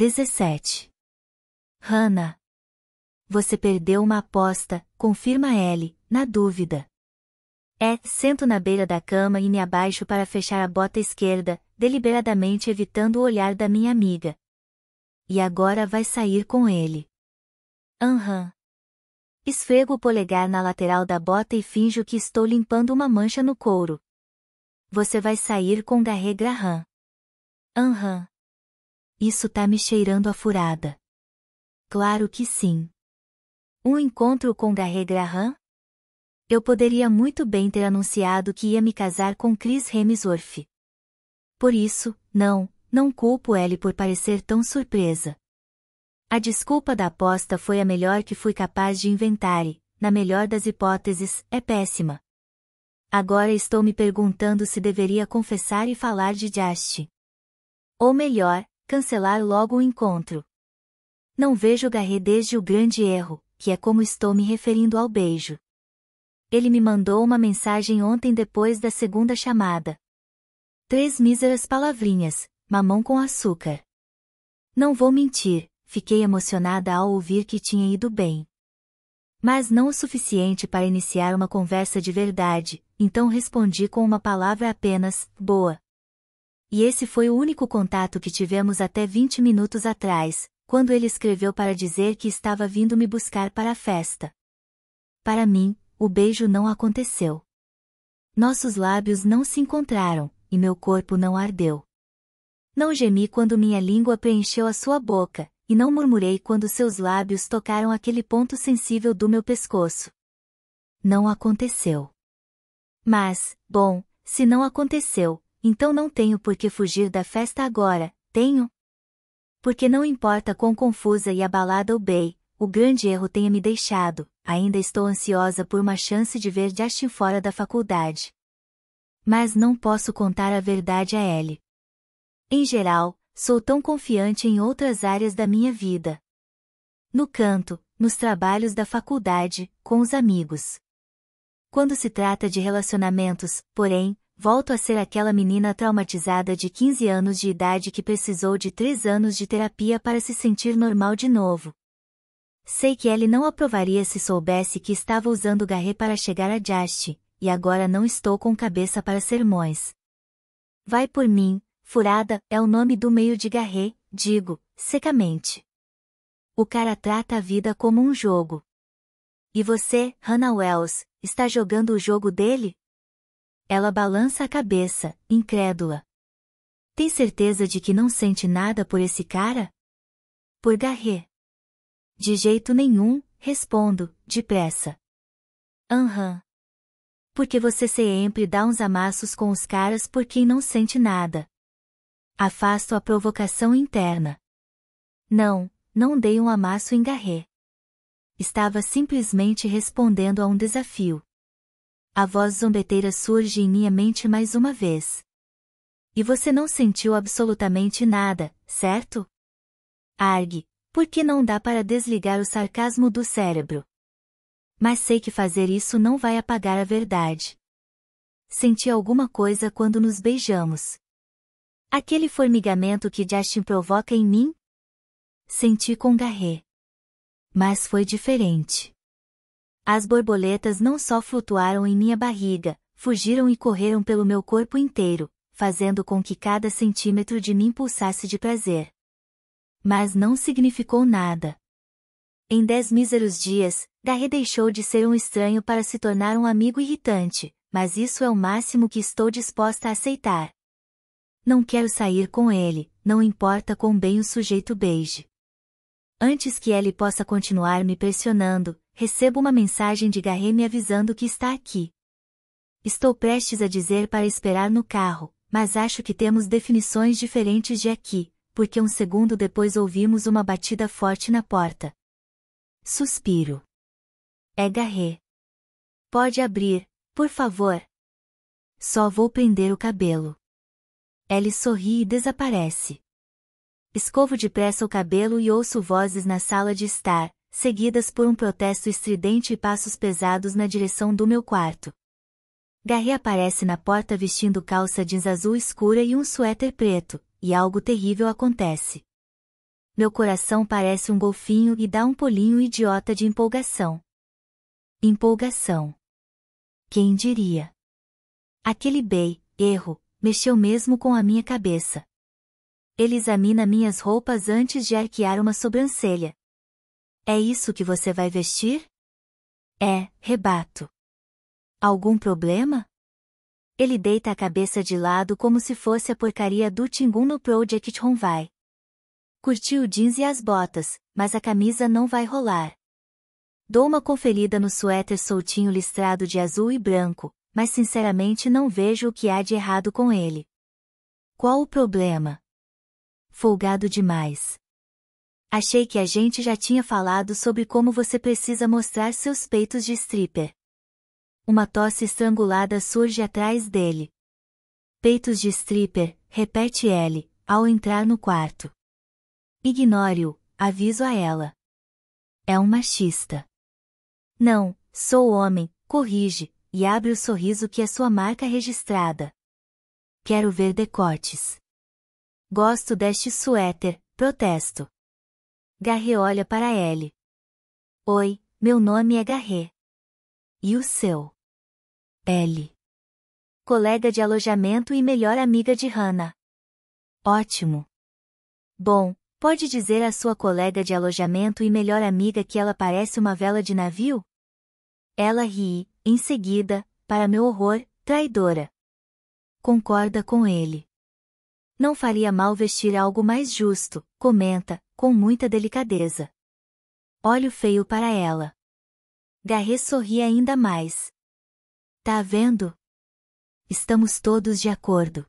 17. Hannah. Você perdeu uma aposta, confirma ele, na dúvida. É, sento na beira da cama e me abaixo para fechar a bota esquerda, deliberadamente evitando o olhar da minha amiga. E agora vai sair com ele. Aham. Uhum. Esfrego o polegar na lateral da bota e finjo que estou limpando uma mancha no couro. Você vai sair com Garré Graham. Aham. Uhum. Isso tá me cheirando a furada. Claro que sim. Um encontro com Garré Graham? Eu poderia muito bem ter anunciado que ia me casar com Chris Hemsworth. Por isso, não, não culpo ele por parecer tão surpresa. A desculpa da aposta foi a melhor que fui capaz de inventar e, na melhor das hipóteses, é péssima. Agora estou me perguntando se deveria confessar e falar de Justin. Ou melhor, Cancelar logo o encontro. Não vejo Garret desde o grande erro, que é como estou me referindo ao beijo. Ele me mandou uma mensagem ontem depois da segunda chamada. Três míseras palavrinhas, mamão com açúcar. Não vou mentir, fiquei emocionada ao ouvir que tinha ido bem. Mas não o suficiente para iniciar uma conversa de verdade, então respondi com uma palavra apenas, boa. E esse foi o único contato que tivemos até 20 minutos atrás, quando ele escreveu para dizer que estava vindo me buscar para a festa. Para mim, o beijo não aconteceu. Nossos lábios não se encontraram, e meu corpo não ardeu. Não gemi quando minha língua preencheu a sua boca, e não murmurei quando seus lábios tocaram aquele ponto sensível do meu pescoço. Não aconteceu. Mas, bom, se não aconteceu, então não tenho por que fugir da festa agora, tenho? Porque não importa quão confusa e abalada o Bey, o grande erro tenha me deixado, ainda estou ansiosa por uma chance de ver Justin fora da faculdade. Mas não posso contar a verdade a ele. Em geral, sou tão confiante em outras áreas da minha vida. No canto, nos trabalhos da faculdade, com os amigos. Quando se trata de relacionamentos, porém, volto a ser aquela menina traumatizada de 15 anos de idade que precisou de 3 anos de terapia para se sentir normal de novo. Sei que ele não aprovaria se soubesse que estava usando garré para chegar a Jast, e agora não estou com cabeça para sermões. Vai por mim, furada, é o nome do meio de garré, digo, secamente. O cara trata a vida como um jogo. E você, Hannah Wells, está jogando o jogo dele? Ela balança a cabeça, incrédula. Tem certeza de que não sente nada por esse cara? Por Garret. De jeito nenhum, respondo, depressa. Aham. Uhum. Porque você sempre dá uns amassos com os caras por quem não sente nada. Afasto a provocação interna. Não, não dei um amasso em Garret. Estava simplesmente respondendo a um desafio a voz zombeteira surge em minha mente mais uma vez. E você não sentiu absolutamente nada, certo? Argue, porque não dá para desligar o sarcasmo do cérebro. Mas sei que fazer isso não vai apagar a verdade. Senti alguma coisa quando nos beijamos. Aquele formigamento que Justin provoca em mim? Senti com garré. Mas foi diferente. As borboletas não só flutuaram em minha barriga, fugiram e correram pelo meu corpo inteiro, fazendo com que cada centímetro de mim pulsasse de prazer. Mas não significou nada. Em dez míseros dias, Darre deixou de ser um estranho para se tornar um amigo irritante, mas isso é o máximo que estou disposta a aceitar. Não quero sair com ele, não importa quão bem o sujeito beije. Antes que ele possa continuar me pressionando, recebo uma mensagem de Garre me avisando que está aqui. Estou prestes a dizer para esperar no carro, mas acho que temos definições diferentes de aqui, porque um segundo depois ouvimos uma batida forte na porta. Suspiro. É Garre. Pode abrir, por favor. Só vou prender o cabelo. Ellie sorri e desaparece. Escovo depressa o cabelo e ouço vozes na sala de estar, seguidas por um protesto estridente e passos pesados na direção do meu quarto. Garry aparece na porta vestindo calça jeans azul escura e um suéter preto, e algo terrível acontece. Meu coração parece um golfinho e dá um polinho idiota de empolgação. Empolgação. Quem diria? Aquele bey, erro, mexeu mesmo com a minha cabeça. Ele examina minhas roupas antes de arquear uma sobrancelha, é isso que você vai vestir? É, rebato. Algum problema? Ele deita a cabeça de lado como se fosse a porcaria do Tingun no Project Honvai. Curti o jeans e as botas, mas a camisa não vai rolar. Dou uma conferida no suéter soltinho listrado de azul e branco, mas sinceramente não vejo o que há de errado com ele. Qual o problema? Folgado demais. Achei que a gente já tinha falado sobre como você precisa mostrar seus peitos de stripper. Uma tosse estrangulada surge atrás dele. Peitos de stripper, repete ele, ao entrar no quarto. Ignore-o, aviso a ela. É um machista. Não, sou homem, corrige, e abre o sorriso que é sua marca registrada. Quero ver decotes. Gosto deste suéter, protesto. Garre olha para ele. Oi, meu nome é Garre. E o seu? Ellie. Colega de alojamento e melhor amiga de Hannah. Ótimo. Bom, pode dizer à sua colega de alojamento e melhor amiga que ela parece uma vela de navio? Ela ri, em seguida, para meu horror, traidora. Concorda com ele. Não faria mal vestir algo mais justo, comenta, com muita delicadeza. Olho feio para ela. Garret sorri ainda mais. Tá vendo? Estamos todos de acordo.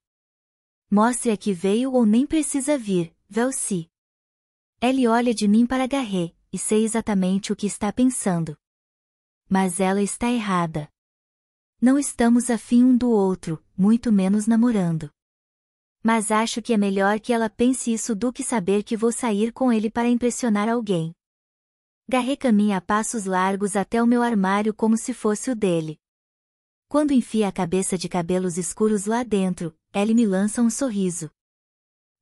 Mostre a que veio ou nem precisa vir, Velci. Ele olha de mim para Garret, e sei exatamente o que está pensando. Mas ela está errada. Não estamos afim um do outro, muito menos namorando. Mas acho que é melhor que ela pense isso do que saber que vou sair com ele para impressionar alguém. Garre caminha a passos largos até o meu armário como se fosse o dele. Quando enfia a cabeça de cabelos escuros lá dentro, ele me lança um sorriso.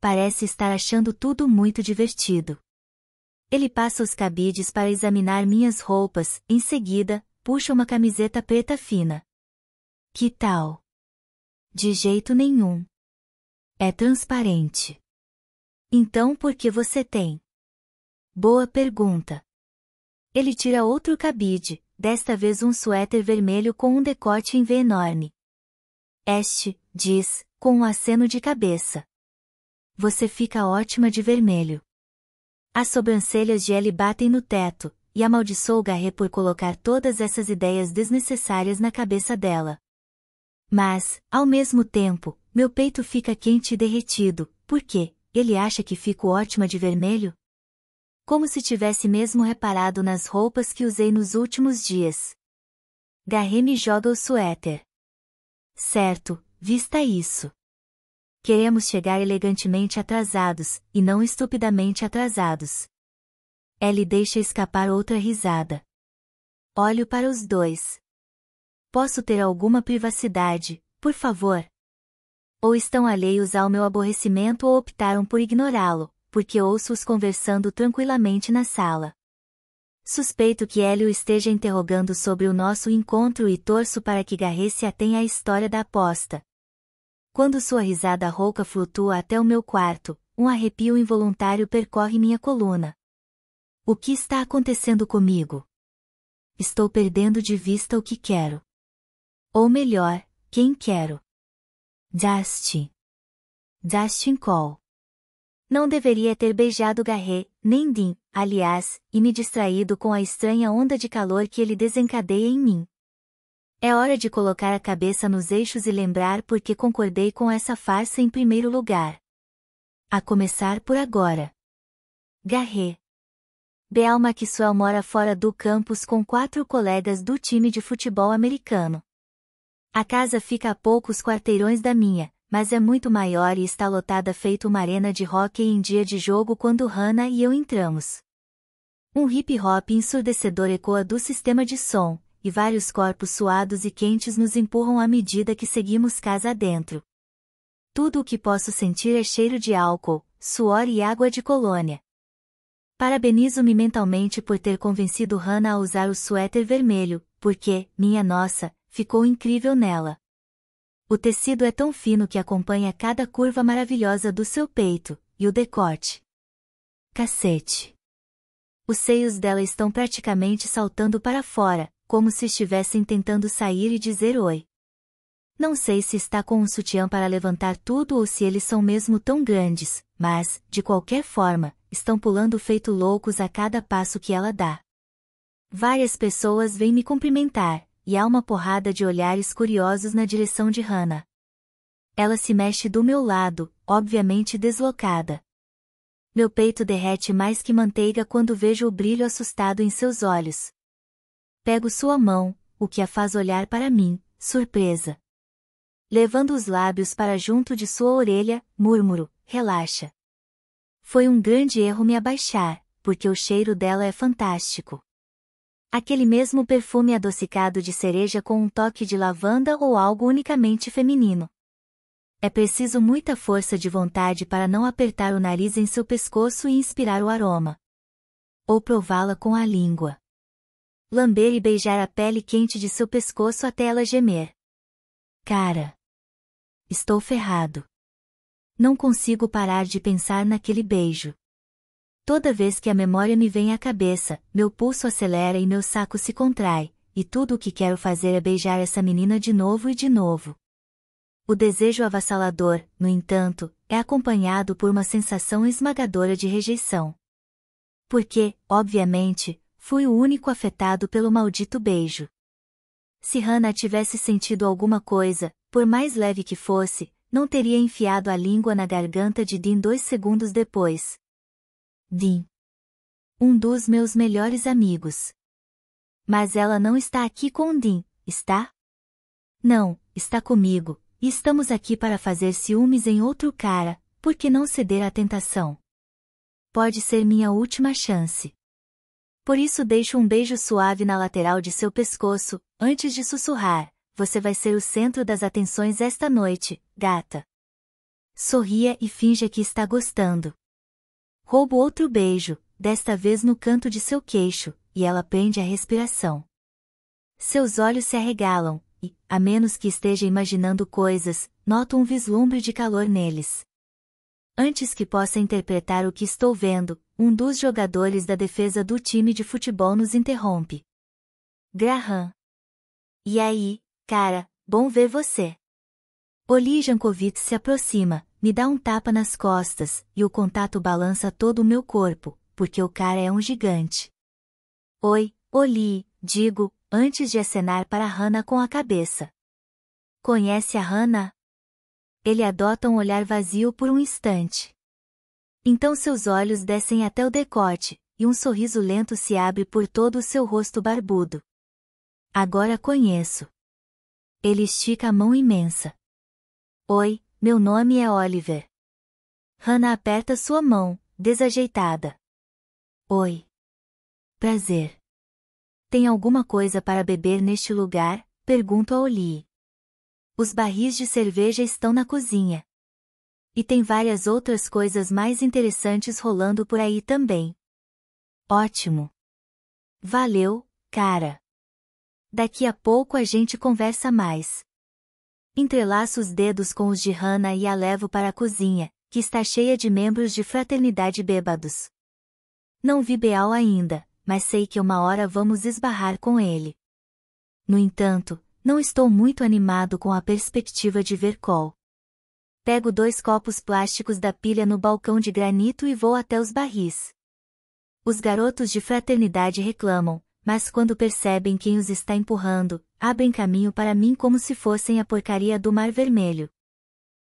Parece estar achando tudo muito divertido. Ele passa os cabides para examinar minhas roupas, em seguida, puxa uma camiseta preta fina. Que tal? De jeito nenhum. É transparente. Então por que você tem? Boa pergunta. Ele tira outro cabide, desta vez um suéter vermelho com um decote em V enorme. Este, diz, com um aceno de cabeça. Você fica ótima de vermelho. As sobrancelhas de Ellie batem no teto, e amaldiçoou Garret por colocar todas essas ideias desnecessárias na cabeça dela. Mas, ao mesmo tempo, meu peito fica quente e derretido, por quê? Ele acha que fico ótima de vermelho? Como se tivesse mesmo reparado nas roupas que usei nos últimos dias. Garreme joga o suéter. Certo, vista isso. Queremos chegar elegantemente atrasados, e não estupidamente atrasados. Ellie deixa escapar outra risada. Olho para os dois. Posso ter alguma privacidade, por favor? ou estão alheios ao meu aborrecimento ou optaram por ignorá-lo, porque ouço-os conversando tranquilamente na sala. Suspeito que Hélio esteja interrogando sobre o nosso encontro e torço para que Garret se atenha à história da aposta. Quando sua risada rouca flutua até o meu quarto, um arrepio involuntário percorre minha coluna. O que está acontecendo comigo? Estou perdendo de vista o que quero. Ou melhor, quem quero. Justin. Justin Cole. Não deveria ter beijado Garret, nem Din, aliás, e me distraído com a estranha onda de calor que ele desencadeia em mim. É hora de colocar a cabeça nos eixos e lembrar por que concordei com essa farsa em primeiro lugar. A começar por agora. Garret. Beal Maxwell mora fora do campus com quatro colegas do time de futebol americano. A casa fica a poucos quarteirões da minha, mas é muito maior e está lotada feito uma arena de hóquei em dia de jogo quando Hannah e eu entramos. Um hip hop ensurdecedor ecoa do sistema de som, e vários corpos suados e quentes nos empurram à medida que seguimos casa adentro. Tudo o que posso sentir é cheiro de álcool, suor e água de colônia. Parabenizo-me mentalmente por ter convencido Hannah a usar o suéter vermelho, porque, minha nossa, ficou incrível nela. O tecido é tão fino que acompanha cada curva maravilhosa do seu peito, e o decote. Cacete! Os seios dela estão praticamente saltando para fora, como se estivessem tentando sair e dizer oi. Não sei se está com um sutiã para levantar tudo ou se eles são mesmo tão grandes, mas, de qualquer forma, estão pulando feito loucos a cada passo que ela dá. Várias pessoas vêm me cumprimentar, e há uma porrada de olhares curiosos na direção de Hannah. Ela se mexe do meu lado, obviamente deslocada. Meu peito derrete mais que manteiga quando vejo o brilho assustado em seus olhos. Pego sua mão, o que a faz olhar para mim, surpresa. Levando os lábios para junto de sua orelha, murmuro, relaxa. Foi um grande erro me abaixar, porque o cheiro dela é fantástico. Aquele mesmo perfume adocicado de cereja com um toque de lavanda ou algo unicamente feminino. É preciso muita força de vontade para não apertar o nariz em seu pescoço e inspirar o aroma. Ou prová-la com a língua. Lamber e beijar a pele quente de seu pescoço até ela gemer. Cara! Estou ferrado. Não consigo parar de pensar naquele beijo. Toda vez que a memória me vem à cabeça, meu pulso acelera e meu saco se contrai, e tudo o que quero fazer é beijar essa menina de novo e de novo. O desejo avassalador, no entanto, é acompanhado por uma sensação esmagadora de rejeição. Porque, obviamente, fui o único afetado pelo maldito beijo. Se Hannah tivesse sentido alguma coisa, por mais leve que fosse, não teria enfiado a língua na garganta de Dean dois segundos depois, Dean. Um dos meus melhores amigos. Mas ela não está aqui com o Dean, está? Não, está comigo, e estamos aqui para fazer ciúmes em outro cara, por que não ceder à tentação? Pode ser minha última chance. Por isso deixo um beijo suave na lateral de seu pescoço, antes de sussurrar, você vai ser o centro das atenções esta noite, gata. Sorria e finja que está gostando. Roubo outro beijo, desta vez no canto de seu queixo, e ela prende a respiração. Seus olhos se arregalam, e, a menos que esteja imaginando coisas, noto um vislumbre de calor neles. Antes que possa interpretar o que estou vendo, um dos jogadores da defesa do time de futebol nos interrompe. Graham. E aí, cara, bom ver você. Oli Jankovic se aproxima, me dá um tapa nas costas, e o contato balança todo o meu corpo, porque o cara é um gigante. Oi, Oli, digo, antes de acenar para Hannah com a cabeça. Conhece a Hannah? Ele adota um olhar vazio por um instante. Então seus olhos descem até o decote, e um sorriso lento se abre por todo o seu rosto barbudo. Agora conheço. Ele estica a mão imensa. Oi, meu nome é Oliver. Hannah aperta sua mão, desajeitada. Oi. Prazer. Tem alguma coisa para beber neste lugar? Pergunto a Oli. Os barris de cerveja estão na cozinha. E tem várias outras coisas mais interessantes rolando por aí também. Ótimo. Valeu, cara. Daqui a pouco a gente conversa mais. Entrelaço os dedos com os de Hannah e a levo para a cozinha, que está cheia de membros de fraternidade bêbados. Não vi Beal ainda, mas sei que uma hora vamos esbarrar com ele. No entanto, não estou muito animado com a perspectiva de ver Col. Pego dois copos plásticos da pilha no balcão de granito e vou até os barris. Os garotos de fraternidade reclamam, mas quando percebem quem os está empurrando, abrem caminho para mim como se fossem a porcaria do Mar Vermelho.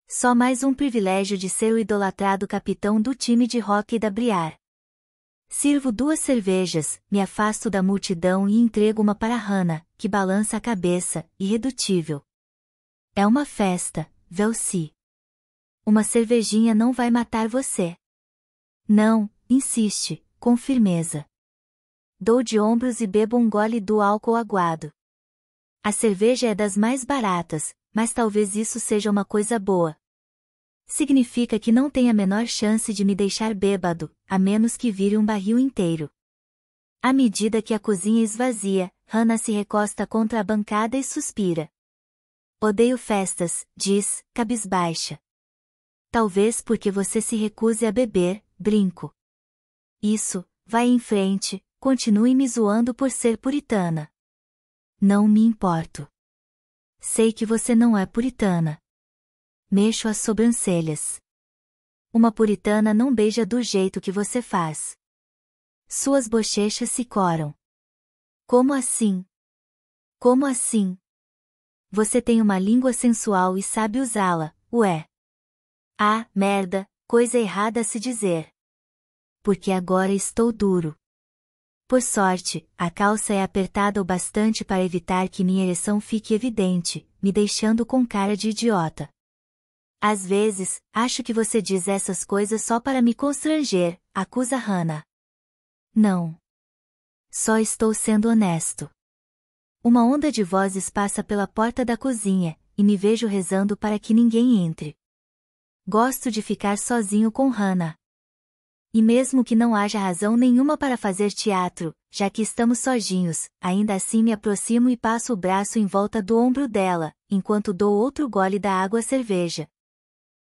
Só mais um privilégio de ser o idolatrado capitão do time de rock da Briar. Sirvo duas cervejas, me afasto da multidão e entrego uma para Hannah, que balança a cabeça, irredutível. É uma festa, Velci. Uma cervejinha não vai matar você. Não, insiste, com firmeza dou de ombros e bebo um gole do álcool aguado. A cerveja é das mais baratas, mas talvez isso seja uma coisa boa. Significa que não tem a menor chance de me deixar bêbado, a menos que vire um barril inteiro. À medida que a cozinha esvazia, Hannah se recosta contra a bancada e suspira. Odeio festas, diz, cabisbaixa. Talvez porque você se recuse a beber, brinco. Isso, vai em frente, continue me zoando por ser puritana. Não me importo. Sei que você não é puritana. Mexo as sobrancelhas. Uma puritana não beija do jeito que você faz. Suas bochechas se coram. Como assim? Como assim? Você tem uma língua sensual e sabe usá-la, ué. Ah, merda, coisa errada a se dizer. Porque agora estou duro. Por sorte, a calça é apertada o bastante para evitar que minha ereção fique evidente, me deixando com cara de idiota. Às vezes, acho que você diz essas coisas só para me constranger, acusa Hannah. Não. Só estou sendo honesto. Uma onda de vozes passa pela porta da cozinha, e me vejo rezando para que ninguém entre. Gosto de ficar sozinho com Hannah. E mesmo que não haja razão nenhuma para fazer teatro, já que estamos sozinhos, ainda assim me aproximo e passo o braço em volta do ombro dela, enquanto dou outro gole da água cerveja.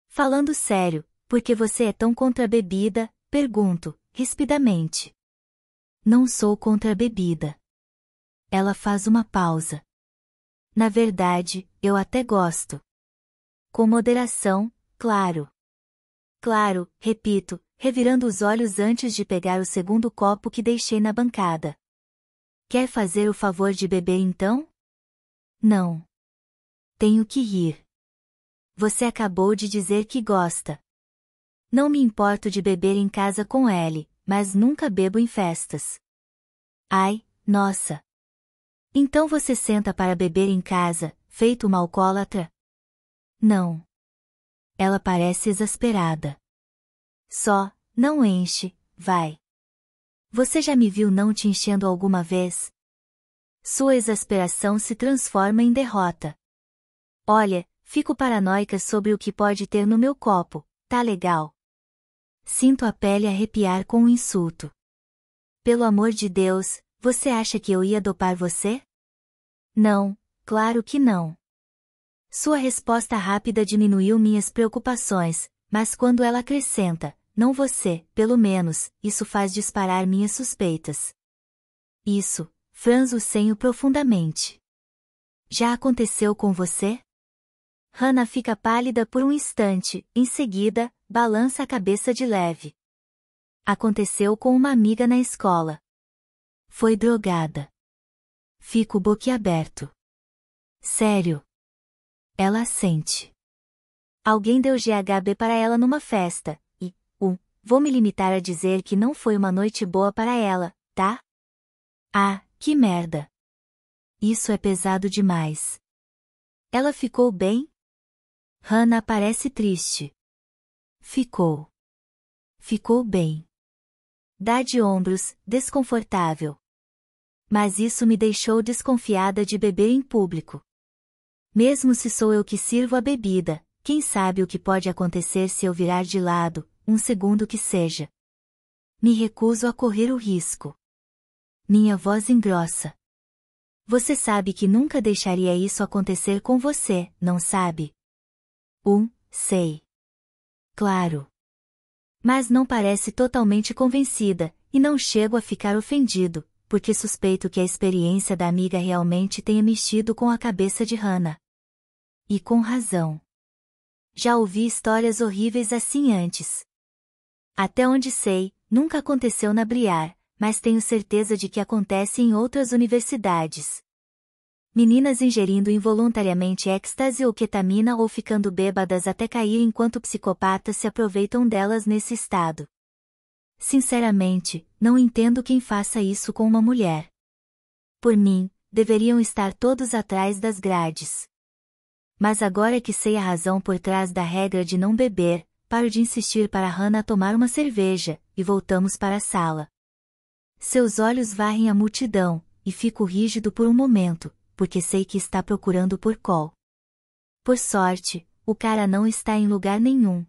Falando sério, por que você é tão contra a bebida? Pergunto, rispidamente. Não sou contra a bebida. Ela faz uma pausa. Na verdade, eu até gosto. Com moderação, claro. Claro, repito, revirando os olhos antes de pegar o segundo copo que deixei na bancada. Quer fazer o favor de beber então? Não. Tenho que rir. Você acabou de dizer que gosta. Não me importo de beber em casa com ele, mas nunca bebo em festas. Ai, nossa. Então você senta para beber em casa, feito uma alcoólatra? Não. Ela parece exasperada. Só, não enche, vai. Você já me viu não te enchendo alguma vez? Sua exasperação se transforma em derrota. Olha, fico paranoica sobre o que pode ter no meu copo, tá legal. Sinto a pele arrepiar com um insulto. Pelo amor de Deus, você acha que eu ia dopar você? Não, claro que não. Sua resposta rápida diminuiu minhas preocupações, mas quando ela acrescenta, não você, pelo menos, isso faz disparar minhas suspeitas. Isso, franzo o senho profundamente. Já aconteceu com você? Hannah fica pálida por um instante, em seguida, balança a cabeça de leve. Aconteceu com uma amiga na escola. Foi drogada. Fico boquiaberto. Sério. Ela assente. Alguém deu GHB para ela numa festa, vou me limitar a dizer que não foi uma noite boa para ela, tá? Ah, que merda! Isso é pesado demais. Ela ficou bem? Hannah parece triste. Ficou. Ficou bem. Dá de ombros, desconfortável. Mas isso me deixou desconfiada de beber em público. Mesmo se sou eu que sirvo a bebida, quem sabe o que pode acontecer se eu virar de lado, um segundo que seja. Me recuso a correr o risco. Minha voz engrossa. Você sabe que nunca deixaria isso acontecer com você, não sabe? Um, sei. Claro. Mas não parece totalmente convencida, e não chego a ficar ofendido, porque suspeito que a experiência da amiga realmente tenha mexido com a cabeça de Hannah. E com razão. Já ouvi histórias horríveis assim antes. Até onde sei, nunca aconteceu na Briar, mas tenho certeza de que acontece em outras universidades. Meninas ingerindo involuntariamente êxtase ou ketamina ou ficando bêbadas até cair enquanto psicopatas se aproveitam delas nesse estado. Sinceramente, não entendo quem faça isso com uma mulher. Por mim, deveriam estar todos atrás das grades. Mas agora que sei a razão por trás da regra de não beber, Paro de insistir para Hannah tomar uma cerveja, e voltamos para a sala. Seus olhos varrem a multidão, e fico rígido por um momento, porque sei que está procurando por Cole. Por sorte, o cara não está em lugar nenhum.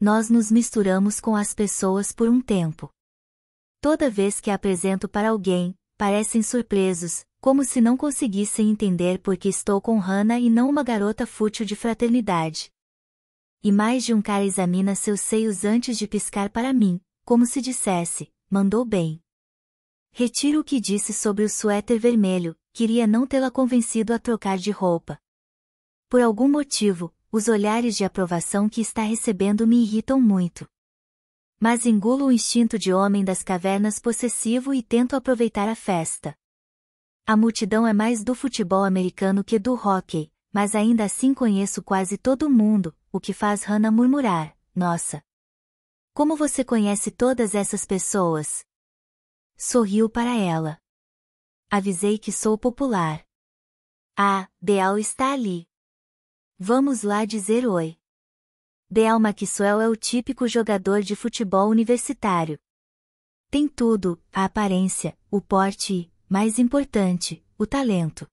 Nós nos misturamos com as pessoas por um tempo. Toda vez que apresento para alguém, parecem surpresos, como se não conseguissem entender por que estou com Hannah e não uma garota fútil de fraternidade e mais de um cara examina seus seios antes de piscar para mim, como se dissesse, mandou bem. Retiro o que disse sobre o suéter vermelho, queria não tê-la convencido a trocar de roupa. Por algum motivo, os olhares de aprovação que está recebendo me irritam muito. Mas engulo o instinto de homem das cavernas possessivo e tento aproveitar a festa. A multidão é mais do futebol americano que do hockey, mas ainda assim conheço quase todo mundo, o que faz Hannah murmurar, nossa. Como você conhece todas essas pessoas? Sorriu para ela. Avisei que sou popular. Ah, Deal está ali. Vamos lá dizer oi. Deal Maxwell é o típico jogador de futebol universitário. Tem tudo, a aparência, o porte e, mais importante, o talento.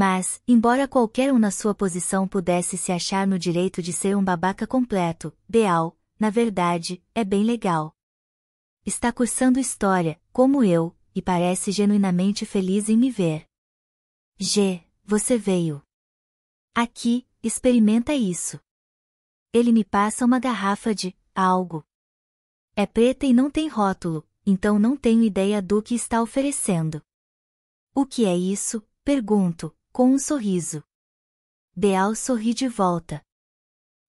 Mas, embora qualquer um na sua posição pudesse se achar no direito de ser um babaca completo, Beal, na verdade, é bem legal. Está cursando história, como eu, e parece genuinamente feliz em me ver. G, você veio. Aqui, experimenta isso. Ele me passa uma garrafa de algo. É preta e não tem rótulo, então não tenho ideia do que está oferecendo. O que é isso? Pergunto, com um sorriso. Beal sorri de volta.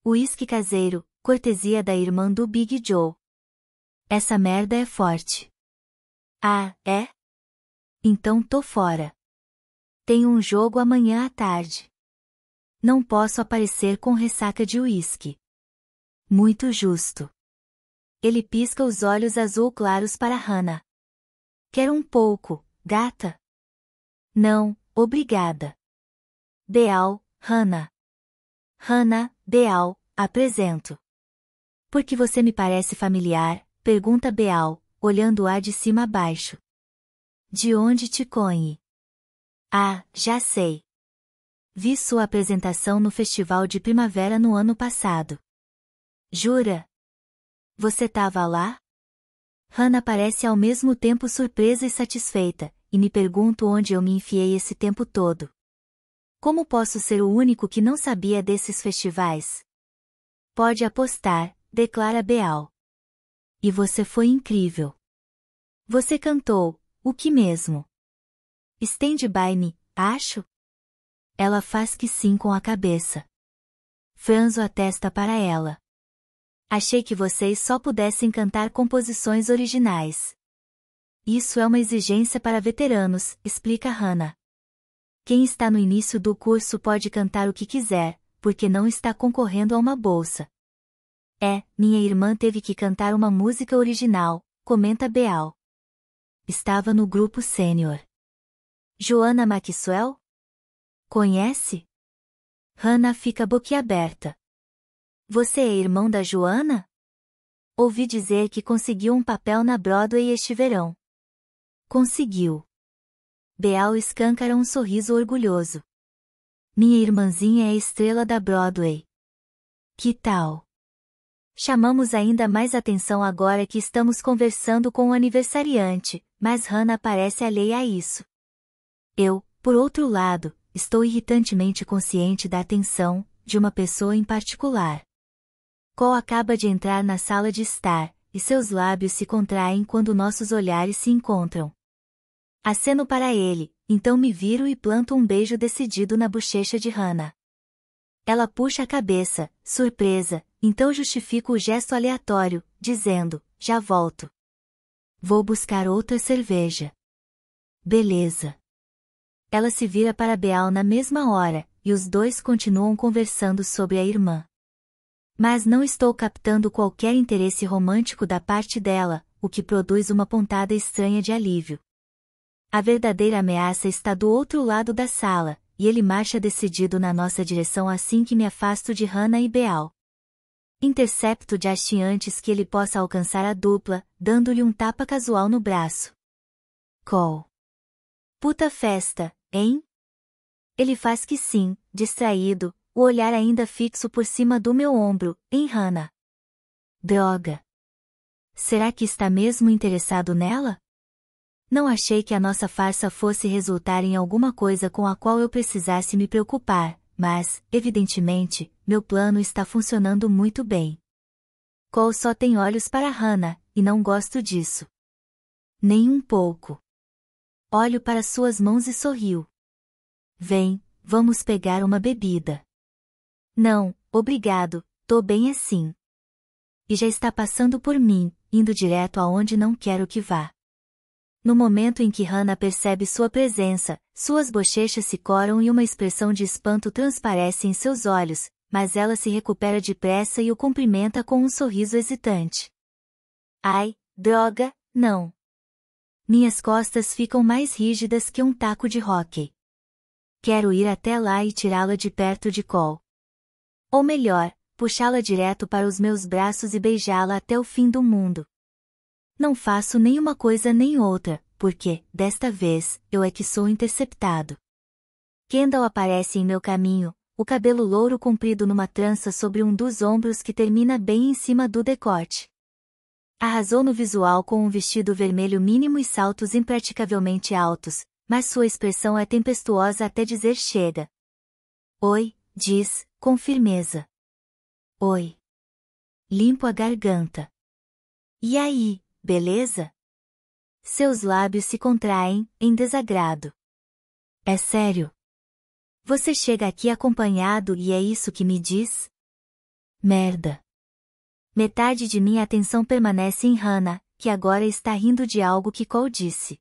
Uísque caseiro, cortesia da irmã do Big Joe. Essa merda é forte. Ah, é? Então tô fora. Tenho um jogo amanhã à tarde. Não posso aparecer com ressaca de uísque. Muito justo. Ele pisca os olhos azul claros para Hannah. Quer um pouco, gata? Não, obrigada. Deal, Hannah. Hannah, Beal, apresento. Por que você me parece familiar? pergunta Beal, olhando-a de cima a baixo. De onde te conhe? Ah, já sei. Vi sua apresentação no festival de primavera no ano passado. Jura? Você tava lá? Hannah parece ao mesmo tempo surpresa e satisfeita, e me pergunto onde eu me enfiei esse tempo todo. Como posso ser o único que não sabia desses festivais? Pode apostar, declara Beal. E você foi incrível. Você cantou, o que mesmo? Stand by me, acho? Ela faz que sim com a cabeça. Franzo atesta para ela. Achei que vocês só pudessem cantar composições originais. Isso é uma exigência para veteranos, explica Hannah. Quem está no início do curso pode cantar o que quiser, porque não está concorrendo a uma bolsa. É, minha irmã teve que cantar uma música original, comenta Beal. Estava no grupo sênior. Joana Maxwell? Conhece? Hannah fica boquiaberta. Você é irmão da Joana? Ouvi dizer que conseguiu um papel na Broadway este verão. Conseguiu. Beal escancara um sorriso orgulhoso. Minha irmãzinha é a estrela da Broadway. Que tal? Chamamos ainda mais atenção agora que estamos conversando com o aniversariante, mas Hannah parece alheia a isso. Eu, por outro lado, estou irritantemente consciente da atenção, de uma pessoa em particular. Cole acaba de entrar na sala de estar, e seus lábios se contraem quando nossos olhares se encontram. Aceno para ele, então me viro e planto um beijo decidido na bochecha de Hannah. Ela puxa a cabeça, surpresa, então justifico o gesto aleatório, dizendo: Já volto. Vou buscar outra cerveja. Beleza. Ela se vira para Beal na mesma hora, e os dois continuam conversando sobre a irmã. Mas não estou captando qualquer interesse romântico da parte dela, o que produz uma pontada estranha de alívio. A verdadeira ameaça está do outro lado da sala, e ele marcha decidido na nossa direção assim que me afasto de Hannah e Beal. Intercepto Justin antes que ele possa alcançar a dupla, dando-lhe um tapa casual no braço. Cole. Puta festa, hein? Ele faz que sim, distraído, o olhar ainda fixo por cima do meu ombro, em Hannah. Droga! Será que está mesmo interessado nela? não achei que a nossa farsa fosse resultar em alguma coisa com a qual eu precisasse me preocupar, mas, evidentemente, meu plano está funcionando muito bem. Cole só tem olhos para Hannah, e não gosto disso. Nem um pouco. Olho para suas mãos e sorriu. Vem, vamos pegar uma bebida. Não, obrigado, tô bem assim. E já está passando por mim, indo direto aonde não quero que vá. No momento em que Hannah percebe sua presença, suas bochechas se coram e uma expressão de espanto transparece em seus olhos, mas ela se recupera depressa e o cumprimenta com um sorriso hesitante. Ai, droga, não. Minhas costas ficam mais rígidas que um taco de hóquei. Quero ir até lá e tirá-la de perto de Cole. Ou melhor, puxá-la direto para os meus braços e beijá-la até o fim do mundo. Não faço nem uma coisa nem outra, porque, desta vez, eu é que sou interceptado. Kendall aparece em meu caminho, o cabelo louro comprido numa trança sobre um dos ombros que termina bem em cima do decote. Arrasou no visual com um vestido vermelho mínimo e saltos impraticavelmente altos, mas sua expressão é tempestuosa até dizer chega. Oi, diz, com firmeza. Oi. Limpo a garganta. E aí, beleza? Seus lábios se contraem, em desagrado. É sério. Você chega aqui acompanhado e é isso que me diz? Merda. Metade de minha atenção permanece em Hannah, que agora está rindo de algo que Cole disse.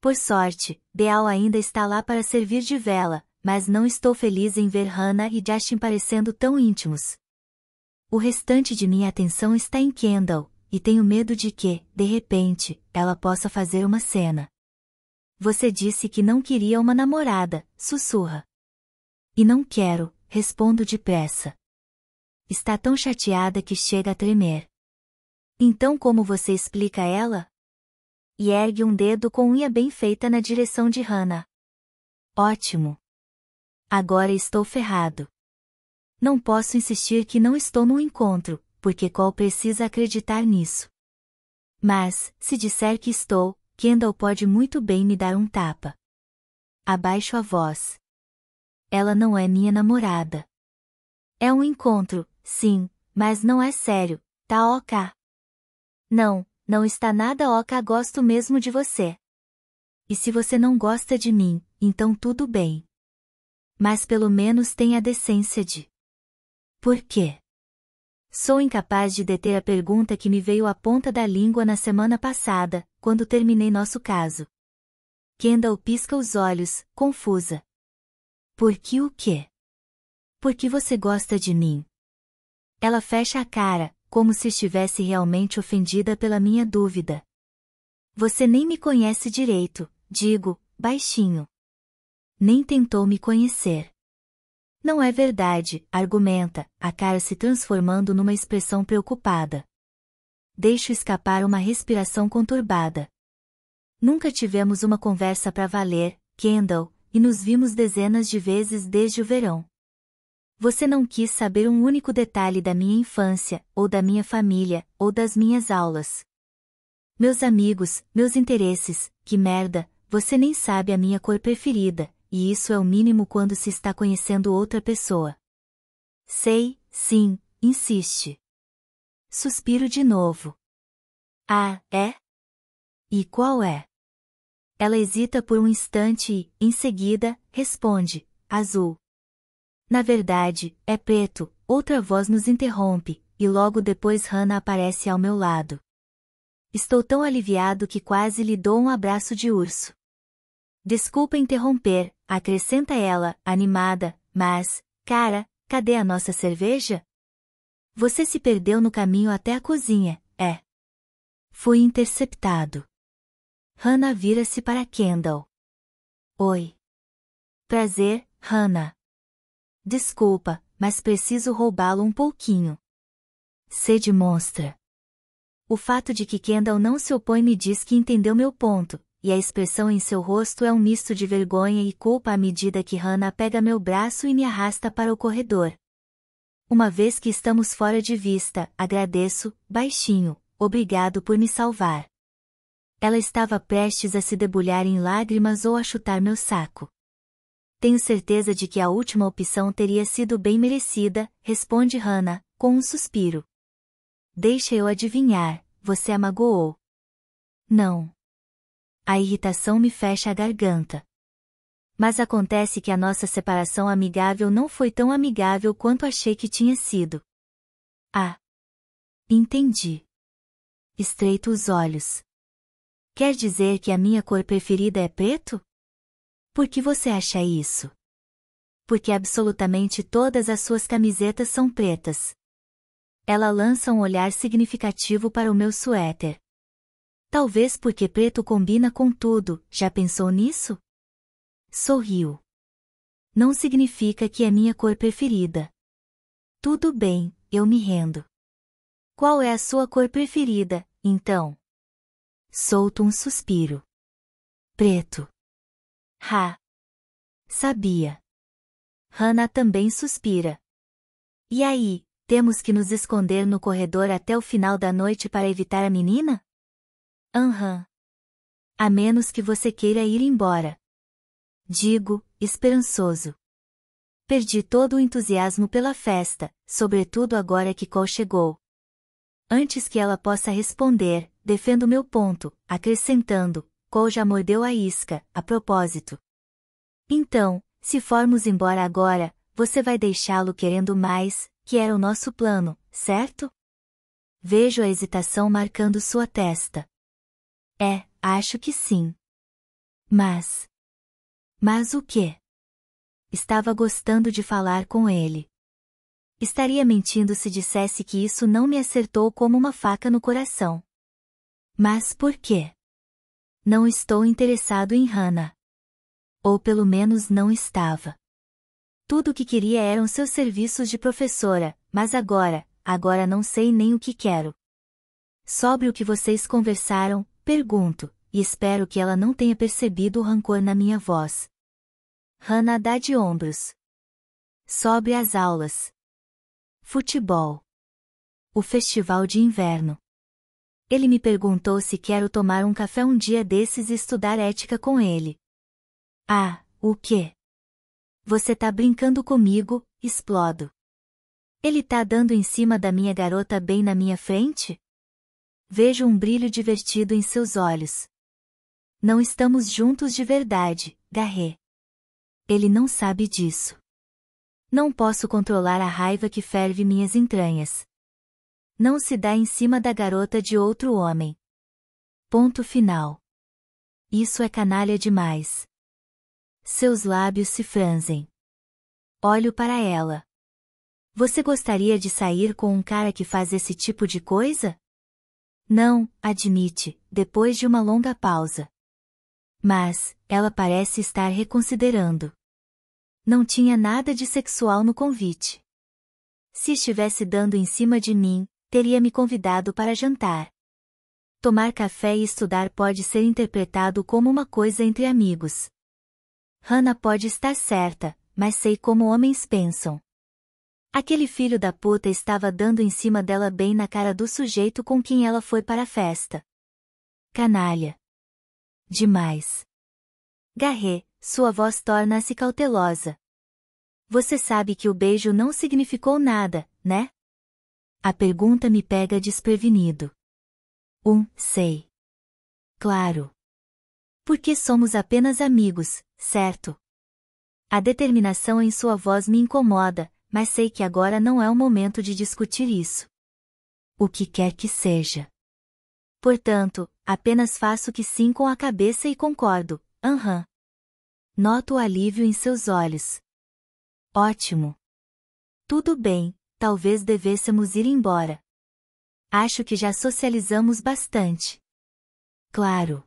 Por sorte, Beal ainda está lá para servir de vela, mas não estou feliz em ver Hannah e Justin parecendo tão íntimos. O restante de minha atenção está em Kendall, e tenho medo de que, de repente, ela possa fazer uma cena. Você disse que não queria uma namorada, sussurra. E não quero, respondo depressa. Está tão chateada que chega a tremer. Então como você explica ela? E ergue um dedo com unha bem feita na direção de Hannah. Ótimo. Agora estou ferrado. Não posso insistir que não estou no encontro, porque qual precisa acreditar nisso. Mas, se disser que estou, Kendall pode muito bem me dar um tapa. Abaixo a voz. Ela não é minha namorada. É um encontro, sim, mas não é sério, tá ok. Não, não está nada ok, gosto mesmo de você. E se você não gosta de mim, então tudo bem. Mas pelo menos tenha a decência de. Por quê? Sou incapaz de deter a pergunta que me veio à ponta da língua na semana passada, quando terminei nosso caso. Kendall pisca os olhos, confusa. Por que o quê? Por que você gosta de mim? Ela fecha a cara, como se estivesse realmente ofendida pela minha dúvida. Você nem me conhece direito, digo, baixinho. Nem tentou me conhecer. Não é verdade, argumenta, a cara se transformando numa expressão preocupada. Deixo escapar uma respiração conturbada. Nunca tivemos uma conversa para valer, Kendall, e nos vimos dezenas de vezes desde o verão. Você não quis saber um único detalhe da minha infância, ou da minha família, ou das minhas aulas. Meus amigos, meus interesses, que merda, você nem sabe a minha cor preferida, e isso é o mínimo quando se está conhecendo outra pessoa. Sei, sim, insiste. Suspiro de novo. Ah, é? E qual é? Ela hesita por um instante e, em seguida, responde: azul. Na verdade, é preto, outra voz nos interrompe, e logo depois Hannah aparece ao meu lado. Estou tão aliviado que quase lhe dou um abraço de urso. Desculpa interromper, acrescenta ela, animada, mas, cara, cadê a nossa cerveja? Você se perdeu no caminho até a cozinha, é. Fui interceptado. Hannah vira-se para Kendall. Oi. Prazer, Hannah. Desculpa, mas preciso roubá-lo um pouquinho. Sede monstra. O fato de que Kendall não se opõe me diz que entendeu meu ponto, e a expressão em seu rosto é um misto de vergonha e culpa à medida que Hannah pega meu braço e me arrasta para o corredor. Uma vez que estamos fora de vista, agradeço, baixinho, obrigado por me salvar. Ela estava prestes a se debulhar em lágrimas ou a chutar meu saco. Tenho certeza de que a última opção teria sido bem merecida, responde Hannah, com um suspiro. Deixa eu adivinhar, você a magoou. Não. A irritação me fecha a garganta. Mas acontece que a nossa separação amigável não foi tão amigável quanto achei que tinha sido. Ah! Entendi. Estreito os olhos. Quer dizer que a minha cor preferida é preto? Por que você acha isso? Porque absolutamente todas as suas camisetas são pretas. Ela lança um olhar significativo para o meu suéter. Talvez porque preto combina com tudo, já pensou nisso? Sorriu. Não significa que é minha cor preferida. Tudo bem, eu me rendo. Qual é a sua cor preferida, então? Solto um suspiro. Preto. Ha. Sabia. Hannah também suspira. E aí, temos que nos esconder no corredor até o final da noite para evitar a menina? Aham. Uhum. A menos que você queira ir embora. Digo, esperançoso. Perdi todo o entusiasmo pela festa, sobretudo agora que Cole chegou. Antes que ela possa responder, defendo meu ponto, acrescentando, Cole já mordeu a isca, a propósito. Então, se formos embora agora, você vai deixá-lo querendo mais, que era o nosso plano, certo? Vejo a hesitação marcando sua testa. É, acho que sim. Mas. Mas o quê? Estava gostando de falar com ele. Estaria mentindo se dissesse que isso não me acertou como uma faca no coração. Mas por quê? Não estou interessado em Hannah. Ou pelo menos não estava. Tudo o que queria eram seus serviços de professora, mas agora, agora não sei nem o que quero. Sobre o que vocês conversaram, Pergunto, e espero que ela não tenha percebido o rancor na minha voz. Hannah dá de ombros. Sobre as aulas. Futebol. O festival de inverno. Ele me perguntou se quero tomar um café um dia desses e estudar ética com ele. Ah, o quê? Você tá brincando comigo, explodo. Ele tá dando em cima da minha garota bem na minha frente? Vejo um brilho divertido em seus olhos. Não estamos juntos de verdade, Garré. Ele não sabe disso. Não posso controlar a raiva que ferve minhas entranhas. Não se dá em cima da garota de outro homem. Ponto final. Isso é canalha demais. Seus lábios se franzem. Olho para ela. Você gostaria de sair com um cara que faz esse tipo de coisa? Não, admite, depois de uma longa pausa. Mas, ela parece estar reconsiderando. Não tinha nada de sexual no convite. Se estivesse dando em cima de mim, teria me convidado para jantar. Tomar café e estudar pode ser interpretado como uma coisa entre amigos. Hannah pode estar certa, mas sei como homens pensam. Aquele filho da puta estava dando em cima dela bem na cara do sujeito com quem ela foi para a festa. Canalha. Demais. Garré, sua voz torna-se cautelosa. Você sabe que o beijo não significou nada, né? A pergunta me pega desprevenido. Um, sei. Claro. Porque somos apenas amigos, certo? A determinação em sua voz me incomoda, mas sei que agora não é o momento de discutir isso. O que quer que seja. Portanto, apenas faço que sim com a cabeça e concordo, aham. Uhum. Noto o alívio em seus olhos. Ótimo. Tudo bem, talvez devêssemos ir embora. Acho que já socializamos bastante. Claro.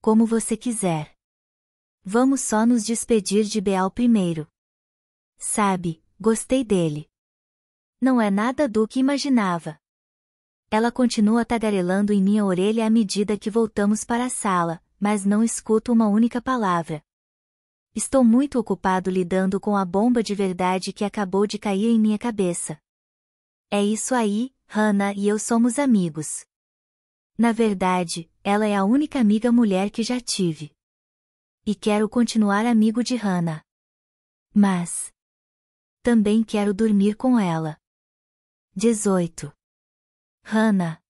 Como você quiser. Vamos só nos despedir de Beal primeiro. Sabe, Gostei dele. Não é nada do que imaginava. Ela continua tagarelando em minha orelha à medida que voltamos para a sala, mas não escuto uma única palavra. Estou muito ocupado lidando com a bomba de verdade que acabou de cair em minha cabeça. É isso aí, Hannah e eu somos amigos. Na verdade, ela é a única amiga mulher que já tive. E quero continuar amigo de Hannah. Mas. Também quero dormir com ela. 18. Hannah.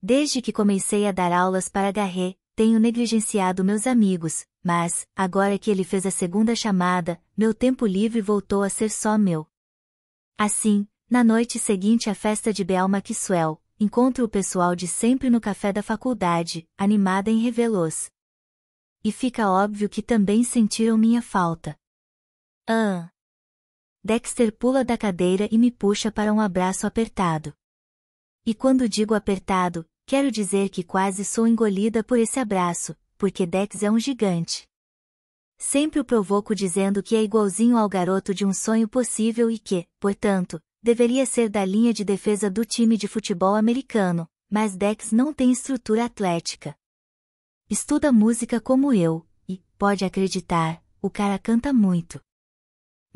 Desde que comecei a dar aulas para Garret, tenho negligenciado meus amigos, mas, agora que ele fez a segunda chamada, meu tempo livre voltou a ser só meu. Assim, na noite seguinte à festa de Bel Maxwell, encontro o pessoal de sempre no café da faculdade, animada em revelos, E fica óbvio que também sentiram minha falta. Ah! Dexter pula da cadeira e me puxa para um abraço apertado. E quando digo apertado, quero dizer que quase sou engolida por esse abraço, porque Dex é um gigante. Sempre o provoco dizendo que é igualzinho ao garoto de um sonho possível e que, portanto, deveria ser da linha de defesa do time de futebol americano, mas Dex não tem estrutura atlética. Estuda música como eu, e, pode acreditar, o cara canta muito.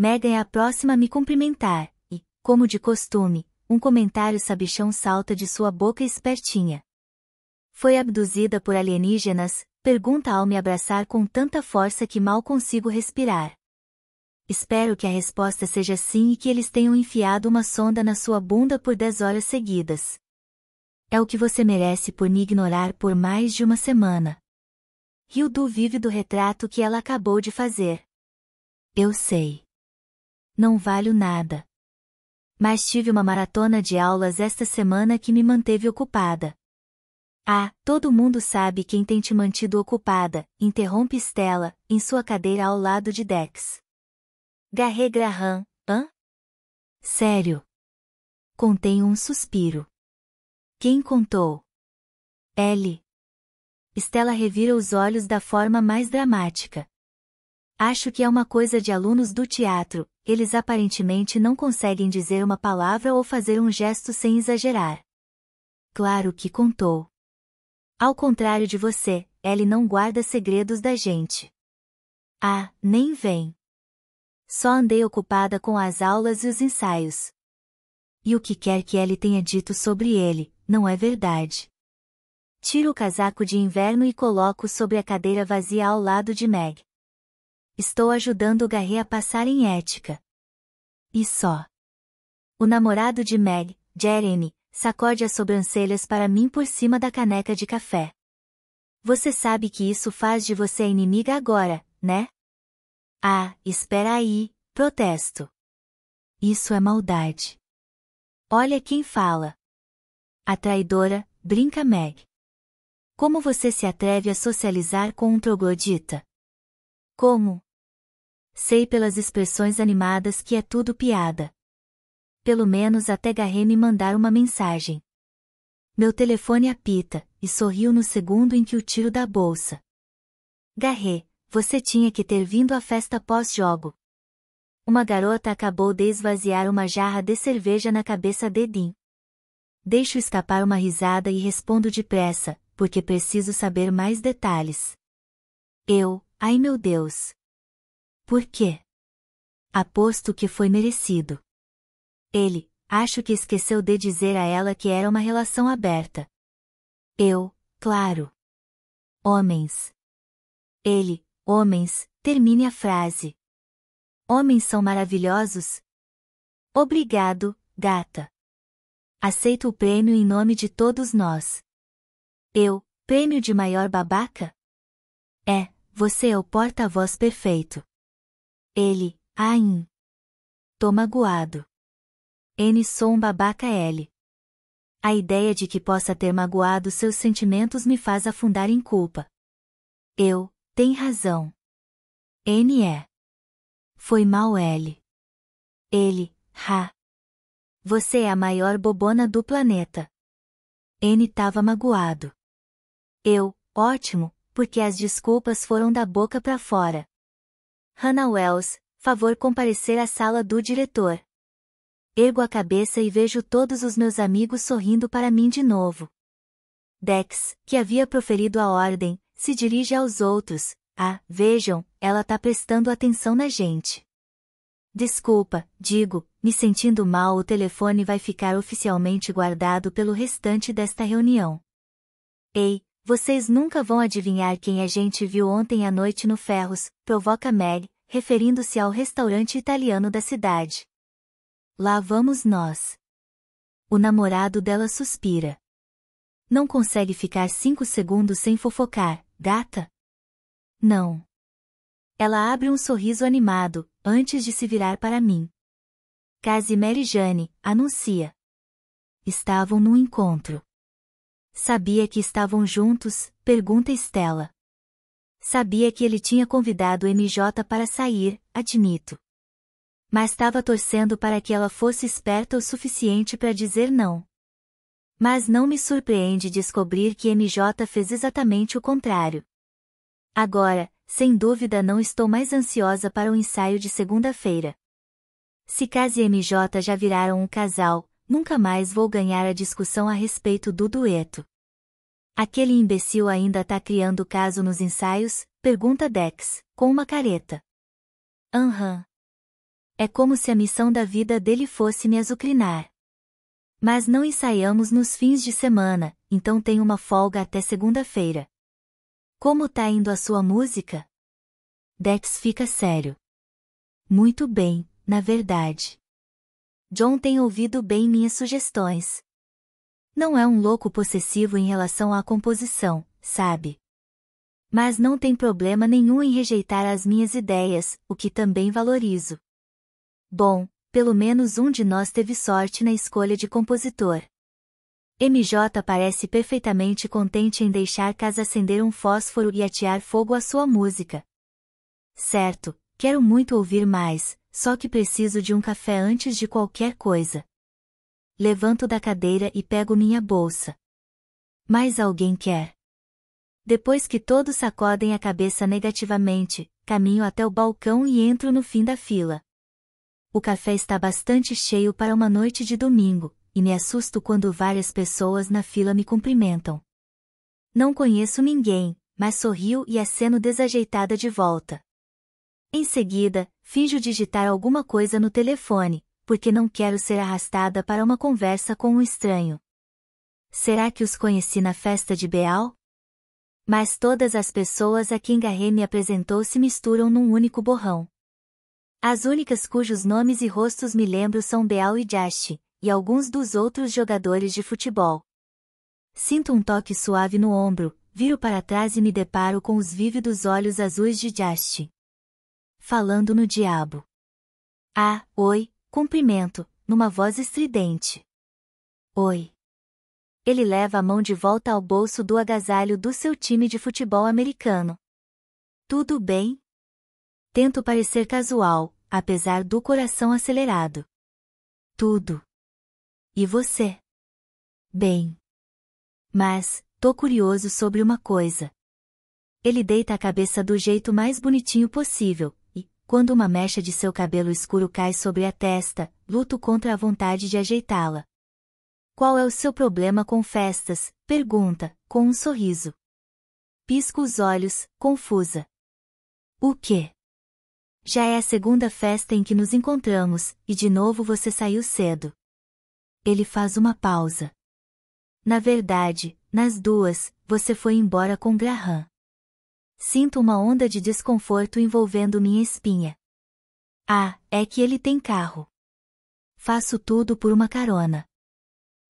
Megan é a próxima a me cumprimentar, e, como de costume, um comentário sabichão salta de sua boca espertinha. Foi abduzida por alienígenas? Pergunta ao me abraçar com tanta força que mal consigo respirar. Espero que a resposta seja sim e que eles tenham enfiado uma sonda na sua bunda por dez horas seguidas. É o que você merece por me ignorar por mais de uma semana. Rio do vive do retrato que ela acabou de fazer. Eu sei não valho nada. Mas tive uma maratona de aulas esta semana que me manteve ocupada. Ah, todo mundo sabe quem tem te mantido ocupada, interrompe Stella, em sua cadeira ao lado de Dex. Garré Graham, hã? Sério. Contém um suspiro. Quem contou? Ellie. Stella revira os olhos da forma mais dramática. Acho que é uma coisa de alunos do teatro, eles aparentemente não conseguem dizer uma palavra ou fazer um gesto sem exagerar. Claro que contou. Ao contrário de você, ele não guarda segredos da gente. Ah, nem vem. Só andei ocupada com as aulas e os ensaios. E o que quer que ele tenha dito sobre ele, não é verdade. Tiro o casaco de inverno e coloco sobre a cadeira vazia ao lado de Meg. Estou ajudando o Garret a passar em ética. E só. O namorado de Meg, Jeremy, sacode as sobrancelhas para mim por cima da caneca de café. Você sabe que isso faz de você a inimiga agora, né? Ah, espera aí, protesto. Isso é maldade. Olha quem fala. A traidora, brinca Meg. Como você se atreve a socializar com um troglodita? Como? Sei pelas expressões animadas que é tudo piada. Pelo menos até me mandar uma mensagem. Meu telefone apita, e sorriu no segundo em que o tiro da bolsa. Garré, você tinha que ter vindo à festa pós-jogo. Uma garota acabou de esvaziar uma jarra de cerveja na cabeça de Din. Deixo escapar uma risada e respondo depressa, porque preciso saber mais detalhes. Eu, ai meu Deus! Por quê? Aposto que foi merecido. Ele, acho que esqueceu de dizer a ela que era uma relação aberta. Eu, claro. Homens. Ele, homens, termine a frase. Homens são maravilhosos? Obrigado, gata. Aceito o prêmio em nome de todos nós. Eu, prêmio de maior babaca? É, você é o porta-voz perfeito. Ele, Ain. magoado. N. um babaca L. A ideia de que possa ter magoado seus sentimentos me faz afundar em culpa. Eu, tem razão. N. É. Foi mal L. Ele, ha. Você é a maior bobona do planeta. N tava magoado. Eu, ótimo, porque as desculpas foram da boca para fora. Hannah Wells, favor comparecer à sala do diretor. Ergo a cabeça e vejo todos os meus amigos sorrindo para mim de novo. Dex, que havia proferido a ordem, se dirige aos outros. Ah, vejam, ela tá prestando atenção na gente. Desculpa, digo, me sentindo mal, o telefone vai ficar oficialmente guardado pelo restante desta reunião. Ei, vocês nunca vão adivinhar quem a gente viu ontem à noite no Ferros, provoca Mary, referindo-se ao restaurante italiano da cidade. Lá vamos nós. O namorado dela suspira. Não consegue ficar cinco segundos sem fofocar, gata? Não. Ela abre um sorriso animado, antes de se virar para mim. Casimere Jane, anuncia. Estavam num encontro. Sabia que estavam juntos? Pergunta Stella. Sabia que ele tinha convidado MJ para sair, admito. Mas estava torcendo para que ela fosse esperta o suficiente para dizer não. Mas não me surpreende descobrir que MJ fez exatamente o contrário. Agora, sem dúvida não estou mais ansiosa para o ensaio de segunda-feira. Se Cas e MJ já viraram um casal, nunca mais vou ganhar a discussão a respeito do dueto. Aquele imbecil ainda tá criando caso nos ensaios? Pergunta Dex, com uma careta. Aham. Uhum. É como se a missão da vida dele fosse me azucrinar. Mas não ensaiamos nos fins de semana, então tenho uma folga até segunda-feira. Como tá indo a sua música? Dex fica sério. Muito bem, na verdade. John tem ouvido bem minhas sugestões. Não é um louco possessivo em relação à composição, sabe? Mas não tem problema nenhum em rejeitar as minhas ideias, o que também valorizo. Bom, pelo menos um de nós teve sorte na escolha de compositor. MJ parece perfeitamente contente em deixar Cas acender um fósforo e atear fogo à sua música. Certo, quero muito ouvir mais, só que preciso de um café antes de qualquer coisa. Levanto da cadeira e pego minha bolsa. Mais alguém quer? Depois que todos sacodem a cabeça negativamente, caminho até o balcão e entro no fim da fila. O café está bastante cheio para uma noite de domingo, e me assusto quando várias pessoas na fila me cumprimentam. Não conheço ninguém, mas sorrio e aceno desajeitada de volta. Em seguida, finjo digitar alguma coisa no telefone, porque não quero ser arrastada para uma conversa com um estranho. Será que os conheci na festa de Beal? Mas todas as pessoas a quem Garre me apresentou se misturam num único borrão. As únicas cujos nomes e rostos me lembro são Beal e Jashi, e alguns dos outros jogadores de futebol. Sinto um toque suave no ombro, viro para trás e me deparo com os vívidos olhos azuis de Jashi falando no diabo. Ah, oi, cumprimento, numa voz estridente. Oi. Ele leva a mão de volta ao bolso do agasalho do seu time de futebol americano. Tudo bem? Tento parecer casual, apesar do coração acelerado. Tudo. E você? Bem. Mas, tô curioso sobre uma coisa. Ele deita a cabeça do jeito mais bonitinho possível, quando uma mecha de seu cabelo escuro cai sobre a testa, luto contra a vontade de ajeitá-la. Qual é o seu problema com festas? pergunta, com um sorriso. Pisco os olhos, confusa. O quê? Já é a segunda festa em que nos encontramos, e de novo você saiu cedo. Ele faz uma pausa. Na verdade, nas duas, você foi embora com Graham. Sinto uma onda de desconforto envolvendo minha espinha. Ah, é que ele tem carro. Faço tudo por uma carona.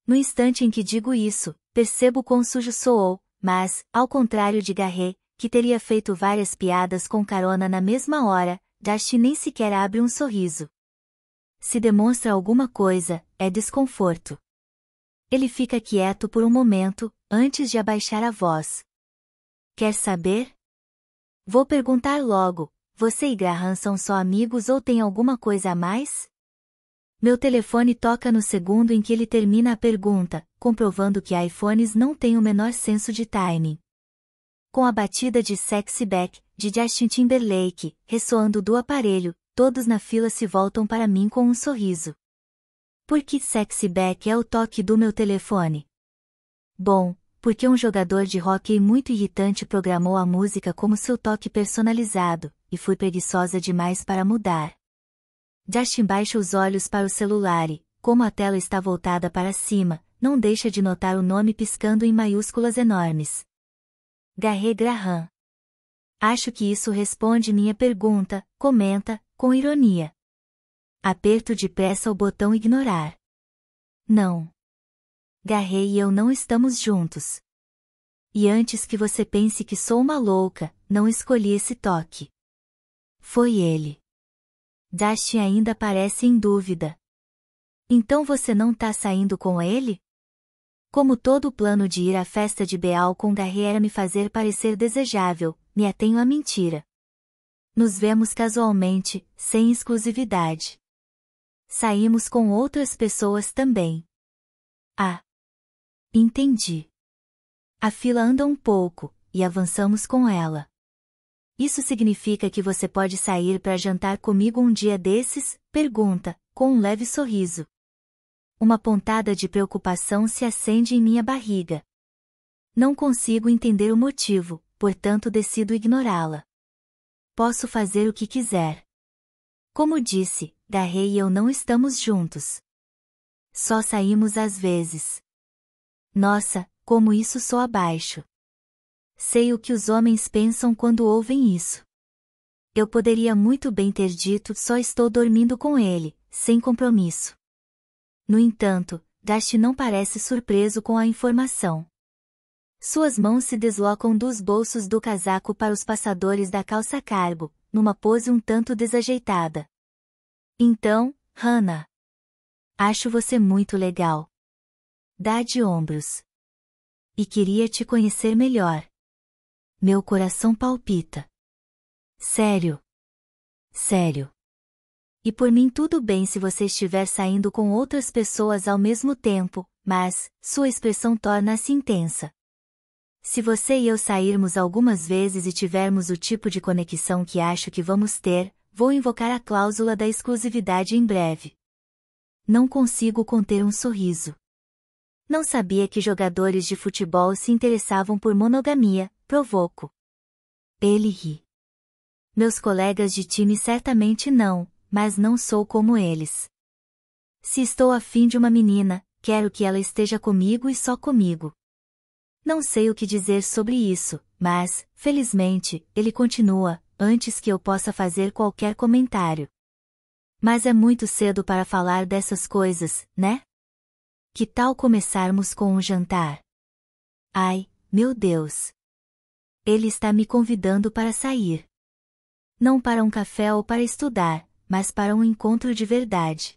No instante em que digo isso, percebo quão sujo soou, mas, ao contrário de Garret, que teria feito várias piadas com carona na mesma hora, Dash nem sequer abre um sorriso. Se demonstra alguma coisa, é desconforto. Ele fica quieto por um momento, antes de abaixar a voz. Quer saber? Vou perguntar logo: você e Graham são só amigos ou tem alguma coisa a mais? Meu telefone toca no segundo em que ele termina a pergunta, comprovando que iPhones não têm o menor senso de timing. Com a batida de Sexy Back, de Justin Timberlake, ressoando do aparelho, todos na fila se voltam para mim com um sorriso. Por que Sexy Back é o toque do meu telefone? Bom, porque um jogador de hóquei muito irritante programou a música como seu toque personalizado, e fui preguiçosa demais para mudar. Justin baixa os olhos para o celular e, como a tela está voltada para cima, não deixa de notar o nome piscando em maiúsculas enormes. Garre Graham. Acho que isso responde minha pergunta, comenta, com ironia. Aperto depressa o botão ignorar. Não. Garrey e eu não estamos juntos. E antes que você pense que sou uma louca, não escolhi esse toque. Foi ele. Dash ainda parece em dúvida. Então você não tá saindo com ele? Como todo o plano de ir à festa de Beal com Garrey era me fazer parecer desejável, me atenho à mentira. Nos vemos casualmente, sem exclusividade. Saímos com outras pessoas também. Ah! Entendi. A fila anda um pouco, e avançamos com ela. Isso significa que você pode sair para jantar comigo um dia desses? Pergunta, com um leve sorriso. Uma pontada de preocupação se acende em minha barriga. Não consigo entender o motivo, portanto decido ignorá-la. Posso fazer o que quiser. Como disse, rei e eu não estamos juntos. Só saímos às vezes. Nossa, como isso soa baixo! Sei o que os homens pensam quando ouvem isso. Eu poderia muito bem ter dito só estou dormindo com ele, sem compromisso. No entanto, Dash não parece surpreso com a informação. Suas mãos se deslocam dos bolsos do casaco para os passadores da calça cargo, numa pose um tanto desajeitada. Então, Hannah. Acho você muito legal dá de ombros. E queria te conhecer melhor. Meu coração palpita. Sério. Sério. E por mim tudo bem se você estiver saindo com outras pessoas ao mesmo tempo, mas, sua expressão torna-se intensa. Se você e eu sairmos algumas vezes e tivermos o tipo de conexão que acho que vamos ter, vou invocar a cláusula da exclusividade em breve. Não consigo conter um sorriso. Não sabia que jogadores de futebol se interessavam por monogamia, provoco. Ele ri. Meus colegas de time certamente não, mas não sou como eles. Se estou afim de uma menina, quero que ela esteja comigo e só comigo. Não sei o que dizer sobre isso, mas, felizmente, ele continua, antes que eu possa fazer qualquer comentário. Mas é muito cedo para falar dessas coisas, né? Que tal começarmos com um jantar? Ai, meu Deus! Ele está me convidando para sair. Não para um café ou para estudar, mas para um encontro de verdade.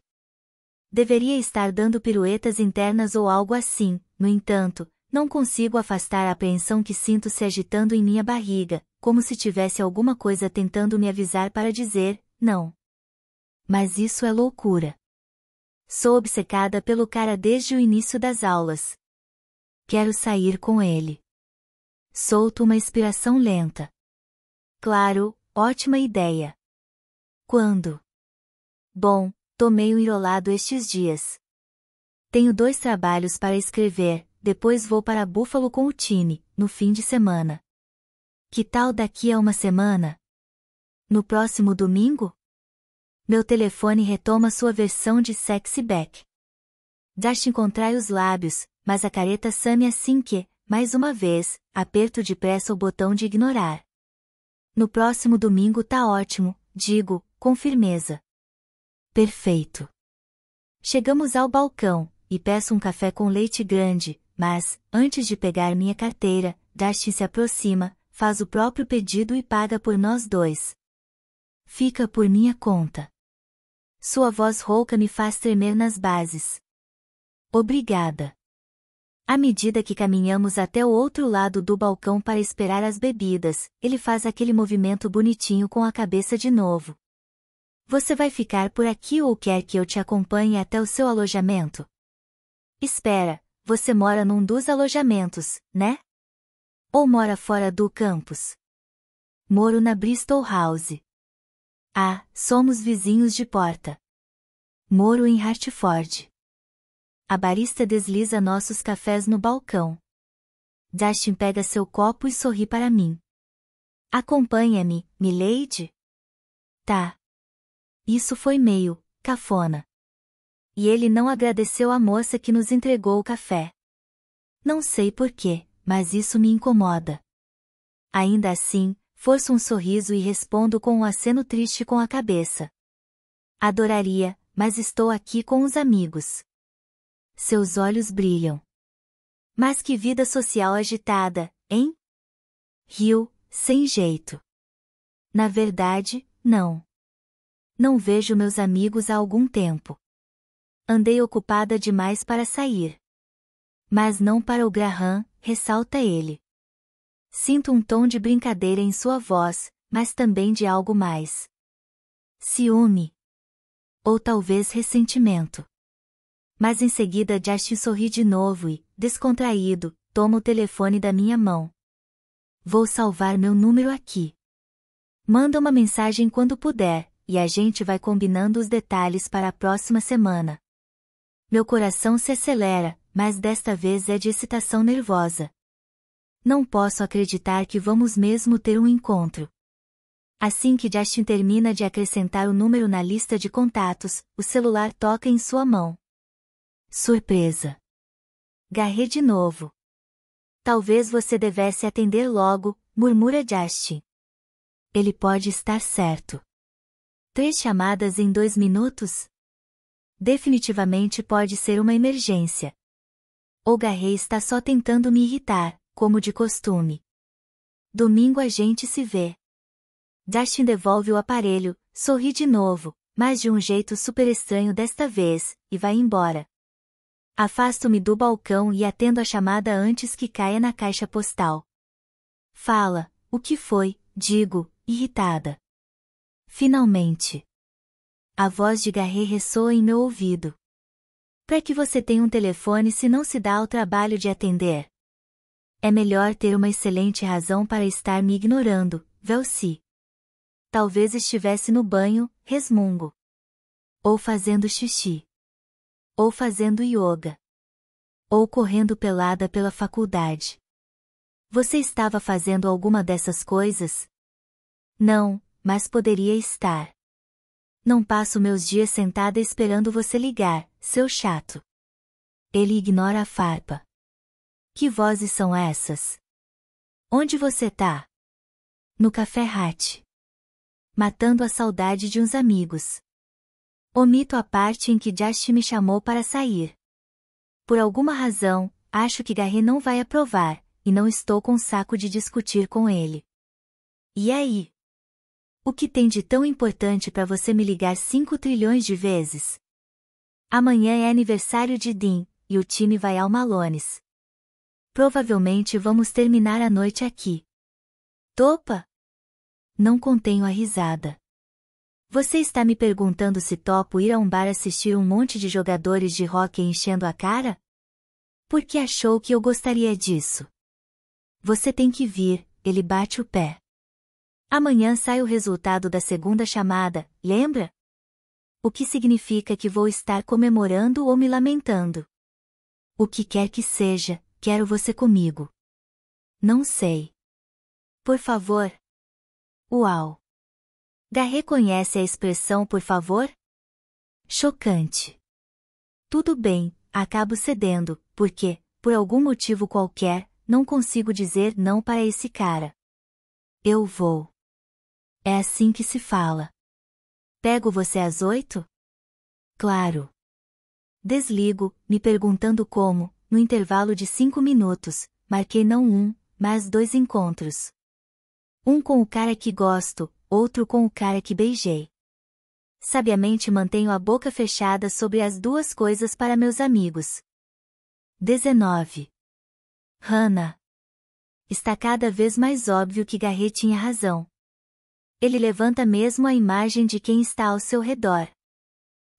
Deveria estar dando piruetas internas ou algo assim, no entanto, não consigo afastar a apreensão que sinto se agitando em minha barriga, como se tivesse alguma coisa tentando me avisar para dizer, não. Mas isso é loucura. Sou obcecada pelo cara desde o início das aulas. Quero sair com ele. Solto uma inspiração lenta. Claro, ótima ideia. Quando? Bom, tomei um enrolado estes dias. Tenho dois trabalhos para escrever, depois vou para Buffalo com o Tini, no fim de semana. Que tal daqui a uma semana? No próximo domingo? meu telefone retoma sua versão de sexy back. Dash contrai os lábios, mas a careta same assim que, mais uma vez, aperto depressa o botão de ignorar. No próximo domingo tá ótimo, digo, com firmeza. Perfeito. Chegamos ao balcão, e peço um café com leite grande, mas, antes de pegar minha carteira, Dustin se aproxima, faz o próprio pedido e paga por nós dois. Fica por minha conta. Sua voz rouca me faz tremer nas bases. Obrigada. À medida que caminhamos até o outro lado do balcão para esperar as bebidas, ele faz aquele movimento bonitinho com a cabeça de novo. Você vai ficar por aqui ou quer que eu te acompanhe até o seu alojamento? Espera, você mora num dos alojamentos, né? Ou mora fora do campus? Moro na Bristol House. Ah, somos vizinhos de porta. Moro em Hartford. A barista desliza nossos cafés no balcão. Dashin pega seu copo e sorri para mim. Acompanha-me, milady? Tá. Isso foi meio, cafona. E ele não agradeceu a moça que nos entregou o café. Não sei porquê, mas isso me incomoda. Ainda assim, forço um sorriso e respondo com um aceno triste com a cabeça. Adoraria, mas estou aqui com os amigos. Seus olhos brilham. Mas que vida social agitada, hein? Rio, sem jeito. Na verdade, não. Não vejo meus amigos há algum tempo. Andei ocupada demais para sair. Mas não para o Graham, ressalta ele. Sinto um tom de brincadeira em sua voz, mas também de algo mais. Ciúme. Ou talvez ressentimento. Mas em seguida Justin sorri de novo e, descontraído, toma o telefone da minha mão. Vou salvar meu número aqui. Manda uma mensagem quando puder, e a gente vai combinando os detalhes para a próxima semana. Meu coração se acelera, mas desta vez é de excitação nervosa. Não posso acreditar que vamos mesmo ter um encontro. Assim que Justin termina de acrescentar o número na lista de contatos, o celular toca em sua mão. Surpresa! Garrei de novo. Talvez você devesse atender logo, murmura Justin. Ele pode estar certo. Três chamadas em dois minutos? Definitivamente pode ser uma emergência. Ou Garrei está só tentando me irritar como de costume. Domingo a gente se vê. Dustin devolve o aparelho, sorri de novo, mas de um jeito super estranho desta vez, e vai embora. Afasto-me do balcão e atendo a chamada antes que caia na caixa postal. Fala, o que foi? Digo, irritada. Finalmente. A voz de Garret ressoa em meu ouvido. Para que você tem um telefone se não se dá ao trabalho de atender? É melhor ter uma excelente razão para estar me ignorando, Velci. Talvez estivesse no banho, resmungo. Ou fazendo xixi. Ou fazendo yoga. Ou correndo pelada pela faculdade. Você estava fazendo alguma dessas coisas? Não, mas poderia estar. Não passo meus dias sentada esperando você ligar, seu chato. Ele ignora a farpa. Que vozes são essas? Onde você tá? No Café Hat. Matando a saudade de uns amigos. Omito a parte em que Josh me chamou para sair. Por alguma razão, acho que Garret não vai aprovar, e não estou com saco de discutir com ele. E aí? O que tem de tão importante para você me ligar 5 trilhões de vezes? Amanhã é aniversário de Dean, e o time vai ao Malones. Provavelmente vamos terminar a noite aqui. Topa? Não contenho a risada. Você está me perguntando se topo ir a um bar assistir um monte de jogadores de hóquei enchendo a cara? Por que achou que eu gostaria disso? Você tem que vir, ele bate o pé. Amanhã sai o resultado da segunda chamada, lembra? O que significa que vou estar comemorando ou me lamentando. O que quer que seja, Quero você comigo. Não sei. Por favor. Uau. Ga reconhece a expressão por favor? Chocante. Tudo bem, acabo cedendo, porque, por algum motivo qualquer, não consigo dizer não para esse cara. Eu vou. É assim que se fala. Pego você às oito? Claro. Desligo, me perguntando como, no intervalo de cinco minutos, marquei não um, mas dois encontros. Um com o cara que gosto, outro com o cara que beijei. Sabiamente mantenho a boca fechada sobre as duas coisas para meus amigos. 19. Hannah. Está cada vez mais óbvio que Garret tinha razão. Ele levanta mesmo a imagem de quem está ao seu redor.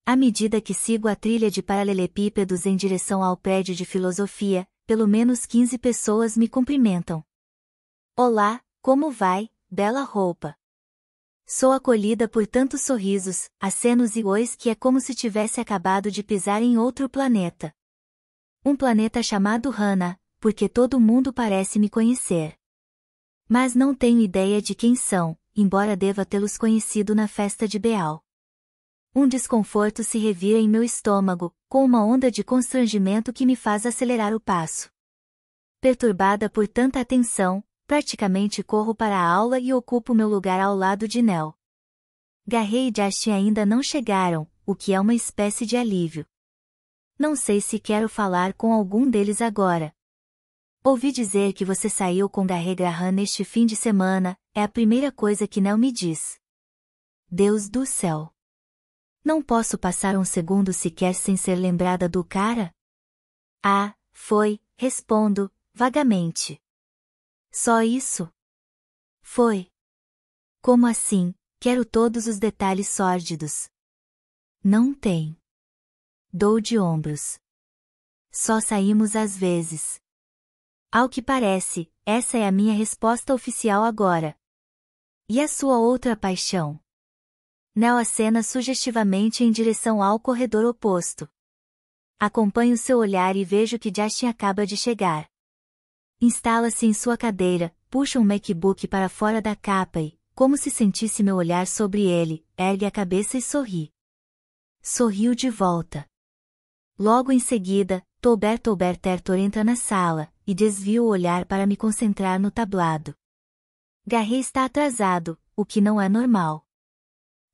À medida que sigo a trilha de paralelepípedos em direção ao prédio de filosofia, pelo menos 15 pessoas me cumprimentam. Olá, como vai, bela roupa? Sou acolhida por tantos sorrisos, acenos e ois que é como se tivesse acabado de pisar em outro planeta. Um planeta chamado Hana, porque todo mundo parece me conhecer. Mas não tenho ideia de quem são, embora deva tê-los conhecido na festa de Beal. Um desconforto se revira em meu estômago, com uma onda de constrangimento que me faz acelerar o passo. Perturbada por tanta atenção, praticamente corro para a aula e ocupo meu lugar ao lado de Nel. Garre e Justin ainda não chegaram, o que é uma espécie de alívio. Não sei se quero falar com algum deles agora. Ouvi dizer que você saiu com Garre Graham neste fim de semana, é a primeira coisa que Nel me diz. Deus do céu! Não posso passar um segundo sequer sem ser lembrada do cara? Ah, foi, respondo, vagamente. Só isso? Foi. Como assim? Quero todos os detalhes sórdidos. Não tem. Dou de ombros. Só saímos às vezes. Ao que parece, essa é a minha resposta oficial agora. E a sua outra paixão? Nel acena sugestivamente em direção ao corredor oposto. Acompanho seu olhar e vejo que Justin acaba de chegar. Instala-se em sua cadeira, puxa um MacBook para fora da capa e, como se sentisse meu olhar sobre ele, ergue a cabeça e sorri. Sorriu de volta. Logo em seguida, Tolbert Tolbert Tertor entra na sala, e desvia o olhar para me concentrar no tablado. Garry está atrasado, o que não é normal.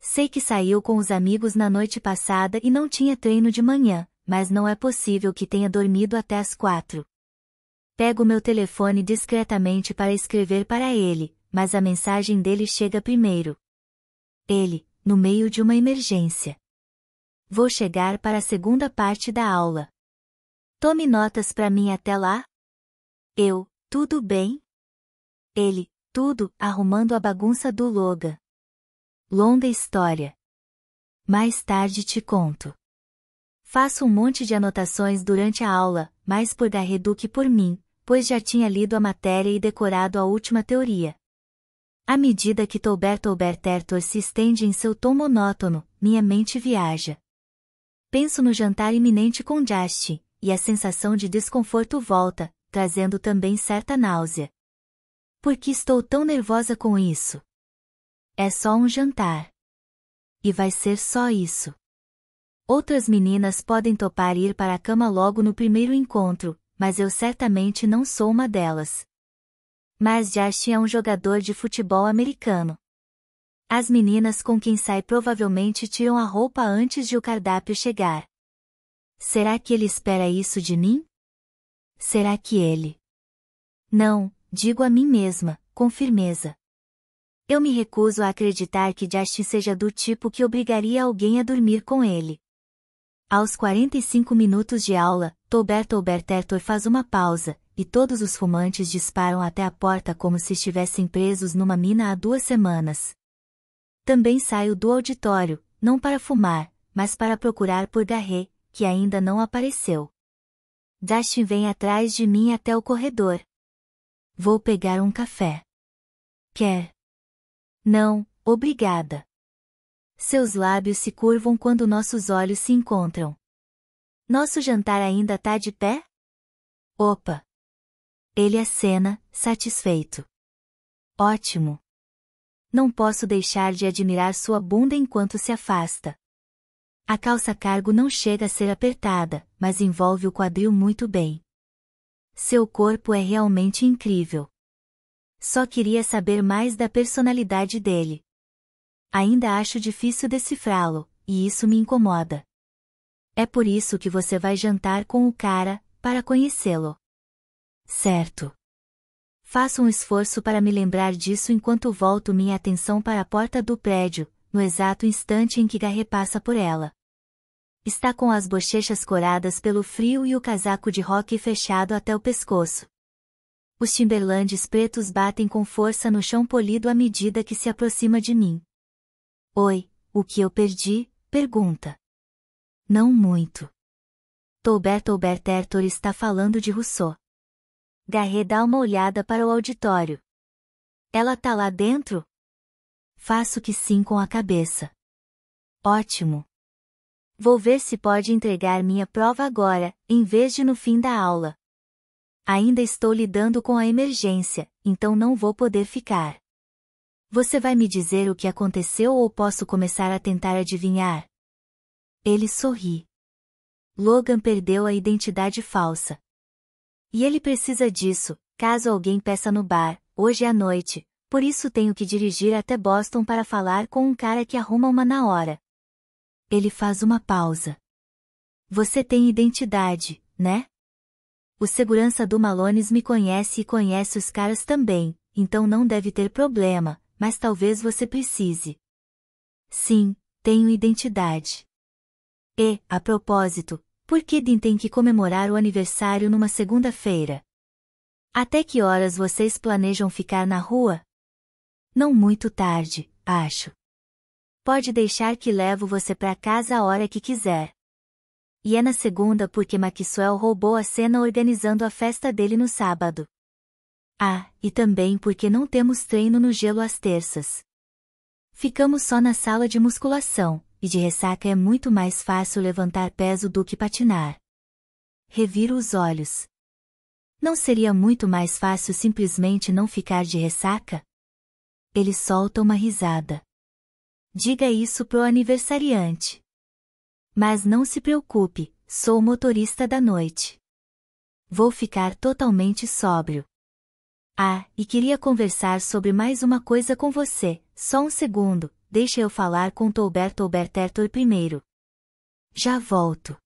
Sei que saiu com os amigos na noite passada e não tinha treino de manhã, mas não é possível que tenha dormido até as quatro. Pego meu telefone discretamente para escrever para ele, mas a mensagem dele chega primeiro. Ele, no meio de uma emergência. Vou chegar para a segunda parte da aula. Tome notas para mim até lá? Eu, tudo bem? Ele, tudo, arrumando a bagunça do Loga. Longa história. Mais tarde te conto. Faço um monte de anotações durante a aula, mais por Garredu que por mim, pois já tinha lido a matéria e decorado a última teoria. À medida que Tolbert Tolbert Ertor se estende em seu tom monótono, minha mente viaja. Penso no jantar iminente com Justin, e a sensação de desconforto volta, trazendo também certa náusea. Por que estou tão nervosa com isso? É só um jantar. E vai ser só isso. Outras meninas podem topar ir para a cama logo no primeiro encontro, mas eu certamente não sou uma delas. Mas Justin é um jogador de futebol americano. As meninas com quem sai provavelmente tiram a roupa antes de o cardápio chegar. Será que ele espera isso de mim? Será que ele? Não, digo a mim mesma, com firmeza. Eu me recuso a acreditar que Justin seja do tipo que obrigaria alguém a dormir com ele. Aos 45 minutos de aula, Tolbert Tolbert faz uma pausa, e todos os fumantes disparam até a porta como se estivessem presos numa mina há duas semanas. Também saio do auditório, não para fumar, mas para procurar por Garret, que ainda não apareceu. Dustin vem atrás de mim até o corredor. Vou pegar um café. Quer? Não, obrigada. Seus lábios se curvam quando nossos olhos se encontram. Nosso jantar ainda tá de pé? Opa! Ele acena, satisfeito. Ótimo! Não posso deixar de admirar sua bunda enquanto se afasta. A calça cargo não chega a ser apertada, mas envolve o quadril muito bem. Seu corpo é realmente incrível. Só queria saber mais da personalidade dele. Ainda acho difícil decifrá-lo, e isso me incomoda. É por isso que você vai jantar com o cara, para conhecê-lo. Certo. Faço um esforço para me lembrar disso enquanto volto minha atenção para a porta do prédio, no exato instante em que Garre passa por ela. Está com as bochechas coradas pelo frio e o casaco de rock fechado até o pescoço os timberlandes pretos batem com força no chão polido à medida que se aproxima de mim. Oi, o que eu perdi? Pergunta. Não muito. Tolbert, Tolbert, Tertor está falando de Rousseau. Garret dá uma olhada para o auditório. Ela tá lá dentro? Faço que sim com a cabeça. Ótimo. Vou ver se pode entregar minha prova agora, em vez de no fim da aula. Ainda estou lidando com a emergência, então não vou poder ficar. Você vai me dizer o que aconteceu ou posso começar a tentar adivinhar? Ele sorri. Logan perdeu a identidade falsa. E ele precisa disso, caso alguém peça no bar, hoje à noite, por isso tenho que dirigir até Boston para falar com um cara que arruma uma na hora. Ele faz uma pausa. Você tem identidade, né? O segurança do Malones me conhece e conhece os caras também, então não deve ter problema, mas talvez você precise. Sim, tenho identidade. E, a propósito, por que Din tem que comemorar o aniversário numa segunda-feira? Até que horas vocês planejam ficar na rua? Não muito tarde, acho. Pode deixar que levo você para casa a hora que quiser e é na segunda porque Maxwell roubou a cena organizando a festa dele no sábado. Ah, e também porque não temos treino no gelo às terças. Ficamos só na sala de musculação, e de ressaca é muito mais fácil levantar peso do que patinar. Reviro os olhos. Não seria muito mais fácil simplesmente não ficar de ressaca? Ele solta uma risada. Diga isso pro aniversariante. Mas não se preocupe, sou motorista da noite. Vou ficar totalmente sóbrio. Ah, e queria conversar sobre mais uma coisa com você, só um segundo, deixa eu falar com Tolberto Albertertor primeiro. Já volto.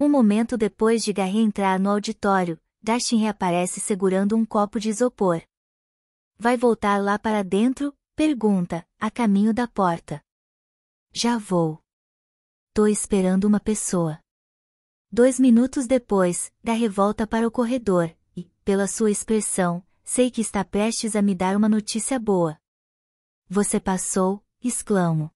Um momento depois de Garry entrar no auditório, Dashin reaparece segurando um copo de isopor. Vai voltar lá para dentro? Pergunta, a caminho da porta. Já vou tô esperando uma pessoa. Dois minutos depois, dá revolta para o corredor, e, pela sua expressão, sei que está prestes a me dar uma notícia boa. Você passou, exclamo.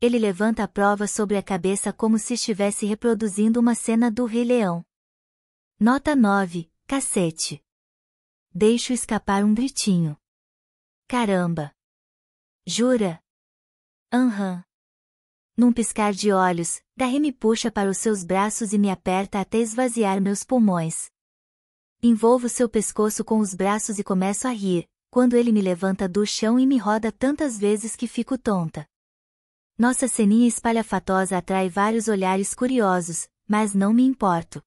Ele levanta a prova sobre a cabeça como se estivesse reproduzindo uma cena do Rei Leão. Nota 9, cacete. Deixo escapar um gritinho. Caramba! Jura? Aham. Uhum. Num piscar de olhos, Garry me puxa para os seus braços e me aperta até esvaziar meus pulmões. Envolvo seu pescoço com os braços e começo a rir, quando ele me levanta do chão e me roda tantas vezes que fico tonta. Nossa ceninha espalhafatosa atrai vários olhares curiosos, mas não me importo.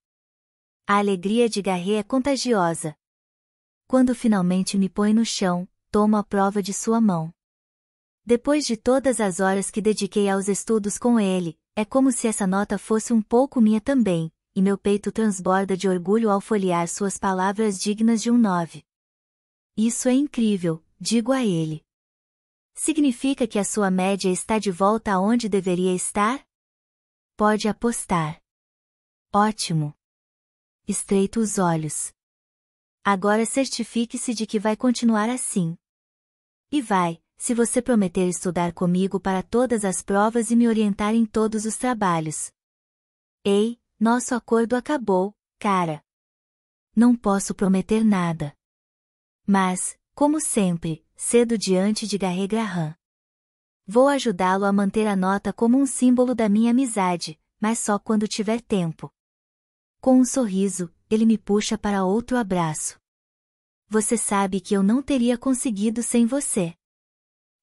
A alegria de Garré é contagiosa. Quando finalmente me põe no chão, tomo a prova de sua mão. Depois de todas as horas que dediquei aos estudos com ele, é como se essa nota fosse um pouco minha também, e meu peito transborda de orgulho ao folhear suas palavras dignas de um nove. Isso é incrível, digo a ele. Significa que a sua média está de volta aonde deveria estar? Pode apostar. Ótimo. Estreito os olhos. Agora certifique-se de que vai continuar assim. E vai, se você prometer estudar comigo para todas as provas e me orientar em todos os trabalhos. Ei, nosso acordo acabou, cara. Não posso prometer nada. Mas, como sempre, cedo diante de Garré Graham. Vou ajudá-lo a manter a nota como um símbolo da minha amizade, mas só quando tiver tempo. Com um sorriso, ele me puxa para outro abraço. Você sabe que eu não teria conseguido sem você.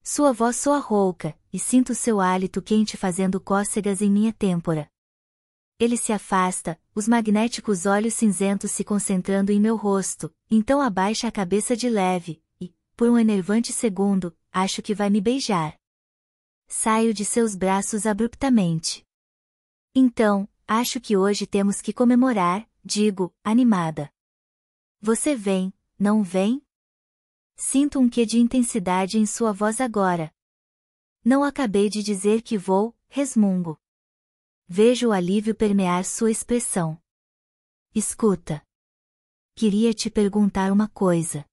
Sua voz soa rouca, e sinto seu hálito quente fazendo cócegas em minha têmpora. Ele se afasta, os magnéticos olhos cinzentos se concentrando em meu rosto, então abaixa a cabeça de leve, e, por um enervante segundo, acho que vai me beijar. Saio de seus braços abruptamente. Então, acho que hoje temos que comemorar, digo, animada. Você vem, não vem? Sinto um quê de intensidade em sua voz agora. Não acabei de dizer que vou, resmungo. Vejo o alívio permear sua expressão. Escuta. Queria te perguntar uma coisa.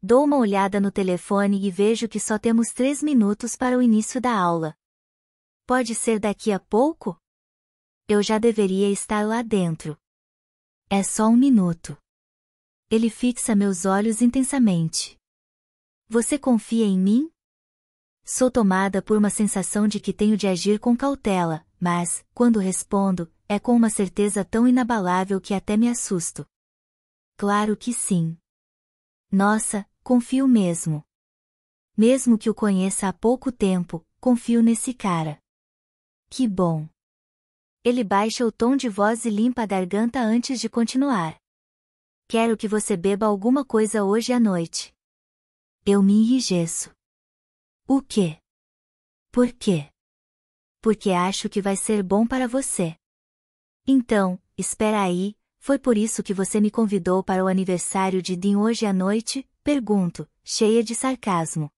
Dou uma olhada no telefone e vejo que só temos três minutos para o início da aula. Pode ser daqui a pouco? Eu já deveria estar lá dentro. É só um minuto. Ele fixa meus olhos intensamente. Você confia em mim? Sou tomada por uma sensação de que tenho de agir com cautela, mas, quando respondo, é com uma certeza tão inabalável que até me assusto. Claro que sim. Nossa, confio mesmo. Mesmo que o conheça há pouco tempo, confio nesse cara. Que bom. Ele baixa o tom de voz e limpa a garganta antes de continuar. Quero que você beba alguma coisa hoje à noite. Eu me enrijeço. O quê? Por quê? Porque acho que vai ser bom para você. Então, espera aí, foi por isso que você me convidou para o aniversário de Din hoje à noite? Pergunto, cheia de sarcasmo.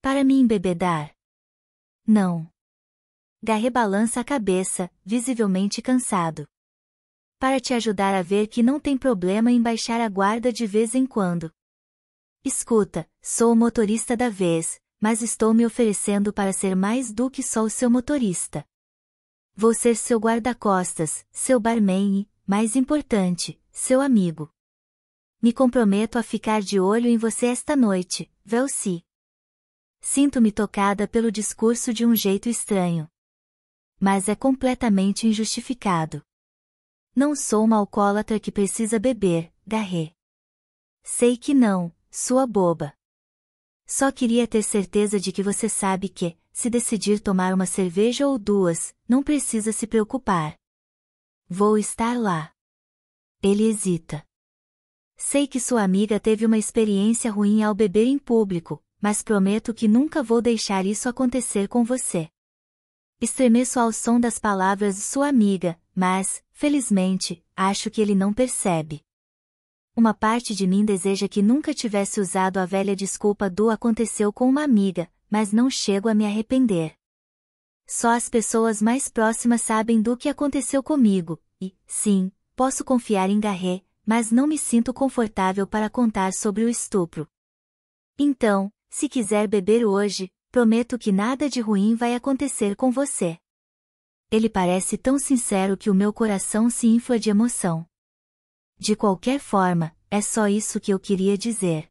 Para me embebedar? Não. Garre balança a cabeça, visivelmente cansado para te ajudar a ver que não tem problema em baixar a guarda de vez em quando. Escuta, sou o motorista da vez, mas estou me oferecendo para ser mais do que só o seu motorista. Vou ser seu guarda-costas, seu barman e, mais importante, seu amigo. Me comprometo a ficar de olho em você esta noite, Velci. Sinto-me tocada pelo discurso de um jeito estranho. Mas é completamente injustificado. Não sou uma alcoólatra que precisa beber, garré. Sei que não, sua boba. Só queria ter certeza de que você sabe que, se decidir tomar uma cerveja ou duas, não precisa se preocupar. Vou estar lá. Ele hesita. Sei que sua amiga teve uma experiência ruim ao beber em público, mas prometo que nunca vou deixar isso acontecer com você. Estremeço ao som das palavras de sua amiga, mas, Felizmente, acho que ele não percebe. Uma parte de mim deseja que nunca tivesse usado a velha desculpa do aconteceu com uma amiga, mas não chego a me arrepender. Só as pessoas mais próximas sabem do que aconteceu comigo, e, sim, posso confiar em Garret, mas não me sinto confortável para contar sobre o estupro. Então, se quiser beber hoje, prometo que nada de ruim vai acontecer com você ele parece tão sincero que o meu coração se infla de emoção. De qualquer forma, é só isso que eu queria dizer.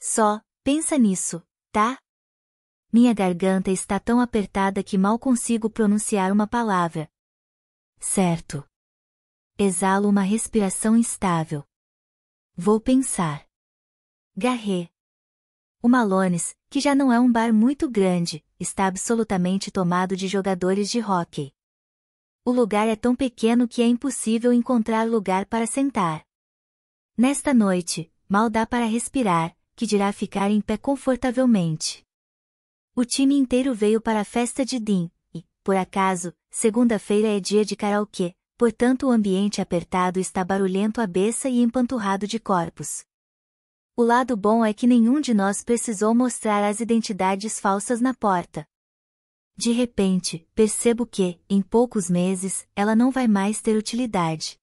Só, pensa nisso, tá? Minha garganta está tão apertada que mal consigo pronunciar uma palavra. Certo. Exalo uma respiração instável. Vou pensar. Garré. O Malones, que já não é um bar muito grande, está absolutamente tomado de jogadores de hóquei. O lugar é tão pequeno que é impossível encontrar lugar para sentar. Nesta noite, mal dá para respirar, que dirá ficar em pé confortavelmente. O time inteiro veio para a festa de Din, e, por acaso, segunda-feira é dia de karaokê, portanto o ambiente apertado está barulhento à beça e empanturrado de corpos. O lado bom é que nenhum de nós precisou mostrar as identidades falsas na porta. De repente, percebo que, em poucos meses, ela não vai mais ter utilidade.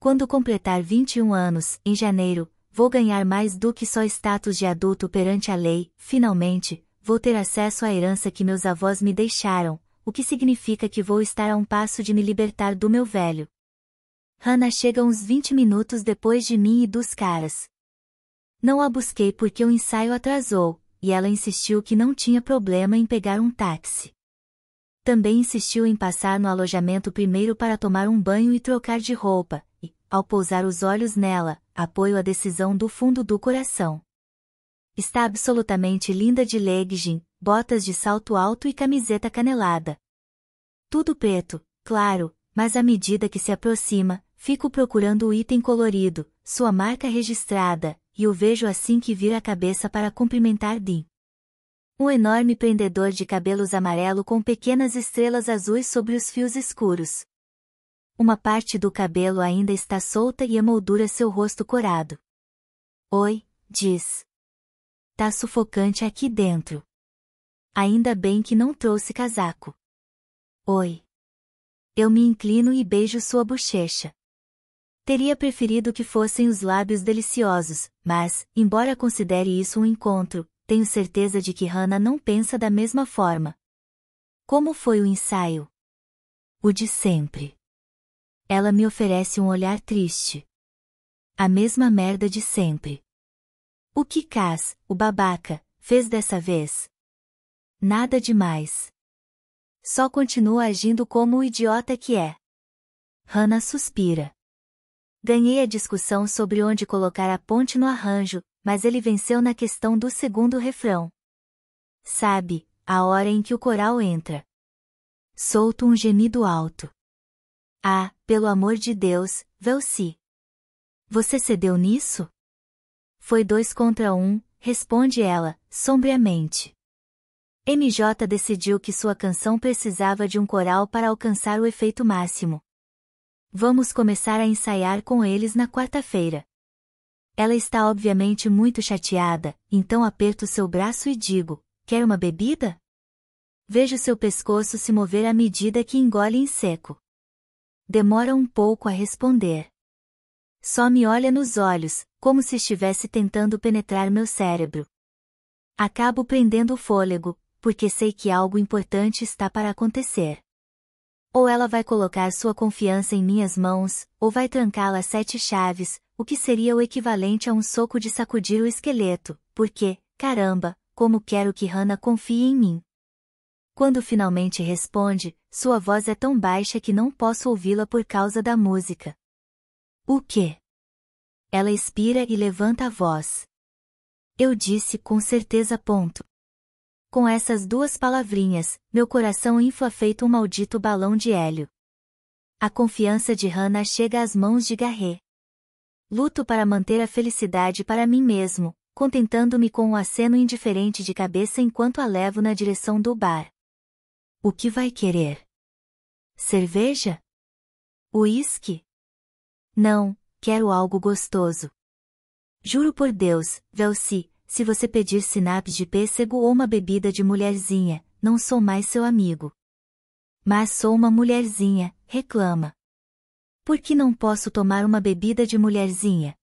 Quando completar 21 anos, em janeiro, vou ganhar mais do que só status de adulto perante a lei, finalmente, vou ter acesso à herança que meus avós me deixaram, o que significa que vou estar a um passo de me libertar do meu velho. Hannah chega uns 20 minutos depois de mim e dos caras. Não a busquei porque o ensaio atrasou, e ela insistiu que não tinha problema em pegar um táxi. Também insistiu em passar no alojamento primeiro para tomar um banho e trocar de roupa, e, ao pousar os olhos nela, apoio a decisão do fundo do coração. Está absolutamente linda de legging, botas de salto alto e camiseta canelada. Tudo preto, claro, mas à medida que se aproxima, fico procurando o item colorido, sua marca registrada, e o vejo assim que vira a cabeça para cumprimentar Dean. Um enorme prendedor de cabelos amarelo com pequenas estrelas azuis sobre os fios escuros. Uma parte do cabelo ainda está solta e emoldura seu rosto corado. Oi, diz. Tá sufocante aqui dentro. Ainda bem que não trouxe casaco. Oi. Eu me inclino e beijo sua bochecha. Teria preferido que fossem os lábios deliciosos, mas, embora considere isso um encontro, tenho certeza de que Hannah não pensa da mesma forma. Como foi o ensaio? O de sempre. Ela me oferece um olhar triste. A mesma merda de sempre. O que Cas, o babaca, fez dessa vez? Nada demais. Só continua agindo como o idiota que é. Hannah suspira. Ganhei a discussão sobre onde colocar a ponte no arranjo, mas ele venceu na questão do segundo refrão. Sabe, a hora em que o coral entra. Solto um gemido alto. Ah, pelo amor de Deus, Velci. Você cedeu nisso? Foi dois contra um, responde ela, sombriamente. MJ decidiu que sua canção precisava de um coral para alcançar o efeito máximo. Vamos começar a ensaiar com eles na quarta-feira. Ela está obviamente muito chateada, então aperto seu braço e digo: Quer uma bebida? Vejo seu pescoço se mover à medida que engole em seco. Demora um pouco a responder. Só me olha nos olhos, como se estivesse tentando penetrar meu cérebro. Acabo prendendo o fôlego, porque sei que algo importante está para acontecer. Ou ela vai colocar sua confiança em minhas mãos, ou vai trancá-la a sete chaves, o que seria o equivalente a um soco de sacudir o esqueleto, porque, caramba, como quero que Hannah confie em mim. Quando finalmente responde, sua voz é tão baixa que não posso ouvi-la por causa da música. O quê? Ela expira e levanta a voz. Eu disse com certeza ponto. Com essas duas palavrinhas, meu coração infla feito um maldito balão de hélio. A confiança de Hannah chega às mãos de Garret. Luto para manter a felicidade para mim mesmo, contentando-me com um aceno indiferente de cabeça enquanto a levo na direção do bar. O que vai querer? Cerveja? Uísque? Não, quero algo gostoso. Juro por Deus, Velci, se você pedir sinapes de pêssego ou uma bebida de mulherzinha, não sou mais seu amigo. Mas sou uma mulherzinha, reclama. Por que não posso tomar uma bebida de mulherzinha?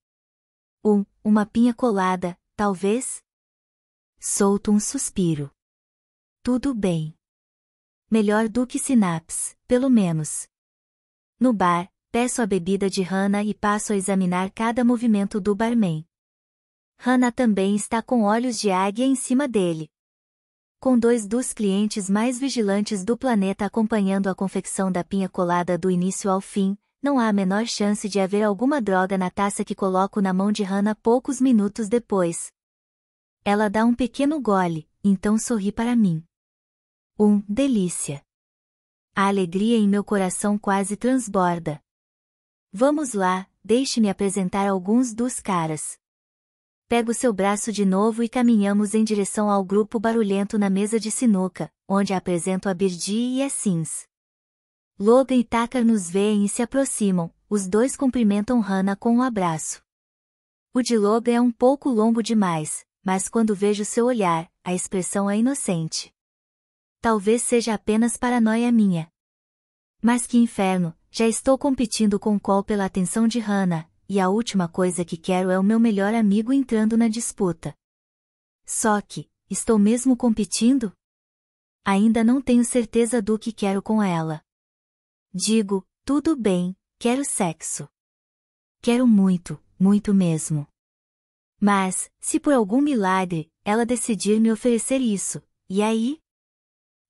Um, uma pinha colada, talvez? Solto um suspiro. Tudo bem. Melhor do que sinapes, pelo menos. No bar, peço a bebida de Hannah e passo a examinar cada movimento do barman. Hannah também está com olhos de águia em cima dele. Com dois dos clientes mais vigilantes do planeta acompanhando a confecção da pinha colada do início ao fim, não há a menor chance de haver alguma droga na taça que coloco na mão de Hannah poucos minutos depois. Ela dá um pequeno gole, então sorri para mim. Um, delícia. A alegria em meu coração quase transborda. Vamos lá, deixe-me apresentar alguns dos caras pego seu braço de novo e caminhamos em direção ao grupo barulhento na mesa de sinuca, onde apresento a Birdi e a Sims. Logan e Takar nos veem e se aproximam, os dois cumprimentam Hannah com um abraço. O de Logan é um pouco longo demais, mas quando vejo seu olhar, a expressão é inocente. Talvez seja apenas paranoia minha. Mas que inferno, já estou competindo com Cole pela atenção de Hannah, e a última coisa que quero é o meu melhor amigo entrando na disputa. Só que, estou mesmo competindo? Ainda não tenho certeza do que quero com ela. Digo, tudo bem, quero sexo. Quero muito, muito mesmo. Mas, se por algum milagre, ela decidir me oferecer isso, e aí?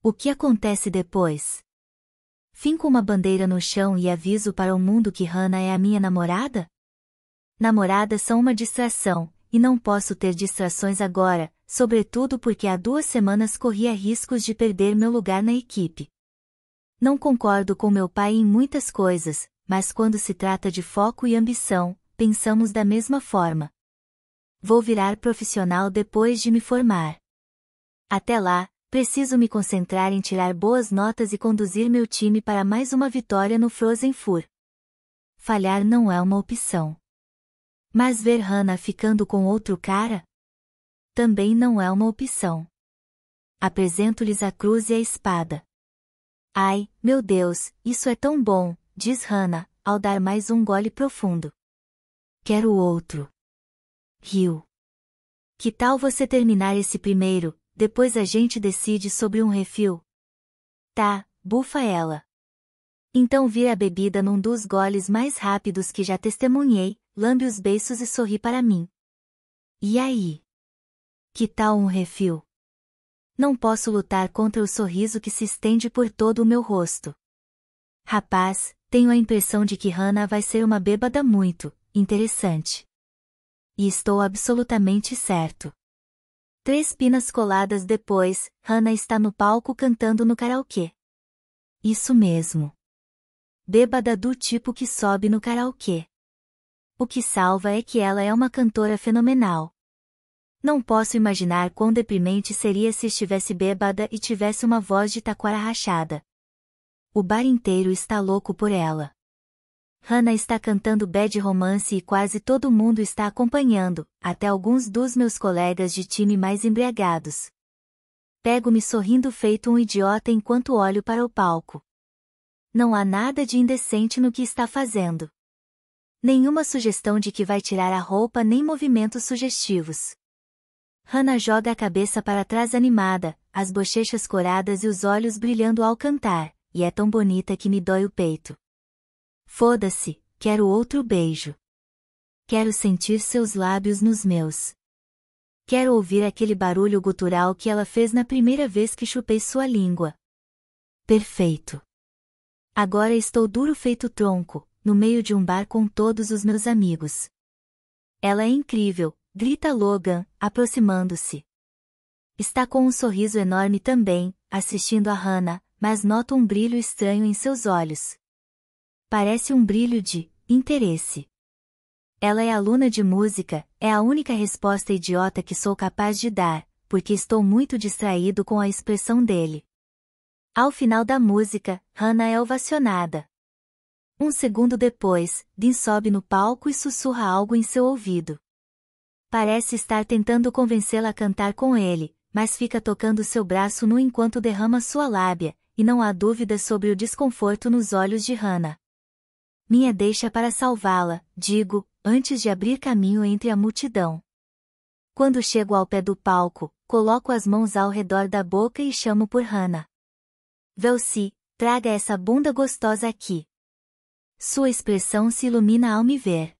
O que acontece depois? Finco uma bandeira no chão e aviso para o mundo que Hannah é a minha namorada? Namoradas são uma distração, e não posso ter distrações agora, sobretudo porque há duas semanas corria riscos de perder meu lugar na equipe. Não concordo com meu pai em muitas coisas, mas quando se trata de foco e ambição, pensamos da mesma forma. Vou virar profissional depois de me formar. Até lá, preciso me concentrar em tirar boas notas e conduzir meu time para mais uma vitória no Frozen Four. Falhar não é uma opção. Mas ver Hannah ficando com outro cara? Também não é uma opção. Apresento-lhes a cruz e a espada. Ai, meu Deus, isso é tão bom, diz Hannah, ao dar mais um gole profundo. Quero outro. Rio. Que tal você terminar esse primeiro, depois a gente decide sobre um refil? Tá, bufa ela. Então vira a bebida num dos goles mais rápidos que já testemunhei, lambe os beiços e sorri para mim. E aí? Que tal um refil? Não posso lutar contra o sorriso que se estende por todo o meu rosto. Rapaz, tenho a impressão de que Hannah vai ser uma bêbada muito interessante. E estou absolutamente certo. Três pinas coladas depois, Hannah está no palco cantando no karaokê. Isso mesmo. Bêbada do tipo que sobe no karaokê o que salva é que ela é uma cantora fenomenal. Não posso imaginar quão deprimente seria se estivesse bêbada e tivesse uma voz de taquara rachada. O bar inteiro está louco por ela. Hannah está cantando bad romance e quase todo mundo está acompanhando, até alguns dos meus colegas de time mais embriagados. Pego-me sorrindo feito um idiota enquanto olho para o palco. Não há nada de indecente no que está fazendo. Nenhuma sugestão de que vai tirar a roupa nem movimentos sugestivos. Hannah joga a cabeça para trás animada, as bochechas coradas e os olhos brilhando ao cantar, e é tão bonita que me dói o peito. Foda-se, quero outro beijo. Quero sentir seus lábios nos meus. Quero ouvir aquele barulho gutural que ela fez na primeira vez que chupei sua língua. Perfeito. Agora estou duro feito tronco, no meio de um bar com todos os meus amigos. Ela é incrível, grita Logan, aproximando-se. Está com um sorriso enorme também, assistindo a Hannah, mas nota um brilho estranho em seus olhos. Parece um brilho de interesse. Ela é aluna de música, é a única resposta idiota que sou capaz de dar, porque estou muito distraído com a expressão dele. Ao final da música, Hannah é ovacionada. Um segundo depois, Dean sobe no palco e sussurra algo em seu ouvido. Parece estar tentando convencê-la a cantar com ele, mas fica tocando seu braço nu enquanto derrama sua lábia, e não há dúvida sobre o desconforto nos olhos de Hannah. Minha deixa para salvá-la, digo, antes de abrir caminho entre a multidão. Quando chego ao pé do palco, coloco as mãos ao redor da boca e chamo por Hannah. Velci, traga essa bunda gostosa aqui. Sua expressão se ilumina ao me ver.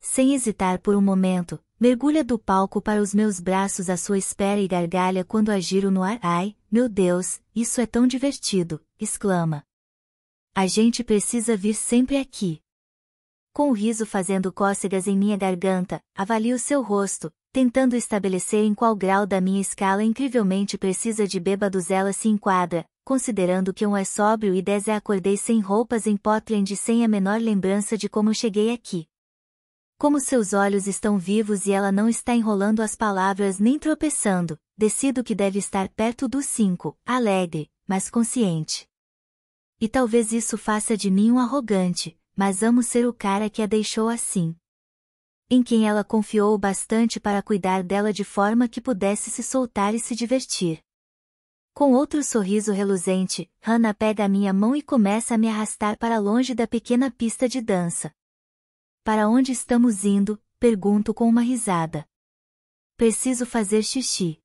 Sem hesitar por um momento, mergulha do palco para os meus braços à sua espera e gargalha quando agiro no ar. Ai, meu Deus, isso é tão divertido! exclama. A gente precisa vir sempre aqui. Com o riso fazendo cócegas em minha garganta, avalio seu rosto, tentando estabelecer em qual grau da minha escala incrivelmente precisa de bêbados ela se enquadra, considerando que um é sóbrio e dez é acordei sem roupas em Portland e sem a menor lembrança de como cheguei aqui. Como seus olhos estão vivos e ela não está enrolando as palavras nem tropeçando, decido que deve estar perto dos cinco, alegre, mas consciente. E talvez isso faça de mim um arrogante, mas amo ser o cara que a deixou assim em quem ela confiou bastante para cuidar dela de forma que pudesse se soltar e se divertir. Com outro sorriso reluzente, Hannah pega a minha mão e começa a me arrastar para longe da pequena pista de dança. Para onde estamos indo? pergunto com uma risada. Preciso fazer xixi.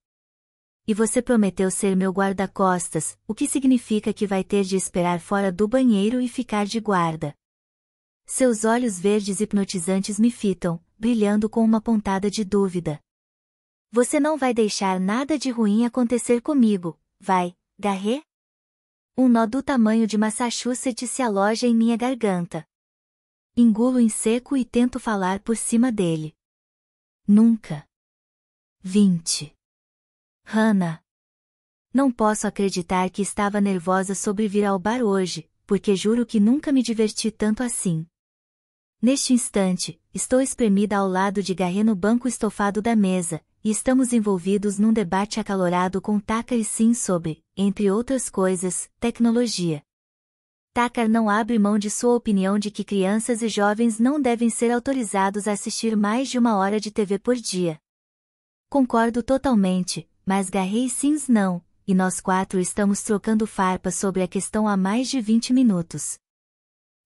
E você prometeu ser meu guarda-costas, o que significa que vai ter de esperar fora do banheiro e ficar de guarda. Seus olhos verdes hipnotizantes me fitam, brilhando com uma pontada de dúvida. Você não vai deixar nada de ruim acontecer comigo, vai, Garré? Um nó do tamanho de Massachusetts se aloja em minha garganta. Engulo em seco e tento falar por cima dele. Nunca. 20. Hannah. Não posso acreditar que estava nervosa sobre vir ao bar hoje, porque juro que nunca me diverti tanto assim. Neste instante, estou espremida ao lado de Garré no banco estofado da mesa, e estamos envolvidos num debate acalorado com Takar e Sim sobre, entre outras coisas, tecnologia. Takar não abre mão de sua opinião de que crianças e jovens não devem ser autorizados a assistir mais de uma hora de TV por dia. Concordo totalmente, mas Garré e Sims não, e nós quatro estamos trocando farpa sobre a questão há mais de 20 minutos.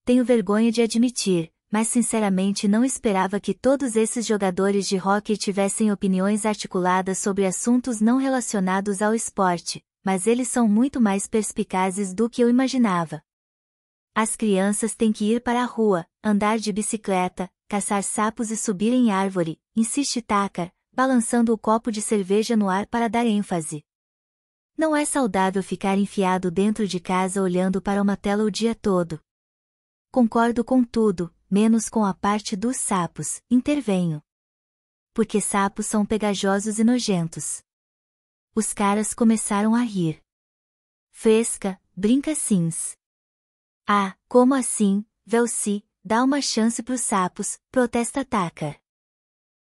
Tenho vergonha de admitir, mas sinceramente não esperava que todos esses jogadores de hóquei tivessem opiniões articuladas sobre assuntos não relacionados ao esporte, mas eles são muito mais perspicazes do que eu imaginava. As crianças têm que ir para a rua, andar de bicicleta, caçar sapos e subir em árvore, insiste Takar, balançando o copo de cerveja no ar para dar ênfase. Não é saudável ficar enfiado dentro de casa olhando para uma tela o dia todo. Concordo com tudo, menos com a parte dos sapos, intervenho. Porque sapos são pegajosos e nojentos. Os caras começaram a rir. Fresca, brinca sims. Ah, como assim, Velci, dá uma chance pros sapos, protesta Takar.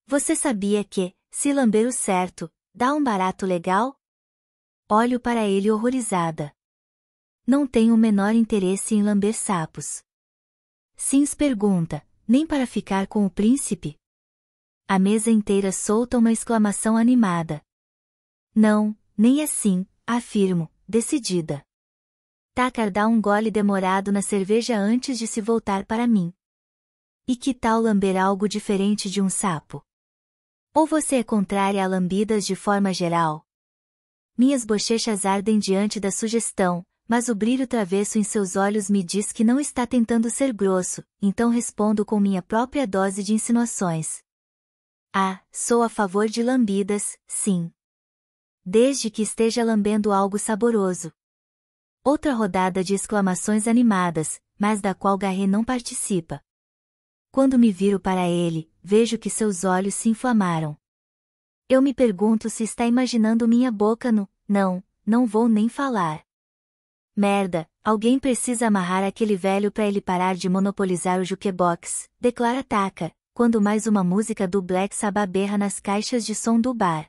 Você sabia que, se lamber o certo, dá um barato legal? Olho para ele horrorizada. Não tenho o menor interesse em lamber sapos. Sims pergunta, nem para ficar com o príncipe? A mesa inteira solta uma exclamação animada. Não, nem assim, afirmo, decidida. Takar dá um gole demorado na cerveja antes de se voltar para mim. E que tal lamber algo diferente de um sapo? Ou você é contrária a lambidas de forma geral? Minhas bochechas ardem diante da sugestão, mas o brilho travesso em seus olhos me diz que não está tentando ser grosso, então respondo com minha própria dose de insinuações. Ah, sou a favor de lambidas, sim. Desde que esteja lambendo algo saboroso. Outra rodada de exclamações animadas, mas da qual Garret não participa. Quando me viro para ele, vejo que seus olhos se inflamaram. Eu me pergunto se está imaginando minha boca no, não, não vou nem falar. Merda, alguém precisa amarrar aquele velho para ele parar de monopolizar o jukebox, declara Taka, quando mais uma música do Black Sabbath berra nas caixas de som do bar.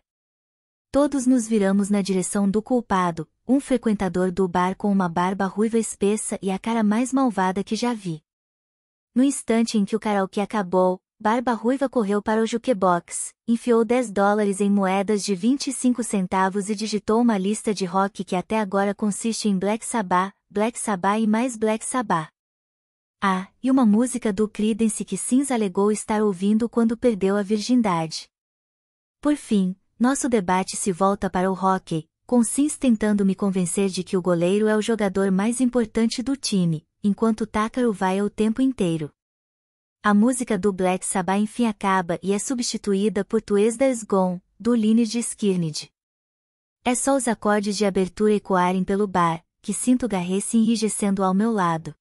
Todos nos viramos na direção do culpado, um frequentador do bar com uma barba ruiva espessa e a cara mais malvada que já vi. No instante em que o karaokê acabou, Barba Ruiva correu para o jukebox, enfiou 10 dólares em moedas de 25 centavos e digitou uma lista de rock que até agora consiste em Black Sabbath, Black Sabbath e mais Black Sabbath. Ah, e uma música do Creedence que Sims alegou estar ouvindo quando perdeu a virgindade. Por fim, nosso debate se volta para o hockey, com Sims tentando me convencer de que o goleiro é o jogador mais importante do time, enquanto Takaro vai o tempo inteiro. A música do Black Sabbath enfim acaba e é substituída por Tues da Gone, do Lineage Skirnid. É só os acordes de abertura ecoarem pelo bar, que sinto Garret se enrijecendo ao meu lado.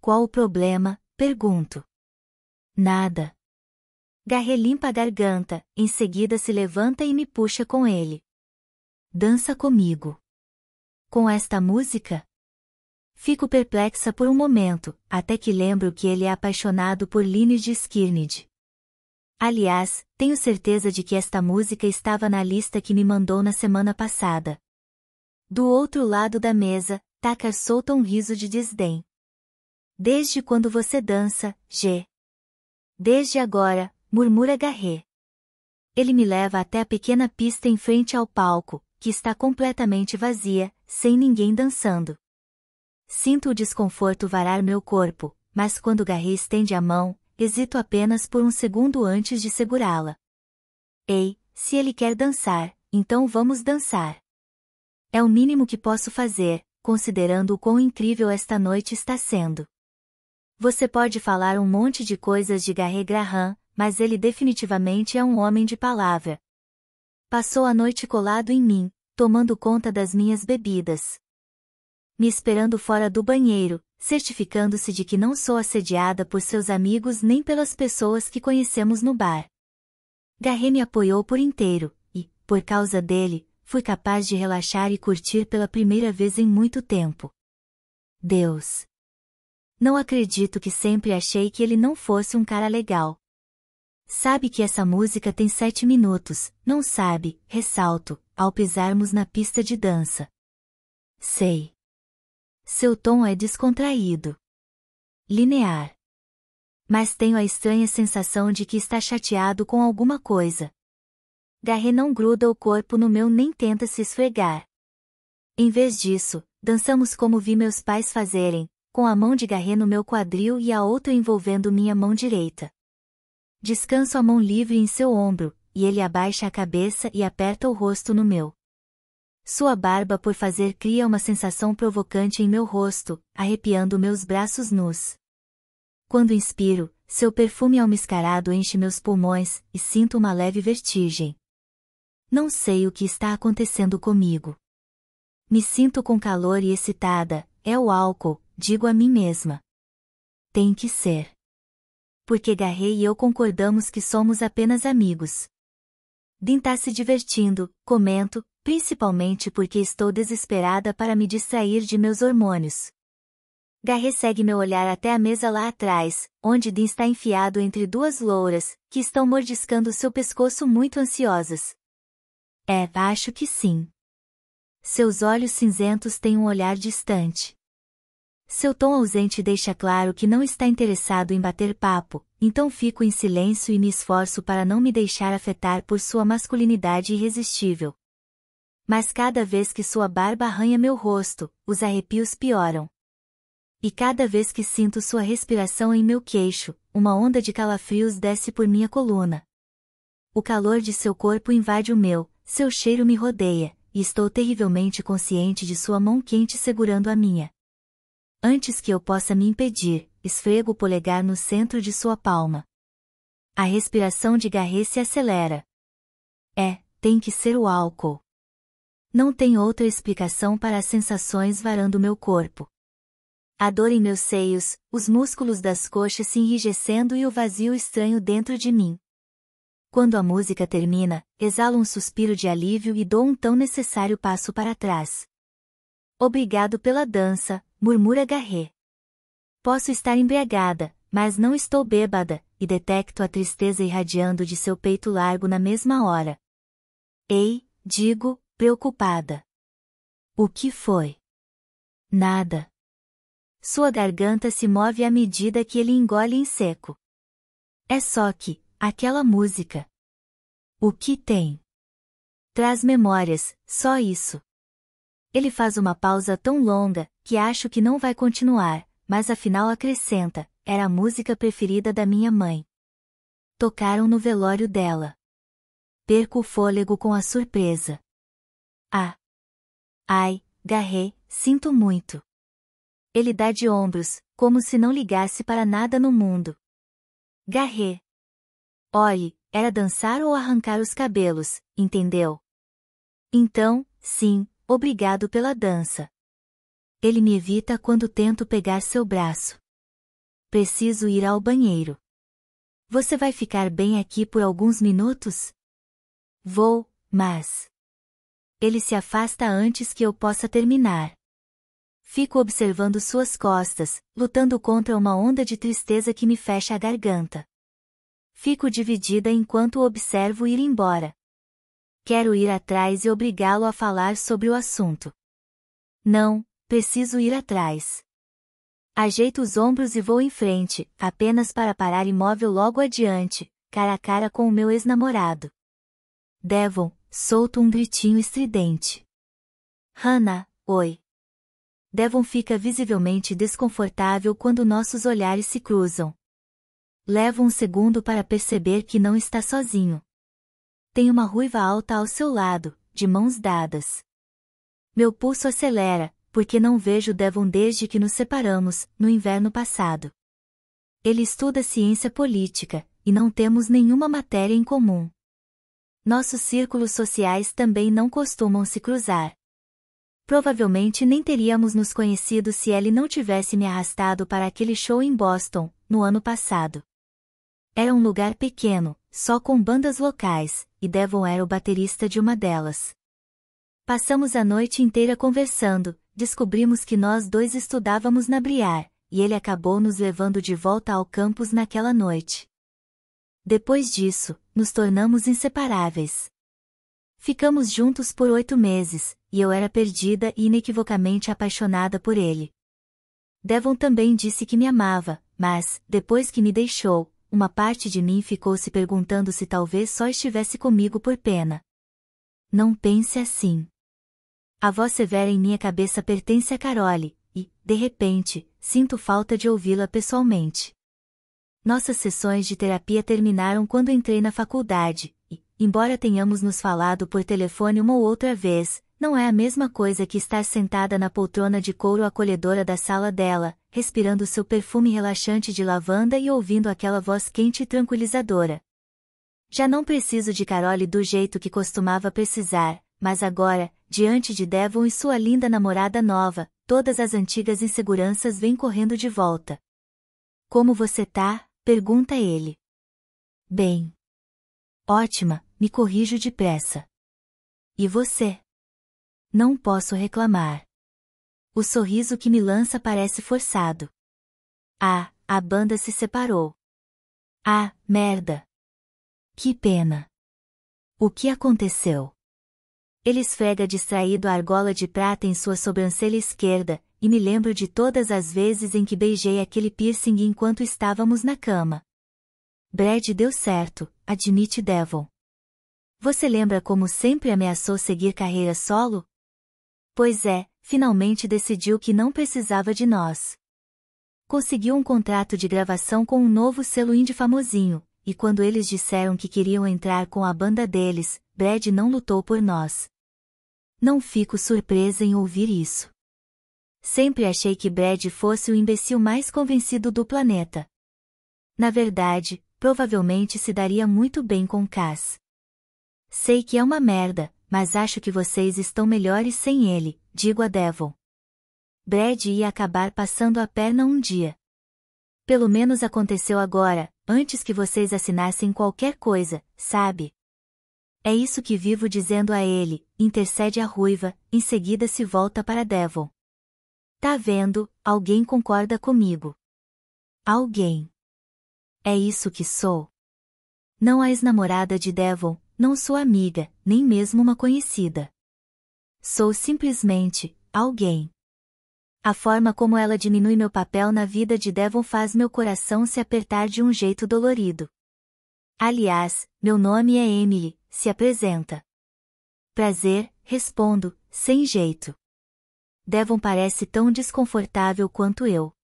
Qual o problema? Pergunto. Nada. Garret limpa a garganta, em seguida se levanta e me puxa com ele. Dança comigo. Com esta música? Fico perplexa por um momento, até que lembro que ele é apaixonado por Lines de Skirnid. Aliás, tenho certeza de que esta música estava na lista que me mandou na semana passada. Do outro lado da mesa, Takar solta um riso de desdém. Desde quando você dança, G. Desde agora, murmura Garret. Ele me leva até a pequena pista em frente ao palco, que está completamente vazia, sem ninguém dançando. Sinto o desconforto varar meu corpo, mas quando Garry estende a mão, hesito apenas por um segundo antes de segurá-la. Ei, se ele quer dançar, então vamos dançar. É o mínimo que posso fazer, considerando o quão incrível esta noite está sendo. Você pode falar um monte de coisas de Garry Graham, mas ele definitivamente é um homem de palavra. Passou a noite colado em mim, tomando conta das minhas bebidas me esperando fora do banheiro, certificando-se de que não sou assediada por seus amigos nem pelas pessoas que conhecemos no bar. Garre me apoiou por inteiro, e, por causa dele, fui capaz de relaxar e curtir pela primeira vez em muito tempo. Deus! Não acredito que sempre achei que ele não fosse um cara legal. Sabe que essa música tem sete minutos, não sabe, ressalto, ao pisarmos na pista de dança. Sei. Seu tom é descontraído. Linear. Mas tenho a estranha sensação de que está chateado com alguma coisa. Garré não gruda o corpo no meu nem tenta se esfregar. Em vez disso, dançamos como vi meus pais fazerem, com a mão de Garré no meu quadril e a outra envolvendo minha mão direita. Descanso a mão livre em seu ombro, e ele abaixa a cabeça e aperta o rosto no meu. Sua barba por fazer cria uma sensação provocante em meu rosto, arrepiando meus braços nus. Quando inspiro, seu perfume almiscarado enche meus pulmões e sinto uma leve vertigem. Não sei o que está acontecendo comigo. Me sinto com calor e excitada, é o álcool, digo a mim mesma. Tem que ser. Porque Garre e eu concordamos que somos apenas amigos. Din tá se divertindo, comento, principalmente porque estou desesperada para me distrair de meus hormônios. Garre segue meu olhar até a mesa lá atrás, onde Dean está enfiado entre duas louras, que estão mordiscando seu pescoço muito ansiosas. É, acho que sim. Seus olhos cinzentos têm um olhar distante. Seu tom ausente deixa claro que não está interessado em bater papo, então fico em silêncio e me esforço para não me deixar afetar por sua masculinidade irresistível. Mas cada vez que sua barba arranha meu rosto, os arrepios pioram. E cada vez que sinto sua respiração em meu queixo, uma onda de calafrios desce por minha coluna. O calor de seu corpo invade o meu, seu cheiro me rodeia, e estou terrivelmente consciente de sua mão quente segurando a minha. Antes que eu possa me impedir, esfrego o polegar no centro de sua palma. A respiração de Garret se acelera. É, tem que ser o álcool não tem outra explicação para as sensações varando meu corpo. A dor em meus seios, os músculos das coxas se enrijecendo e o vazio estranho dentro de mim. Quando a música termina, exalo um suspiro de alívio e dou um tão necessário passo para trás. Obrigado pela dança, murmura Garré. Posso estar embriagada, mas não estou bêbada, e detecto a tristeza irradiando de seu peito largo na mesma hora. Ei, digo, preocupada. O que foi? Nada. Sua garganta se move à medida que ele engole em seco. É só que, aquela música. O que tem? Traz memórias, só isso. Ele faz uma pausa tão longa que acho que não vai continuar, mas afinal acrescenta: era a música preferida da minha mãe. Tocaram no velório dela. Perco o fôlego com a surpresa. Ah! Ai, Garré, sinto muito. Ele dá de ombros, como se não ligasse para nada no mundo. Garré. Olhe, era dançar ou arrancar os cabelos, entendeu? Então, sim, obrigado pela dança. Ele me evita quando tento pegar seu braço. Preciso ir ao banheiro. Você vai ficar bem aqui por alguns minutos? Vou, mas ele se afasta antes que eu possa terminar. Fico observando suas costas, lutando contra uma onda de tristeza que me fecha a garganta. Fico dividida enquanto observo ir embora. Quero ir atrás e obrigá-lo a falar sobre o assunto. Não, preciso ir atrás. Ajeito os ombros e vou em frente, apenas para parar imóvel logo adiante, cara a cara com o meu ex-namorado. Devon, solto um gritinho estridente. Hannah, oi! Devon fica visivelmente desconfortável quando nossos olhares se cruzam. Levo um segundo para perceber que não está sozinho. Tem uma ruiva alta ao seu lado, de mãos dadas. Meu pulso acelera, porque não vejo Devon desde que nos separamos, no inverno passado. Ele estuda ciência política, e não temos nenhuma matéria em comum nossos círculos sociais também não costumam se cruzar. Provavelmente nem teríamos nos conhecido se ele não tivesse me arrastado para aquele show em Boston, no ano passado. Era um lugar pequeno, só com bandas locais, e Devon era o baterista de uma delas. Passamos a noite inteira conversando, descobrimos que nós dois estudávamos na Briar, e ele acabou nos levando de volta ao campus naquela noite. Depois disso, nos tornamos inseparáveis. Ficamos juntos por oito meses, e eu era perdida e inequivocamente apaixonada por ele. Devon também disse que me amava, mas, depois que me deixou, uma parte de mim ficou se perguntando se talvez só estivesse comigo por pena. Não pense assim. A voz severa em minha cabeça pertence a Carole, e, de repente, sinto falta de ouvi-la pessoalmente. Nossas sessões de terapia terminaram quando entrei na faculdade, e, embora tenhamos nos falado por telefone uma ou outra vez, não é a mesma coisa que estar sentada na poltrona de couro acolhedora da sala dela, respirando seu perfume relaxante de lavanda e ouvindo aquela voz quente e tranquilizadora. Já não preciso de Carole do jeito que costumava precisar, mas agora, diante de Devon e sua linda namorada nova, todas as antigas inseguranças vêm correndo de volta. Como você tá? Pergunta ele. Bem. Ótima, me corrijo depressa. E você? Não posso reclamar. O sorriso que me lança parece forçado. Ah, a banda se separou. Ah, merda! Que pena! O que aconteceu? Ele esfrega distraído a argola de prata em sua sobrancelha esquerda, e me lembro de todas as vezes em que beijei aquele piercing enquanto estávamos na cama. Brad deu certo, admite Devon. Você lembra como sempre ameaçou seguir carreira solo? Pois é, finalmente decidiu que não precisava de nós. Conseguiu um contrato de gravação com um novo selo indie famosinho, e quando eles disseram que queriam entrar com a banda deles, Brad não lutou por nós. Não fico surpresa em ouvir isso. Sempre achei que Brad fosse o imbecil mais convencido do planeta. Na verdade, provavelmente se daria muito bem com Cass. Sei que é uma merda, mas acho que vocês estão melhores sem ele, digo a Devon. Brad ia acabar passando a perna um dia. Pelo menos aconteceu agora, antes que vocês assinassem qualquer coisa, sabe? É isso que vivo dizendo a ele, intercede a ruiva, em seguida se volta para Devon. Tá vendo, alguém concorda comigo. Alguém. É isso que sou. Não a ex-namorada de Devon, não sou amiga, nem mesmo uma conhecida. Sou simplesmente alguém. A forma como ela diminui meu papel na vida de Devon faz meu coração se apertar de um jeito dolorido. Aliás, meu nome é Emily, se apresenta. Prazer, respondo, sem jeito. Devon parece tão desconfortável quanto eu.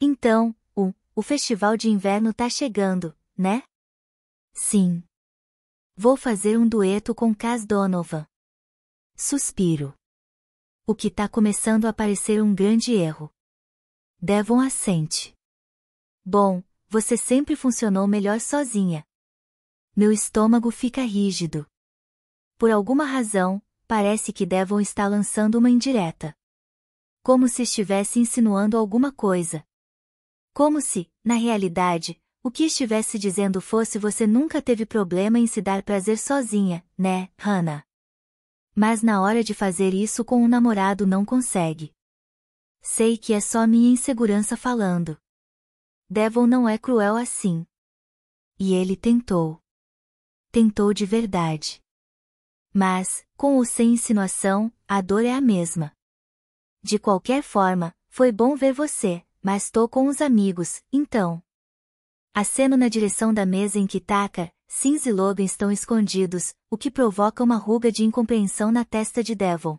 Então, o, o festival de inverno tá chegando, né? Sim. Vou fazer um dueto com Cas Donovan. Suspiro. O que tá começando a parecer um grande erro. Devon assente. Bom, você sempre funcionou melhor sozinha. Meu estômago fica rígido. Por alguma razão, parece que Devon está lançando uma indireta. Como se estivesse insinuando alguma coisa. Como se, na realidade, o que estivesse dizendo fosse você nunca teve problema em se dar prazer sozinha, né, Hannah? Mas na hora de fazer isso com um namorado não consegue. Sei que é só minha insegurança falando. Devon não é cruel assim. E ele tentou. Tentou de verdade. Mas, com ou sem insinuação, a dor é a mesma. De qualquer forma, foi bom ver você, mas tô com os amigos, então. Aceno na direção da mesa em que Taka, Sims e Logan estão escondidos, o que provoca uma ruga de incompreensão na testa de Devon.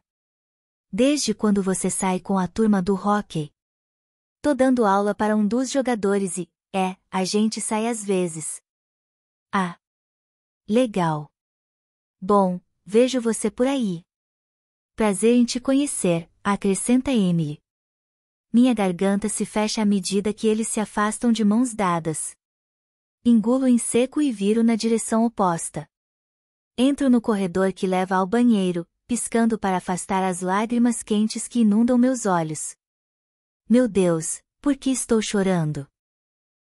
Desde quando você sai com a turma do hockey? Tô dando aula para um dos jogadores e, é, a gente sai às vezes. Ah. Legal. Bom, Vejo você por aí. Prazer em te conhecer, acrescenta Emily. Minha garganta se fecha à medida que eles se afastam de mãos dadas. Engulo em seco e viro na direção oposta. Entro no corredor que leva ao banheiro, piscando para afastar as lágrimas quentes que inundam meus olhos. Meu Deus, por que estou chorando?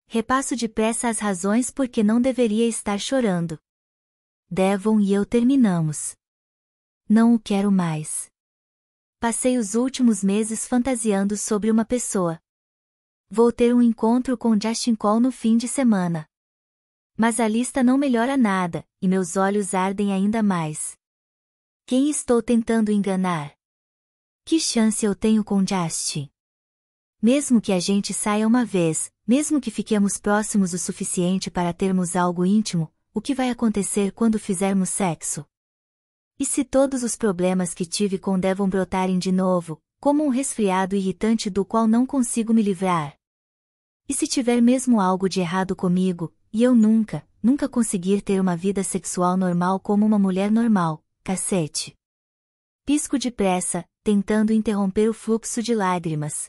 Repasso depressa as razões por que não deveria estar chorando. Devon e eu terminamos. Não o quero mais. Passei os últimos meses fantasiando sobre uma pessoa. Vou ter um encontro com Justin Cole no fim de semana. Mas a lista não melhora nada, e meus olhos ardem ainda mais. Quem estou tentando enganar? Que chance eu tenho com Justin? Mesmo que a gente saia uma vez, mesmo que fiquemos próximos o suficiente para termos algo íntimo, o que vai acontecer quando fizermos sexo? E se todos os problemas que tive com Devon brotarem de novo, como um resfriado irritante do qual não consigo me livrar? E se tiver mesmo algo de errado comigo, e eu nunca, nunca conseguir ter uma vida sexual normal como uma mulher normal, cacete. Pisco depressa, tentando interromper o fluxo de lágrimas.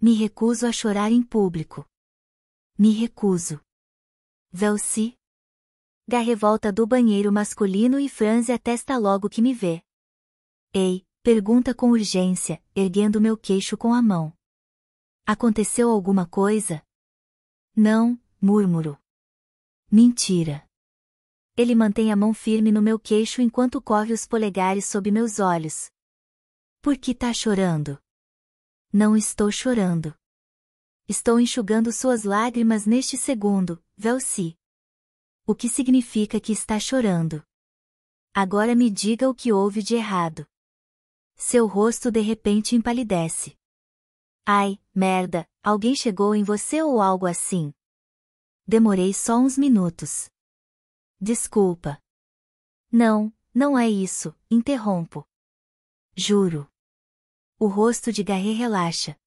Me recuso a chorar em público. Me recuso. Velci, da revolta do banheiro masculino e franze a testa logo que me vê. Ei, pergunta com urgência, erguendo meu queixo com a mão. Aconteceu alguma coisa? Não, murmuro. Mentira. Ele mantém a mão firme no meu queixo enquanto corre os polegares sob meus olhos. Por que tá chorando? Não estou chorando. Estou enxugando suas lágrimas neste segundo, Velci o que significa que está chorando. Agora me diga o que houve de errado. Seu rosto de repente empalidece. Ai, merda, alguém chegou em você ou algo assim. Demorei só uns minutos. Desculpa. Não, não é isso, interrompo. Juro. O rosto de Garre relaxa.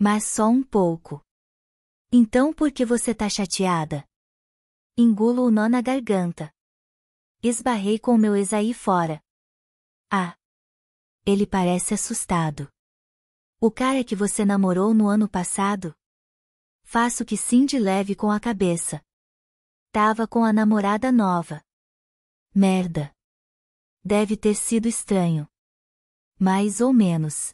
Mas só um pouco. Então por que você tá chateada? Engulo o nó na garganta. Esbarrei com meu Esaí fora. Ah! Ele parece assustado. O cara que você namorou no ano passado? Faço que sim de leve com a cabeça. Tava com a namorada nova. Merda. Deve ter sido estranho. Mais ou menos.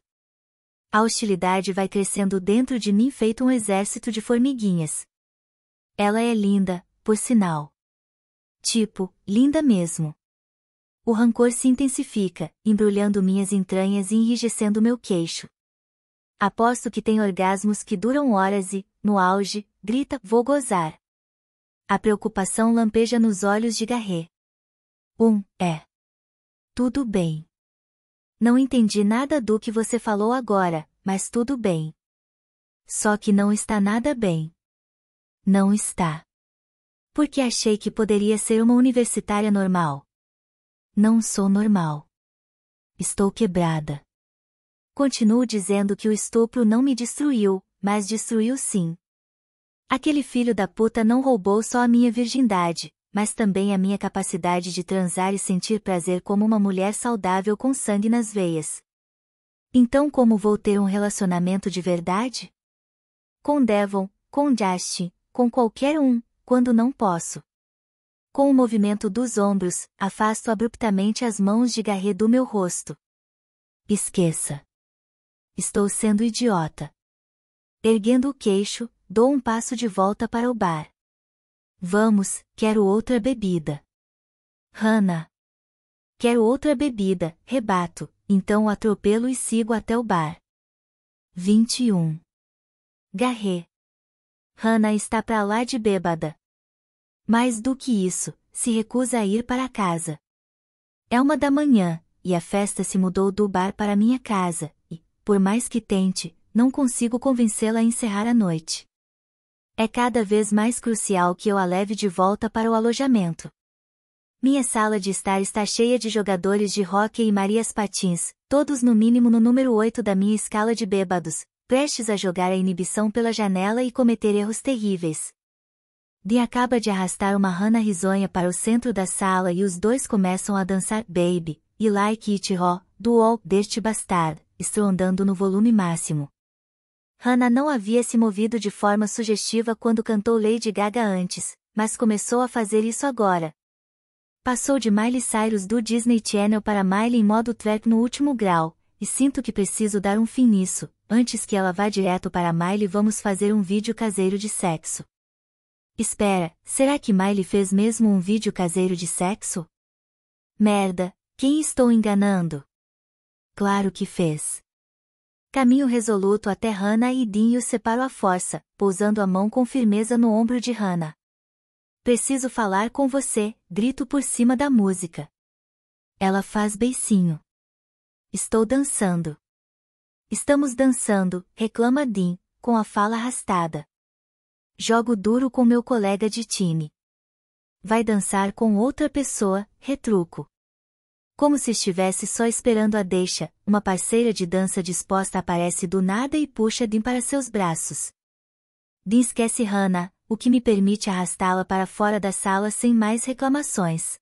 A hostilidade vai crescendo dentro de mim feito um exército de formiguinhas. Ela é linda, por sinal. Tipo, linda mesmo. O rancor se intensifica, embrulhando minhas entranhas e enrijecendo meu queixo. Aposto que tem orgasmos que duram horas e, no auge, grita: Vou gozar. A preocupação lampeja nos olhos de Garret. Um, é. Tudo bem. Não entendi nada do que você falou agora, mas tudo bem. Só que não está nada bem. Não está porque achei que poderia ser uma universitária normal. Não sou normal. Estou quebrada. Continuo dizendo que o estupro não me destruiu, mas destruiu sim. Aquele filho da puta não roubou só a minha virgindade, mas também a minha capacidade de transar e sentir prazer como uma mulher saudável com sangue nas veias. Então, como vou ter um relacionamento de verdade? Com Devon, com Justin, com qualquer um, quando não posso. Com o um movimento dos ombros, afasto abruptamente as mãos de Garret do meu rosto. Esqueça. Estou sendo idiota. Erguendo o queixo, dou um passo de volta para o bar. Vamos, quero outra bebida. Hannah. Quero outra bebida, rebato, então o atropelo e sigo até o bar. 21. Garret. Hannah está para lá de bêbada. Mais do que isso, se recusa a ir para casa. É uma da manhã, e a festa se mudou do bar para minha casa, e, por mais que tente, não consigo convencê-la a encerrar a noite. É cada vez mais crucial que eu a leve de volta para o alojamento. Minha sala de estar está cheia de jogadores de hóquei e Marias Patins, todos no mínimo no número 8 da minha escala de bêbados, prestes a jogar a inibição pela janela e cometer erros terríveis. Dean acaba de arrastar uma rana risonha para o centro da sala e os dois começam a dançar Baby, e Like It Ho, do All Deste Bastard, estrondando no volume máximo. Hannah não havia se movido de forma sugestiva quando cantou Lady Gaga antes, mas começou a fazer isso agora. Passou de Miley Cyrus do Disney Channel para Miley em modo trap no último grau, e sinto que preciso dar um fim nisso, antes que ela vá direto para Miley vamos fazer um vídeo caseiro de sexo. Espera, será que Miley fez mesmo um vídeo caseiro de sexo? Merda, quem estou enganando? Claro que fez. Caminho resoluto até Hannah e Dean e os separo à força, pousando a mão com firmeza no ombro de Hannah. Preciso falar com você, grito por cima da música. Ela faz beicinho. Estou dançando. Estamos dançando, reclama Dean, com a fala arrastada. Jogo duro com meu colega de time. Vai dançar com outra pessoa, retruco. Como se estivesse só esperando a deixa, uma parceira de dança disposta aparece do nada e puxa Dean para seus braços. Dean esquece Hannah, o que me permite arrastá-la para fora da sala sem mais reclamações.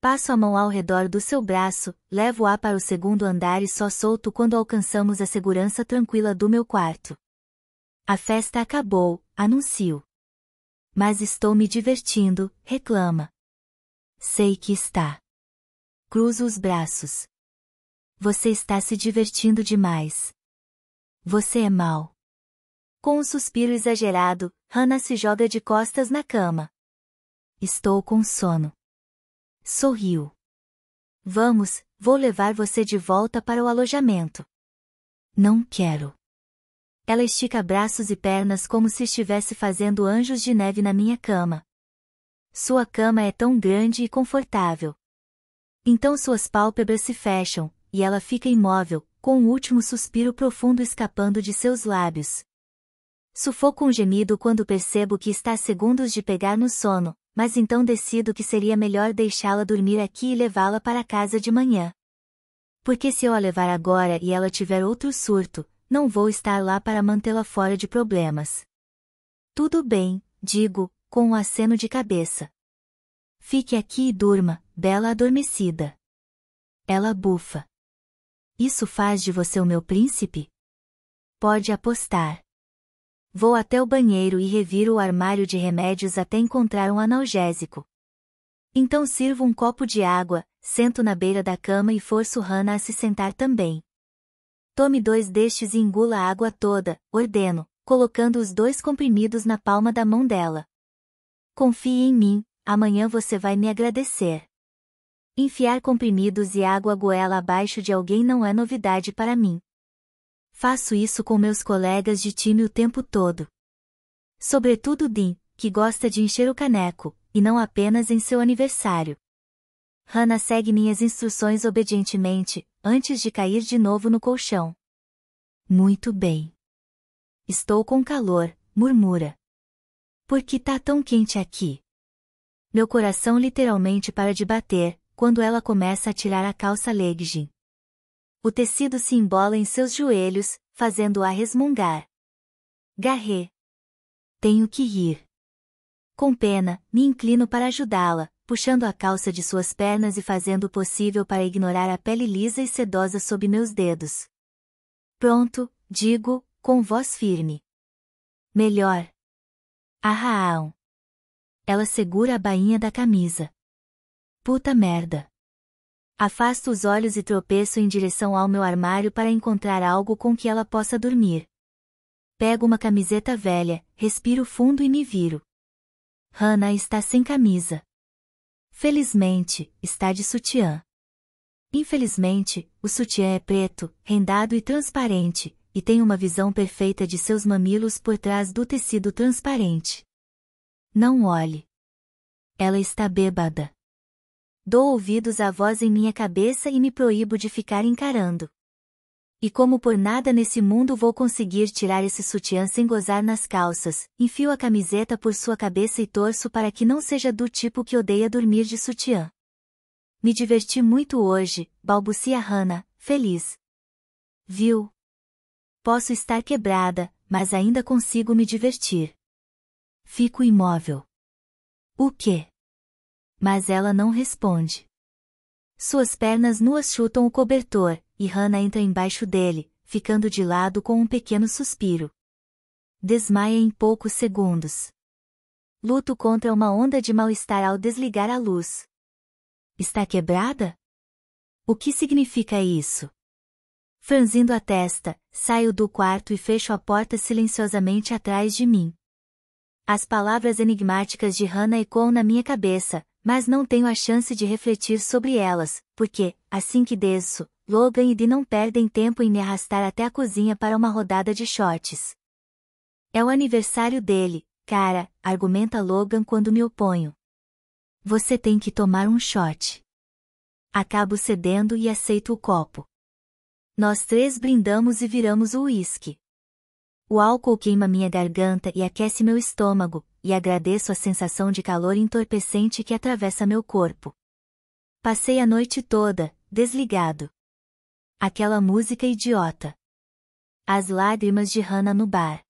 Passo a mão ao redor do seu braço, levo-a para o segundo andar e só solto quando alcançamos a segurança tranquila do meu quarto. A festa acabou, anuncio. Mas estou me divertindo, reclama. Sei que está. Cruzo os braços. Você está se divertindo demais. Você é mau. Com um suspiro exagerado, Hannah se joga de costas na cama. Estou com sono sorriu. Vamos, vou levar você de volta para o alojamento. Não quero. Ela estica braços e pernas como se estivesse fazendo anjos de neve na minha cama. Sua cama é tão grande e confortável. Então suas pálpebras se fecham, e ela fica imóvel, com um último suspiro profundo escapando de seus lábios. Sufoco um gemido quando percebo que está a segundos de pegar no sono, mas então decido que seria melhor deixá-la dormir aqui e levá-la para casa de manhã. Porque se eu a levar agora e ela tiver outro surto, não vou estar lá para mantê-la fora de problemas. Tudo bem, digo, com um aceno de cabeça. Fique aqui e durma, bela adormecida. Ela bufa. Isso faz de você o meu príncipe? Pode apostar. Vou até o banheiro e reviro o armário de remédios até encontrar um analgésico. Então sirvo um copo de água, sento na beira da cama e forço Hannah a se sentar também. Tome dois destes e engula a água toda, ordeno, colocando os dois comprimidos na palma da mão dela. Confie em mim, amanhã você vai me agradecer. Enfiar comprimidos e água goela abaixo de alguém não é novidade para mim faço isso com meus colegas de time o tempo todo. Sobretudo Dean, que gosta de encher o caneco, e não apenas em seu aniversário. Hannah segue minhas instruções obedientemente, antes de cair de novo no colchão. Muito bem. Estou com calor, murmura. Por que tá tão quente aqui? Meu coração literalmente para de bater, quando ela começa a tirar a calça legging o tecido se embola em seus joelhos, fazendo-a resmungar. Garré. Tenho que rir. Com pena, me inclino para ajudá-la, puxando a calça de suas pernas e fazendo o possível para ignorar a pele lisa e sedosa sob meus dedos. Pronto, digo, com voz firme. Melhor. Arraão. Ela segura a bainha da camisa. Puta merda. Afasto os olhos e tropeço em direção ao meu armário para encontrar algo com que ela possa dormir. Pego uma camiseta velha, respiro fundo e me viro. Hannah está sem camisa. Felizmente, está de sutiã. Infelizmente, o sutiã é preto, rendado e transparente, e tem uma visão perfeita de seus mamilos por trás do tecido transparente. Não olhe. Ela está bêbada dou ouvidos à voz em minha cabeça e me proíbo de ficar encarando. E como por nada nesse mundo vou conseguir tirar esse sutiã sem gozar nas calças, enfio a camiseta por sua cabeça e torço para que não seja do tipo que odeia dormir de sutiã. Me diverti muito hoje, balbucia Hannah, feliz. Viu? Posso estar quebrada, mas ainda consigo me divertir. Fico imóvel. O quê? Mas ela não responde. Suas pernas nuas chutam o cobertor, e Hannah entra embaixo dele, ficando de lado com um pequeno suspiro. Desmaia em poucos segundos. Luto contra uma onda de mal-estar ao desligar a luz. Está quebrada? O que significa isso? Franzindo a testa, saio do quarto e fecho a porta silenciosamente atrás de mim. As palavras enigmáticas de Hannah ecoam na minha cabeça, mas não tenho a chance de refletir sobre elas, porque, assim que desço, Logan e Dee não perdem tempo em me arrastar até a cozinha para uma rodada de shorts. É o aniversário dele, cara, argumenta Logan quando me oponho. Você tem que tomar um shot. Acabo cedendo e aceito o copo. Nós três brindamos e viramos o uísque. O álcool queima minha garganta e aquece meu estômago, e agradeço a sensação de calor entorpecente que atravessa meu corpo. Passei a noite toda, desligado. Aquela música idiota. As lágrimas de Hannah no bar.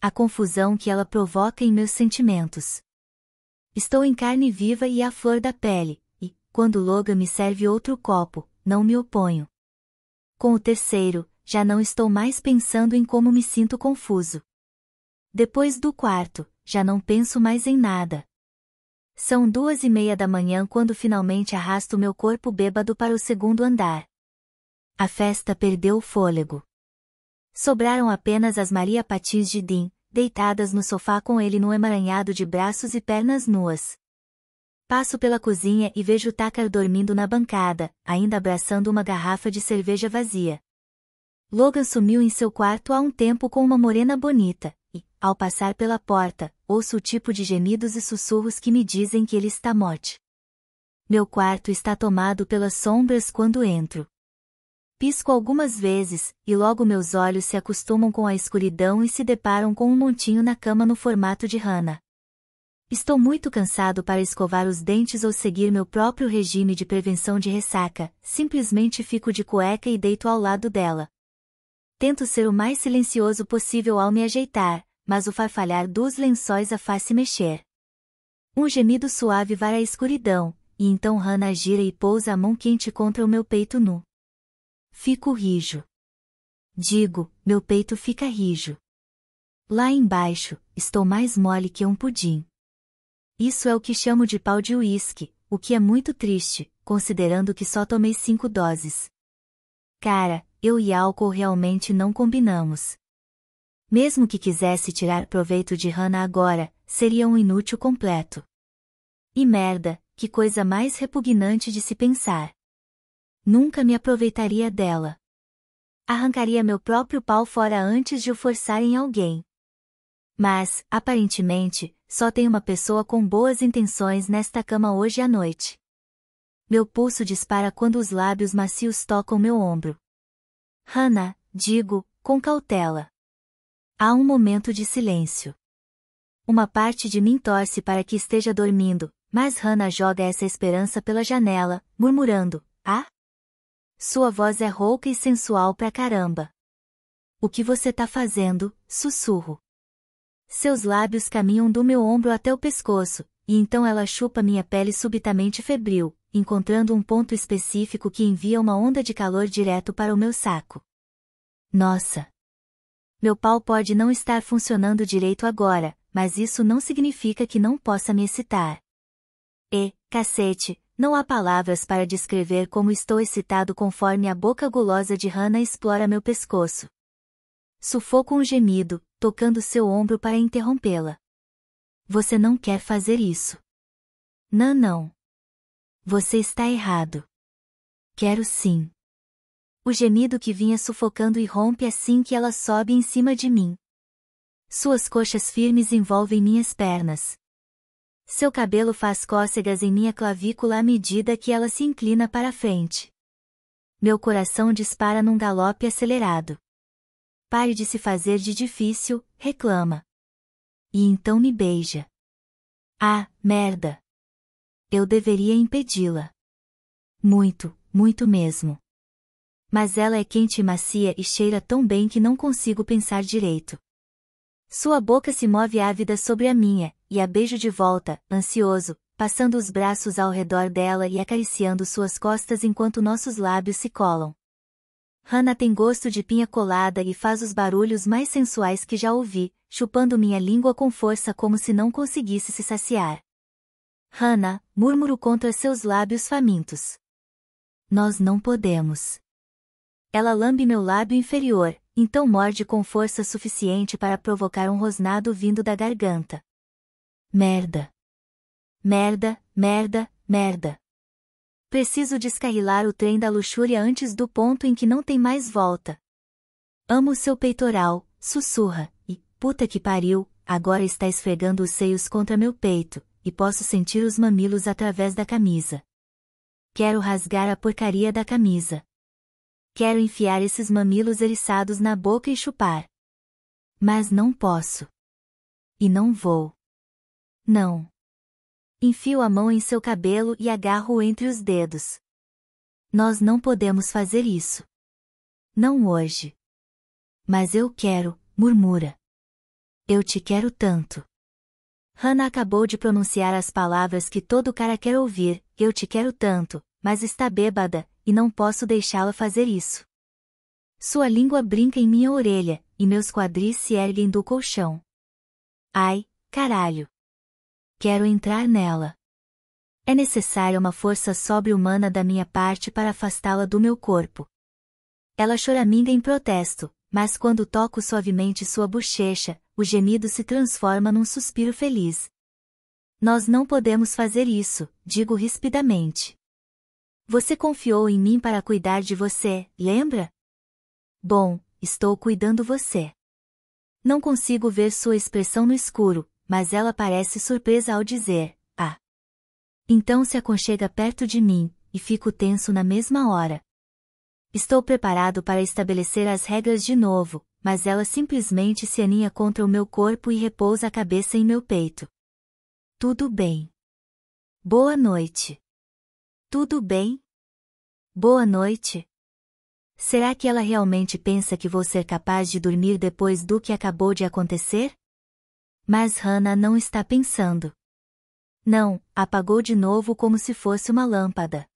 A confusão que ela provoca em meus sentimentos. Estou em carne viva e à flor da pele, e, quando Logan me serve outro copo, não me oponho. Com o terceiro, já não estou mais pensando em como me sinto confuso. Depois do quarto, já não penso mais em nada. São duas e meia da manhã quando finalmente arrasto meu corpo bêbado para o segundo andar. A festa perdeu o fôlego. Sobraram apenas as Maria Patins de Din, deitadas no sofá com ele no emaranhado de braços e pernas nuas. Passo pela cozinha e vejo Takar dormindo na bancada, ainda abraçando uma garrafa de cerveja vazia. Logan sumiu em seu quarto há um tempo com uma morena bonita, e, ao passar pela porta, ouço o tipo de gemidos e sussurros que me dizem que ele está morte. Meu quarto está tomado pelas sombras quando entro. Pisco algumas vezes, e logo meus olhos se acostumam com a escuridão e se deparam com um montinho na cama no formato de rana. Estou muito cansado para escovar os dentes ou seguir meu próprio regime de prevenção de ressaca, simplesmente fico de cueca e deito ao lado dela. Tento ser o mais silencioso possível ao me ajeitar, mas o farfalhar dos lençóis a faz se mexer. Um gemido suave vara a escuridão, e então Hannah gira e pousa a mão quente contra o meu peito nu. Fico rijo. Digo, meu peito fica rijo. Lá embaixo, estou mais mole que um pudim. Isso é o que chamo de pau de uísque, o que é muito triste, considerando que só tomei cinco doses. Cara, eu e álcool realmente não combinamos mesmo que quisesse tirar proveito de Hannah agora, seria um inútil completo. E merda, que coisa mais repugnante de se pensar. Nunca me aproveitaria dela. Arrancaria meu próprio pau fora antes de o forçar em alguém. Mas, aparentemente, só tem uma pessoa com boas intenções nesta cama hoje à noite. Meu pulso dispara quando os lábios macios tocam meu ombro. Hannah, digo, com cautela. Há um momento de silêncio. Uma parte de mim torce para que esteja dormindo, mas Hannah joga essa esperança pela janela, murmurando: Ah? Sua voz é rouca e sensual pra caramba. O que você tá fazendo? Sussurro. Seus lábios caminham do meu ombro até o pescoço, e então ela chupa minha pele subitamente febril, encontrando um ponto específico que envia uma onda de calor direto para o meu saco. Nossa! Meu pau pode não estar funcionando direito agora, mas isso não significa que não possa me excitar. E, cacete, não há palavras para descrever como estou excitado conforme a boca gulosa de Hannah explora meu pescoço. Sufoco um gemido, tocando seu ombro para interrompê-la. Você não quer fazer isso. Não, não. Você está errado. Quero sim o gemido que vinha sufocando irrompe assim que ela sobe em cima de mim. Suas coxas firmes envolvem minhas pernas. Seu cabelo faz cócegas em minha clavícula à medida que ela se inclina para a frente. Meu coração dispara num galope acelerado. Pare de se fazer de difícil, reclama. E então me beija. Ah, merda! Eu deveria impedi-la. Muito, muito mesmo mas ela é quente e macia e cheira tão bem que não consigo pensar direito. Sua boca se move ávida sobre a minha, e a beijo de volta, ansioso, passando os braços ao redor dela e acariciando suas costas enquanto nossos lábios se colam. Hannah tem gosto de pinha colada e faz os barulhos mais sensuais que já ouvi, chupando minha língua com força como se não conseguisse se saciar. Hannah, murmuro contra seus lábios famintos. Nós não podemos. Ela lambe meu lábio inferior, então morde com força suficiente para provocar um rosnado vindo da garganta. Merda. Merda, merda, merda. Preciso descarrilar o trem da luxúria antes do ponto em que não tem mais volta. Amo seu peitoral, sussurra, e, puta que pariu, agora está esfregando os seios contra meu peito, e posso sentir os mamilos através da camisa. Quero rasgar a porcaria da camisa. Quero enfiar esses mamilos eriçados na boca e chupar. Mas não posso. E não vou. Não. Enfio a mão em seu cabelo e agarro entre os dedos. Nós não podemos fazer isso. Não hoje. Mas eu quero, murmura. Eu te quero tanto. Hannah acabou de pronunciar as palavras que todo cara quer ouvir, eu te quero tanto, mas está bêbada, e não posso deixá-la fazer isso. Sua língua brinca em minha orelha, e meus quadris se erguem do colchão. Ai, caralho! Quero entrar nela. É necessária uma força sobre-humana da minha parte para afastá-la do meu corpo. Ela choraminga em protesto, mas quando toco suavemente sua bochecha, o gemido se transforma num suspiro feliz. Nós não podemos fazer isso, digo rispidamente. Você confiou em mim para cuidar de você, lembra? Bom, estou cuidando você. Não consigo ver sua expressão no escuro, mas ela parece surpresa ao dizer, ah. Então se aconchega perto de mim, e fico tenso na mesma hora. Estou preparado para estabelecer as regras de novo, mas ela simplesmente se aninha contra o meu corpo e repousa a cabeça em meu peito. Tudo bem. Boa noite. Tudo bem? Boa noite. Será que ela realmente pensa que vou ser capaz de dormir depois do que acabou de acontecer? Mas Hannah não está pensando. Não, apagou de novo como se fosse uma lâmpada.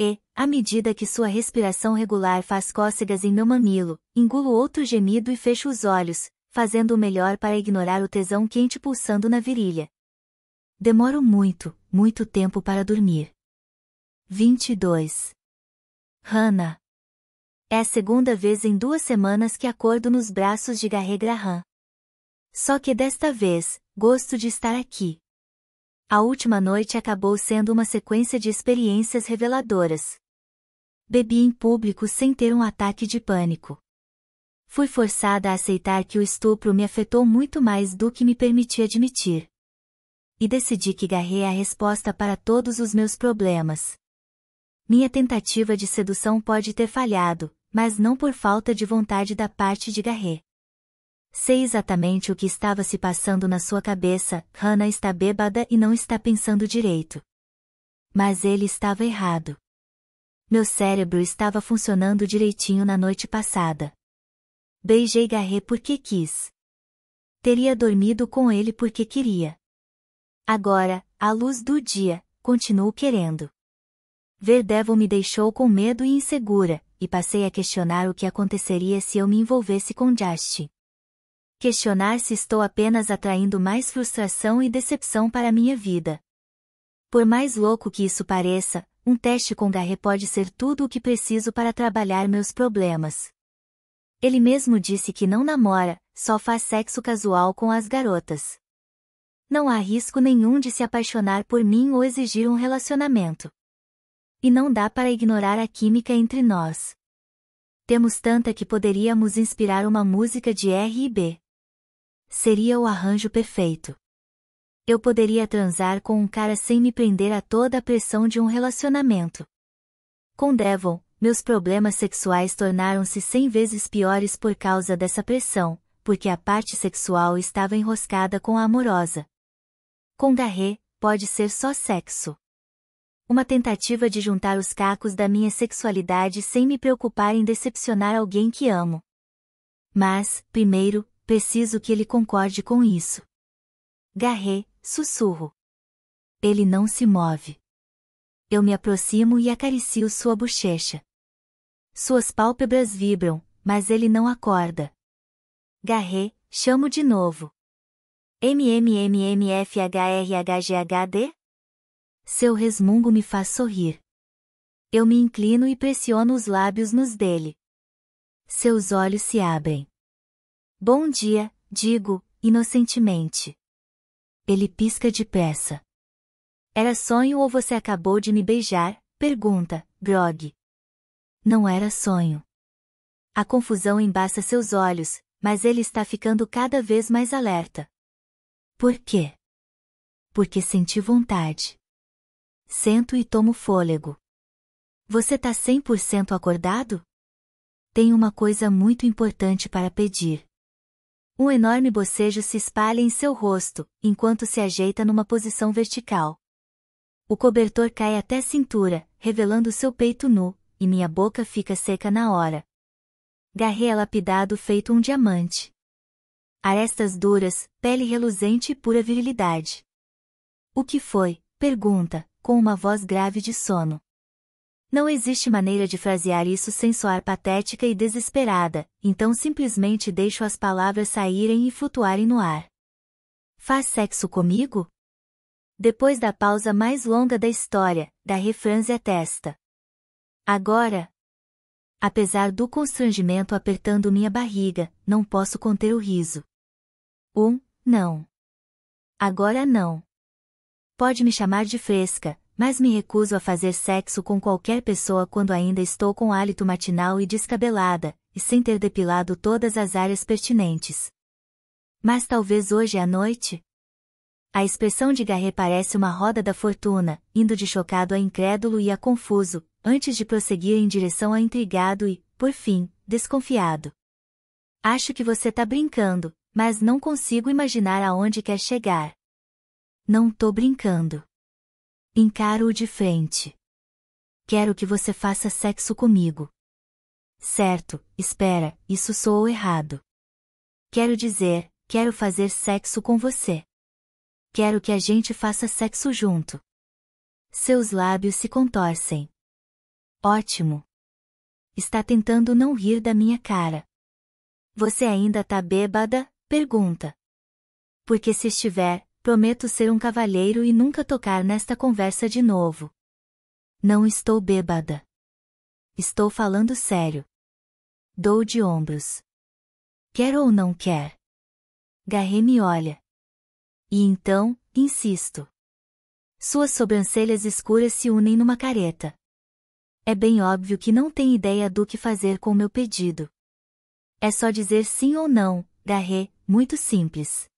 E, à medida que sua respiração regular faz cócegas em meu mamilo, engulo outro gemido e fecho os olhos, fazendo o melhor para ignorar o tesão quente pulsando na virilha. Demoro muito, muito tempo para dormir. 22. Hannah. É a segunda vez em duas semanas que acordo nos braços de Garré Graham. Só que desta vez, gosto de estar aqui. A última noite acabou sendo uma sequência de experiências reveladoras. Bebi em público sem ter um ataque de pânico. Fui forçada a aceitar que o estupro me afetou muito mais do que me permiti admitir. E decidi que Garré é a resposta para todos os meus problemas. Minha tentativa de sedução pode ter falhado, mas não por falta de vontade da parte de Garret. Sei exatamente o que estava se passando na sua cabeça, Hannah está bêbada e não está pensando direito. Mas ele estava errado. Meu cérebro estava funcionando direitinho na noite passada. Beijei Garret porque quis. Teria dormido com ele porque queria. Agora, à luz do dia, continuo querendo. Ver Devil me deixou com medo e insegura, e passei a questionar o que aconteceria se eu me envolvesse com Jasti. Questionar se estou apenas atraindo mais frustração e decepção para minha vida. Por mais louco que isso pareça, um teste com Garre pode ser tudo o que preciso para trabalhar meus problemas. Ele mesmo disse que não namora, só faz sexo casual com as garotas. Não há risco nenhum de se apaixonar por mim ou exigir um relacionamento e não dá para ignorar a química entre nós. Temos tanta que poderíamos inspirar uma música de R e B. Seria o arranjo perfeito. Eu poderia transar com um cara sem me prender a toda a pressão de um relacionamento. Com Devon, meus problemas sexuais tornaram-se cem vezes piores por causa dessa pressão, porque a parte sexual estava enroscada com a amorosa. Com Garret, pode ser só sexo. Uma tentativa de juntar os cacos da minha sexualidade sem me preocupar em decepcionar alguém que amo. Mas, primeiro, preciso que ele concorde com isso. Garré, sussurro. Ele não se move. Eu me aproximo e acaricio sua bochecha. Suas pálpebras vibram, mas ele não acorda. Garré, chamo de novo. MMMMFHRHGHD? Seu resmungo me faz sorrir. Eu me inclino e pressiono os lábios nos dele. Seus olhos se abrem. Bom dia, digo, inocentemente. Ele pisca depressa. Era sonho ou você acabou de me beijar? Pergunta, Grog. Não era sonho. A confusão embaça seus olhos, mas ele está ficando cada vez mais alerta. Por quê? Porque senti vontade. Sento e tomo fôlego. Você tá 100% acordado? Tenho uma coisa muito importante para pedir. Um enorme bocejo se espalha em seu rosto, enquanto se ajeita numa posição vertical. O cobertor cai até cintura, revelando seu peito nu, e minha boca fica seca na hora. Garré é lapidado feito um diamante. Arestas duras, pele reluzente e pura virilidade. O que foi? Pergunta, com uma voz grave de sono. Não existe maneira de frasear isso sem soar patética e desesperada, então simplesmente deixo as palavras saírem e flutuarem no ar. Faz sexo comigo? Depois da pausa mais longa da história, da refranze a testa. Agora. Apesar do constrangimento apertando minha barriga, não posso conter o riso. Um, não. Agora não. Pode me chamar de fresca, mas me recuso a fazer sexo com qualquer pessoa quando ainda estou com hálito matinal e descabelada, e sem ter depilado todas as áreas pertinentes. Mas talvez hoje à noite? A expressão de Garret parece uma roda da fortuna, indo de chocado a incrédulo e a confuso, antes de prosseguir em direção a intrigado e, por fim, desconfiado. Acho que você tá brincando, mas não consigo imaginar aonde quer chegar. Não tô brincando. Encaro-o de frente. Quero que você faça sexo comigo. Certo, espera, isso soou errado. Quero dizer, quero fazer sexo com você. Quero que a gente faça sexo junto. Seus lábios se contorcem. Ótimo. Está tentando não rir da minha cara. Você ainda tá bêbada? Pergunta. Porque se estiver, Prometo ser um cavalheiro e nunca tocar nesta conversa de novo. Não estou bêbada. Estou falando sério. Dou de ombros. Quer ou não quer? Garre me olha. E então, insisto. Suas sobrancelhas escuras se unem numa careta. É bem óbvio que não tem ideia do que fazer com meu pedido. É só dizer sim ou não, Garre. muito simples.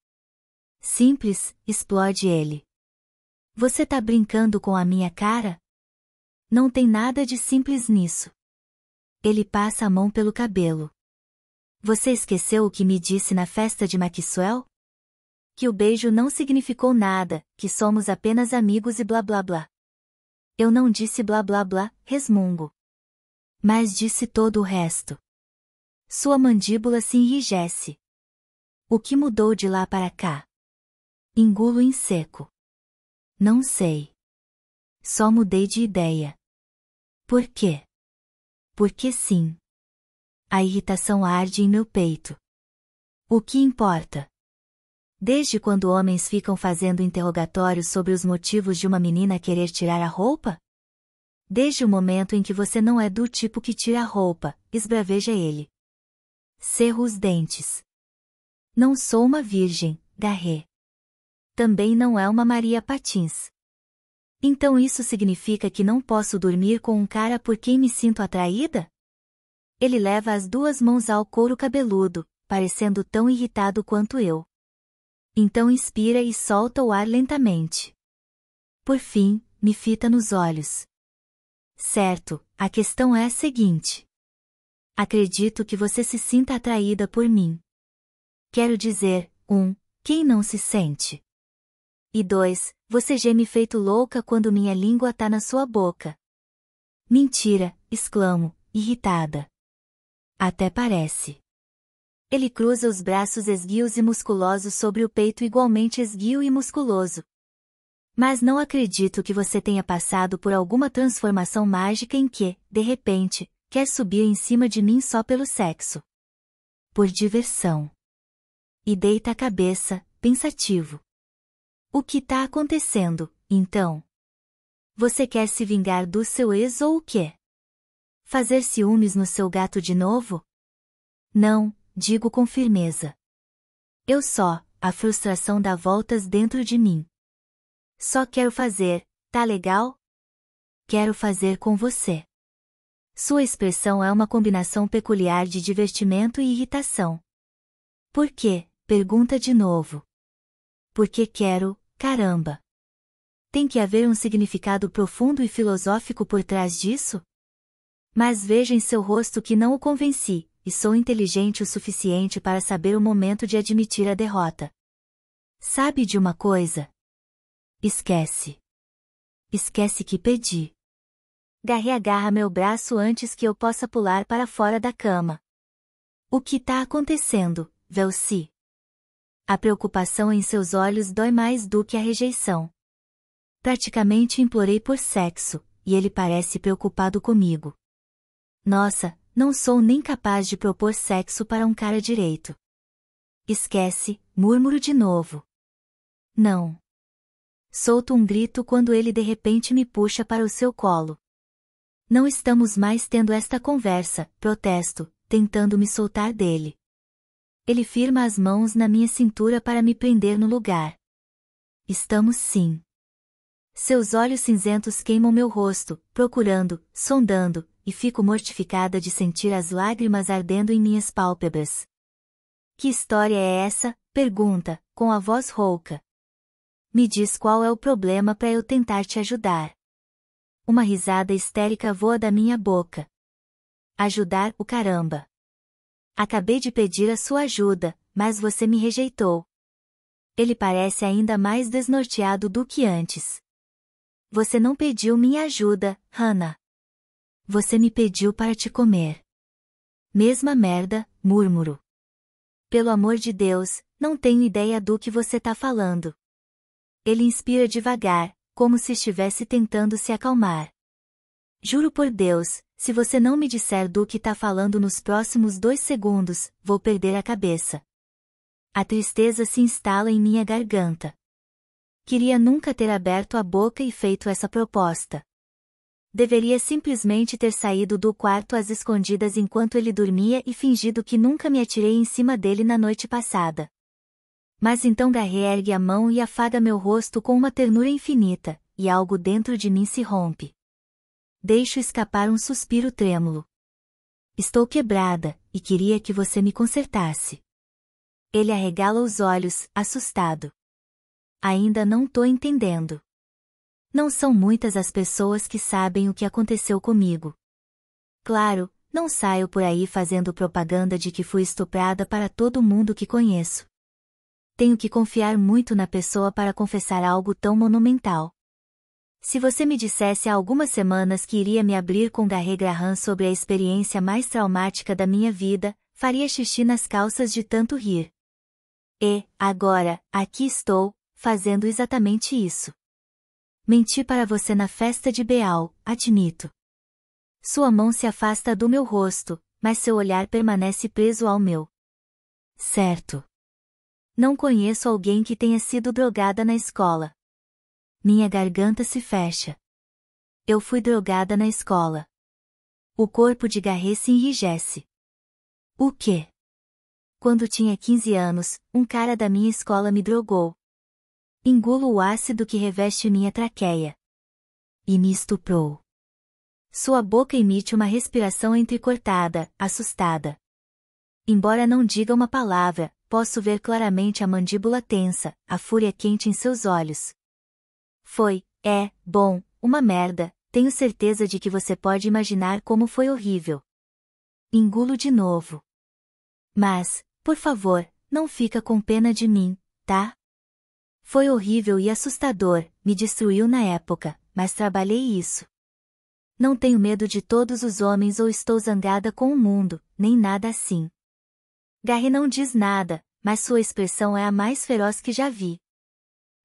Simples, explode ele. Você tá brincando com a minha cara? Não tem nada de simples nisso. Ele passa a mão pelo cabelo. Você esqueceu o que me disse na festa de Maxwell? Que o beijo não significou nada, que somos apenas amigos e blá blá blá. Eu não disse blá blá blá, resmungo. Mas disse todo o resto. Sua mandíbula se enrijece. O que mudou de lá para cá? Engulo em seco. Não sei. Só mudei de ideia. Por quê? Porque sim. A irritação arde em meu peito. O que importa? Desde quando homens ficam fazendo interrogatórios sobre os motivos de uma menina querer tirar a roupa? Desde o momento em que você não é do tipo que tira a roupa, esbraveja ele. Cerro os dentes. Não sou uma virgem, garré também não é uma Maria Patins. Então isso significa que não posso dormir com um cara por quem me sinto atraída? Ele leva as duas mãos ao couro cabeludo, parecendo tão irritado quanto eu. Então inspira e solta o ar lentamente. Por fim, me fita nos olhos. Certo, a questão é a seguinte. Acredito que você se sinta atraída por mim. Quero dizer, um, quem não se sente? E 2. Você geme feito louca quando minha língua tá na sua boca. Mentira, exclamo, irritada. Até parece. Ele cruza os braços esguios e musculosos sobre o peito igualmente esguio e musculoso. Mas não acredito que você tenha passado por alguma transformação mágica em que, de repente, quer subir em cima de mim só pelo sexo. Por diversão. E deita a cabeça, pensativo. O que tá acontecendo, então? Você quer se vingar do seu ex ou o quê? Fazer ciúmes no seu gato de novo? Não, digo com firmeza. Eu só, a frustração dá voltas dentro de mim. Só quero fazer, tá legal? Quero fazer com você. Sua expressão é uma combinação peculiar de divertimento e irritação. Por quê? Pergunta de novo porque quero, caramba! Tem que haver um significado profundo e filosófico por trás disso? Mas veja em seu rosto que não o convenci, e sou inteligente o suficiente para saber o momento de admitir a derrota. Sabe de uma coisa? Esquece. Esquece que pedi. Garre agarra meu braço antes que eu possa pular para fora da cama. O que tá acontecendo, Velci? A preocupação em seus olhos dói mais do que a rejeição. Praticamente implorei por sexo, e ele parece preocupado comigo. Nossa, não sou nem capaz de propor sexo para um cara direito. Esquece, murmuro de novo. Não. Solto um grito quando ele de repente me puxa para o seu colo. Não estamos mais tendo esta conversa, protesto, tentando me soltar dele. Ele firma as mãos na minha cintura para me prender no lugar. Estamos sim. Seus olhos cinzentos queimam meu rosto, procurando, sondando, e fico mortificada de sentir as lágrimas ardendo em minhas pálpebras. Que história é essa? pergunta, com a voz rouca. Me diz qual é o problema para eu tentar te ajudar. Uma risada histérica voa da minha boca. Ajudar o caramba. Acabei de pedir a sua ajuda, mas você me rejeitou. Ele parece ainda mais desnorteado do que antes. Você não pediu minha ajuda, Hannah. Você me pediu para te comer. Mesma merda, murmuro. Pelo amor de Deus, não tenho ideia do que você tá falando. Ele inspira devagar, como se estivesse tentando se acalmar. Juro por Deus, se você não me disser do que está falando nos próximos dois segundos, vou perder a cabeça. A tristeza se instala em minha garganta. Queria nunca ter aberto a boca e feito essa proposta. Deveria simplesmente ter saído do quarto às escondidas enquanto ele dormia e fingido que nunca me atirei em cima dele na noite passada. Mas então Garre ergue a mão e afaga meu rosto com uma ternura infinita, e algo dentro de mim se rompe deixo escapar um suspiro trêmulo. Estou quebrada, e queria que você me consertasse. Ele arregala os olhos, assustado. Ainda não tô entendendo. Não são muitas as pessoas que sabem o que aconteceu comigo. Claro, não saio por aí fazendo propaganda de que fui estuprada para todo mundo que conheço. Tenho que confiar muito na pessoa para confessar algo tão monumental. Se você me dissesse há algumas semanas que iria me abrir com Garré Graham sobre a experiência mais traumática da minha vida, faria xixi nas calças de tanto rir. E, agora, aqui estou, fazendo exatamente isso. Menti para você na festa de Beal, admito. Sua mão se afasta do meu rosto, mas seu olhar permanece preso ao meu. Certo. Não conheço alguém que tenha sido drogada na escola minha garganta se fecha. Eu fui drogada na escola. O corpo de Garret se enrijece. O quê? Quando tinha 15 anos, um cara da minha escola me drogou. Engulo o ácido que reveste minha traqueia. E me estuprou. Sua boca emite uma respiração entrecortada, assustada. Embora não diga uma palavra, posso ver claramente a mandíbula tensa, a fúria quente em seus olhos. Foi, é, bom, uma merda, tenho certeza de que você pode imaginar como foi horrível. Engulo de novo. Mas, por favor, não fica com pena de mim, tá? Foi horrível e assustador, me destruiu na época, mas trabalhei isso. Não tenho medo de todos os homens ou estou zangada com o mundo, nem nada assim. Garry não diz nada, mas sua expressão é a mais feroz que já vi.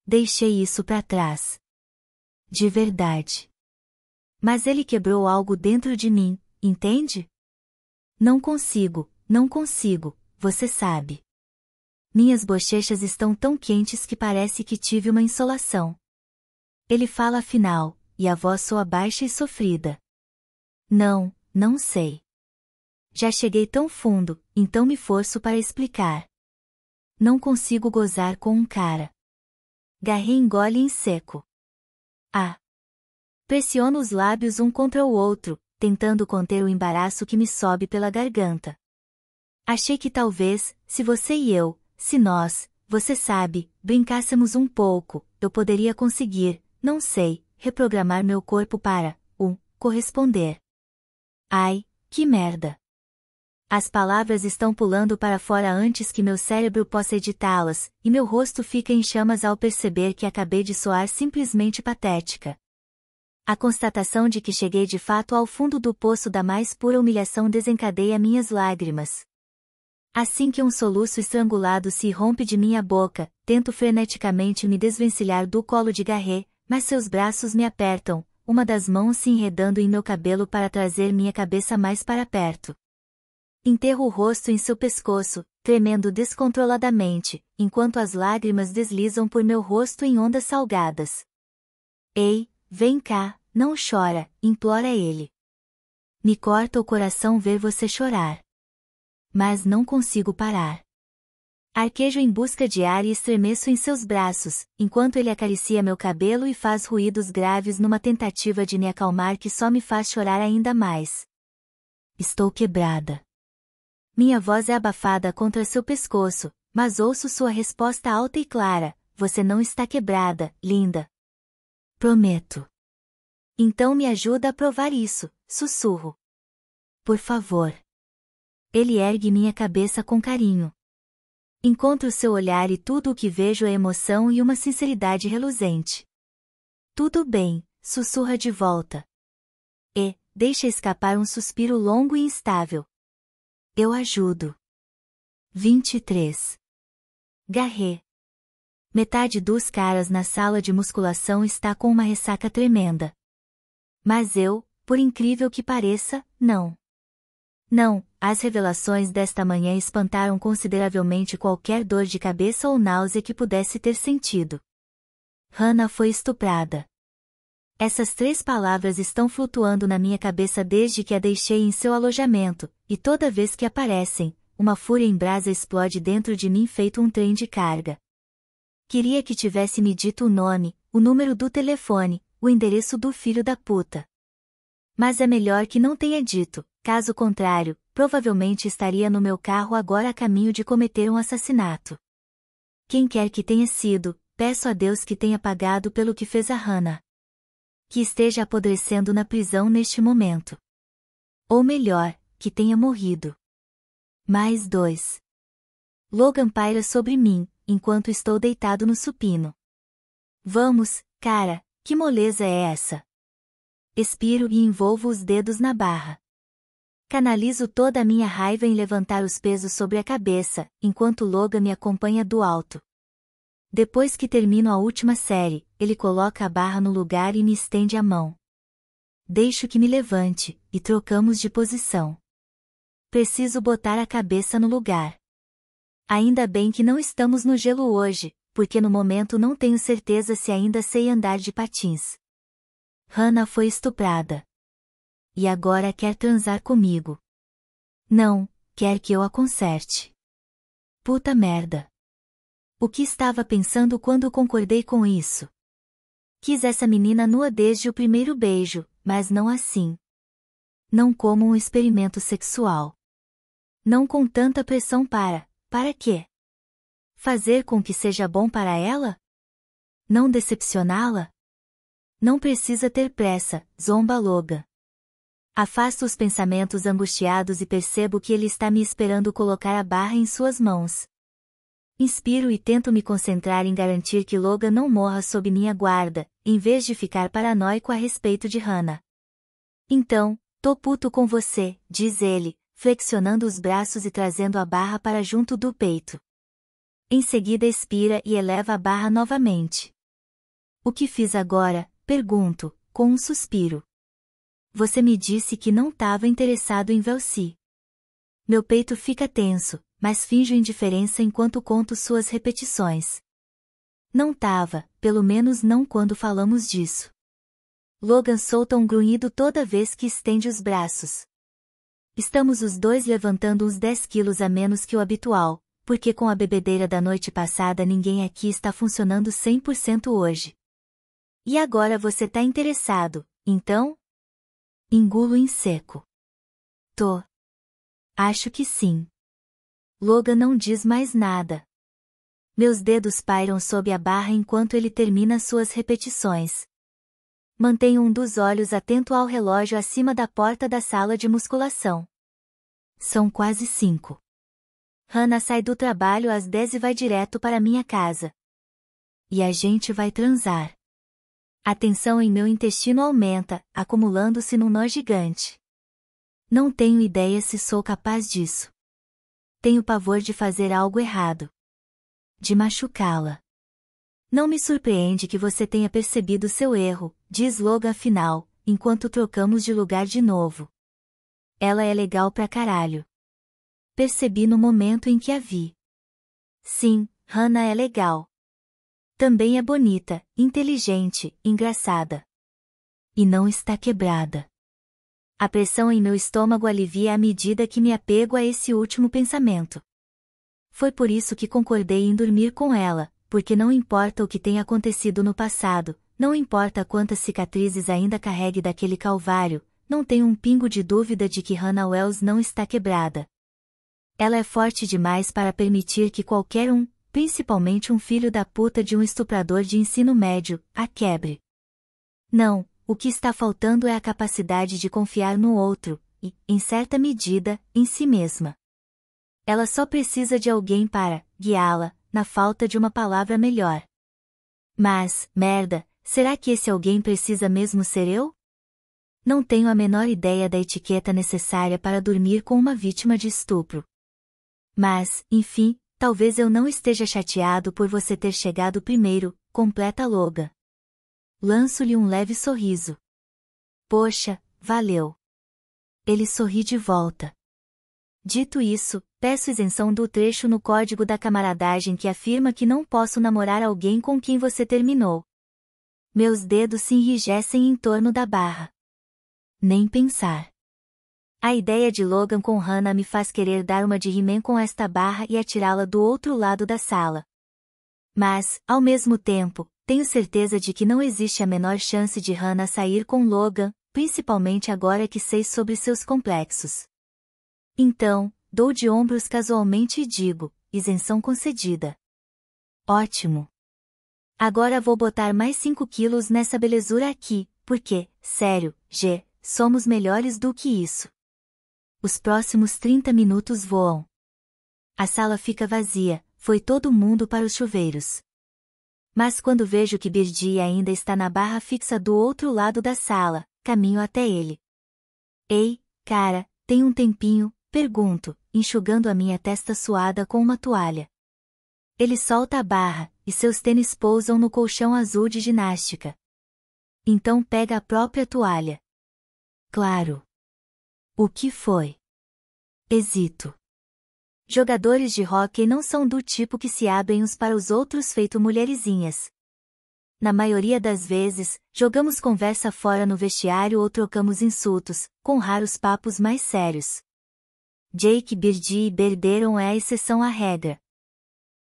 Deixei isso para trás. De verdade. Mas ele quebrou algo dentro de mim, entende? Não consigo, não consigo, você sabe. Minhas bochechas estão tão quentes que parece que tive uma insolação. Ele fala afinal, e a voz soa baixa e sofrida. Não, não sei. Já cheguei tão fundo, então me forço para explicar. Não consigo gozar com um cara. Garri engole em seco. Ah! Pressiono os lábios um contra o outro, tentando conter o embaraço que me sobe pela garganta. Achei que talvez, se você e eu, se nós, você sabe, brincássemos um pouco, eu poderia conseguir, não sei, reprogramar meu corpo para, um, corresponder. Ai, que merda! As palavras estão pulando para fora antes que meu cérebro possa editá-las, e meu rosto fica em chamas ao perceber que acabei de soar simplesmente patética. A constatação de que cheguei de fato ao fundo do poço da mais pura humilhação desencadeia minhas lágrimas. Assim que um soluço estrangulado se rompe de minha boca, tento freneticamente me desvencilhar do colo de Garret, mas seus braços me apertam, uma das mãos se enredando em meu cabelo para trazer minha cabeça mais para perto. Enterro o rosto em seu pescoço, tremendo descontroladamente, enquanto as lágrimas deslizam por meu rosto em ondas salgadas. Ei, vem cá, não chora, implora ele. Me corta o coração ver você chorar. Mas não consigo parar. Arquejo em busca de ar e estremeço em seus braços, enquanto ele acaricia meu cabelo e faz ruídos graves numa tentativa de me acalmar que só me faz chorar ainda mais. Estou quebrada. Minha voz é abafada contra seu pescoço, mas ouço sua resposta alta e clara: Você não está quebrada, linda. Prometo. Então me ajuda a provar isso, sussurro. Por favor. Ele ergue minha cabeça com carinho. Encontro seu olhar e tudo o que vejo é emoção e uma sinceridade reluzente. Tudo bem, sussurra de volta. E, deixa escapar um suspiro longo e instável. Eu ajudo. 23. Garré. Metade dos caras na sala de musculação está com uma ressaca tremenda. Mas eu, por incrível que pareça, não. Não, as revelações desta manhã espantaram consideravelmente qualquer dor de cabeça ou náusea que pudesse ter sentido. Hannah foi estuprada. Essas três palavras estão flutuando na minha cabeça desde que a deixei em seu alojamento, e toda vez que aparecem, uma fúria em brasa explode dentro de mim feito um trem de carga. Queria que tivesse me dito o nome, o número do telefone, o endereço do filho da puta. Mas é melhor que não tenha dito, caso contrário, provavelmente estaria no meu carro agora a caminho de cometer um assassinato. Quem quer que tenha sido, peço a Deus que tenha pagado pelo que fez a Hannah. Que esteja apodrecendo na prisão neste momento. Ou melhor, que tenha morrido. Mais dois. Logan paira sobre mim, enquanto estou deitado no supino. Vamos, cara, que moleza é essa? Expiro e envolvo os dedos na barra. Canalizo toda a minha raiva em levantar os pesos sobre a cabeça, enquanto Logan me acompanha do alto. Depois que termino a última série, ele coloca a barra no lugar e me estende a mão. Deixo que me levante, e trocamos de posição. Preciso botar a cabeça no lugar. Ainda bem que não estamos no gelo hoje, porque no momento não tenho certeza se ainda sei andar de patins. Hannah foi estuprada. E agora quer transar comigo. Não, quer que eu a conserte. Puta merda. O que estava pensando quando concordei com isso? Quis essa menina nua desde o primeiro beijo, mas não assim. Não como um experimento sexual. Não com tanta pressão para, para quê? Fazer com que seja bom para ela? Não decepcioná-la? Não precisa ter pressa, zomba loga. Afasto os pensamentos angustiados e percebo que ele está me esperando colocar a barra em suas mãos. Inspiro e tento me concentrar em garantir que Logan não morra sob minha guarda, em vez de ficar paranoico a respeito de Hannah. Então, tô puto com você, diz ele, flexionando os braços e trazendo a barra para junto do peito. Em seguida expira e eleva a barra novamente. O que fiz agora? Pergunto, com um suspiro. Você me disse que não estava interessado em Velci. Meu peito fica tenso, mas finjo indiferença enquanto conto suas repetições. Não tava, pelo menos não quando falamos disso. Logan solta um grunhido toda vez que estende os braços. Estamos os dois levantando uns 10 quilos a menos que o habitual, porque com a bebedeira da noite passada ninguém aqui está funcionando 100% hoje. E agora você tá interessado, então? Engulo em seco. Tô. Acho que sim. Logan não diz mais nada. Meus dedos pairam sob a barra enquanto ele termina suas repetições, Mantenho um dos olhos atento ao relógio acima da porta da sala de musculação. São quase cinco. Hannah sai do trabalho às dez e vai direto para minha casa. E a gente vai transar. A tensão em meu intestino aumenta, acumulando-se num nó gigante. Não tenho ideia se sou capaz disso. Tenho pavor de fazer algo errado. De machucá-la. Não me surpreende que você tenha percebido seu erro, diz Loga afinal, enquanto trocamos de lugar de novo. Ela é legal pra caralho. Percebi no momento em que a vi. Sim, Hannah é legal. Também é bonita, inteligente, engraçada. E não está quebrada. A pressão em meu estômago alivia à medida que me apego a esse último pensamento. Foi por isso que concordei em dormir com ela, porque não importa o que tenha acontecido no passado, não importa quantas cicatrizes ainda carregue daquele calvário, não tenho um pingo de dúvida de que Hannah Wells não está quebrada. Ela é forte demais para permitir que qualquer um, principalmente um filho da puta de um estuprador de ensino médio, a quebre. Não, o que está faltando é a capacidade de confiar no outro, e, em certa medida, em si mesma. Ela só precisa de alguém para guiá-la, na falta de uma palavra melhor. Mas, merda, Será que esse alguém precisa mesmo ser eu? Não tenho a menor ideia da etiqueta necessária para dormir com uma vítima de estupro. Mas, enfim, talvez eu não esteja chateado por você ter chegado primeiro, completa Loga. Lanço-lhe um leve sorriso. Poxa, valeu. Ele sorri de volta. Dito isso, peço isenção do trecho no código da camaradagem que afirma que não posso namorar alguém com quem você terminou meus dedos se enrijecem em torno da barra. Nem pensar. A ideia de Logan com Hannah me faz querer dar uma de he com esta barra e atirá-la do outro lado da sala. Mas, ao mesmo tempo, tenho certeza de que não existe a menor chance de Hannah sair com Logan, principalmente agora que sei sobre seus complexos. Então, dou de ombros casualmente e digo, isenção concedida. Ótimo! Agora vou botar mais 5 quilos nessa belezura aqui, porque, sério, G, somos melhores do que isso. Os próximos 30 minutos voam. A sala fica vazia, foi todo mundo para os chuveiros. Mas quando vejo que Birdi ainda está na barra fixa do outro lado da sala, caminho até ele. Ei, cara, tem um tempinho, pergunto, enxugando a minha testa suada com uma toalha. Ele solta a barra, e seus tênis pousam no colchão azul de ginástica. Então pega a própria toalha. Claro. O que foi? Hesito. Jogadores de hóquei não são do tipo que se abrem uns para os outros feito mulherzinhas. Na maioria das vezes, jogamos conversa fora no vestiário ou trocamos insultos, com raros papos mais sérios. Jake Birdie e Berderon é a exceção à regra.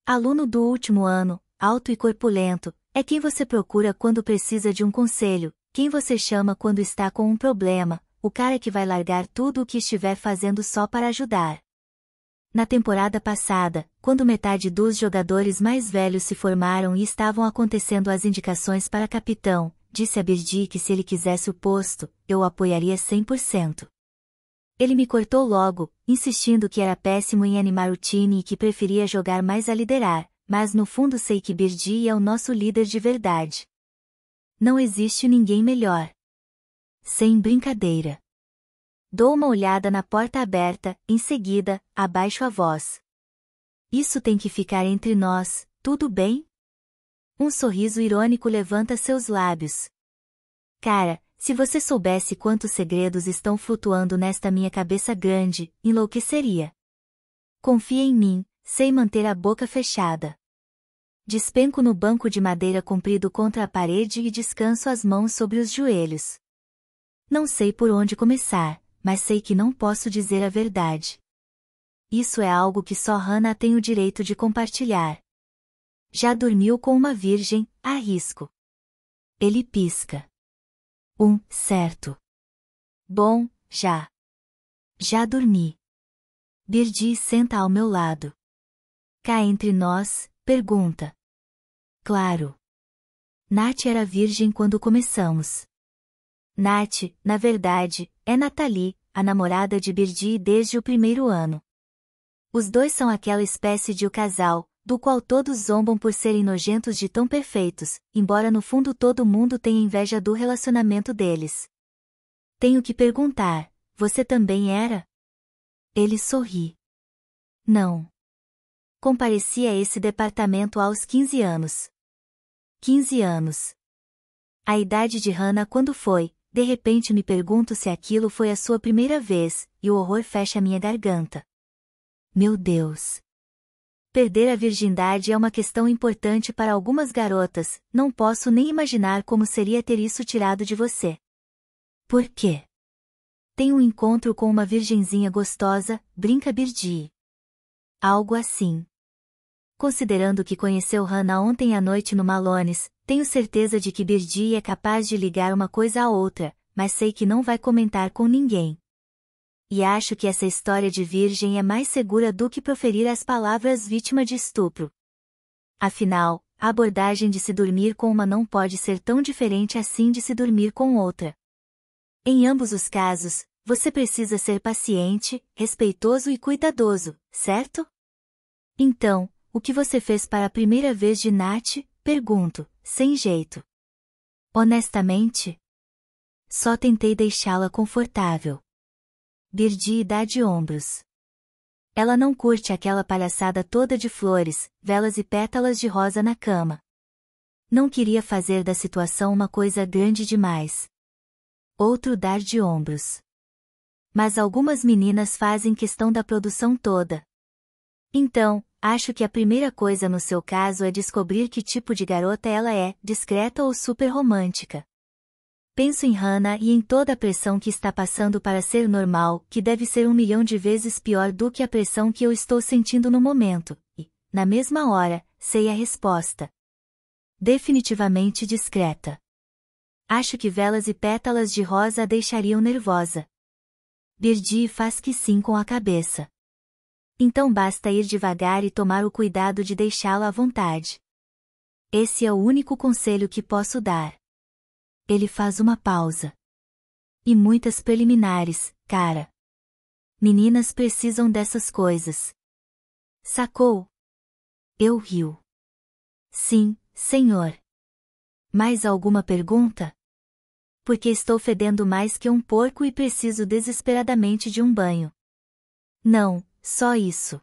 Aluno do último ano, alto e corpulento, é quem você procura quando precisa de um conselho, quem você chama quando está com um problema, o cara que vai largar tudo o que estiver fazendo só para ajudar. Na temporada passada, quando metade dos jogadores mais velhos se formaram e estavam acontecendo as indicações para capitão, disse a Birdi que se ele quisesse o posto, eu o apoiaria 100%. Ele me cortou logo, insistindo que era péssimo em animar o time e que preferia jogar mais a liderar, mas no fundo sei que Birdi é o nosso líder de verdade. Não existe ninguém melhor. Sem brincadeira. Dou uma olhada na porta aberta, em seguida, abaixo a voz. Isso tem que ficar entre nós, tudo bem? Um sorriso irônico levanta seus lábios. Cara, se você soubesse quantos segredos estão flutuando nesta minha cabeça grande, enlouqueceria. Confia em mim, sei manter a boca fechada despenco no banco de madeira comprido contra a parede e descanso as mãos sobre os joelhos. Não sei por onde começar, mas sei que não posso dizer a verdade. Isso é algo que só Hannah tem o direito de compartilhar. Já dormiu com uma virgem, a risco. Ele pisca. Um, certo. Bom, já. Já dormi. Birdie senta ao meu lado. Cá entre nós, pergunta. Claro. Nath era virgem quando começamos. Nath, na verdade, é Nathalie, a namorada de Birdi desde o primeiro ano. Os dois são aquela espécie de o casal, do qual todos zombam por serem nojentos de tão perfeitos, embora no fundo todo mundo tenha inveja do relacionamento deles. Tenho que perguntar, você também era? Ele sorri. Não compareci a esse departamento aos 15 anos. 15 anos. A idade de Hannah quando foi, de repente me pergunto se aquilo foi a sua primeira vez, e o horror fecha minha garganta. Meu Deus! Perder a virgindade é uma questão importante para algumas garotas, não posso nem imaginar como seria ter isso tirado de você. Por quê? Tem um encontro com uma virgenzinha gostosa, brinca Birdie. Algo assim considerando que conheceu Hannah ontem à noite no Malones, tenho certeza de que Birdie é capaz de ligar uma coisa à outra, mas sei que não vai comentar com ninguém. E acho que essa história de virgem é mais segura do que proferir as palavras vítima de estupro. Afinal, a abordagem de se dormir com uma não pode ser tão diferente assim de se dormir com outra. Em ambos os casos, você precisa ser paciente, respeitoso e cuidadoso, certo? Então, o que você fez para a primeira vez de Nat? Pergunto, sem jeito. Honestamente? Só tentei deixá-la confortável. Birdi dá de ombros. Ela não curte aquela palhaçada toda de flores, velas e pétalas de rosa na cama. Não queria fazer da situação uma coisa grande demais. Outro dar de ombros. Mas algumas meninas fazem questão da produção toda. Então, Acho que a primeira coisa no seu caso é descobrir que tipo de garota ela é, discreta ou super romântica. Penso em Hannah e em toda a pressão que está passando para ser normal, que deve ser um milhão de vezes pior do que a pressão que eu estou sentindo no momento, e, na mesma hora, sei a resposta. Definitivamente discreta. Acho que velas e pétalas de rosa a deixariam nervosa. Birdie faz que sim com a cabeça então basta ir devagar e tomar o cuidado de deixá-la à vontade. Esse é o único conselho que posso dar. Ele faz uma pausa. E muitas preliminares, cara. Meninas precisam dessas coisas. Sacou? Eu rio. Sim, senhor. Mais alguma pergunta? Porque estou fedendo mais que um porco e preciso desesperadamente de um banho. Não, só isso.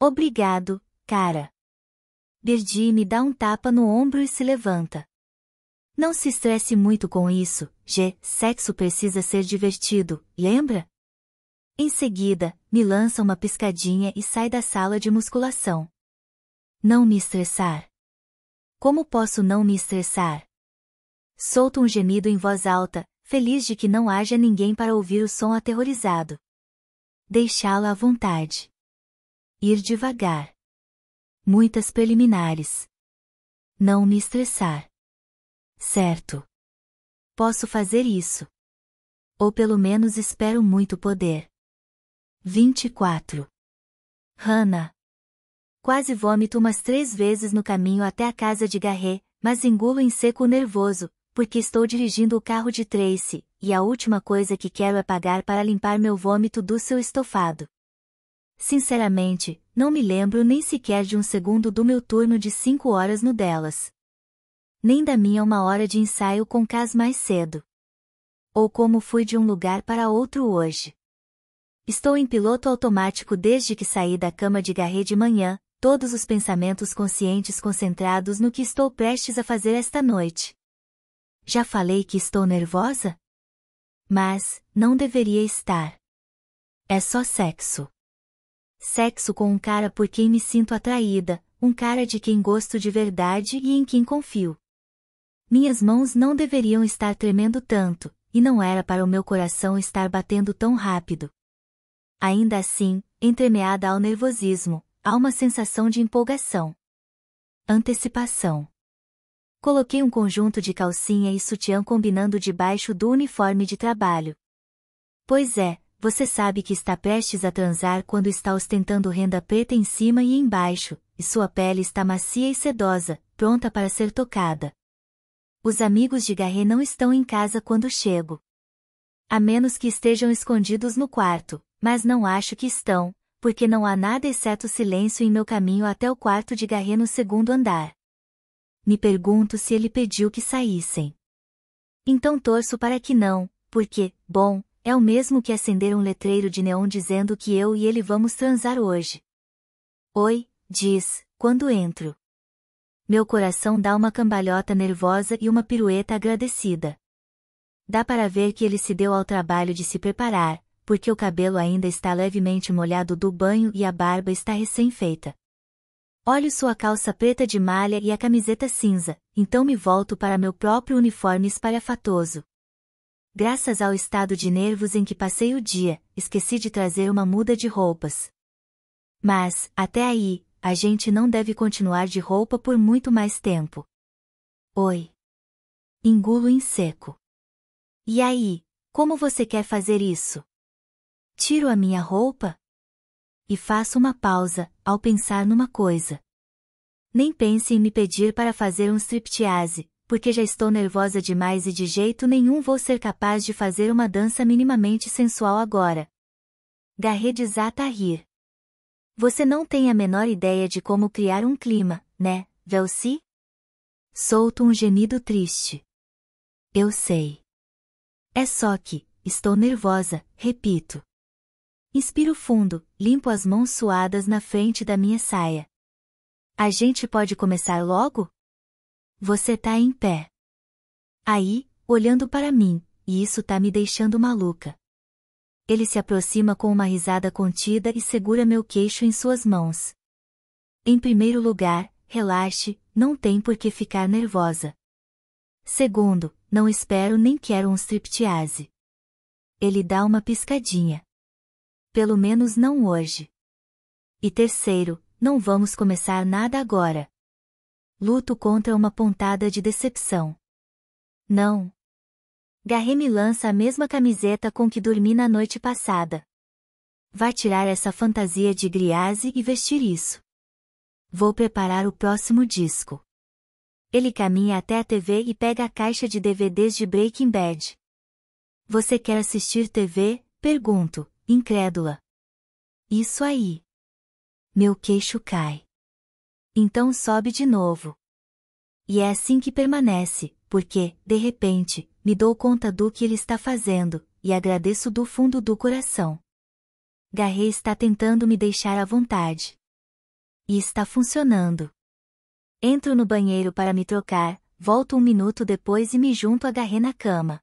Obrigado, cara. Birdie me dá um tapa no ombro e se levanta. Não se estresse muito com isso, G. Sexo precisa ser divertido, lembra? Em seguida, me lança uma piscadinha e sai da sala de musculação. Não me estressar. Como posso não me estressar? Solto um gemido em voz alta, feliz de que não haja ninguém para ouvir o som aterrorizado deixá-la à vontade. Ir devagar. Muitas preliminares. Não me estressar. Certo. Posso fazer isso. Ou pelo menos espero muito poder. 24. Hannah. Quase vômito umas três vezes no caminho até a casa de Garret, mas engulo em seco o nervoso, porque estou dirigindo o carro de Tracy, e a última coisa que quero é pagar para limpar meu vômito do seu estofado. Sinceramente, não me lembro nem sequer de um segundo do meu turno de cinco horas no delas. Nem da minha uma hora de ensaio com Cas mais cedo. Ou como fui de um lugar para outro hoje. Estou em piloto automático desde que saí da cama de Garret de manhã, todos os pensamentos conscientes concentrados no que estou prestes a fazer esta noite. Já falei que estou nervosa? Mas, não deveria estar. É só sexo. Sexo com um cara por quem me sinto atraída, um cara de quem gosto de verdade e em quem confio. Minhas mãos não deveriam estar tremendo tanto, e não era para o meu coração estar batendo tão rápido. Ainda assim, entremeada ao nervosismo, há uma sensação de empolgação. Antecipação. Coloquei um conjunto de calcinha e sutiã combinando debaixo do uniforme de trabalho. Pois é, você sabe que está prestes a transar quando está ostentando renda preta em cima e embaixo, e sua pele está macia e sedosa, pronta para ser tocada. Os amigos de Garret não estão em casa quando chego. A menos que estejam escondidos no quarto, mas não acho que estão, porque não há nada exceto silêncio em meu caminho até o quarto de Garret no segundo andar me pergunto se ele pediu que saíssem. Então torço para que não, porque, bom, é o mesmo que acender um letreiro de neon dizendo que eu e ele vamos transar hoje. Oi, diz, quando entro. Meu coração dá uma cambalhota nervosa e uma pirueta agradecida. Dá para ver que ele se deu ao trabalho de se preparar, porque o cabelo ainda está levemente molhado do banho e a barba está recém-feita. Olho sua calça preta de malha e a camiseta cinza, então me volto para meu próprio uniforme espalhafatoso. Graças ao estado de nervos em que passei o dia, esqueci de trazer uma muda de roupas. Mas, até aí, a gente não deve continuar de roupa por muito mais tempo. Oi. Engulo em seco. E aí, como você quer fazer isso? Tiro a minha roupa? E faço uma pausa, ao pensar numa coisa. Nem pense em me pedir para fazer um striptease, porque já estou nervosa demais e de jeito nenhum vou ser capaz de fazer uma dança minimamente sensual agora. Garré desata a rir. Você não tem a menor ideia de como criar um clima, né, Velci? Solto um gemido triste. Eu sei. É só que, estou nervosa, repito. Inspiro fundo, limpo as mãos suadas na frente da minha saia. A gente pode começar logo? Você tá em pé. Aí, olhando para mim, e isso tá me deixando maluca. Ele se aproxima com uma risada contida e segura meu queixo em suas mãos. Em primeiro lugar, relaxe, não tem por que ficar nervosa. Segundo, não espero nem quero um striptease. Ele dá uma piscadinha pelo menos não hoje. E terceiro, não vamos começar nada agora. Luto contra uma pontada de decepção. Não. Garre me lança a mesma camiseta com que dormi na noite passada. Vá tirar essa fantasia de griase e vestir isso. Vou preparar o próximo disco. Ele caminha até a TV e pega a caixa de DVDs de Breaking Bad. Você quer assistir TV? Pergunto, incrédula. Isso aí. Meu queixo cai. Então sobe de novo. E é assim que permanece, porque, de repente, me dou conta do que ele está fazendo, e agradeço do fundo do coração. Garre está tentando me deixar à vontade. E está funcionando. Entro no banheiro para me trocar, volto um minuto depois e me junto a Garre na cama.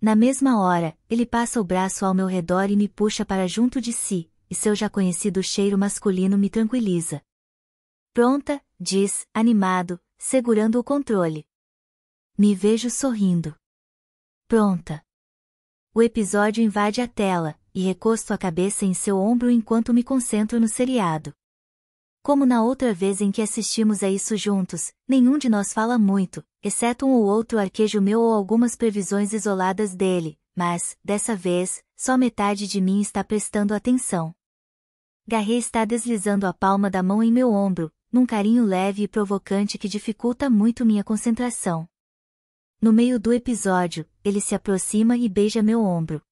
Na mesma hora, ele passa o braço ao meu redor e me puxa para junto de si, e seu já conhecido cheiro masculino me tranquiliza. Pronta, diz, animado, segurando o controle. Me vejo sorrindo. Pronta. O episódio invade a tela, e recosto a cabeça em seu ombro enquanto me concentro no seriado. Como na outra vez em que assistimos a isso juntos, nenhum de nós fala muito, exceto um ou outro arquejo meu ou algumas previsões isoladas dele, mas, dessa vez, só metade de mim está prestando atenção. Garret está deslizando a palma da mão em meu ombro, num carinho leve e provocante que dificulta muito minha concentração. No meio do episódio, ele se aproxima e beija meu ombro.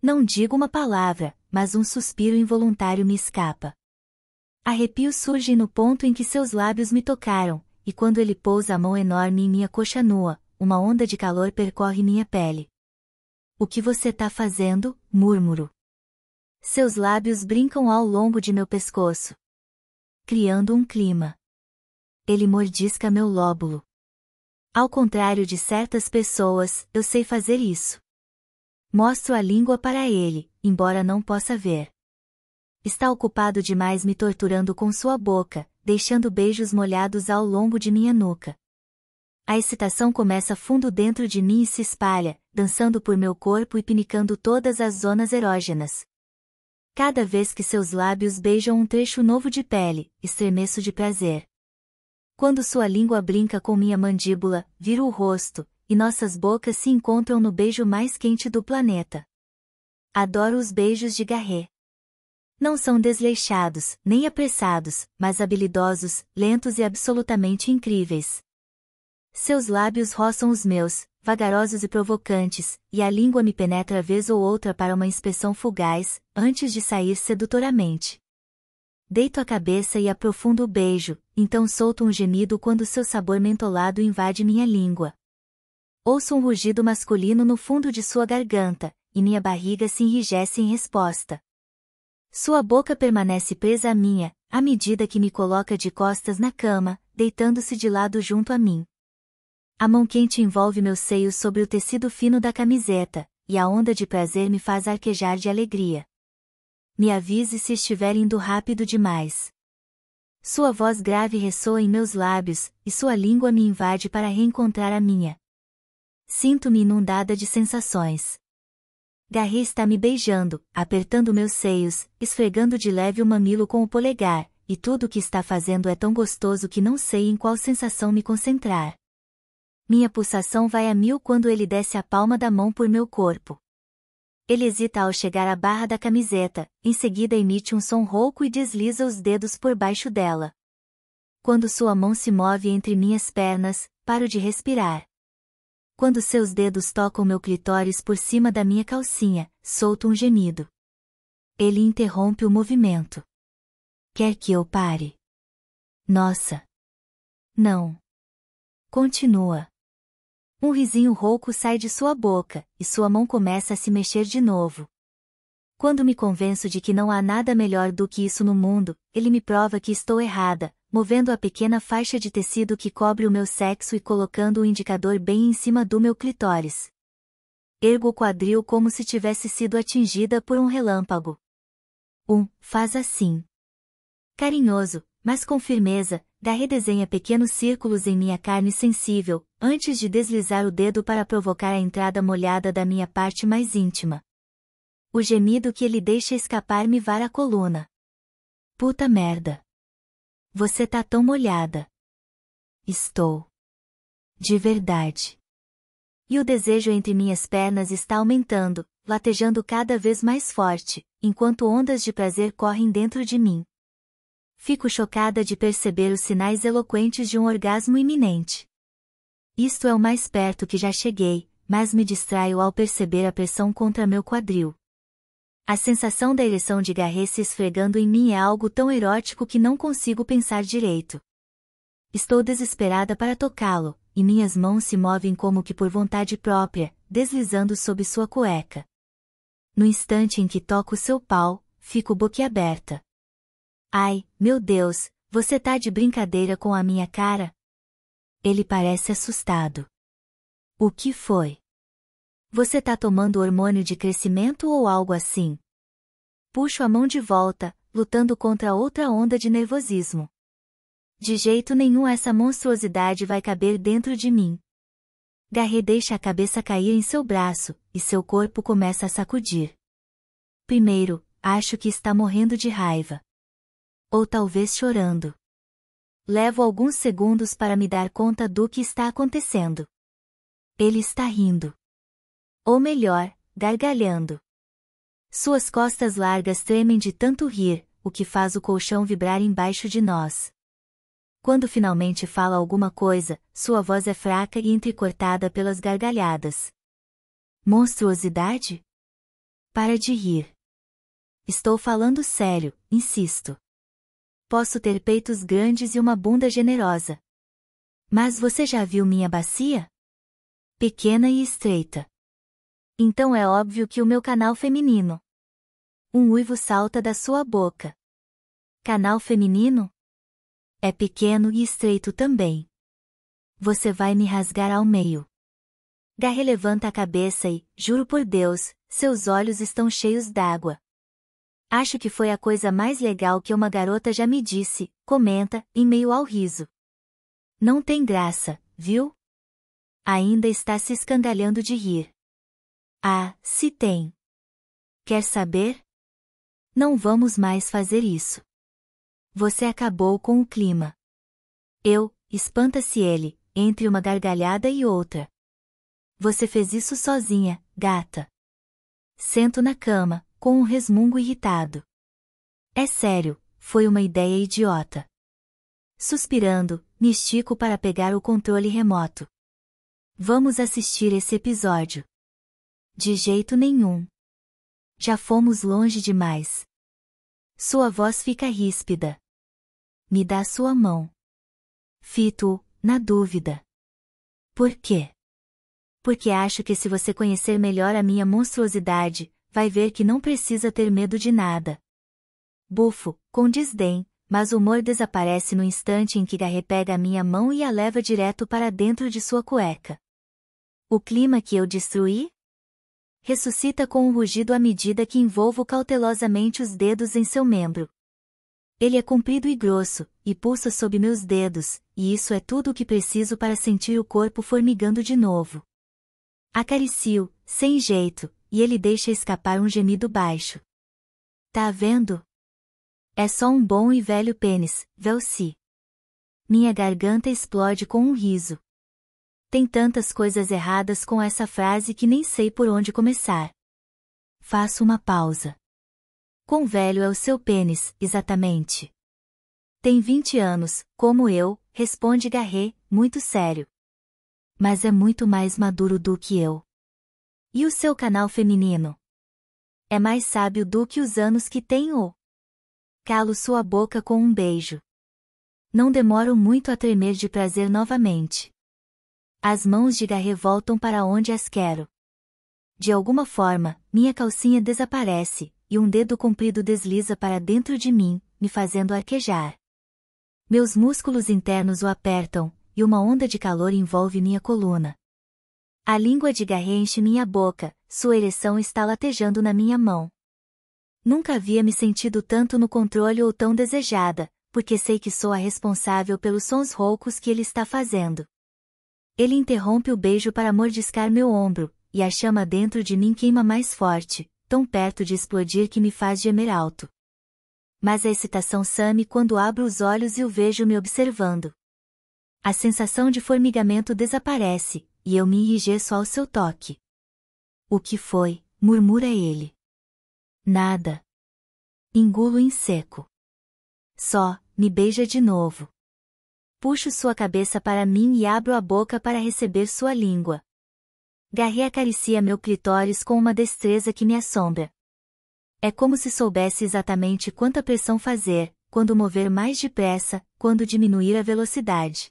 Não digo uma palavra, mas um suspiro involuntário me escapa. Arrepios surgem no ponto em que seus lábios me tocaram, e quando ele pousa a mão enorme em minha coxa nua, uma onda de calor percorre minha pele. O que você tá fazendo? murmuro. Seus lábios brincam ao longo de meu pescoço, criando um clima. Ele mordisca meu lóbulo. Ao contrário de certas pessoas, eu sei fazer isso. Mostro a língua para ele, embora não possa ver. Está ocupado demais me torturando com sua boca, deixando beijos molhados ao longo de minha nuca. A excitação começa fundo dentro de mim e se espalha, dançando por meu corpo e pinicando todas as zonas erógenas. Cada vez que seus lábios beijam um trecho novo de pele, estremeço de prazer. Quando sua língua brinca com minha mandíbula, viro o rosto, e nossas bocas se encontram no beijo mais quente do planeta. Adoro os beijos de Garret. Não são desleixados, nem apressados, mas habilidosos, lentos e absolutamente incríveis. Seus lábios roçam os meus, vagarosos e provocantes, e a língua me penetra vez ou outra para uma inspeção fugaz, antes de sair sedutoramente. Deito a cabeça e aprofundo o beijo, então solto um gemido quando seu sabor mentolado invade minha língua. Ouço um rugido masculino no fundo de sua garganta, e minha barriga se enrijece em resposta. Sua boca permanece presa à minha, à medida que me coloca de costas na cama, deitando-se de lado junto a mim. A mão quente envolve meus seios sobre o tecido fino da camiseta, e a onda de prazer me faz arquejar de alegria. Me avise se estiver indo rápido demais. Sua voz grave ressoa em meus lábios, e sua língua me invade para reencontrar a minha. Sinto-me inundada de sensações. Garri está me beijando, apertando meus seios, esfregando de leve o mamilo com o polegar, e tudo o que está fazendo é tão gostoso que não sei em qual sensação me concentrar. Minha pulsação vai a mil quando ele desce a palma da mão por meu corpo. Ele hesita ao chegar à barra da camiseta, em seguida emite um som rouco e desliza os dedos por baixo dela. Quando sua mão se move entre minhas pernas, paro de respirar quando seus dedos tocam meu clitóris por cima da minha calcinha, solto um gemido. Ele interrompe o movimento. Quer que eu pare? Nossa! Não! Continua. Um risinho rouco sai de sua boca, e sua mão começa a se mexer de novo, quando me convenço de que não há nada melhor do que isso no mundo, ele me prova que estou errada, movendo a pequena faixa de tecido que cobre o meu sexo e colocando o indicador bem em cima do meu clitóris. Ergo o quadril como se tivesse sido atingida por um relâmpago. 1. Um, faz assim. Carinhoso, mas com firmeza, da redesenha pequenos círculos em minha carne sensível, antes de deslizar o dedo para provocar a entrada molhada da minha parte mais íntima. O gemido que ele deixa escapar me vara a coluna. Puta merda. Você tá tão molhada. Estou. De verdade. E o desejo entre minhas pernas está aumentando, latejando cada vez mais forte, enquanto ondas de prazer correm dentro de mim. Fico chocada de perceber os sinais eloquentes de um orgasmo iminente. Isto é o mais perto que já cheguei, mas me distraio ao perceber a pressão contra meu quadril. A sensação da ereção de Garret se esfregando em mim é algo tão erótico que não consigo pensar direito. Estou desesperada para tocá-lo, e minhas mãos se movem como que por vontade própria, deslizando sob sua cueca. No instante em que toco seu pau, fico boquiaberta. Ai, meu Deus, você tá de brincadeira com a minha cara? Ele parece assustado. O que foi? Você tá tomando hormônio de crescimento ou algo assim? Puxo a mão de volta, lutando contra outra onda de nervosismo. De jeito nenhum essa monstruosidade vai caber dentro de mim. Garre deixa a cabeça cair em seu braço, e seu corpo começa a sacudir. Primeiro, acho que está morrendo de raiva. Ou talvez chorando. Levo alguns segundos para me dar conta do que está acontecendo. Ele está rindo. Ou melhor, gargalhando. Suas costas largas tremem de tanto rir, o que faz o colchão vibrar embaixo de nós. Quando finalmente fala alguma coisa, sua voz é fraca e entrecortada pelas gargalhadas. Monstruosidade? Para de rir. Estou falando sério, insisto. Posso ter peitos grandes e uma bunda generosa. Mas você já viu minha bacia? Pequena e estreita. Então é óbvio que o meu canal feminino. Um uivo salta da sua boca. Canal feminino? É pequeno e estreito também. Você vai me rasgar ao meio. Garre levanta a cabeça e, juro por Deus, seus olhos estão cheios d'água. Acho que foi a coisa mais legal que uma garota já me disse, comenta, em meio ao riso. Não tem graça, viu? Ainda está se escangalhando de rir. Ah, se tem. Quer saber? Não vamos mais fazer isso. Você acabou com o clima. Eu, espanta-se ele, entre uma gargalhada e outra. Você fez isso sozinha, gata. Sento na cama, com um resmungo irritado. É sério, foi uma ideia idiota. Suspirando, me estico para pegar o controle remoto. Vamos assistir esse episódio. De jeito nenhum. Já fomos longe demais. Sua voz fica ríspida. Me dá sua mão. Fito, na dúvida. Por quê? Porque acho que se você conhecer melhor a minha monstruosidade, vai ver que não precisa ter medo de nada. Bufo, com desdém, mas o humor desaparece no instante em que Garre pega a minha mão e a leva direto para dentro de sua cueca. O clima que eu destruí? ressuscita com um rugido à medida que envolvo cautelosamente os dedos em seu membro. Ele é comprido e grosso, e pulsa sob meus dedos, e isso é tudo o que preciso para sentir o corpo formigando de novo. Acaricio, sem jeito, e ele deixa escapar um gemido baixo. Tá vendo? É só um bom e velho pênis, Velci. Minha garganta explode com um riso. Tem tantas coisas erradas com essa frase que nem sei por onde começar. Faço uma pausa. Quão velho é o seu pênis, exatamente? Tem 20 anos, como eu, responde Garret, muito sério. Mas é muito mais maduro do que eu. E o seu canal feminino? É mais sábio do que os anos que tem ou? Calo sua boca com um beijo. Não demoro muito a tremer de prazer novamente. As mãos de Garre voltam para onde as quero. De alguma forma, minha calcinha desaparece, e um dedo comprido desliza para dentro de mim, me fazendo arquejar. Meus músculos internos o apertam, e uma onda de calor envolve minha coluna. A língua de Garre enche minha boca, sua ereção está latejando na minha mão. Nunca havia me sentido tanto no controle ou tão desejada, porque sei que sou a responsável pelos sons roucos que ele está fazendo. Ele interrompe o beijo para mordiscar meu ombro, e a chama dentro de mim queima mais forte, tão perto de explodir que me faz gemer alto. Mas a excitação some quando abro os olhos e o vejo me observando. A sensação de formigamento desaparece, e eu me enrijeço ao seu toque. O que foi? murmura ele. Nada. Engulo em seco. Só, me beija de novo. Puxo sua cabeça para mim e abro a boca para receber sua língua. Garry acaricia meu clitóris com uma destreza que me assombra. É como se soubesse exatamente quanta pressão fazer, quando mover mais depressa, quando diminuir a velocidade.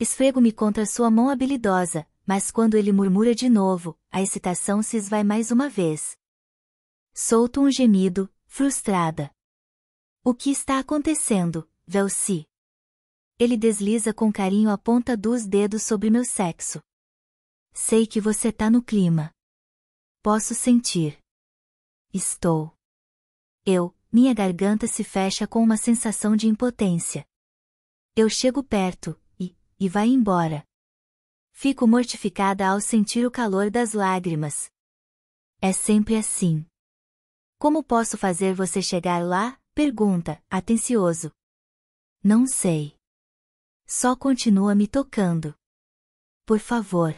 Esfrego-me contra sua mão habilidosa, mas quando ele murmura de novo, a excitação se esvai mais uma vez. Solto um gemido, frustrada. O que está acontecendo, Velci? ele desliza com carinho a ponta dos dedos sobre meu sexo. Sei que você tá no clima. Posso sentir. Estou. Eu, minha garganta se fecha com uma sensação de impotência. Eu chego perto, e, e vai embora. Fico mortificada ao sentir o calor das lágrimas. É sempre assim. Como posso fazer você chegar lá? Pergunta, atencioso. Não sei. Só continua me tocando. Por favor.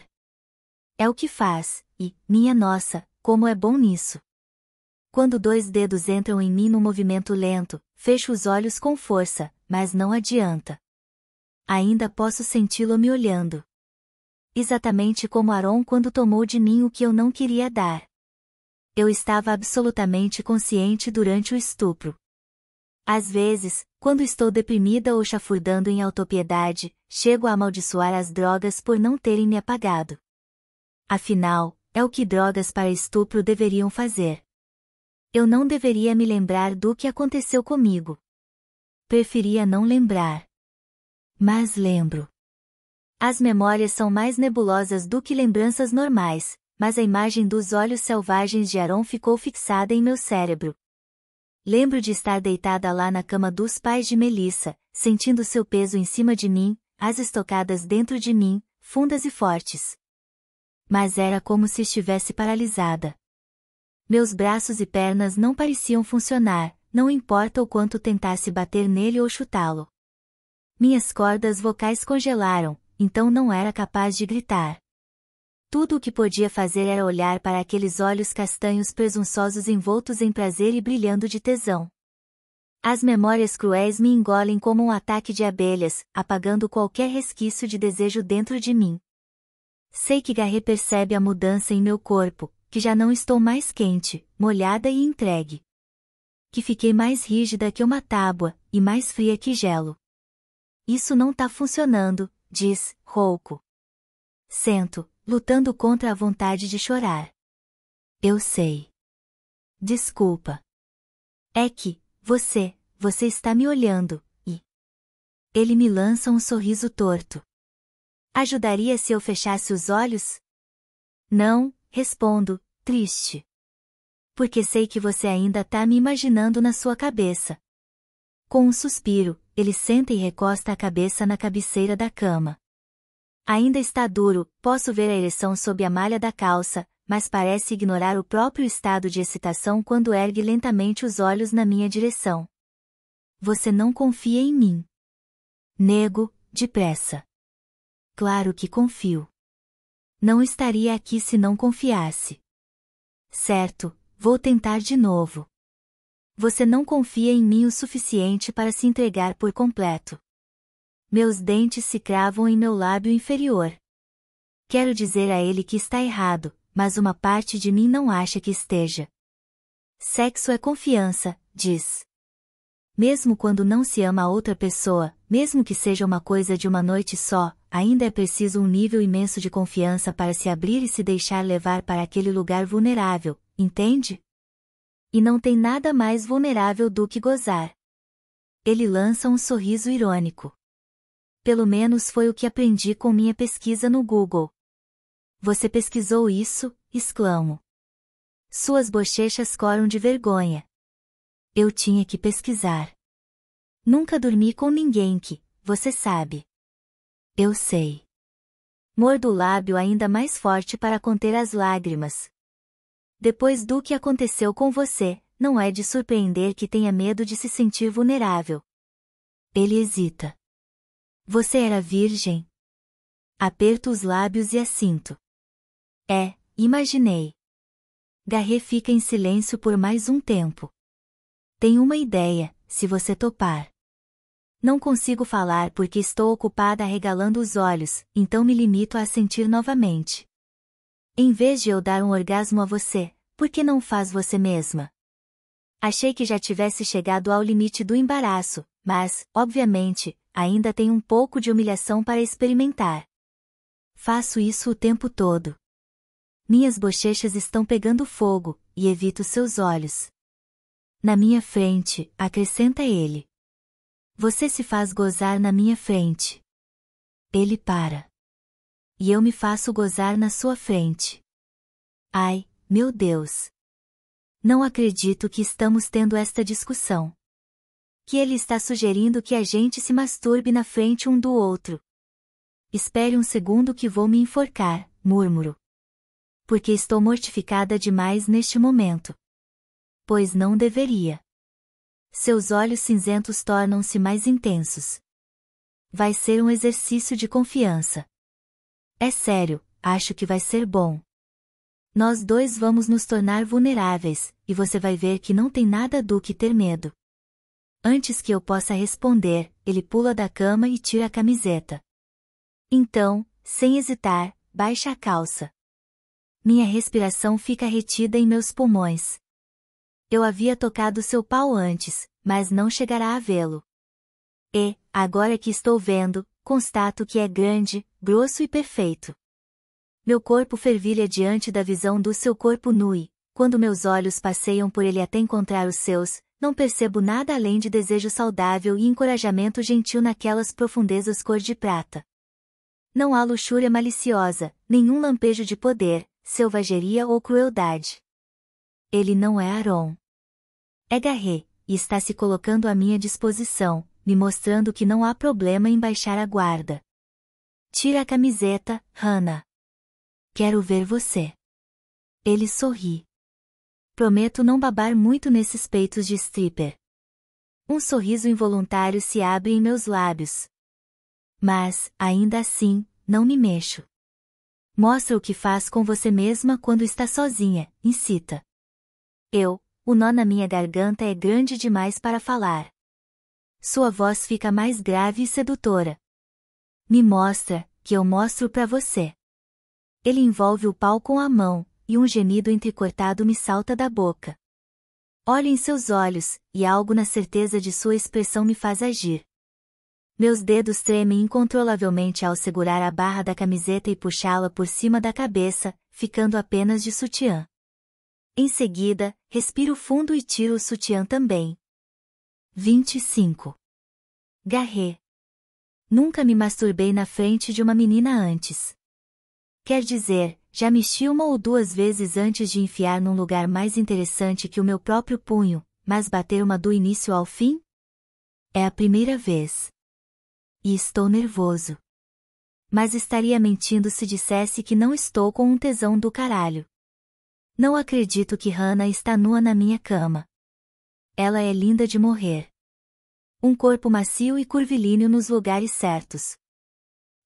É o que faz, e, minha nossa, como é bom nisso. Quando dois dedos entram em mim num movimento lento, fecho os olhos com força, mas não adianta. Ainda posso senti-lo me olhando. Exatamente como Aron quando tomou de mim o que eu não queria dar. Eu estava absolutamente consciente durante o estupro. Às vezes, quando estou deprimida ou chafurdando em autopiedade, chego a amaldiçoar as drogas por não terem me apagado. Afinal, é o que drogas para estupro deveriam fazer. Eu não deveria me lembrar do que aconteceu comigo. Preferia não lembrar. Mas lembro. As memórias são mais nebulosas do que lembranças normais, mas a imagem dos olhos selvagens de Aaron ficou fixada em meu cérebro, Lembro de estar deitada lá na cama dos pais de Melissa, sentindo seu peso em cima de mim, as estocadas dentro de mim, fundas e fortes. Mas era como se estivesse paralisada. Meus braços e pernas não pareciam funcionar, não importa o quanto tentasse bater nele ou chutá-lo. Minhas cordas vocais congelaram, então não era capaz de gritar. Tudo o que podia fazer era olhar para aqueles olhos castanhos presunçosos envoltos em prazer e brilhando de tesão. As memórias cruéis me engolem como um ataque de abelhas, apagando qualquer resquício de desejo dentro de mim. Sei que Garre percebe a mudança em meu corpo, que já não estou mais quente, molhada e entregue. Que fiquei mais rígida que uma tábua, e mais fria que gelo. Isso não tá funcionando, diz, rouco. Sento, lutando contra a vontade de chorar. Eu sei. Desculpa. É que, você, você está me olhando, e. Ele me lança um sorriso torto. Ajudaria se eu fechasse os olhos? Não, respondo, triste. Porque sei que você ainda está me imaginando na sua cabeça. Com um suspiro, ele senta e recosta a cabeça na cabeceira da cama. Ainda está duro, posso ver a ereção sob a malha da calça, mas parece ignorar o próprio estado de excitação quando ergue lentamente os olhos na minha direção. Você não confia em mim. Nego, depressa. Claro que confio. Não estaria aqui se não confiasse. Certo, vou tentar de novo. Você não confia em mim o suficiente para se entregar por completo meus dentes se cravam em meu lábio inferior. Quero dizer a ele que está errado, mas uma parte de mim não acha que esteja. Sexo é confiança, diz. Mesmo quando não se ama a outra pessoa, mesmo que seja uma coisa de uma noite só, ainda é preciso um nível imenso de confiança para se abrir e se deixar levar para aquele lugar vulnerável, entende? E não tem nada mais vulnerável do que gozar. Ele lança um sorriso irônico pelo menos foi o que aprendi com minha pesquisa no Google. Você pesquisou isso, exclamo. Suas bochechas coram de vergonha. Eu tinha que pesquisar. Nunca dormi com ninguém que, você sabe. Eu sei. Mordo o lábio ainda mais forte para conter as lágrimas. Depois do que aconteceu com você, não é de surpreender que tenha medo de se sentir vulnerável. Ele hesita. Você era virgem? Aperto os lábios e assinto. É, imaginei. Garret fica em silêncio por mais um tempo. Tenho uma ideia, se você topar. Não consigo falar porque estou ocupada arregalando os olhos, então me limito a sentir novamente. Em vez de eu dar um orgasmo a você, por que não faz você mesma? Achei que já tivesse chegado ao limite do embaraço, mas, obviamente, ainda tem um pouco de humilhação para experimentar. Faço isso o tempo todo. Minhas bochechas estão pegando fogo, e evito seus olhos. Na minha frente, acrescenta ele. Você se faz gozar na minha frente. Ele para. E eu me faço gozar na sua frente. Ai, meu Deus! Não acredito que estamos tendo esta discussão que ele está sugerindo que a gente se masturbe na frente um do outro. Espere um segundo que vou me enforcar, murmuro. Porque estou mortificada demais neste momento. Pois não deveria. Seus olhos cinzentos tornam-se mais intensos. Vai ser um exercício de confiança. É sério, acho que vai ser bom. Nós dois vamos nos tornar vulneráveis, e você vai ver que não tem nada do que ter medo. Antes que eu possa responder, ele pula da cama e tira a camiseta. Então, sem hesitar, baixa a calça. Minha respiração fica retida em meus pulmões. Eu havia tocado seu pau antes, mas não chegará a vê-lo. E, agora que estou vendo, constato que é grande, grosso e perfeito. Meu corpo fervilha diante da visão do seu corpo nu e, quando meus olhos passeiam por ele até encontrar os seus, não percebo nada além de desejo saudável e encorajamento gentil naquelas profundezas cor de prata. Não há luxúria maliciosa, nenhum lampejo de poder, selvageria ou crueldade. Ele não é Aron. É Garré, e está se colocando à minha disposição, me mostrando que não há problema em baixar a guarda. Tira a camiseta, Hannah. Quero ver você. Ele sorri. Prometo não babar muito nesses peitos de stripper. Um sorriso involuntário se abre em meus lábios. Mas, ainda assim, não me mexo. Mostra o que faz com você mesma quando está sozinha, incita. Eu, o nó na minha garganta é grande demais para falar. Sua voz fica mais grave e sedutora. Me mostra, que eu mostro para você. Ele envolve o pau com a mão, e um gemido entrecortado me salta da boca. Olho em seus olhos, e algo na certeza de sua expressão me faz agir. Meus dedos tremem incontrolavelmente ao segurar a barra da camiseta e puxá-la por cima da cabeça, ficando apenas de sutiã. Em seguida, respiro fundo e tiro o sutiã também. 25. Garré. Nunca me masturbei na frente de uma menina antes. Quer dizer, já mexi uma ou duas vezes antes de enfiar num lugar mais interessante que o meu próprio punho, mas bater uma do início ao fim? É a primeira vez. E estou nervoso. Mas estaria mentindo se dissesse que não estou com um tesão do caralho. Não acredito que Hannah está nua na minha cama. Ela é linda de morrer. Um corpo macio e curvilíneo nos lugares certos.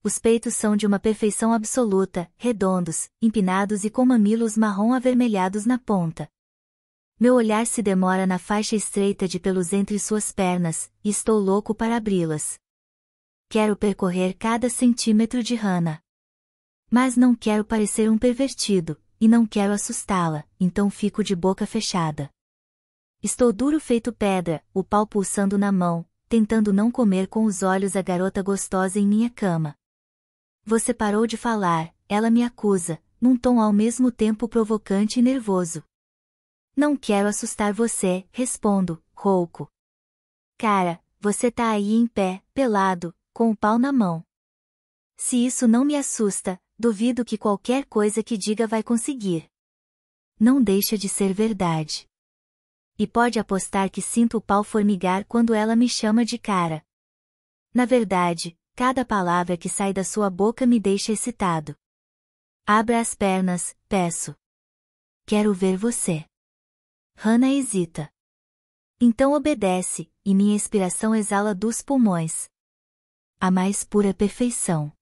Os peitos são de uma perfeição absoluta, redondos, empinados e com mamilos marrom avermelhados na ponta. Meu olhar se demora na faixa estreita de pelos entre suas pernas, e estou louco para abri-las. Quero percorrer cada centímetro de rana. Mas não quero parecer um pervertido, e não quero assustá-la, então fico de boca fechada. Estou duro feito pedra, o pau pulsando na mão, tentando não comer com os olhos a garota gostosa em minha cama. Você parou de falar, ela me acusa, num tom ao mesmo tempo provocante e nervoso. Não quero assustar você, respondo, rouco. Cara, você tá aí em pé, pelado, com o pau na mão. Se isso não me assusta, duvido que qualquer coisa que diga vai conseguir. Não deixa de ser verdade. E pode apostar que sinto o pau formigar quando ela me chama de cara. Na verdade, cada palavra que sai da sua boca me deixa excitado. Abra as pernas, peço. Quero ver você. Hannah hesita. Então obedece, e minha inspiração exala dos pulmões. A mais pura perfeição.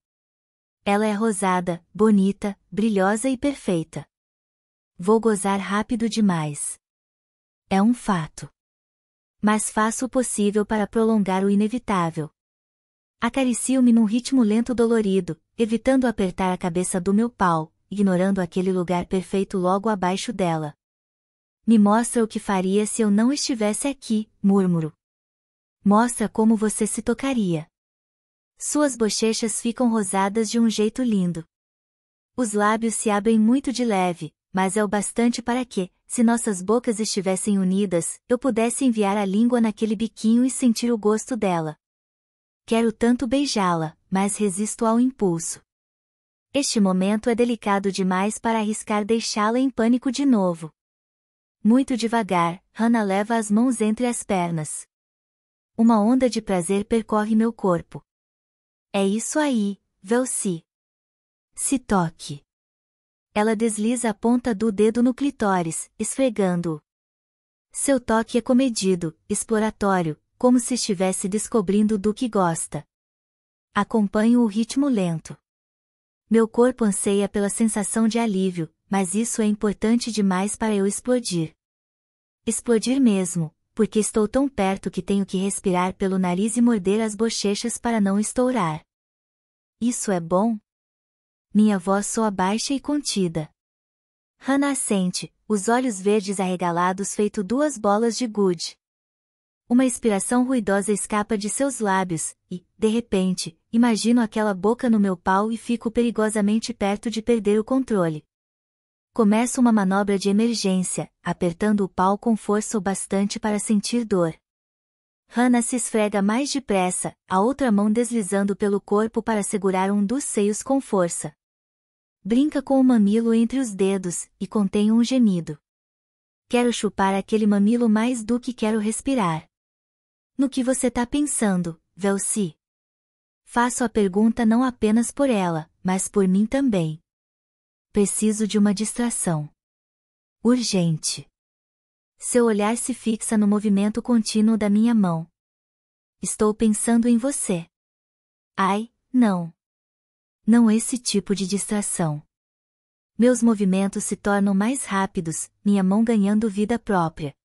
Ela é rosada, bonita, brilhosa e perfeita. Vou gozar rápido demais. É um fato. Mas faço o possível para prolongar o inevitável acariciou me num ritmo lento dolorido, evitando apertar a cabeça do meu pau, ignorando aquele lugar perfeito logo abaixo dela. Me mostra o que faria se eu não estivesse aqui, murmuro. Mostra como você se tocaria. Suas bochechas ficam rosadas de um jeito lindo. Os lábios se abrem muito de leve, mas é o bastante para que, se nossas bocas estivessem unidas, eu pudesse enviar a língua naquele biquinho e sentir o gosto dela. Quero tanto beijá-la, mas resisto ao impulso. Este momento é delicado demais para arriscar deixá-la em pânico de novo. Muito devagar, Hannah leva as mãos entre as pernas. Uma onda de prazer percorre meu corpo. É isso aí, Velci. Se toque. Ela desliza a ponta do dedo no clitóris, esfregando-o. Seu toque é comedido, exploratório, como se estivesse descobrindo do que gosta. Acompanho o ritmo lento. Meu corpo anseia pela sensação de alívio, mas isso é importante demais para eu explodir. Explodir mesmo, porque estou tão perto que tenho que respirar pelo nariz e morder as bochechas para não estourar. Isso é bom? Minha voz soa baixa e contida. Hannah assente, os olhos verdes arregalados feito duas bolas de gude. Uma expiração ruidosa escapa de seus lábios, e, de repente, imagino aquela boca no meu pau e fico perigosamente perto de perder o controle. Começo uma manobra de emergência, apertando o pau com força o bastante para sentir dor. Hannah se esfrega mais depressa, a outra mão deslizando pelo corpo para segurar um dos seios com força. Brinca com o mamilo entre os dedos, e contém um gemido. Quero chupar aquele mamilo mais do que quero respirar. No que você tá pensando, Velci? Faço a pergunta não apenas por ela, mas por mim também. Preciso de uma distração. Urgente. Seu olhar se fixa no movimento contínuo da minha mão. Estou pensando em você. Ai, não. Não esse tipo de distração. Meus movimentos se tornam mais rápidos, minha mão ganhando vida própria,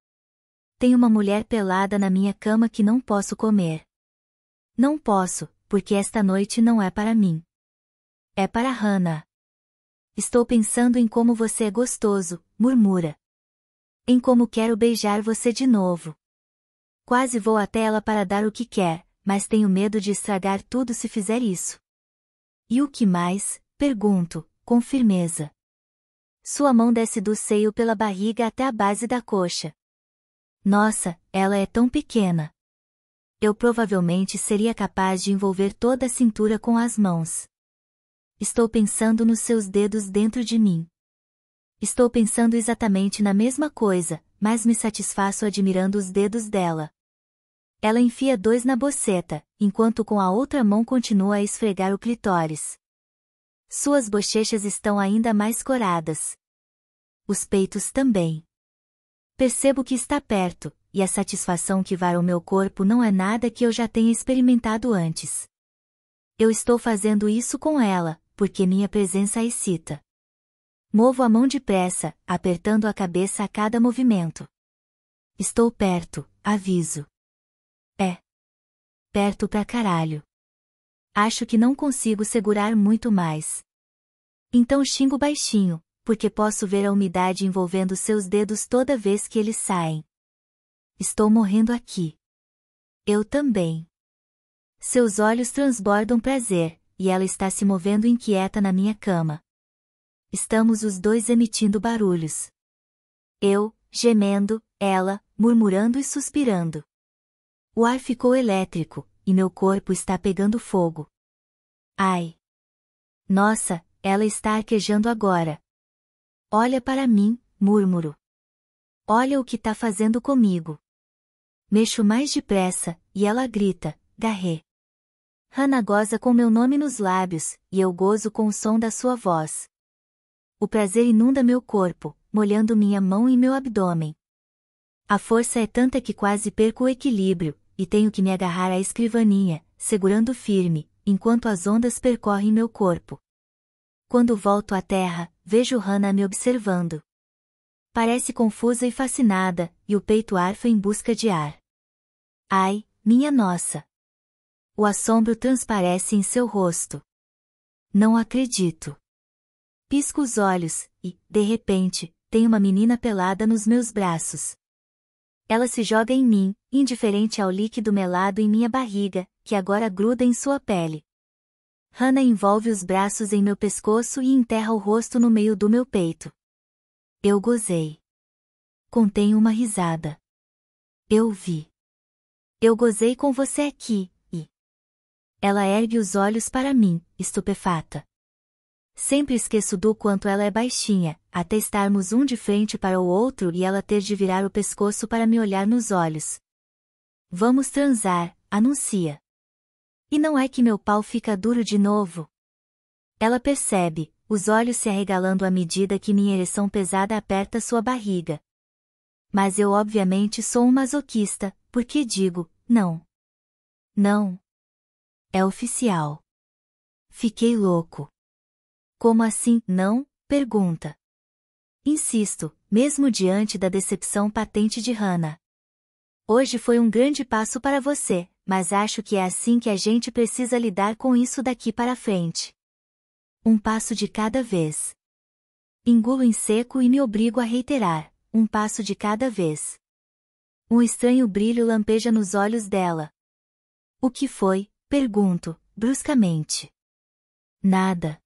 tem uma mulher pelada na minha cama que não posso comer. Não posso, porque esta noite não é para mim. É para Hannah. Estou pensando em como você é gostoso, murmura. Em como quero beijar você de novo. Quase vou até ela para dar o que quer, mas tenho medo de estragar tudo se fizer isso. E o que mais? Pergunto, com firmeza. Sua mão desce do seio pela barriga até a base da coxa. Nossa, ela é tão pequena. Eu provavelmente seria capaz de envolver toda a cintura com as mãos. Estou pensando nos seus dedos dentro de mim. Estou pensando exatamente na mesma coisa, mas me satisfaço admirando os dedos dela. Ela enfia dois na boceta, enquanto com a outra mão continua a esfregar o clitóris. Suas bochechas estão ainda mais coradas. Os peitos também. Percebo que está perto, e a satisfação que vai meu corpo não é nada que eu já tenha experimentado antes. Eu estou fazendo isso com ela, porque minha presença a excita. Movo a mão depressa, apertando a cabeça a cada movimento. Estou perto, aviso. É. Perto pra caralho. Acho que não consigo segurar muito mais. Então xingo baixinho, porque posso ver a umidade envolvendo seus dedos toda vez que eles saem. Estou morrendo aqui. Eu também. Seus olhos transbordam prazer, e ela está se movendo inquieta na minha cama. Estamos os dois emitindo barulhos. Eu, gemendo, ela, murmurando e suspirando. O ar ficou elétrico, e meu corpo está pegando fogo. Ai! Nossa, ela está arquejando agora, Olha para mim, murmuro. Olha o que tá fazendo comigo. Mexo mais depressa, e ela grita, garré. Hannah goza com meu nome nos lábios, e eu gozo com o som da sua voz. O prazer inunda meu corpo, molhando minha mão e meu abdômen. A força é tanta que quase perco o equilíbrio, e tenho que me agarrar à escrivaninha, segurando firme, enquanto as ondas percorrem meu corpo. Quando volto à terra, vejo Hannah me observando. Parece confusa e fascinada, e o peito arfa em busca de ar. Ai, minha nossa! O assombro transparece em seu rosto. Não acredito. Pisco os olhos, e, de repente, tem uma menina pelada nos meus braços. Ela se joga em mim, indiferente ao líquido melado em minha barriga, que agora gruda em sua pele. Hanna envolve os braços em meu pescoço e enterra o rosto no meio do meu peito. Eu gozei. Contém uma risada. Eu vi. Eu gozei com você aqui, e. Ela ergue os olhos para mim, estupefata. Sempre esqueço do quanto ela é baixinha, até estarmos um de frente para o outro e ela ter de virar o pescoço para me olhar nos olhos. Vamos transar, anuncia. E não é que meu pau fica duro de novo. Ela percebe, os olhos se arregalando à medida que minha ereção pesada aperta sua barriga. Mas eu obviamente sou um masoquista, porque digo, não. Não. É oficial. Fiquei louco. Como assim, não? Pergunta. Insisto, mesmo diante da decepção patente de Hannah. Hoje foi um grande passo para você, mas acho que é assim que a gente precisa lidar com isso daqui para frente. Um passo de cada vez. Engulo em seco e me obrigo a reiterar, um passo de cada vez. Um estranho brilho lampeja nos olhos dela. O que foi? pergunto, bruscamente. Nada.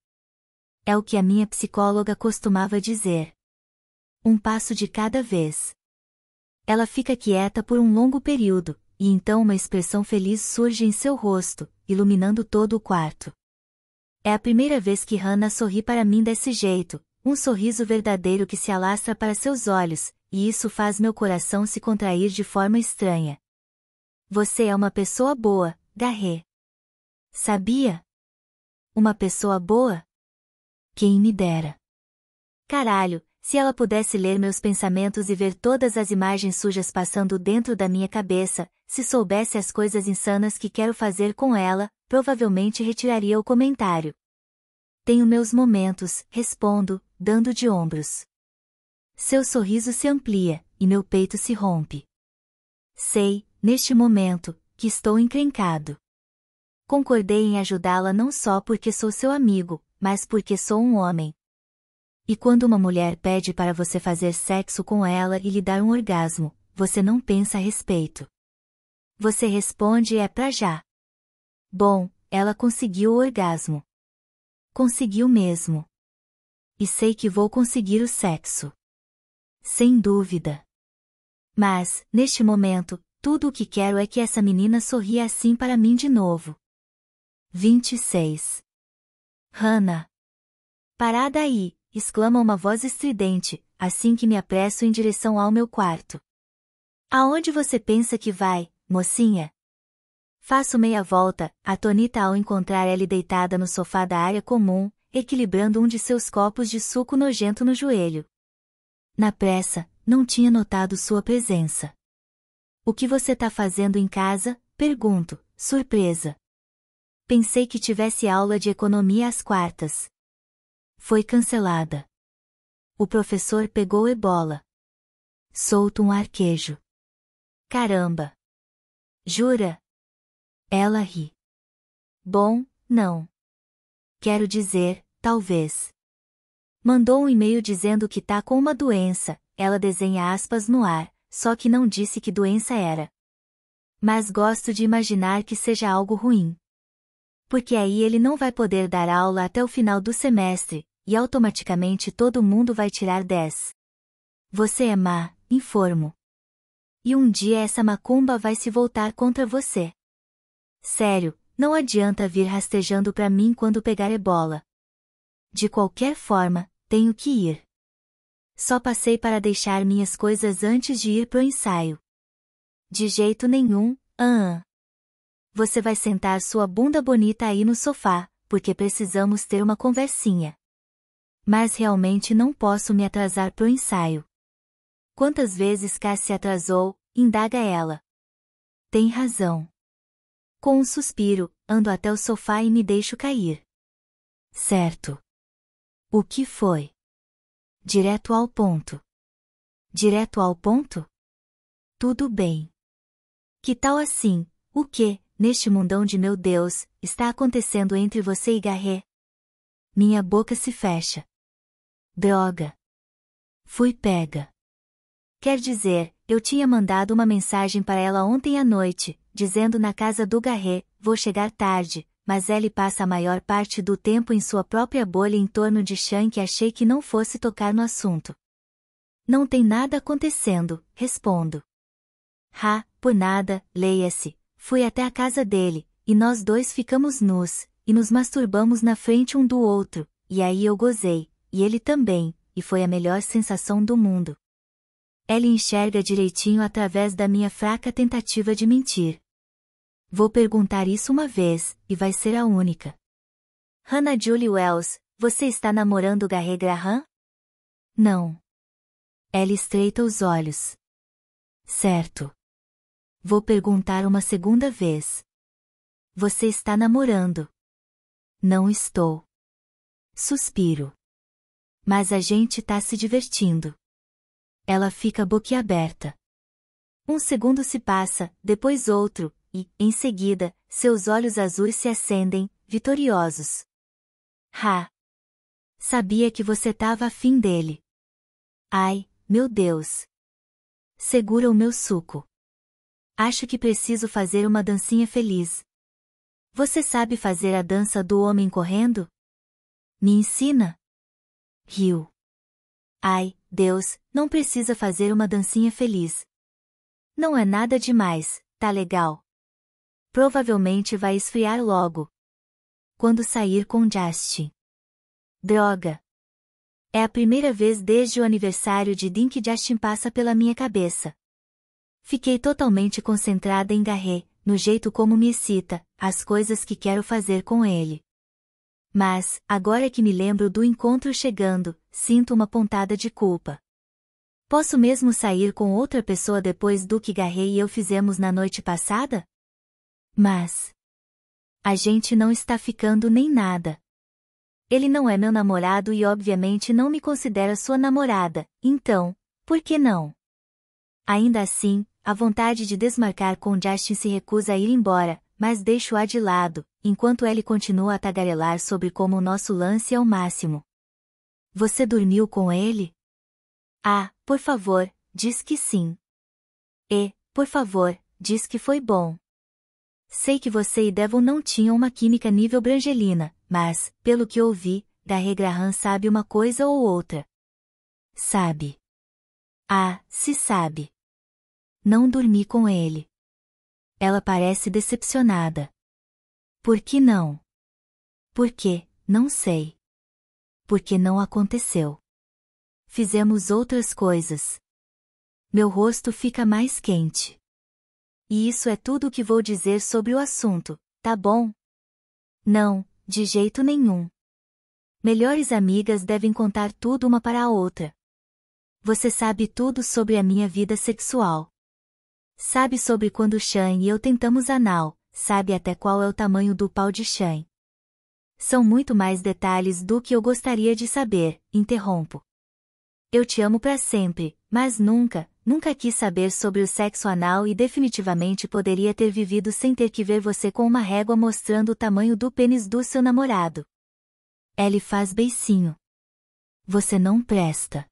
É o que a minha psicóloga costumava dizer. Um passo de cada vez. Ela fica quieta por um longo período, e então uma expressão feliz surge em seu rosto, iluminando todo o quarto. É a primeira vez que Hannah sorri para mim desse jeito, um sorriso verdadeiro que se alastra para seus olhos, e isso faz meu coração se contrair de forma estranha. Você é uma pessoa boa, Garré. Sabia? Uma pessoa boa? Quem me dera. Caralho, se ela pudesse ler meus pensamentos e ver todas as imagens sujas passando dentro da minha cabeça, se soubesse as coisas insanas que quero fazer com ela, provavelmente retiraria o comentário. Tenho meus momentos, respondo, dando de ombros. Seu sorriso se amplia, e meu peito se rompe. Sei, neste momento, que estou encrencado. Concordei em ajudá-la não só porque sou seu amigo, mas porque sou um homem, e quando uma mulher pede para você fazer sexo com ela e lhe dar um orgasmo, você não pensa a respeito. Você responde é pra já. Bom, ela conseguiu o orgasmo. Conseguiu mesmo. E sei que vou conseguir o sexo. Sem dúvida. Mas, neste momento, tudo o que quero é que essa menina sorria assim para mim de novo. 26. Hannah. Parada aí, exclama uma voz estridente, assim que me apresso em direção ao meu quarto. Aonde você pensa que vai, mocinha? Faço meia volta, atonita ao encontrar ela deitada no sofá da área comum, equilibrando um de seus copos de suco nojento no joelho. Na pressa, não tinha notado sua presença. O que você está fazendo em casa? Pergunto, surpresa. Pensei que tivesse aula de economia às quartas. Foi cancelada. O professor pegou ebola. Solto um arquejo. Caramba! Jura? Ela ri. Bom, não. Quero dizer, talvez. Mandou um e-mail dizendo que tá com uma doença, ela desenha aspas no ar, só que não disse que doença era. Mas gosto de imaginar que seja algo ruim porque aí ele não vai poder dar aula até o final do semestre, e automaticamente todo mundo vai tirar 10. Você é má, informo. E um dia essa macumba vai se voltar contra você. Sério, não adianta vir rastejando para mim quando pegar ebola. De qualquer forma, tenho que ir. Só passei para deixar minhas coisas antes de ir pro ensaio. De jeito nenhum, ah. Uh -uh você vai sentar sua bunda bonita aí no sofá, porque precisamos ter uma conversinha. Mas realmente não posso me atrasar pro ensaio. Quantas vezes Cass se atrasou, indaga ela. Tem razão. Com um suspiro, ando até o sofá e me deixo cair. Certo. O que foi? Direto ao ponto. Direto ao ponto? Tudo bem. Que tal assim, o que, neste mundão de meu Deus, está acontecendo entre você e Garré? Minha boca se fecha. Droga! Fui pega. Quer dizer, eu tinha mandado uma mensagem para ela ontem à noite, dizendo na casa do Garré, vou chegar tarde, mas ele passa a maior parte do tempo em sua própria bolha em torno de Chan que achei que não fosse tocar no assunto. Não tem nada acontecendo, respondo. Ha, por nada, leia-se, Fui até a casa dele, e nós dois ficamos nus, e nos masturbamos na frente um do outro, e aí eu gozei, e ele também, e foi a melhor sensação do mundo. Ele enxerga direitinho através da minha fraca tentativa de mentir. Vou perguntar isso uma vez, e vai ser a única. Hannah Julie Wells, você está namorando Garré Graham? Não. Ela estreita os olhos. Certo. Vou perguntar uma segunda vez. Você está namorando? Não estou. Suspiro. Mas a gente tá se divertindo. Ela fica boquiaberta. Um segundo se passa, depois outro, e, em seguida, seus olhos azuis se acendem, vitoriosos. Ha! Sabia que você tava afim dele. Ai, meu Deus! Segura o meu suco. Acho que preciso fazer uma dancinha feliz. Você sabe fazer a dança do homem correndo? Me ensina? Riu. Ai, Deus, não precisa fazer uma dancinha feliz. Não é nada demais, tá legal. Provavelmente vai esfriar logo. Quando sair com Justin. Droga! É a primeira vez desde o aniversário de Dean que Justin passa pela minha cabeça. Fiquei totalmente concentrada em Garré, no jeito como me excita, as coisas que quero fazer com ele. Mas, agora que me lembro do encontro chegando, sinto uma pontada de culpa. Posso mesmo sair com outra pessoa depois do que Garré e eu fizemos na noite passada? Mas. A gente não está ficando nem nada. Ele não é meu namorado e obviamente não me considera sua namorada, então, por que não? Ainda assim, a vontade de desmarcar com Justin se recusa a ir embora, mas deixo-a de lado, enquanto ele continua a tagarelar sobre como o nosso lance é o máximo. Você dormiu com ele? Ah, por favor, diz que sim. E, por favor, diz que foi bom. Sei que você e Devon não tinham uma química nível Brangelina, mas, pelo que ouvi, Garre Graham sabe uma coisa ou outra. Sabe. Ah, se sabe não dormi com ele. Ela parece decepcionada. Por que não? Por quê? Não sei. Porque não aconteceu. Fizemos outras coisas. Meu rosto fica mais quente. E isso é tudo o que vou dizer sobre o assunto, tá bom? Não, de jeito nenhum. Melhores amigas devem contar tudo uma para a outra. Você sabe tudo sobre a minha vida sexual. Sabe sobre quando Shan e eu tentamos anal, sabe até qual é o tamanho do pau de Shan. São muito mais detalhes do que eu gostaria de saber, interrompo. Eu te amo para sempre, mas nunca, nunca quis saber sobre o sexo anal e definitivamente poderia ter vivido sem ter que ver você com uma régua mostrando o tamanho do pênis do seu namorado. L faz beicinho. Você não presta.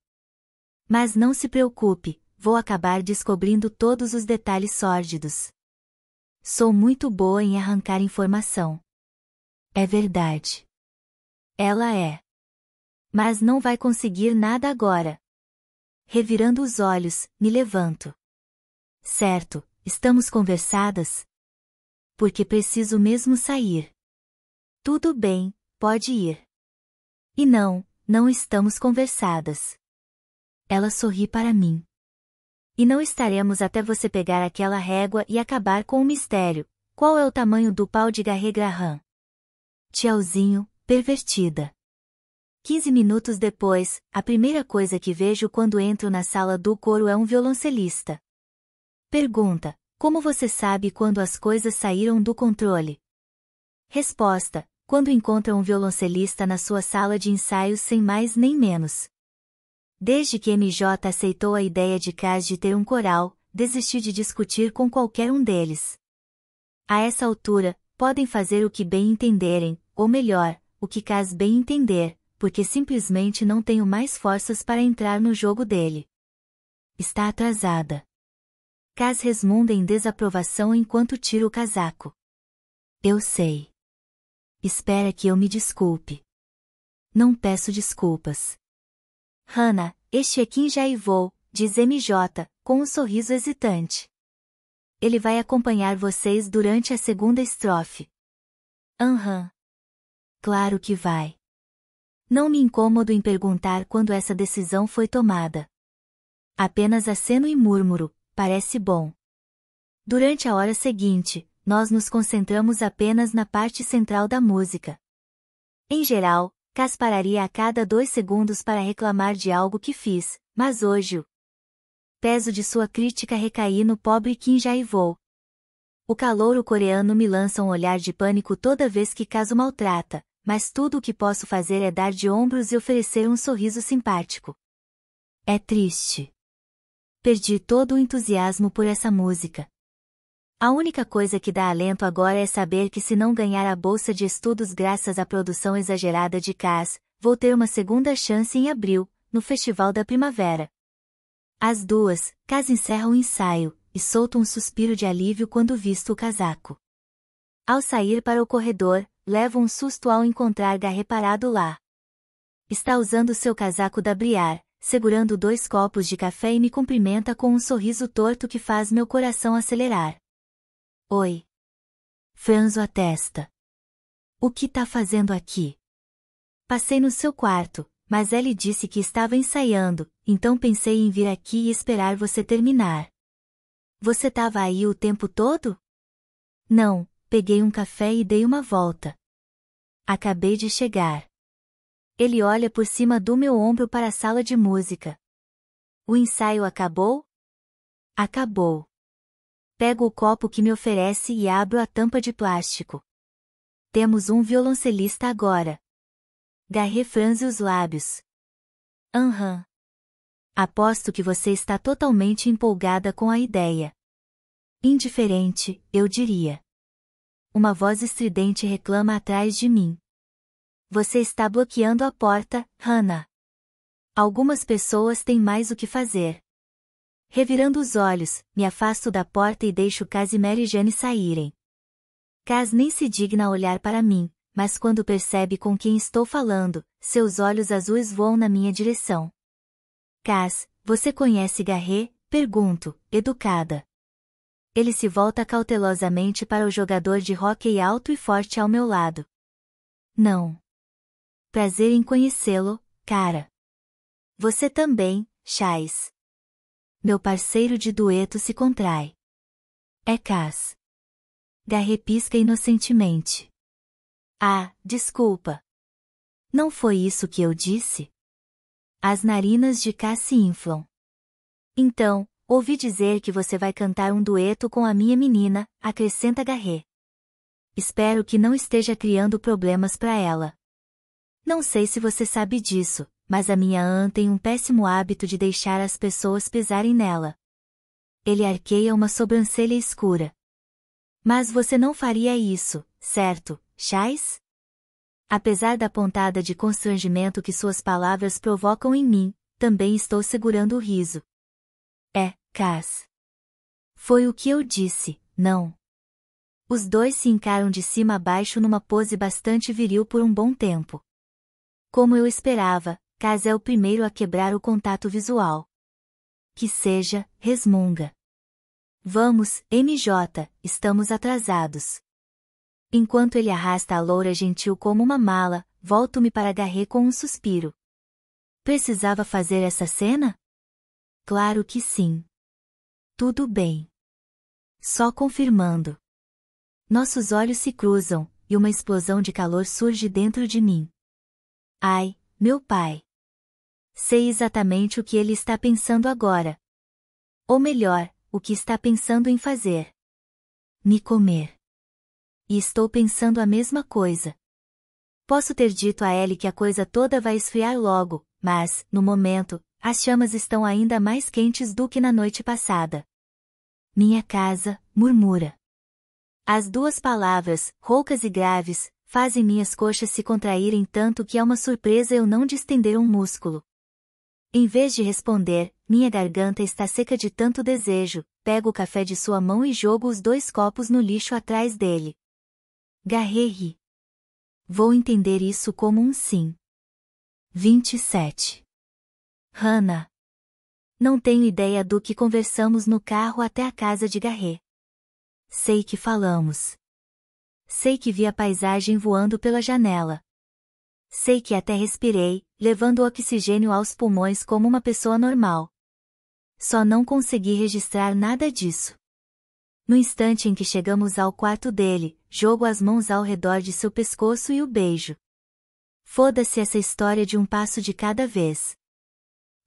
Mas não se preocupe, vou acabar descobrindo todos os detalhes sórdidos. Sou muito boa em arrancar informação. É verdade. Ela é. Mas não vai conseguir nada agora. Revirando os olhos, me levanto. Certo, estamos conversadas? Porque preciso mesmo sair. Tudo bem, pode ir. E não, não estamos conversadas. Ela sorri para mim. E não estaremos até você pegar aquela régua e acabar com o mistério. Qual é o tamanho do pau de Garregraham? Tchauzinho, pervertida. Quinze minutos depois, a primeira coisa que vejo quando entro na sala do coro é um violoncelista. Pergunta: Como você sabe quando as coisas saíram do controle? Resposta: Quando encontra um violoncelista na sua sala de ensaios sem mais nem menos. Desde que MJ aceitou a ideia de Cas de ter um coral, desisti de discutir com qualquer um deles. A essa altura, podem fazer o que bem entenderem, ou melhor, o que Cas bem entender, porque simplesmente não tenho mais forças para entrar no jogo dele. Está atrasada. Cas resmunga em desaprovação enquanto tira o casaco. Eu sei. Espera que eu me desculpe. Não peço desculpas. Hana, este é Kim jai vou, diz MJ, com um sorriso hesitante. Ele vai acompanhar vocês durante a segunda estrofe. Aham. Uhum. Claro que vai. Não me incomodo em perguntar quando essa decisão foi tomada. Apenas aceno e murmuro, parece bom. Durante a hora seguinte, nós nos concentramos apenas na parte central da música. Em geral, Cas pararia a cada dois segundos para reclamar de algo que fiz, mas hoje o peso de sua crítica recaí no pobre Kim Jaivou. O calouro coreano me lança um olhar de pânico toda vez que caso maltrata, mas tudo o que posso fazer é dar de ombros e oferecer um sorriso simpático. É triste. Perdi todo o entusiasmo por essa música. A única coisa que dá alento agora é saber que se não ganhar a bolsa de estudos graças à produção exagerada de CAS, vou ter uma segunda chance em abril, no Festival da Primavera. Às duas, Cas encerra o um ensaio, e solta um suspiro de alívio quando visto o casaco. Ao sair para o corredor, leva um susto ao encontrar Gá reparado lá. Está usando seu casaco da Briar, segurando dois copos de café e me cumprimenta com um sorriso torto que faz meu coração acelerar. Oi. Franzo a testa. O que tá fazendo aqui? Passei no seu quarto, mas ele disse que estava ensaiando, então pensei em vir aqui e esperar você terminar. Você estava aí o tempo todo? Não, peguei um café e dei uma volta. Acabei de chegar. Ele olha por cima do meu ombro para a sala de música. O ensaio acabou? Acabou. Pego o copo que me oferece e abro a tampa de plástico. Temos um violoncelista agora. Garre franze os lábios. Aham. Uhum. Aposto que você está totalmente empolgada com a ideia. Indiferente, eu diria. Uma voz estridente reclama atrás de mim. Você está bloqueando a porta, Hannah. Algumas pessoas têm mais o que fazer. Revirando os olhos, me afasto da porta e deixo Casimir e Jane saírem. Cas nem se digna olhar para mim, mas quando percebe com quem estou falando, seus olhos azuis voam na minha direção. Cas, você conhece Garret? Pergunto, educada. Ele se volta cautelosamente para o jogador de hóquei alto e forte ao meu lado. Não. Prazer em conhecê-lo, cara. Você também, Chais meu parceiro de dueto se contrai. É Cas. Garre pisca inocentemente. Ah, desculpa. Não foi isso que eu disse? As narinas de Cas se inflam. Então, ouvi dizer que você vai cantar um dueto com a minha menina, acrescenta Garre. Espero que não esteja criando problemas para ela. Não sei se você sabe disso, mas a minha ã tem um péssimo hábito de deixar as pessoas pesarem nela. Ele arqueia uma sobrancelha escura. Mas você não faria isso, certo, Chais? Apesar da pontada de constrangimento que suas palavras provocam em mim, também estou segurando o riso. É, Cas. Foi o que eu disse, não. Os dois se encaram de cima a baixo numa pose bastante viril por um bom tempo. Como eu esperava, Cas é o primeiro a quebrar o contato visual. Que seja, resmunga. Vamos, MJ, estamos atrasados. Enquanto ele arrasta a loura gentil como uma mala, volto-me para Garre com um suspiro. Precisava fazer essa cena? Claro que sim. Tudo bem. Só confirmando. Nossos olhos se cruzam, e uma explosão de calor surge dentro de mim. Ai, meu pai! sei exatamente o que ele está pensando agora. Ou melhor, o que está pensando em fazer. Me comer. E estou pensando a mesma coisa. Posso ter dito a ele que a coisa toda vai esfriar logo, mas, no momento, as chamas estão ainda mais quentes do que na noite passada. Minha casa, murmura. As duas palavras, roucas e graves, fazem minhas coxas se contraírem tanto que é uma surpresa eu não distender um músculo. Em vez de responder, minha garganta está seca de tanto desejo, pego o café de sua mão e jogo os dois copos no lixo atrás dele. Garrei. Vou entender isso como um sim. 27. Hannah. Não tenho ideia do que conversamos no carro até a casa de Garré. Sei que falamos. Sei que vi a paisagem voando pela janela, Sei que até respirei, levando o oxigênio aos pulmões como uma pessoa normal. Só não consegui registrar nada disso. No instante em que chegamos ao quarto dele, jogo as mãos ao redor de seu pescoço e o beijo. Foda-se essa história de um passo de cada vez.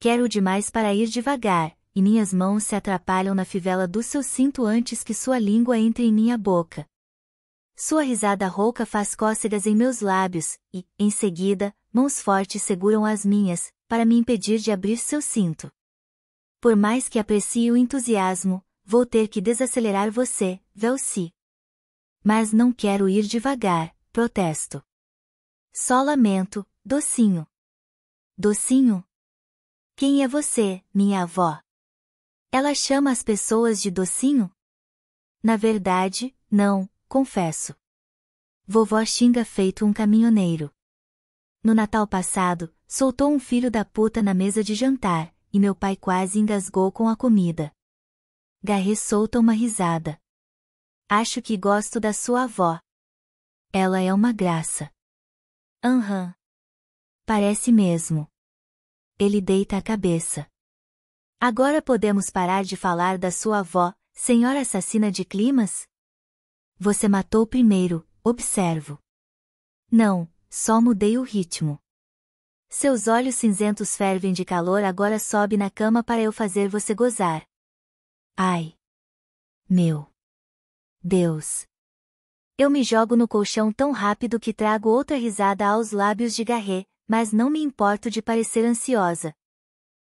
Quero demais para ir devagar, e minhas mãos se atrapalham na fivela do seu cinto antes que sua língua entre em minha boca. Sua risada rouca faz cócegas em meus lábios, e, em seguida, mãos fortes seguram as minhas, para me impedir de abrir seu cinto. Por mais que aprecie o entusiasmo, vou ter que desacelerar você, Velci. Mas não quero ir devagar, protesto. Só lamento, docinho. Docinho? Quem é você, minha avó? Ela chama as pessoas de docinho? Na verdade, não, confesso. Vovó xinga feito um caminhoneiro. No Natal passado, soltou um filho da puta na mesa de jantar, e meu pai quase engasgou com a comida. Garre solta uma risada. Acho que gosto da sua avó. Ela é uma graça. Aham. Uhum. Parece mesmo. Ele deita a cabeça. Agora podemos parar de falar da sua avó, senhora assassina de climas? Você matou primeiro, observo. Não, só mudei o ritmo. Seus olhos cinzentos fervem de calor agora sobe na cama para eu fazer você gozar. Ai. Meu. Deus. Eu me jogo no colchão tão rápido que trago outra risada aos lábios de Garret, mas não me importo de parecer ansiosa.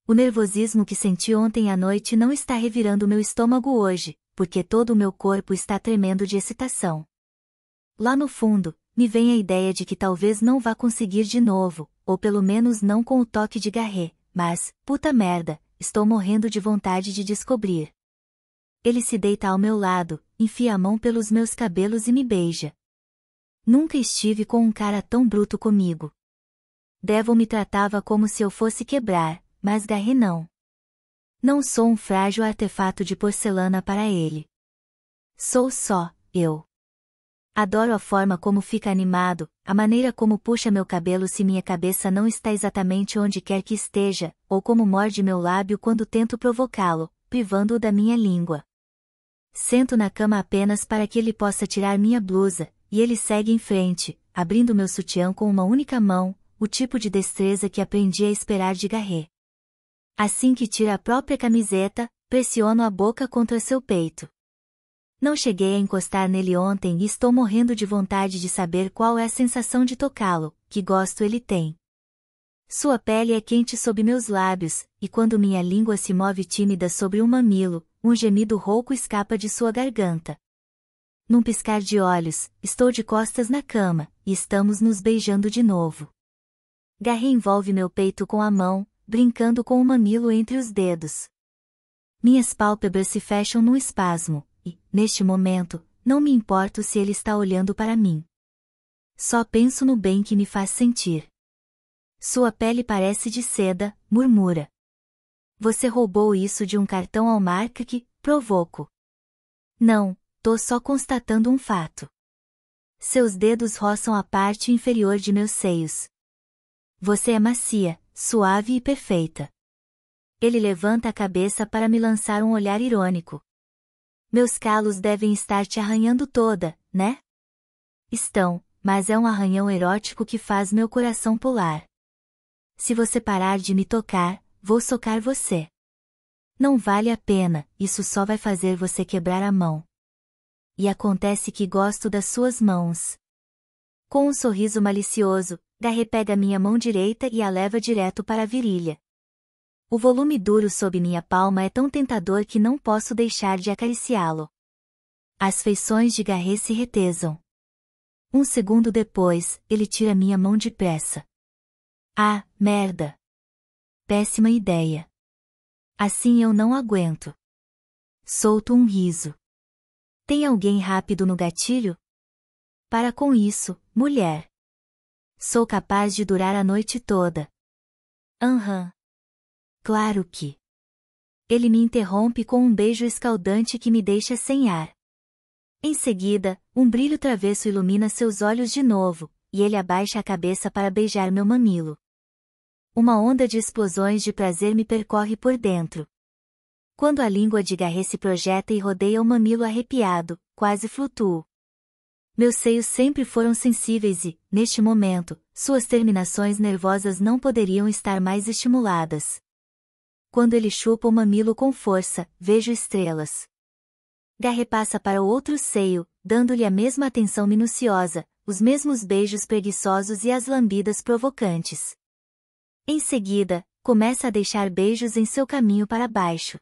O nervosismo que senti ontem à noite não está revirando meu estômago hoje, porque todo o meu corpo está tremendo de excitação. Lá no fundo, me vem a ideia de que talvez não vá conseguir de novo, ou pelo menos não com o toque de Garret, mas, puta merda, estou morrendo de vontade de descobrir. Ele se deita ao meu lado, enfia a mão pelos meus cabelos e me beija. Nunca estive com um cara tão bruto comigo. Devon me tratava como se eu fosse quebrar, mas Garret não. Não sou um frágil artefato de porcelana para ele. Sou só, eu. Adoro a forma como fica animado, a maneira como puxa meu cabelo se minha cabeça não está exatamente onde quer que esteja, ou como morde meu lábio quando tento provocá-lo, privando-o da minha língua. Sento na cama apenas para que ele possa tirar minha blusa, e ele segue em frente, abrindo meu sutiã com uma única mão, o tipo de destreza que aprendi a esperar de Garret. Assim que tira a própria camiseta, pressiono a boca contra seu peito. Não cheguei a encostar nele ontem e estou morrendo de vontade de saber qual é a sensação de tocá-lo, que gosto ele tem. Sua pele é quente sob meus lábios, e quando minha língua se move tímida sobre um mamilo, um gemido rouco escapa de sua garganta. Num piscar de olhos, estou de costas na cama, e estamos nos beijando de novo. Garre envolve meu peito com a mão, brincando com o mamilo entre os dedos. Minhas pálpebras se fecham num espasmo, e, neste momento, não me importo se ele está olhando para mim. Só penso no bem que me faz sentir. Sua pele parece de seda, murmura. Você roubou isso de um cartão ao marca que provoco. Não, tô só constatando um fato. Seus dedos roçam a parte inferior de meus seios. Você é macia, suave e perfeita. Ele levanta a cabeça para me lançar um olhar irônico. Meus calos devem estar te arranhando toda, né? Estão, mas é um arranhão erótico que faz meu coração pular. Se você parar de me tocar, vou socar você. Não vale a pena, isso só vai fazer você quebrar a mão. E acontece que gosto das suas mãos. Com um sorriso malicioso, Garre pega minha mão direita e a leva direto para a virilha. O volume duro sob minha palma é tão tentador que não posso deixar de acariciá-lo. As feições de Garre se retesam. Um segundo depois, ele tira minha mão depressa. Ah, merda! Péssima ideia. Assim eu não aguento. Solto um riso. Tem alguém rápido no gatilho? Para com isso, mulher. Sou capaz de durar a noite toda. Aham. Uhum. Claro que. Ele me interrompe com um beijo escaldante que me deixa sem ar. Em seguida, um brilho travesso ilumina seus olhos de novo, e ele abaixa a cabeça para beijar meu mamilo. Uma onda de explosões de prazer me percorre por dentro. Quando a língua de Garret se projeta e rodeia o mamilo arrepiado, quase flutuo. Meus seios sempre foram sensíveis e, neste momento, suas terminações nervosas não poderiam estar mais estimuladas. Quando ele chupa o mamilo com força, vejo estrelas. Garre passa para o outro seio, dando-lhe a mesma atenção minuciosa, os mesmos beijos preguiçosos e as lambidas provocantes. Em seguida, começa a deixar beijos em seu caminho para baixo.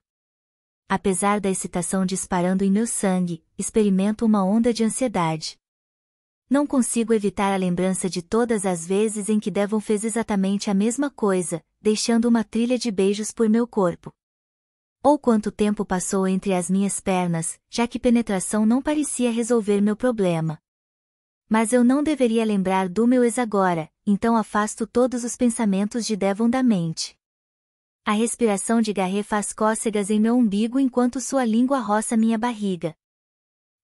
Apesar da excitação disparando em meu sangue, experimento uma onda de ansiedade. Não consigo evitar a lembrança de todas as vezes em que Devon fez exatamente a mesma coisa, deixando uma trilha de beijos por meu corpo. Ou quanto tempo passou entre as minhas pernas, já que penetração não parecia resolver meu problema. Mas eu não deveria lembrar do meu ex agora, então afasto todos os pensamentos de Devon da mente. A respiração de Garret faz cócegas em meu umbigo enquanto sua língua roça minha barriga.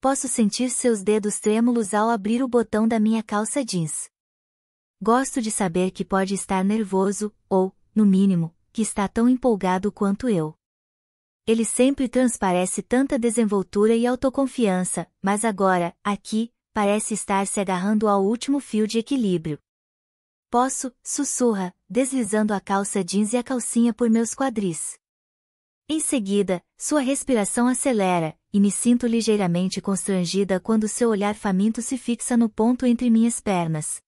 Posso sentir seus dedos trêmulos ao abrir o botão da minha calça jeans. Gosto de saber que pode estar nervoso, ou, no mínimo, que está tão empolgado quanto eu. Ele sempre transparece tanta desenvoltura e autoconfiança, mas agora, aqui, parece estar se agarrando ao último fio de equilíbrio. Posso, sussurra, deslizando a calça jeans e a calcinha por meus quadris. Em seguida, sua respiração acelera, e me sinto ligeiramente constrangida quando seu olhar faminto se fixa no ponto entre minhas pernas.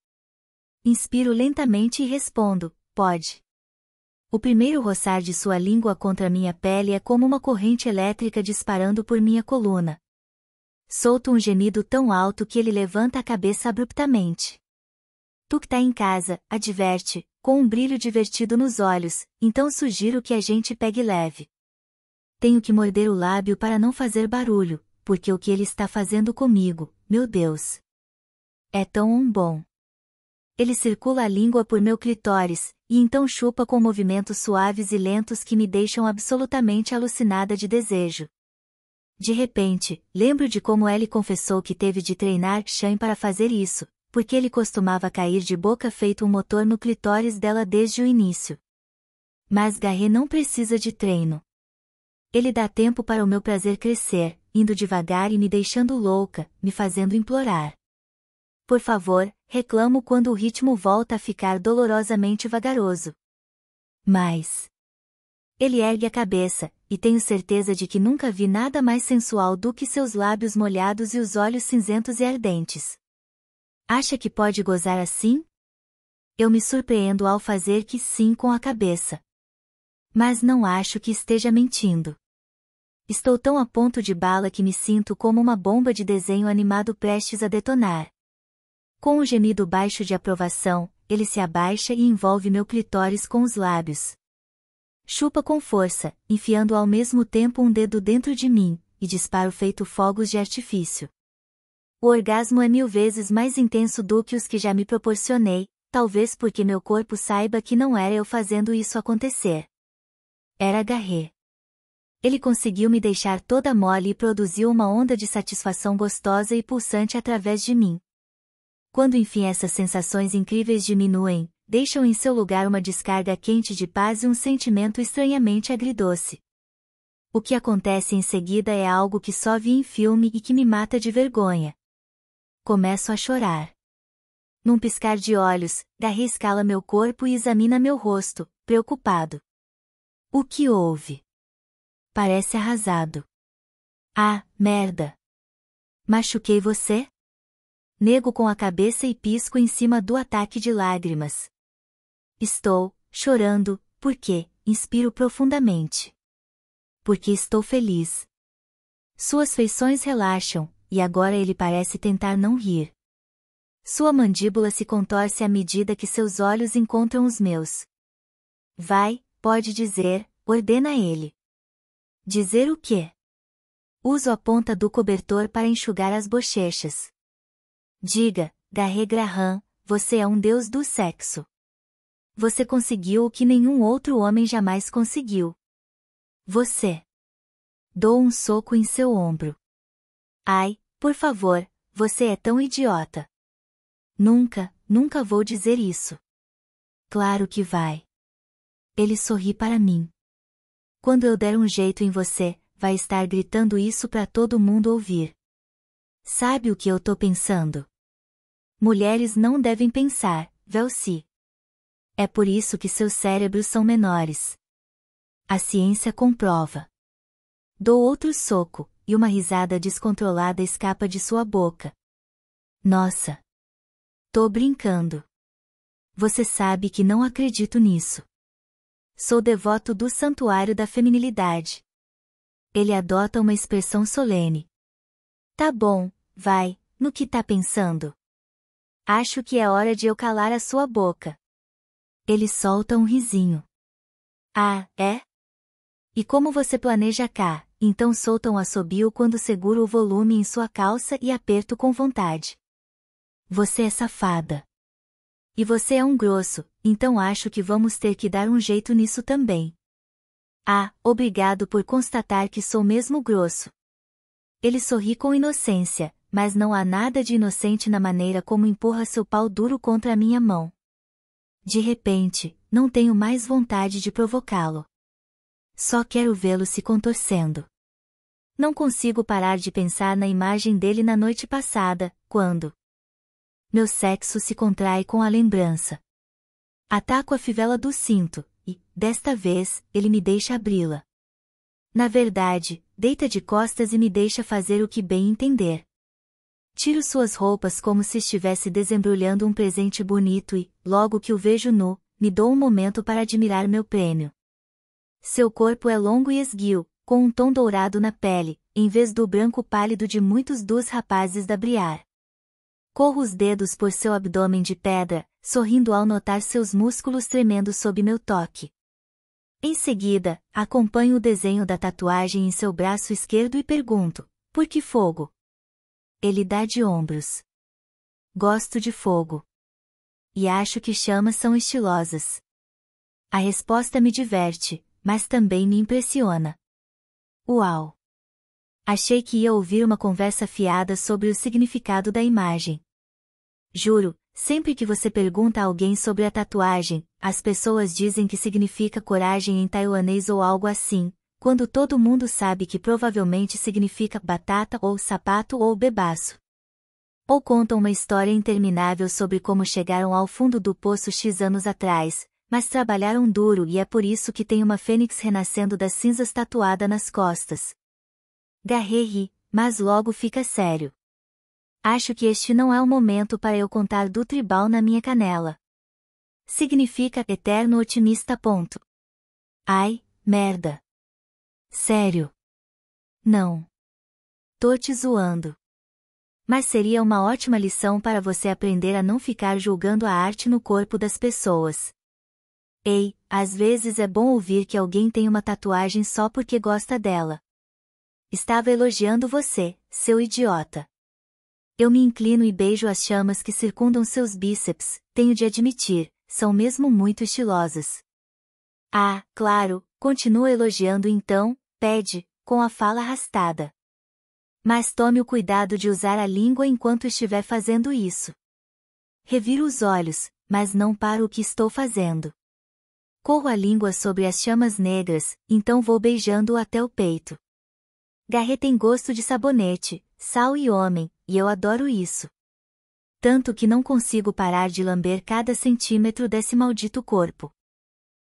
Inspiro lentamente e respondo: Pode. O primeiro roçar de sua língua contra minha pele é como uma corrente elétrica disparando por minha coluna. Solto um gemido tão alto que ele levanta a cabeça abruptamente. Tu que tá em casa, adverte, com um brilho divertido nos olhos, então sugiro que a gente pegue leve. Tenho que morder o lábio para não fazer barulho, porque o que ele está fazendo comigo, meu Deus! É tão um bom. Ele circula a língua por meu clitóris, e então chupa com movimentos suaves e lentos que me deixam absolutamente alucinada de desejo. De repente, lembro de como ele confessou que teve de treinar Shan para fazer isso, porque ele costumava cair de boca feito um motor no clitóris dela desde o início. Mas Garre não precisa de treino. Ele dá tempo para o meu prazer crescer, indo devagar e me deixando louca, me fazendo implorar. Por favor, reclamo quando o ritmo volta a ficar dolorosamente vagaroso. Mas. Ele ergue a cabeça, e tenho certeza de que nunca vi nada mais sensual do que seus lábios molhados e os olhos cinzentos e ardentes. Acha que pode gozar assim? Eu me surpreendo ao fazer que sim com a cabeça. Mas não acho que esteja mentindo. Estou tão a ponto de bala que me sinto como uma bomba de desenho animado prestes a detonar. Com um gemido baixo de aprovação, ele se abaixa e envolve meu clitóris com os lábios. Chupa com força, enfiando ao mesmo tempo um dedo dentro de mim, e disparo feito fogos de artifício. O orgasmo é mil vezes mais intenso do que os que já me proporcionei, talvez porque meu corpo saiba que não era eu fazendo isso acontecer. Era agarré ele conseguiu me deixar toda mole e produziu uma onda de satisfação gostosa e pulsante através de mim. Quando enfim essas sensações incríveis diminuem, deixam em seu lugar uma descarga quente de paz e um sentimento estranhamente agridoce. O que acontece em seguida é algo que só vi em filme e que me mata de vergonha. Começo a chorar. Num piscar de olhos, Garry escala meu corpo e examina meu rosto, preocupado. O que houve? Parece arrasado. Ah, merda! Machuquei você? Nego com a cabeça e pisco em cima do ataque de lágrimas. Estou, chorando, porque, inspiro profundamente. Porque estou feliz. Suas feições relaxam, e agora ele parece tentar não rir. Sua mandíbula se contorce à medida que seus olhos encontram os meus. Vai, pode dizer, ordena ele. Dizer o quê? Uso a ponta do cobertor para enxugar as bochechas. Diga, Garre Graham, você é um deus do sexo. Você conseguiu o que nenhum outro homem jamais conseguiu. Você. Dou um soco em seu ombro. Ai, por favor, você é tão idiota. Nunca, nunca vou dizer isso. Claro que vai. Ele sorri para mim. Quando eu der um jeito em você, vai estar gritando isso para todo mundo ouvir. Sabe o que eu tô pensando? Mulheres não devem pensar, Velci. É por isso que seus cérebros são menores. A ciência comprova. Dou outro soco, e uma risada descontrolada escapa de sua boca. Nossa! Tô brincando. Você sabe que não acredito nisso. Sou devoto do santuário da feminilidade. Ele adota uma expressão solene. Tá bom, vai, no que tá pensando? Acho que é hora de eu calar a sua boca. Ele solta um risinho. Ah, é? E como você planeja cá, então solta um assobio quando seguro o volume em sua calça e aperto com vontade. Você é safada. E você é um grosso, então acho que vamos ter que dar um jeito nisso também. Ah, obrigado por constatar que sou mesmo grosso. Ele sorri com inocência, mas não há nada de inocente na maneira como empurra seu pau duro contra a minha mão. De repente, não tenho mais vontade de provocá-lo. Só quero vê-lo se contorcendo. Não consigo parar de pensar na imagem dele na noite passada, quando, meu sexo se contrai com a lembrança. Ataco a fivela do cinto, e, desta vez, ele me deixa abri-la. Na verdade, deita de costas e me deixa fazer o que bem entender. Tiro suas roupas como se estivesse desembrulhando um presente bonito e, logo que o vejo nu, me dou um momento para admirar meu prêmio. Seu corpo é longo e esguio, com um tom dourado na pele, em vez do branco pálido de muitos dos rapazes da Briar. Corro os dedos por seu abdômen de pedra, sorrindo ao notar seus músculos tremendo sob meu toque. Em seguida, acompanho o desenho da tatuagem em seu braço esquerdo e pergunto: Por que fogo? Ele dá de ombros. Gosto de fogo. E acho que chamas são estilosas. A resposta me diverte, mas também me impressiona. Uau! Achei que ia ouvir uma conversa fiada sobre o significado da imagem. Juro, sempre que você pergunta a alguém sobre a tatuagem, as pessoas dizem que significa coragem em taiwanês ou algo assim, quando todo mundo sabe que provavelmente significa batata ou sapato ou bebaço. Ou contam uma história interminável sobre como chegaram ao fundo do poço X anos atrás, mas trabalharam duro e é por isso que tem uma fênix renascendo das cinzas tatuada nas costas. Garrei, mas logo fica sério acho que este não é o momento para eu contar do tribal na minha canela. Significa eterno otimista. Ponto. Ai, merda. Sério. Não. Tô te zoando. Mas seria uma ótima lição para você aprender a não ficar julgando a arte no corpo das pessoas. Ei, às vezes é bom ouvir que alguém tem uma tatuagem só porque gosta dela. Estava elogiando você, seu idiota. Eu me inclino e beijo as chamas que circundam seus bíceps, tenho de admitir, são mesmo muito estilosas. Ah, claro, continua elogiando então, pede, com a fala arrastada. Mas tome o cuidado de usar a língua enquanto estiver fazendo isso. Reviro os olhos, mas não paro o que estou fazendo. Corro a língua sobre as chamas negras, então vou beijando-o até o peito. Garre tem gosto de sabonete, sal e homem, e eu adoro isso. Tanto que não consigo parar de lamber cada centímetro desse maldito corpo.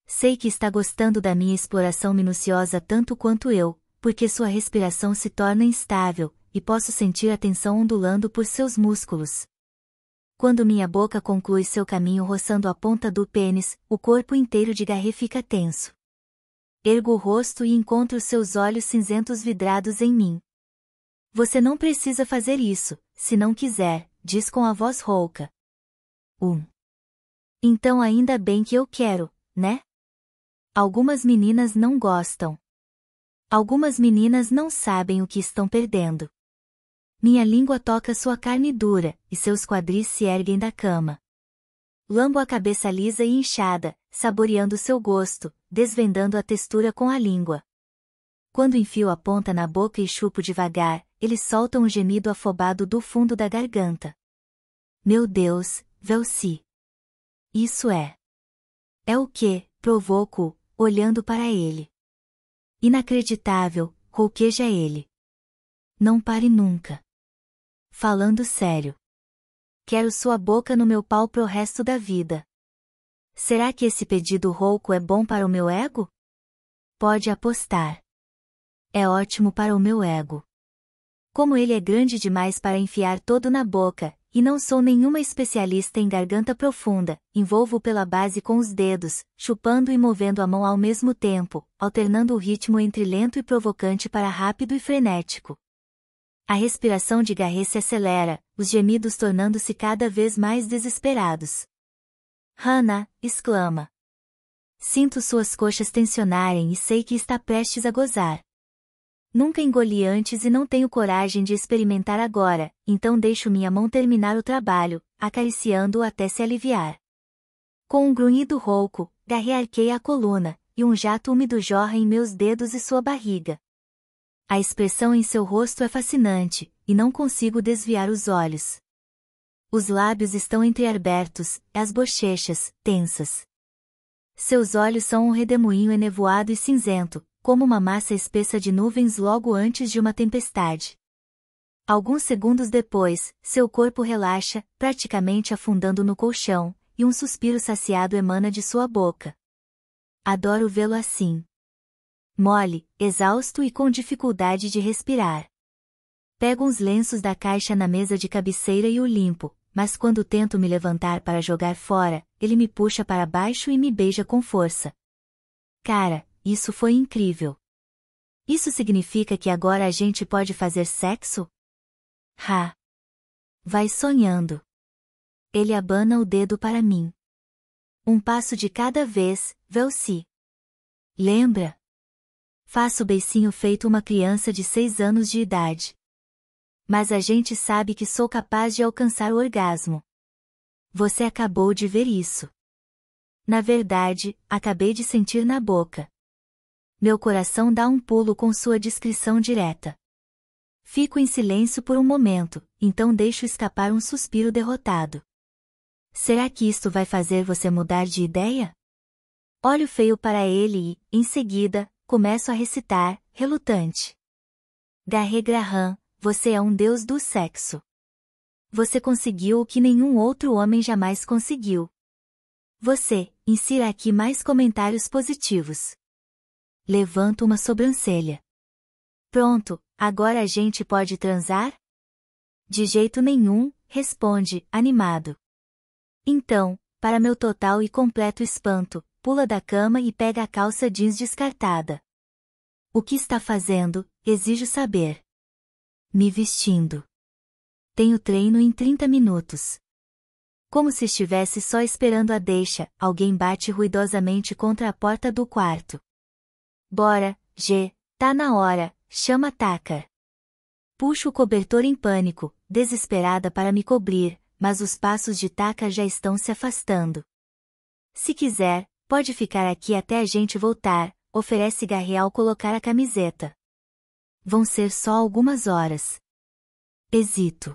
Sei que está gostando da minha exploração minuciosa tanto quanto eu, porque sua respiração se torna instável, e posso sentir a tensão ondulando por seus músculos. Quando minha boca conclui seu caminho roçando a ponta do pênis, o corpo inteiro de Garré fica tenso. Ergo o rosto e encontro seus olhos cinzentos vidrados em mim. Você não precisa fazer isso, se não quiser, diz com a voz rouca. Um. Então ainda bem que eu quero, né? Algumas meninas não gostam. Algumas meninas não sabem o que estão perdendo. Minha língua toca sua carne dura, e seus quadris se erguem da cama. Lambo a cabeça lisa e inchada, saboreando seu gosto, desvendando a textura com a língua. Quando enfio a ponta na boca e chupo devagar, ele solta um gemido afobado do fundo da garganta. Meu Deus, Velci! Isso é. É o que, provoco, olhando para ele. Inacreditável, rouqueja ele. Não pare nunca. Falando sério. Quero sua boca no meu pau pro resto da vida. Será que esse pedido rouco é bom para o meu ego? Pode apostar. É ótimo para o meu ego como ele é grande demais para enfiar todo na boca, e não sou nenhuma especialista em garganta profunda, envolvo pela base com os dedos, chupando e movendo a mão ao mesmo tempo, alternando o ritmo entre lento e provocante para rápido e frenético. A respiração de Garret se acelera, os gemidos tornando-se cada vez mais desesperados. Hannah, exclama. Sinto suas coxas tensionarem e sei que está prestes a gozar. Nunca engoli antes e não tenho coragem de experimentar agora, então deixo minha mão terminar o trabalho, acariciando-o até se aliviar. Com um grunhido rouco, garrearquei a coluna, e um jato úmido jorra em meus dedos e sua barriga. A expressão em seu rosto é fascinante, e não consigo desviar os olhos. Os lábios estão entreabertos, as bochechas, tensas. Seus olhos são um redemoinho enevoado e cinzento, como uma massa espessa de nuvens logo antes de uma tempestade. Alguns segundos depois, seu corpo relaxa, praticamente afundando no colchão, e um suspiro saciado emana de sua boca. Adoro vê-lo assim. Mole, exausto e com dificuldade de respirar. Pego uns lenços da caixa na mesa de cabeceira e o limpo, mas quando tento me levantar para jogar fora, ele me puxa para baixo e me beija com força. Cara, isso foi incrível. Isso significa que agora a gente pode fazer sexo? Ha! Vai sonhando. Ele abana o dedo para mim. Um passo de cada vez, Velci. Lembra? Faço o beicinho feito uma criança de seis anos de idade. Mas a gente sabe que sou capaz de alcançar o orgasmo. Você acabou de ver isso. Na verdade, acabei de sentir na boca meu coração dá um pulo com sua descrição direta. Fico em silêncio por um momento, então deixo escapar um suspiro derrotado. Será que isto vai fazer você mudar de ideia? Olho feio para ele e, em seguida, começo a recitar, relutante. Garre Graham, você é um deus do sexo. Você conseguiu o que nenhum outro homem jamais conseguiu. Você, insira aqui mais comentários positivos. Levanto uma sobrancelha. Pronto, agora a gente pode transar? De jeito nenhum, responde, animado. Então, para meu total e completo espanto, pula da cama e pega a calça jeans descartada. O que está fazendo? Exijo saber. Me vestindo. Tenho treino em 30 minutos. Como se estivesse só esperando a deixa, alguém bate ruidosamente contra a porta do quarto. Bora, G, tá na hora, chama Taka. Puxo o cobertor em pânico, desesperada para me cobrir, mas os passos de Taka já estão se afastando. Se quiser, pode ficar aqui até a gente voltar, oferece Garré ao colocar a camiseta. Vão ser só algumas horas. Hesito.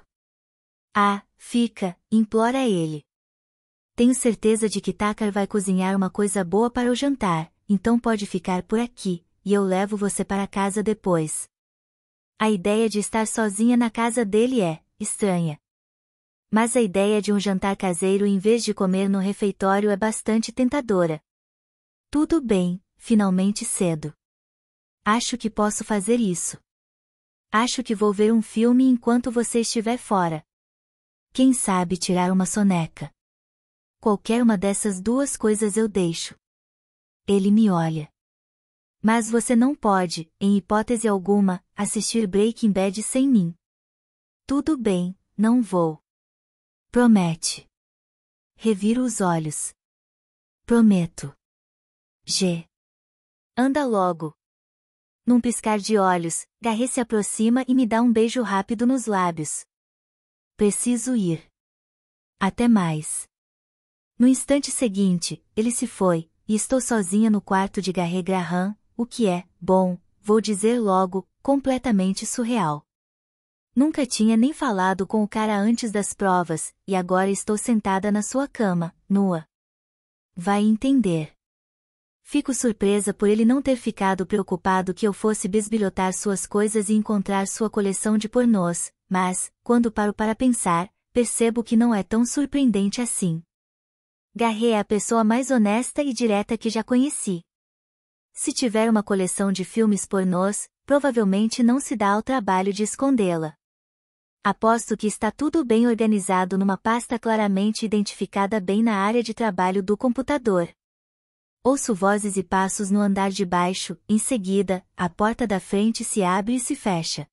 Ah, fica, implora ele. Tenho certeza de que Takar vai cozinhar uma coisa boa para o jantar, então pode ficar por aqui, e eu levo você para casa depois. A ideia de estar sozinha na casa dele é estranha. Mas a ideia de um jantar caseiro em vez de comer no refeitório é bastante tentadora. Tudo bem, finalmente cedo. Acho que posso fazer isso. Acho que vou ver um filme enquanto você estiver fora. Quem sabe tirar uma soneca. Qualquer uma dessas duas coisas eu deixo. Ele me olha. Mas você não pode, em hipótese alguma, assistir Breaking Bad sem mim. Tudo bem, não vou. Promete. Reviro os olhos. Prometo. G. Anda logo. Num piscar de olhos, Garre se aproxima e me dá um beijo rápido nos lábios. Preciso ir. Até mais. No instante seguinte, ele se foi, e estou sozinha no quarto de Garré Graham, o que é, bom, vou dizer logo, completamente surreal. Nunca tinha nem falado com o cara antes das provas, e agora estou sentada na sua cama, nua. Vai entender. Fico surpresa por ele não ter ficado preocupado que eu fosse besbilhotar suas coisas e encontrar sua coleção de pornôs, mas, quando paro para pensar, percebo que não é tão surpreendente assim. Garré é a pessoa mais honesta e direta que já conheci. Se tiver uma coleção de filmes pornôs, provavelmente não se dá ao trabalho de escondê-la. Aposto que está tudo bem organizado numa pasta claramente identificada bem na área de trabalho do computador. Ouço vozes e passos no andar de baixo, em seguida, a porta da frente se abre e se fecha.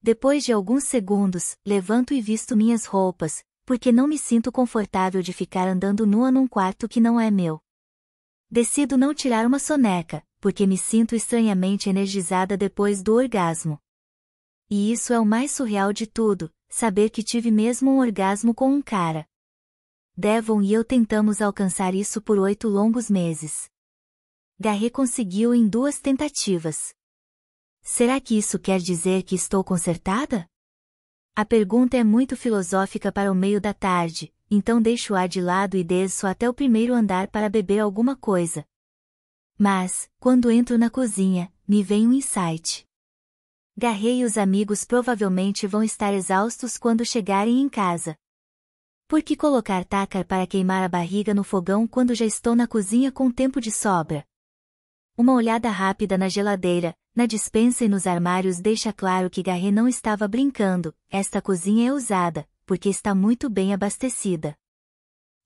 Depois de alguns segundos, levanto e visto minhas roupas, porque não me sinto confortável de ficar andando nua num quarto que não é meu. Decido não tirar uma soneca, porque me sinto estranhamente energizada depois do orgasmo. E isso é o mais surreal de tudo, saber que tive mesmo um orgasmo com um cara. Devon e eu tentamos alcançar isso por oito longos meses. Garret conseguiu em duas tentativas. Será que isso quer dizer que estou consertada? A pergunta é muito filosófica para o meio da tarde, então deixo-a de lado e desço até o primeiro andar para beber alguma coisa. Mas, quando entro na cozinha, me vem um insight. Garrei e os amigos provavelmente vão estar exaustos quando chegarem em casa. Por que colocar tácar para queimar a barriga no fogão quando já estou na cozinha com tempo de sobra? Uma olhada rápida na geladeira, na dispensa e nos armários deixa claro que Garret não estava brincando, esta cozinha é usada, porque está muito bem abastecida.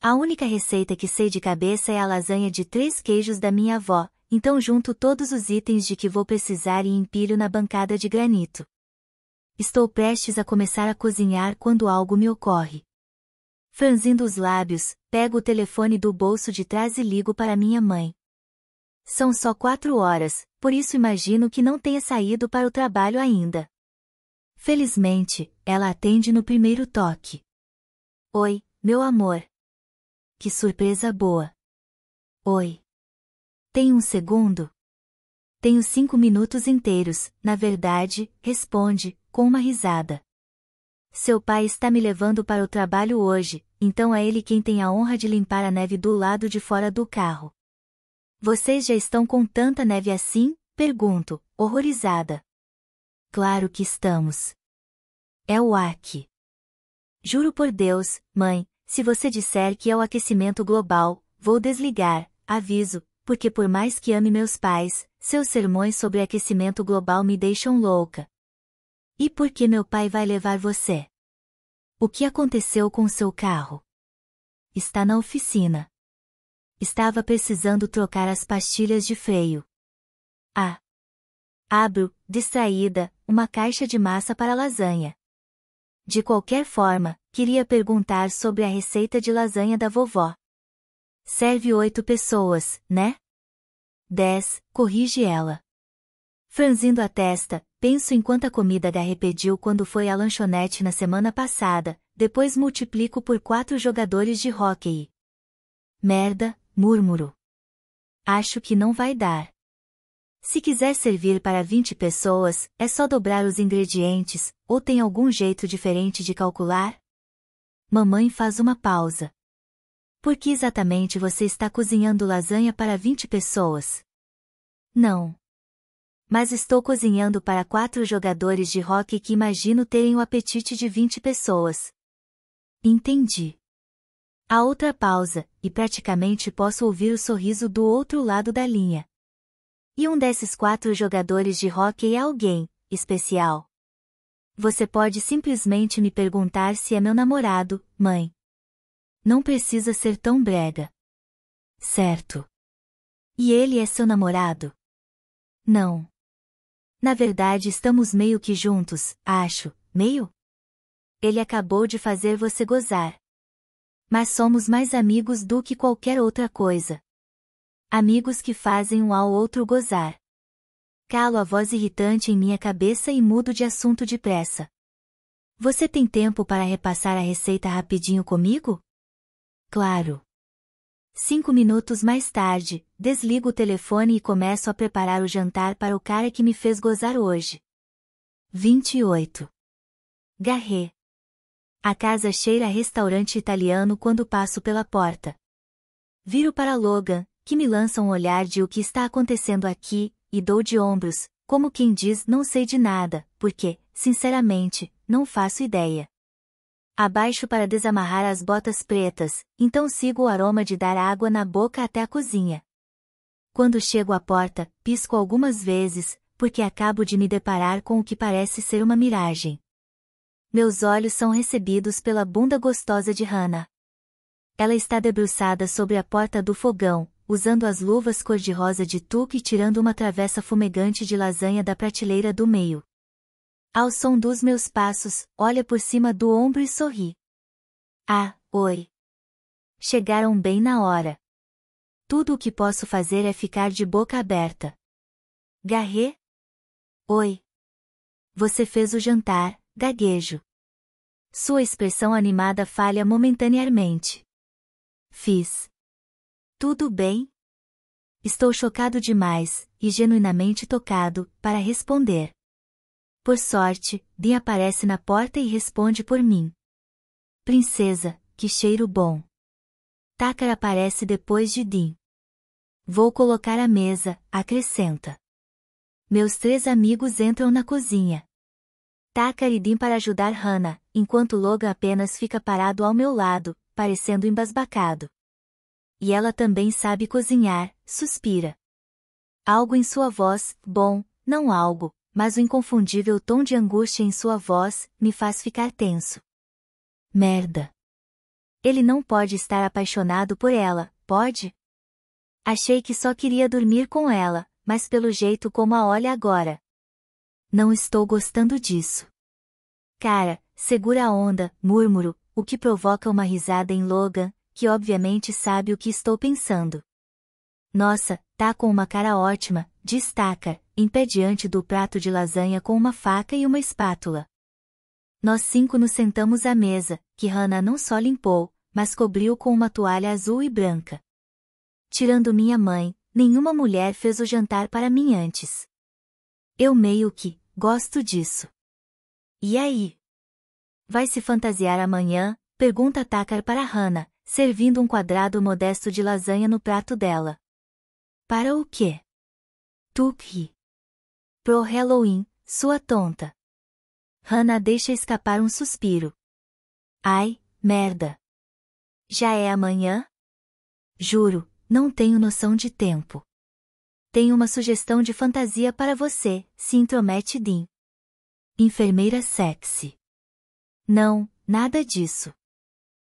A única receita que sei de cabeça é a lasanha de três queijos da minha avó, então junto todos os itens de que vou precisar e empilho na bancada de granito. Estou prestes a começar a cozinhar quando algo me ocorre. Franzindo os lábios, pego o telefone do bolso de trás e ligo para minha mãe. São só quatro horas, por isso imagino que não tenha saído para o trabalho ainda. Felizmente, ela atende no primeiro toque. Oi, meu amor. Que surpresa boa. Oi. Tem um segundo? Tenho cinco minutos inteiros, na verdade, responde, com uma risada. Seu pai está me levando para o trabalho hoje, então é ele quem tem a honra de limpar a neve do lado de fora do carro. Vocês já estão com tanta neve assim? Pergunto, horrorizada. Claro que estamos. É o AC. Juro por Deus, mãe, se você disser que é o aquecimento global, vou desligar, aviso, porque por mais que ame meus pais, seus sermões sobre aquecimento global me deixam louca. E por que meu pai vai levar você? O que aconteceu com seu carro? Está na oficina. Estava precisando trocar as pastilhas de freio. Ah! Abro, distraída, uma caixa de massa para lasanha. De qualquer forma, queria perguntar sobre a receita de lasanha da vovó. Serve oito pessoas, né? Dez, corrige ela. Franzindo a testa, penso em a comida da repediu quando foi à lanchonete na semana passada, depois multiplico por quatro jogadores de hóquei. Merda, murmurou. Acho que não vai dar. Se quiser servir para 20 pessoas, é só dobrar os ingredientes, ou tem algum jeito diferente de calcular? Mamãe faz uma pausa. Por que exatamente você está cozinhando lasanha para 20 pessoas? Não. Mas estou cozinhando para quatro jogadores de rock que imagino terem o apetite de 20 pessoas. Entendi. A outra pausa, e praticamente posso ouvir o sorriso do outro lado da linha. E um desses quatro jogadores de hóquei é alguém, especial. Você pode simplesmente me perguntar se é meu namorado, mãe. Não precisa ser tão brega. Certo. E ele é seu namorado? Não. Na verdade, estamos meio que juntos, acho, meio? Ele acabou de fazer você gozar. Mas somos mais amigos do que qualquer outra coisa. Amigos que fazem um ao outro gozar. Calo a voz irritante em minha cabeça e mudo de assunto depressa. Você tem tempo para repassar a receita rapidinho comigo? Claro. Cinco minutos mais tarde, desligo o telefone e começo a preparar o jantar para o cara que me fez gozar hoje. 28. Garré. A casa cheira a restaurante italiano quando passo pela porta. Viro para Logan, que me lança um olhar de o que está acontecendo aqui, e dou de ombros, como quem diz não sei de nada, porque, sinceramente, não faço ideia. Abaixo para desamarrar as botas pretas, então sigo o aroma de dar água na boca até a cozinha. Quando chego à porta, pisco algumas vezes, porque acabo de me deparar com o que parece ser uma miragem meus olhos são recebidos pela bunda gostosa de Hannah. Ela está debruçada sobre a porta do fogão, usando as luvas cor-de-rosa de tuque e tirando uma travessa fumegante de lasanha da prateleira do meio. Ao som dos meus passos, olha por cima do ombro e sorri. Ah, oi! Chegaram bem na hora. Tudo o que posso fazer é ficar de boca aberta. Garré? Oi. Você fez o jantar, gaguejo. Sua expressão animada falha momentaneamente. Fiz. Tudo bem? Estou chocado demais, e genuinamente tocado, para responder. Por sorte, Din aparece na porta e responde por mim. Princesa, que cheiro bom. Takar aparece depois de Din. Vou colocar a mesa, acrescenta. Meus três amigos entram na cozinha. Taka Ridin para ajudar Hannah, enquanto Logan apenas fica parado ao meu lado, parecendo embasbacado. E ela também sabe cozinhar, suspira. Algo em sua voz, bom, não algo, mas o inconfundível tom de angústia em sua voz, me faz ficar tenso. Merda! Ele não pode estar apaixonado por ela, pode? Achei que só queria dormir com ela, mas pelo jeito como a olha agora, não estou gostando disso. Cara, segura a onda, murmuro, o que provoca uma risada em Logan, que obviamente sabe o que estou pensando. Nossa, tá com uma cara ótima, destaca, em pé diante do prato de lasanha com uma faca e uma espátula. Nós cinco nos sentamos à mesa, que Hannah não só limpou, mas cobriu com uma toalha azul e branca. Tirando minha mãe, nenhuma mulher fez o jantar para mim antes. Eu meio que gosto disso. E aí? Vai se fantasiar amanhã? Pergunta Takar para Hannah, servindo um quadrado modesto de lasanha no prato dela. Para o quê? Tukhi. Pro Halloween, sua tonta. Hannah deixa escapar um suspiro. Ai, merda. Já é amanhã? Juro, não tenho noção de tempo. Tenho uma sugestão de fantasia para você, se intromete Dean. Enfermeira sexy. Não, nada disso.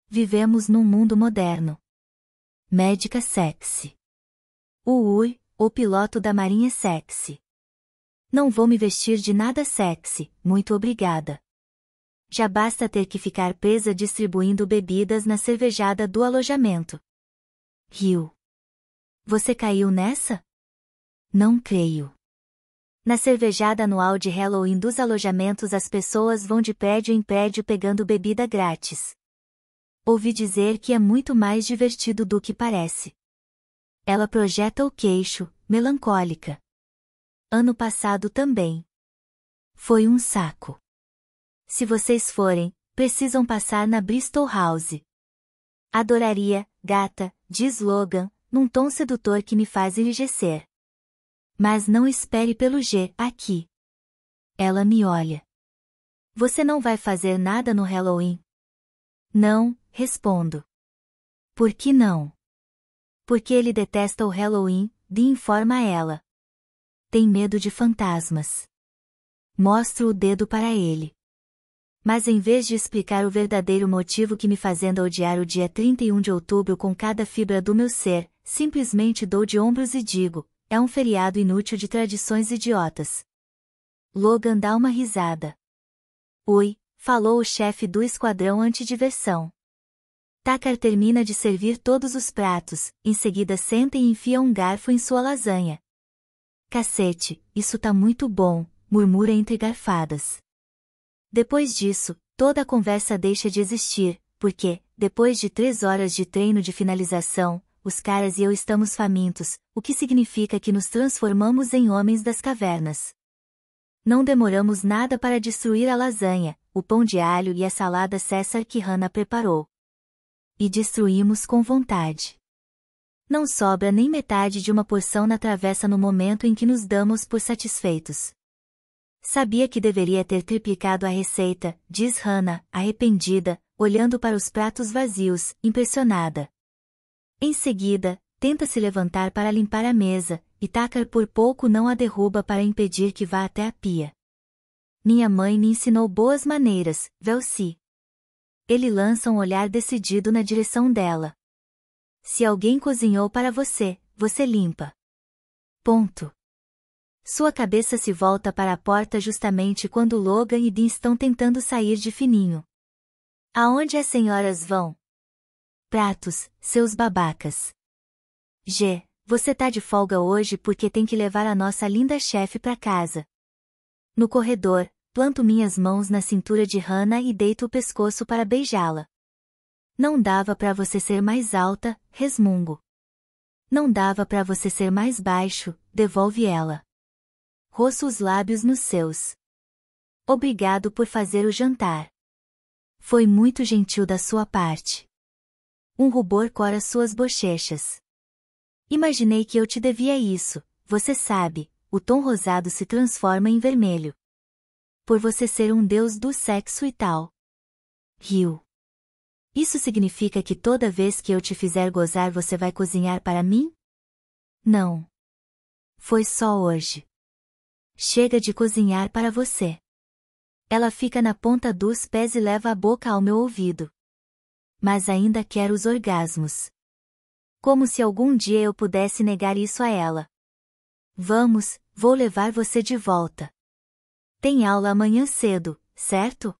Vivemos num mundo moderno. Médica sexy. Ui, o piloto da marinha é sexy. Não vou me vestir de nada sexy, muito obrigada. Já basta ter que ficar presa distribuindo bebidas na cervejada do alojamento. Rio. Você caiu nessa? Não creio. Na cervejada anual de Halloween dos alojamentos as pessoas vão de prédio em prédio pegando bebida grátis. Ouvi dizer que é muito mais divertido do que parece. Ela projeta o queixo, melancólica. Ano passado também. Foi um saco. Se vocês forem, precisam passar na Bristol House. Adoraria, gata, diz Logan, num tom sedutor que me faz enrijecer. Mas não espere pelo G aqui. Ela me olha. Você não vai fazer nada no Halloween? Não, respondo. Por que não? Porque ele detesta o Halloween, de informa ela. Tem medo de fantasmas. Mostro o dedo para ele. Mas em vez de explicar o verdadeiro motivo que me fazendo odiar o dia 31 de outubro com cada fibra do meu ser, simplesmente dou de ombros e digo: é um feriado inútil de tradições idiotas. Logan dá uma risada. Oi, falou o chefe do esquadrão antidiversão. Takar termina de servir todos os pratos, em seguida senta e enfia um garfo em sua lasanha. Cacete, isso tá muito bom, murmura entre garfadas. Depois disso, toda a conversa deixa de existir, porque, depois de três horas de treino de finalização, os caras e eu estamos famintos, o que significa que nos transformamos em homens das cavernas. Não demoramos nada para destruir a lasanha, o pão de alho e a salada César que Hannah preparou. E destruímos com vontade. Não sobra nem metade de uma porção na travessa no momento em que nos damos por satisfeitos. Sabia que deveria ter triplicado a receita, diz Hannah, arrependida, olhando para os pratos vazios, impressionada. Em seguida, tenta se levantar para limpar a mesa, e Takar por pouco não a derruba para impedir que vá até a pia. Minha mãe me ensinou boas maneiras, Velci. Ele lança um olhar decidido na direção dela. Se alguém cozinhou para você, você limpa. Ponto. Sua cabeça se volta para a porta justamente quando Logan e Dean estão tentando sair de fininho. Aonde as senhoras vão? pratos, seus babacas. G, você tá de folga hoje porque tem que levar a nossa linda chefe pra casa. No corredor, planto minhas mãos na cintura de Hannah e deito o pescoço para beijá-la. Não dava para você ser mais alta, resmungo. Não dava para você ser mais baixo, devolve ela. Roço os lábios nos seus. Obrigado por fazer o jantar. Foi muito gentil da sua parte. Um rubor cora suas bochechas. Imaginei que eu te devia isso, você sabe, o tom rosado se transforma em vermelho. Por você ser um deus do sexo e tal. Riu. Isso significa que toda vez que eu te fizer gozar você vai cozinhar para mim? Não. Foi só hoje. Chega de cozinhar para você. Ela fica na ponta dos pés e leva a boca ao meu ouvido mas ainda quero os orgasmos. Como se algum dia eu pudesse negar isso a ela. Vamos, vou levar você de volta. Tem aula amanhã cedo, certo?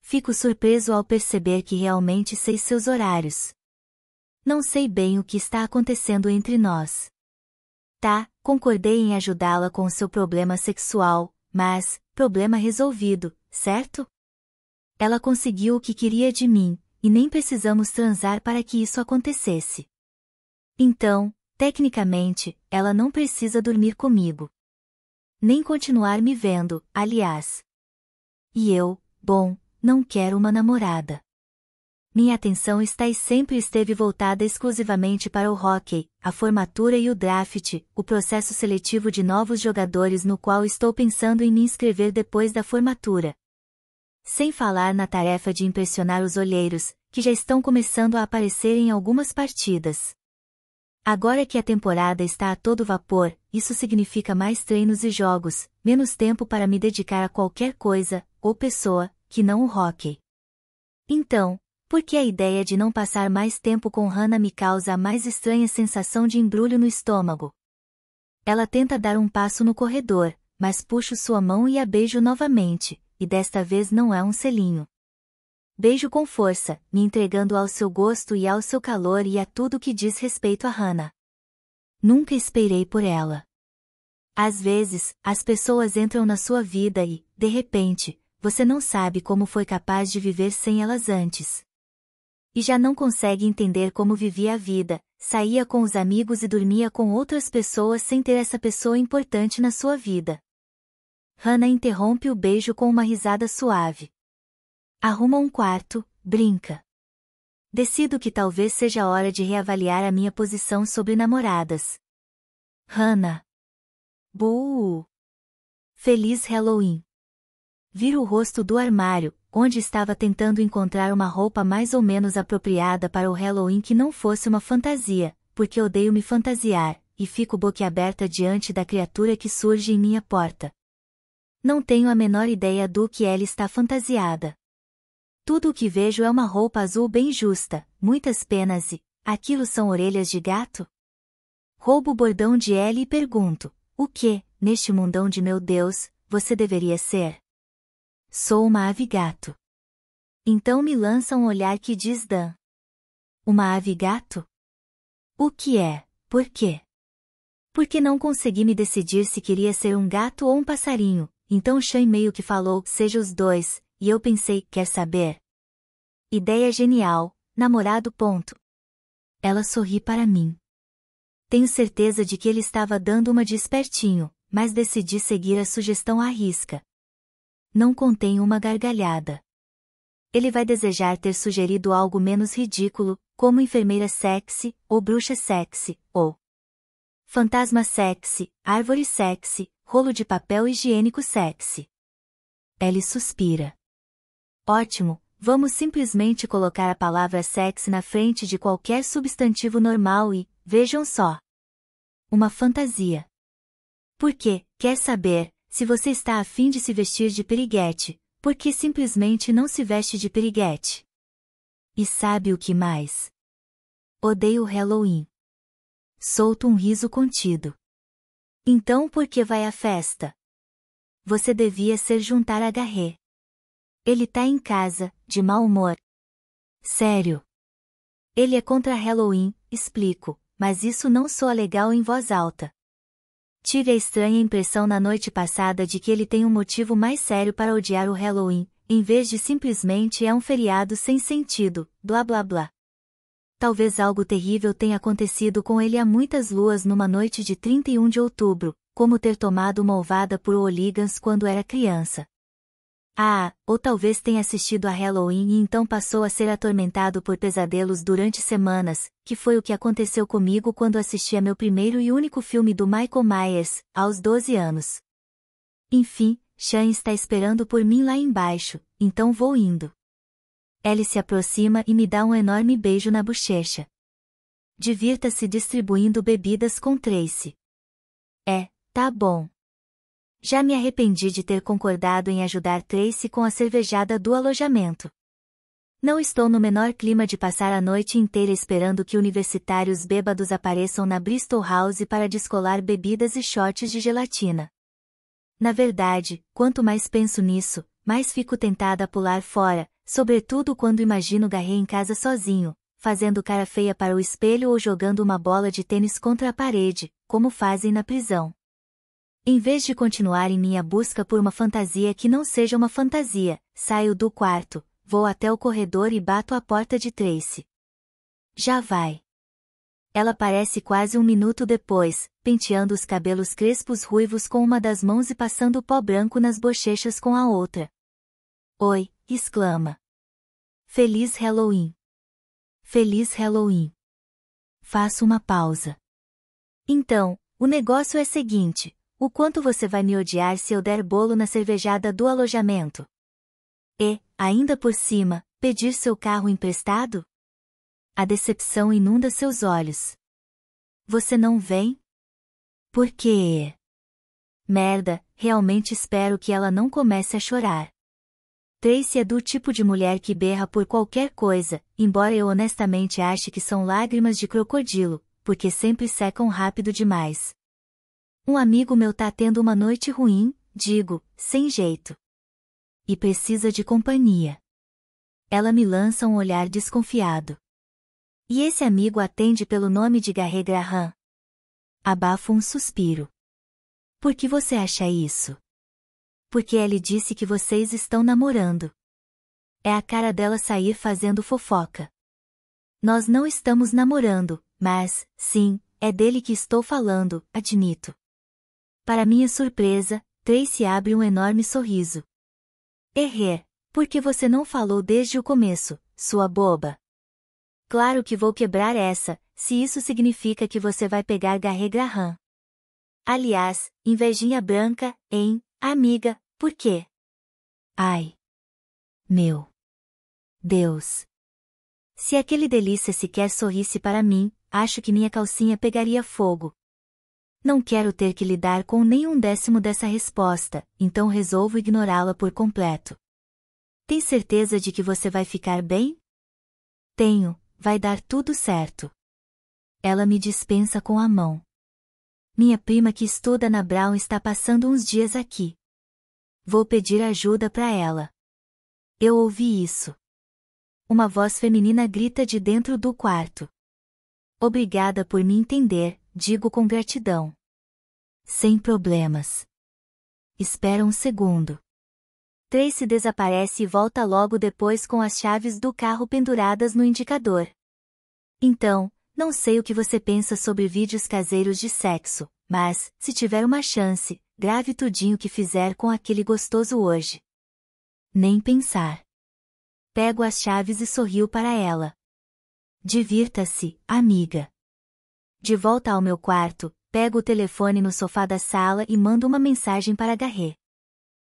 Fico surpreso ao perceber que realmente sei seus horários. Não sei bem o que está acontecendo entre nós. Tá, concordei em ajudá-la com seu problema sexual, mas, problema resolvido, certo? Ela conseguiu o que queria de mim, e nem precisamos transar para que isso acontecesse. Então, tecnicamente, ela não precisa dormir comigo. Nem continuar me vendo, aliás. E eu, bom, não quero uma namorada. Minha atenção está e sempre esteve voltada exclusivamente para o hockey, a formatura e o draft, o processo seletivo de novos jogadores no qual estou pensando em me inscrever depois da formatura sem falar na tarefa de impressionar os olheiros, que já estão começando a aparecer em algumas partidas. Agora que a temporada está a todo vapor, isso significa mais treinos e jogos, menos tempo para me dedicar a qualquer coisa, ou pessoa, que não o hockey. Então, por que a ideia de não passar mais tempo com Hannah me causa a mais estranha sensação de embrulho no estômago? Ela tenta dar um passo no corredor, mas puxo sua mão e a beijo novamente, e desta vez não é um selinho. Beijo com força, me entregando ao seu gosto e ao seu calor e a tudo que diz respeito a Hannah. Nunca esperei por ela. Às vezes, as pessoas entram na sua vida e, de repente, você não sabe como foi capaz de viver sem elas antes. E já não consegue entender como vivia a vida, saía com os amigos e dormia com outras pessoas sem ter essa pessoa importante na sua vida. Hannah interrompe o beijo com uma risada suave. Arruma um quarto, brinca. Decido que talvez seja a hora de reavaliar a minha posição sobre namoradas. Hannah. Boo. Feliz Halloween. Viro o rosto do armário, onde estava tentando encontrar uma roupa mais ou menos apropriada para o Halloween que não fosse uma fantasia, porque odeio me fantasiar, e fico boquiaberta diante da criatura que surge em minha porta. Não tenho a menor ideia do que ela está fantasiada. Tudo o que vejo é uma roupa azul bem justa, muitas penas e, aquilo são orelhas de gato? Roubo o bordão de ela e pergunto, o que, neste mundão de meu Deus, você deveria ser? Sou uma ave gato. Então me lança um olhar que diz Dan. Uma ave gato? O que é, por quê? Porque não consegui me decidir se queria ser um gato ou um passarinho, então Shen meio que falou, seja os dois, e eu pensei, quer saber? Ideia genial, namorado ponto. Ela sorri para mim. Tenho certeza de que ele estava dando uma de espertinho, mas decidi seguir a sugestão à risca. Não contém uma gargalhada. Ele vai desejar ter sugerido algo menos ridículo, como enfermeira sexy, ou bruxa sexy, ou fantasma sexy, árvore sexy, rolo de papel higiênico sexy. Ellie suspira. Ótimo, vamos simplesmente colocar a palavra sexy na frente de qualquer substantivo normal e, vejam só. Uma fantasia. Porque, quer saber, se você está afim de se vestir de piriguete, por que simplesmente não se veste de piriguete? E sabe o que mais? Odeio Halloween. Solto um riso contido. Então por que vai à festa? Você devia ser juntar a Garré. Ele tá em casa, de mau humor. Sério. Ele é contra Halloween, explico, mas isso não soa legal em voz alta. Tive a estranha impressão na noite passada de que ele tem um motivo mais sério para odiar o Halloween, em vez de simplesmente é um feriado sem sentido, blá blá blá talvez algo terrível tenha acontecido com ele há muitas luas numa noite de 31 de outubro, como ter tomado uma ovada por Oligans quando era criança. Ah, ou talvez tenha assistido a Halloween e então passou a ser atormentado por pesadelos durante semanas, que foi o que aconteceu comigo quando assisti a meu primeiro e único filme do Michael Myers, aos 12 anos. Enfim, Shane está esperando por mim lá embaixo, então vou indo. Ellie se aproxima e me dá um enorme beijo na bochecha. Divirta-se distribuindo bebidas com Tracy. É, tá bom. Já me arrependi de ter concordado em ajudar Tracy com a cervejada do alojamento. Não estou no menor clima de passar a noite inteira esperando que universitários bêbados apareçam na Bristol House para descolar bebidas e shorts de gelatina. Na verdade, quanto mais penso nisso, mais fico tentada a pular fora, Sobretudo quando imagino Garré em casa sozinho, fazendo cara feia para o espelho ou jogando uma bola de tênis contra a parede, como fazem na prisão. Em vez de continuar em minha busca por uma fantasia que não seja uma fantasia, saio do quarto, vou até o corredor e bato a porta de Tracy. Já vai. Ela aparece quase um minuto depois, penteando os cabelos crespos ruivos com uma das mãos e passando pó branco nas bochechas com a outra. Oi, exclama. Feliz Halloween! Feliz Halloween! Faço uma pausa. Então, o negócio é seguinte: o quanto você vai me odiar se eu der bolo na cervejada do alojamento? E, ainda por cima, pedir seu carro emprestado? A decepção inunda seus olhos. Você não vem? Por quê? Merda, realmente espero que ela não comece a chorar. Tracy é do tipo de mulher que berra por qualquer coisa, embora eu honestamente ache que são lágrimas de crocodilo, porque sempre secam rápido demais. Um amigo meu tá tendo uma noite ruim, digo, sem jeito. E precisa de companhia. Ela me lança um olhar desconfiado. E esse amigo atende pelo nome de Garre Graham. Abafo um suspiro. Por que você acha isso? porque ele disse que vocês estão namorando. É a cara dela sair fazendo fofoca. Nós não estamos namorando, mas, sim, é dele que estou falando, admito. Para minha surpresa, Tracy abre um enorme sorriso. Errer, por que você não falou desde o começo, sua boba? Claro que vou quebrar essa, se isso significa que você vai pegar Garregrahan. Aliás, invejinha branca, hein, Amiga, por quê? Ai. Meu. Deus. Se aquele delícia sequer sorrisse para mim, acho que minha calcinha pegaria fogo. Não quero ter que lidar com nenhum décimo dessa resposta, então resolvo ignorá-la por completo. Tem certeza de que você vai ficar bem? Tenho, vai dar tudo certo. Ela me dispensa com a mão. Minha prima que estuda na Brown está passando uns dias aqui. Vou pedir ajuda para ela. Eu ouvi isso. Uma voz feminina grita de dentro do quarto. Obrigada por me entender, digo com gratidão. Sem problemas. Espera um segundo. Tracy desaparece e volta logo depois com as chaves do carro penduradas no indicador. Então, não sei o que você pensa sobre vídeos caseiros de sexo, mas, se tiver uma chance, grave tudinho que fizer com aquele gostoso hoje. Nem pensar. Pego as chaves e sorrio para ela. Divirta-se, amiga. De volta ao meu quarto, pego o telefone no sofá da sala e mando uma mensagem para Garret.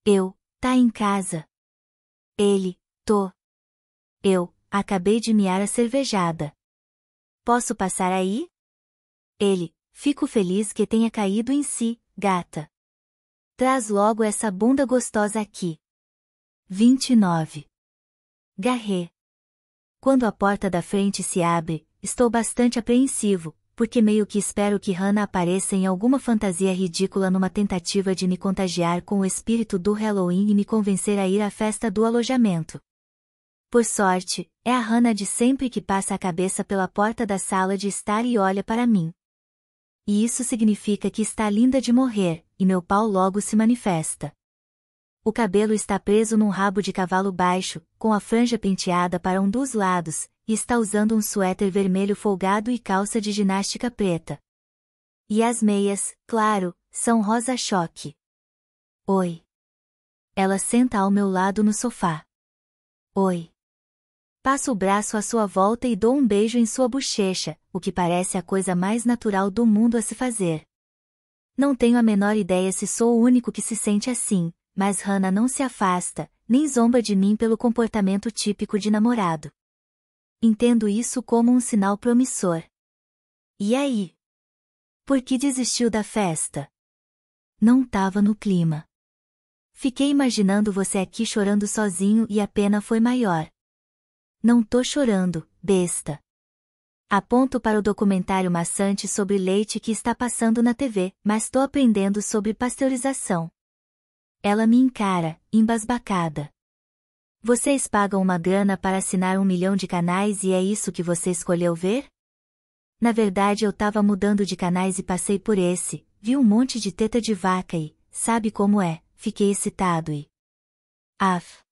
Eu, tá em casa. Ele, tô. Eu, acabei de miar a cervejada. Posso passar aí? Ele, fico feliz que tenha caído em si, gata. Traz logo essa bunda gostosa aqui. 29. Garré. Quando a porta da frente se abre, estou bastante apreensivo, porque meio que espero que Hannah apareça em alguma fantasia ridícula numa tentativa de me contagiar com o espírito do Halloween e me convencer a ir à festa do alojamento. Por sorte, é a Hannah de sempre que passa a cabeça pela porta da sala de estar e olha para mim. E isso significa que está linda de morrer, e meu pau logo se manifesta. O cabelo está preso num rabo de cavalo baixo, com a franja penteada para um dos lados, e está usando um suéter vermelho folgado e calça de ginástica preta. E as meias, claro, são rosa-choque. Oi. Ela senta ao meu lado no sofá. Oi. Passo o braço à sua volta e dou um beijo em sua bochecha, o que parece a coisa mais natural do mundo a se fazer. Não tenho a menor ideia se sou o único que se sente assim, mas Hannah não se afasta, nem zomba de mim pelo comportamento típico de namorado. Entendo isso como um sinal promissor. E aí? Por que desistiu da festa? Não tava no clima. Fiquei imaginando você aqui chorando sozinho e a pena foi maior. Não tô chorando, besta. Aponto para o documentário maçante sobre leite que está passando na TV, mas tô aprendendo sobre pasteurização. Ela me encara, embasbacada. Vocês pagam uma grana para assinar um milhão de canais e é isso que você escolheu ver? Na verdade eu tava mudando de canais e passei por esse, vi um monte de teta de vaca e, sabe como é, fiquei excitado e. Af!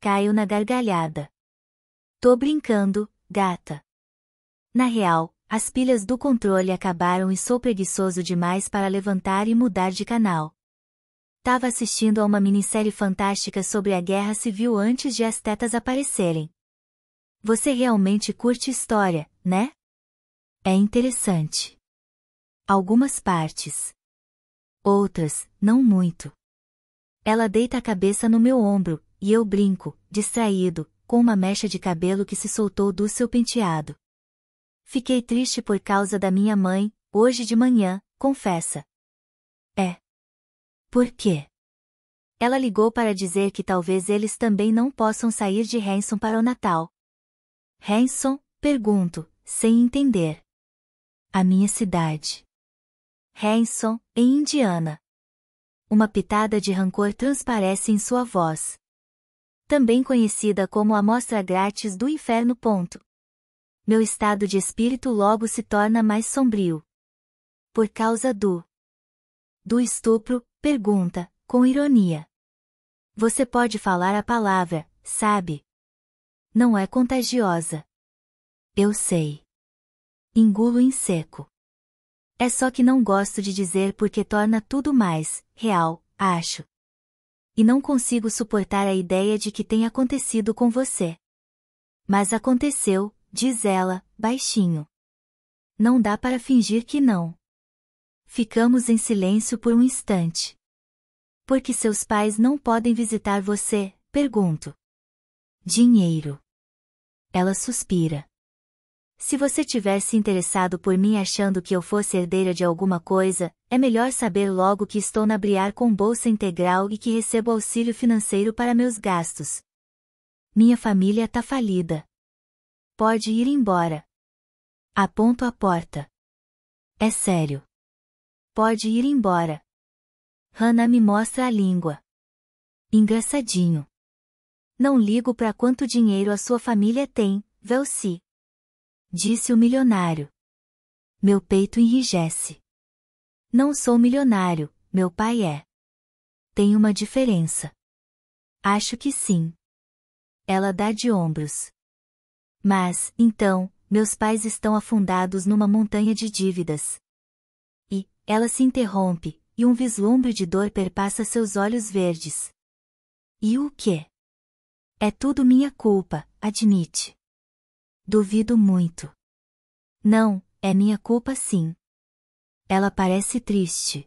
Caiu na gargalhada. Tô brincando, gata. Na real, as pilhas do controle acabaram e sou preguiçoso demais para levantar e mudar de canal. Tava assistindo a uma minissérie fantástica sobre a guerra civil antes de as tetas aparecerem. Você realmente curte história, né? É interessante. Algumas partes. Outras, não muito. Ela deita a cabeça no meu ombro, e eu brinco, distraído, com uma mecha de cabelo que se soltou do seu penteado. Fiquei triste por causa da minha mãe, hoje de manhã, confessa. É. Por quê? Ela ligou para dizer que talvez eles também não possam sair de Hanson para o Natal. Hanson, pergunto, sem entender. A minha cidade. Hanson, em Indiana. Uma pitada de rancor transparece em sua voz também conhecida como amostra grátis do inferno. Ponto. Meu estado de espírito logo se torna mais sombrio. Por causa do do estupro, pergunta, com ironia. Você pode falar a palavra, sabe? Não é contagiosa. Eu sei. Engulo em seco. É só que não gosto de dizer porque torna tudo mais real, acho e não consigo suportar a ideia de que tem acontecido com você. Mas aconteceu, diz ela, baixinho. Não dá para fingir que não. Ficamos em silêncio por um instante. Porque seus pais não podem visitar você, pergunto. Dinheiro. Ela suspira. Se você tivesse interessado por mim achando que eu fosse herdeira de alguma coisa, é melhor saber logo que estou na Briar com bolsa integral e que recebo auxílio financeiro para meus gastos. Minha família tá falida. Pode ir embora. Aponto a porta. É sério. Pode ir embora. Hannah me mostra a língua. Engraçadinho. Não ligo para quanto dinheiro a sua família tem, Velci. Disse o milionário. Meu peito enrijece. Não sou milionário, meu pai é. Tem uma diferença. Acho que sim. Ela dá de ombros. Mas, então, meus pais estão afundados numa montanha de dívidas. E, ela se interrompe, e um vislumbre de dor perpassa seus olhos verdes. E o que? É tudo minha culpa, admite. Duvido muito. Não, é minha culpa sim. Ela parece triste.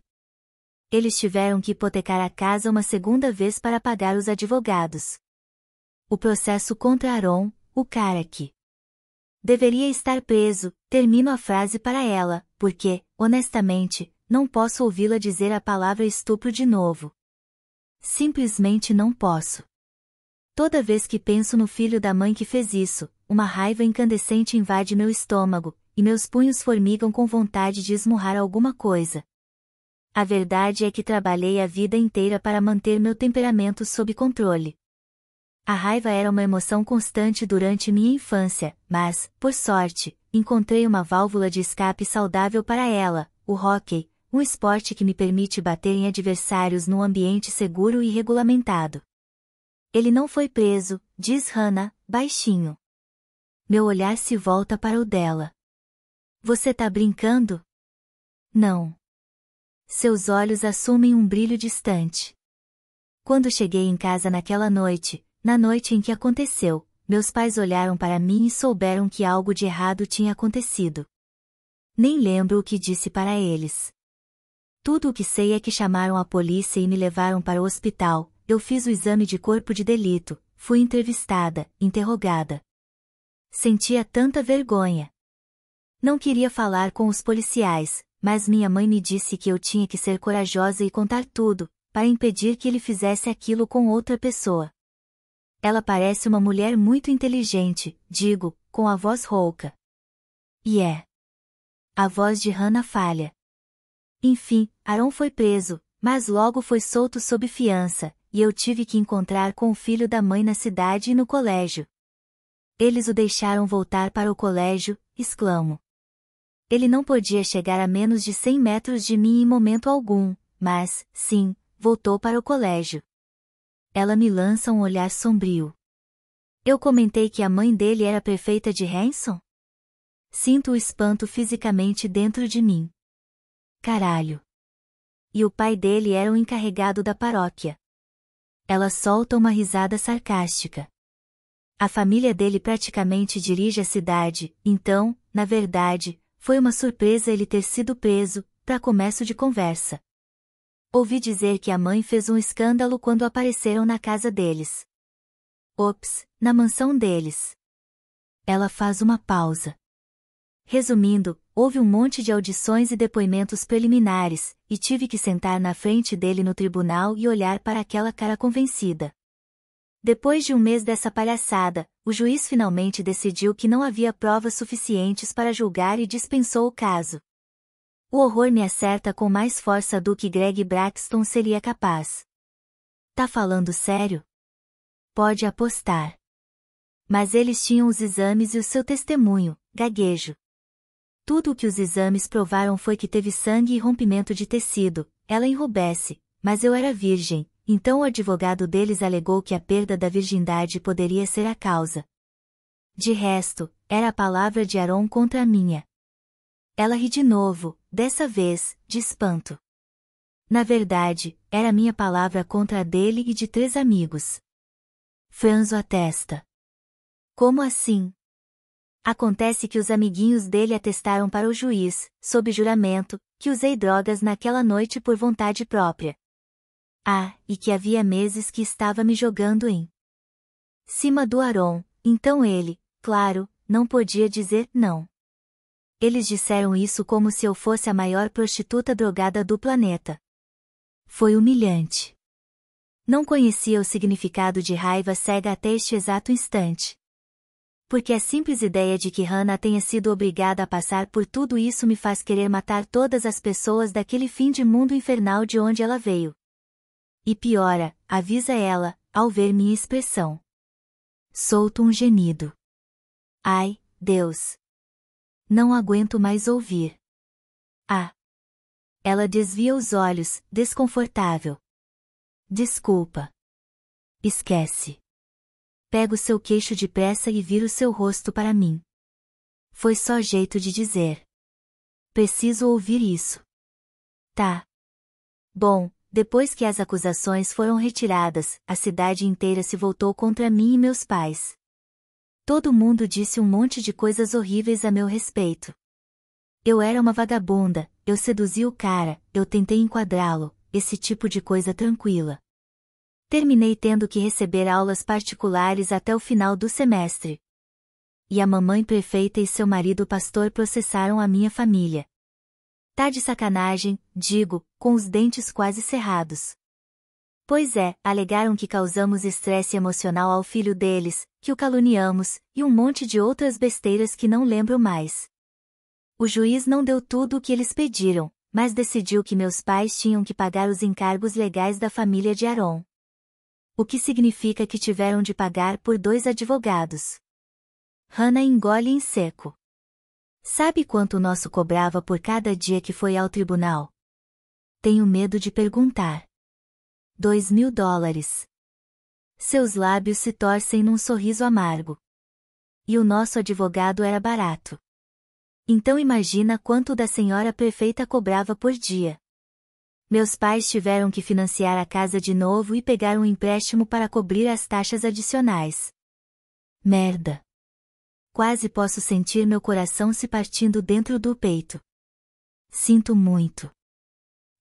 Eles tiveram que hipotecar a casa uma segunda vez para pagar os advogados. O processo contra Aaron, o cara que deveria estar preso, termino a frase para ela, porque, honestamente, não posso ouvi-la dizer a palavra estupro de novo. Simplesmente não posso. Toda vez que penso no filho da mãe que fez isso, uma raiva incandescente invade meu estômago, e meus punhos formigam com vontade de esmurrar alguma coisa. A verdade é que trabalhei a vida inteira para manter meu temperamento sob controle. A raiva era uma emoção constante durante minha infância, mas, por sorte, encontrei uma válvula de escape saudável para ela, o hockey, um esporte que me permite bater em adversários num ambiente seguro e regulamentado. Ele não foi preso, diz Hannah, baixinho meu olhar se volta para o dela. Você tá brincando? Não. Seus olhos assumem um brilho distante. Quando cheguei em casa naquela noite, na noite em que aconteceu, meus pais olharam para mim e souberam que algo de errado tinha acontecido. Nem lembro o que disse para eles. Tudo o que sei é que chamaram a polícia e me levaram para o hospital. Eu fiz o exame de corpo de delito, fui entrevistada, interrogada. Sentia tanta vergonha. Não queria falar com os policiais, mas minha mãe me disse que eu tinha que ser corajosa e contar tudo, para impedir que ele fizesse aquilo com outra pessoa. Ela parece uma mulher muito inteligente, digo, com a voz rouca. E é. A voz de Hannah falha. Enfim, Aaron foi preso, mas logo foi solto sob fiança, e eu tive que encontrar com o filho da mãe na cidade e no colégio. Eles o deixaram voltar para o colégio, exclamo. Ele não podia chegar a menos de 100 metros de mim em momento algum, mas, sim, voltou para o colégio. Ela me lança um olhar sombrio. Eu comentei que a mãe dele era prefeita de Hanson? Sinto o espanto fisicamente dentro de mim. Caralho! E o pai dele era o encarregado da paróquia. Ela solta uma risada sarcástica. A família dele praticamente dirige a cidade, então, na verdade, foi uma surpresa ele ter sido preso, para começo de conversa. Ouvi dizer que a mãe fez um escândalo quando apareceram na casa deles. Ops, na mansão deles. Ela faz uma pausa. Resumindo, houve um monte de audições e depoimentos preliminares, e tive que sentar na frente dele no tribunal e olhar para aquela cara convencida. Depois de um mês dessa palhaçada, o juiz finalmente decidiu que não havia provas suficientes para julgar e dispensou o caso. O horror me acerta com mais força do que Greg Braxton seria capaz. Tá falando sério? Pode apostar. Mas eles tinham os exames e o seu testemunho, gaguejo. Tudo o que os exames provaram foi que teve sangue e rompimento de tecido, ela enrubesce, mas eu era virgem, então o advogado deles alegou que a perda da virgindade poderia ser a causa. De resto, era a palavra de Aron contra a minha. Ela ri de novo, dessa vez, de espanto. Na verdade, era minha palavra contra a dele e de três amigos. Franzo a testa. Como assim? Acontece que os amiguinhos dele atestaram para o juiz, sob juramento, que usei drogas naquela noite por vontade própria. Ah, e que havia meses que estava me jogando em cima do Aron, então ele, claro, não podia dizer não. Eles disseram isso como se eu fosse a maior prostituta drogada do planeta. Foi humilhante. Não conhecia o significado de raiva cega até este exato instante. Porque a simples ideia de que Hannah tenha sido obrigada a passar por tudo isso me faz querer matar todas as pessoas daquele fim de mundo infernal de onde ela veio. E piora, avisa ela, ao ver minha expressão. Solto um gemido. Ai, Deus! Não aguento mais ouvir. Ah! Ela desvia os olhos, desconfortável. Desculpa. Esquece. Pego seu queixo depressa e viro seu rosto para mim. Foi só jeito de dizer. Preciso ouvir isso. Tá. Bom, depois que as acusações foram retiradas, a cidade inteira se voltou contra mim e meus pais. Todo mundo disse um monte de coisas horríveis a meu respeito. Eu era uma vagabunda, eu seduzi o cara, eu tentei enquadrá-lo, esse tipo de coisa tranquila. Terminei tendo que receber aulas particulares até o final do semestre. E a mamãe prefeita e seu marido pastor processaram a minha família. Tá de sacanagem, digo, com os dentes quase cerrados. Pois é, alegaram que causamos estresse emocional ao filho deles, que o caluniamos, e um monte de outras besteiras que não lembro mais. O juiz não deu tudo o que eles pediram, mas decidiu que meus pais tinham que pagar os encargos legais da família de Aron. O que significa que tiveram de pagar por dois advogados. Hannah engole em seco. Sabe quanto o nosso cobrava por cada dia que foi ao tribunal? Tenho medo de perguntar. Dois mil dólares. Seus lábios se torcem num sorriso amargo. E o nosso advogado era barato. Então imagina quanto da senhora prefeita cobrava por dia. Meus pais tiveram que financiar a casa de novo e pegar um empréstimo para cobrir as taxas adicionais. Merda! quase posso sentir meu coração se partindo dentro do peito. Sinto muito.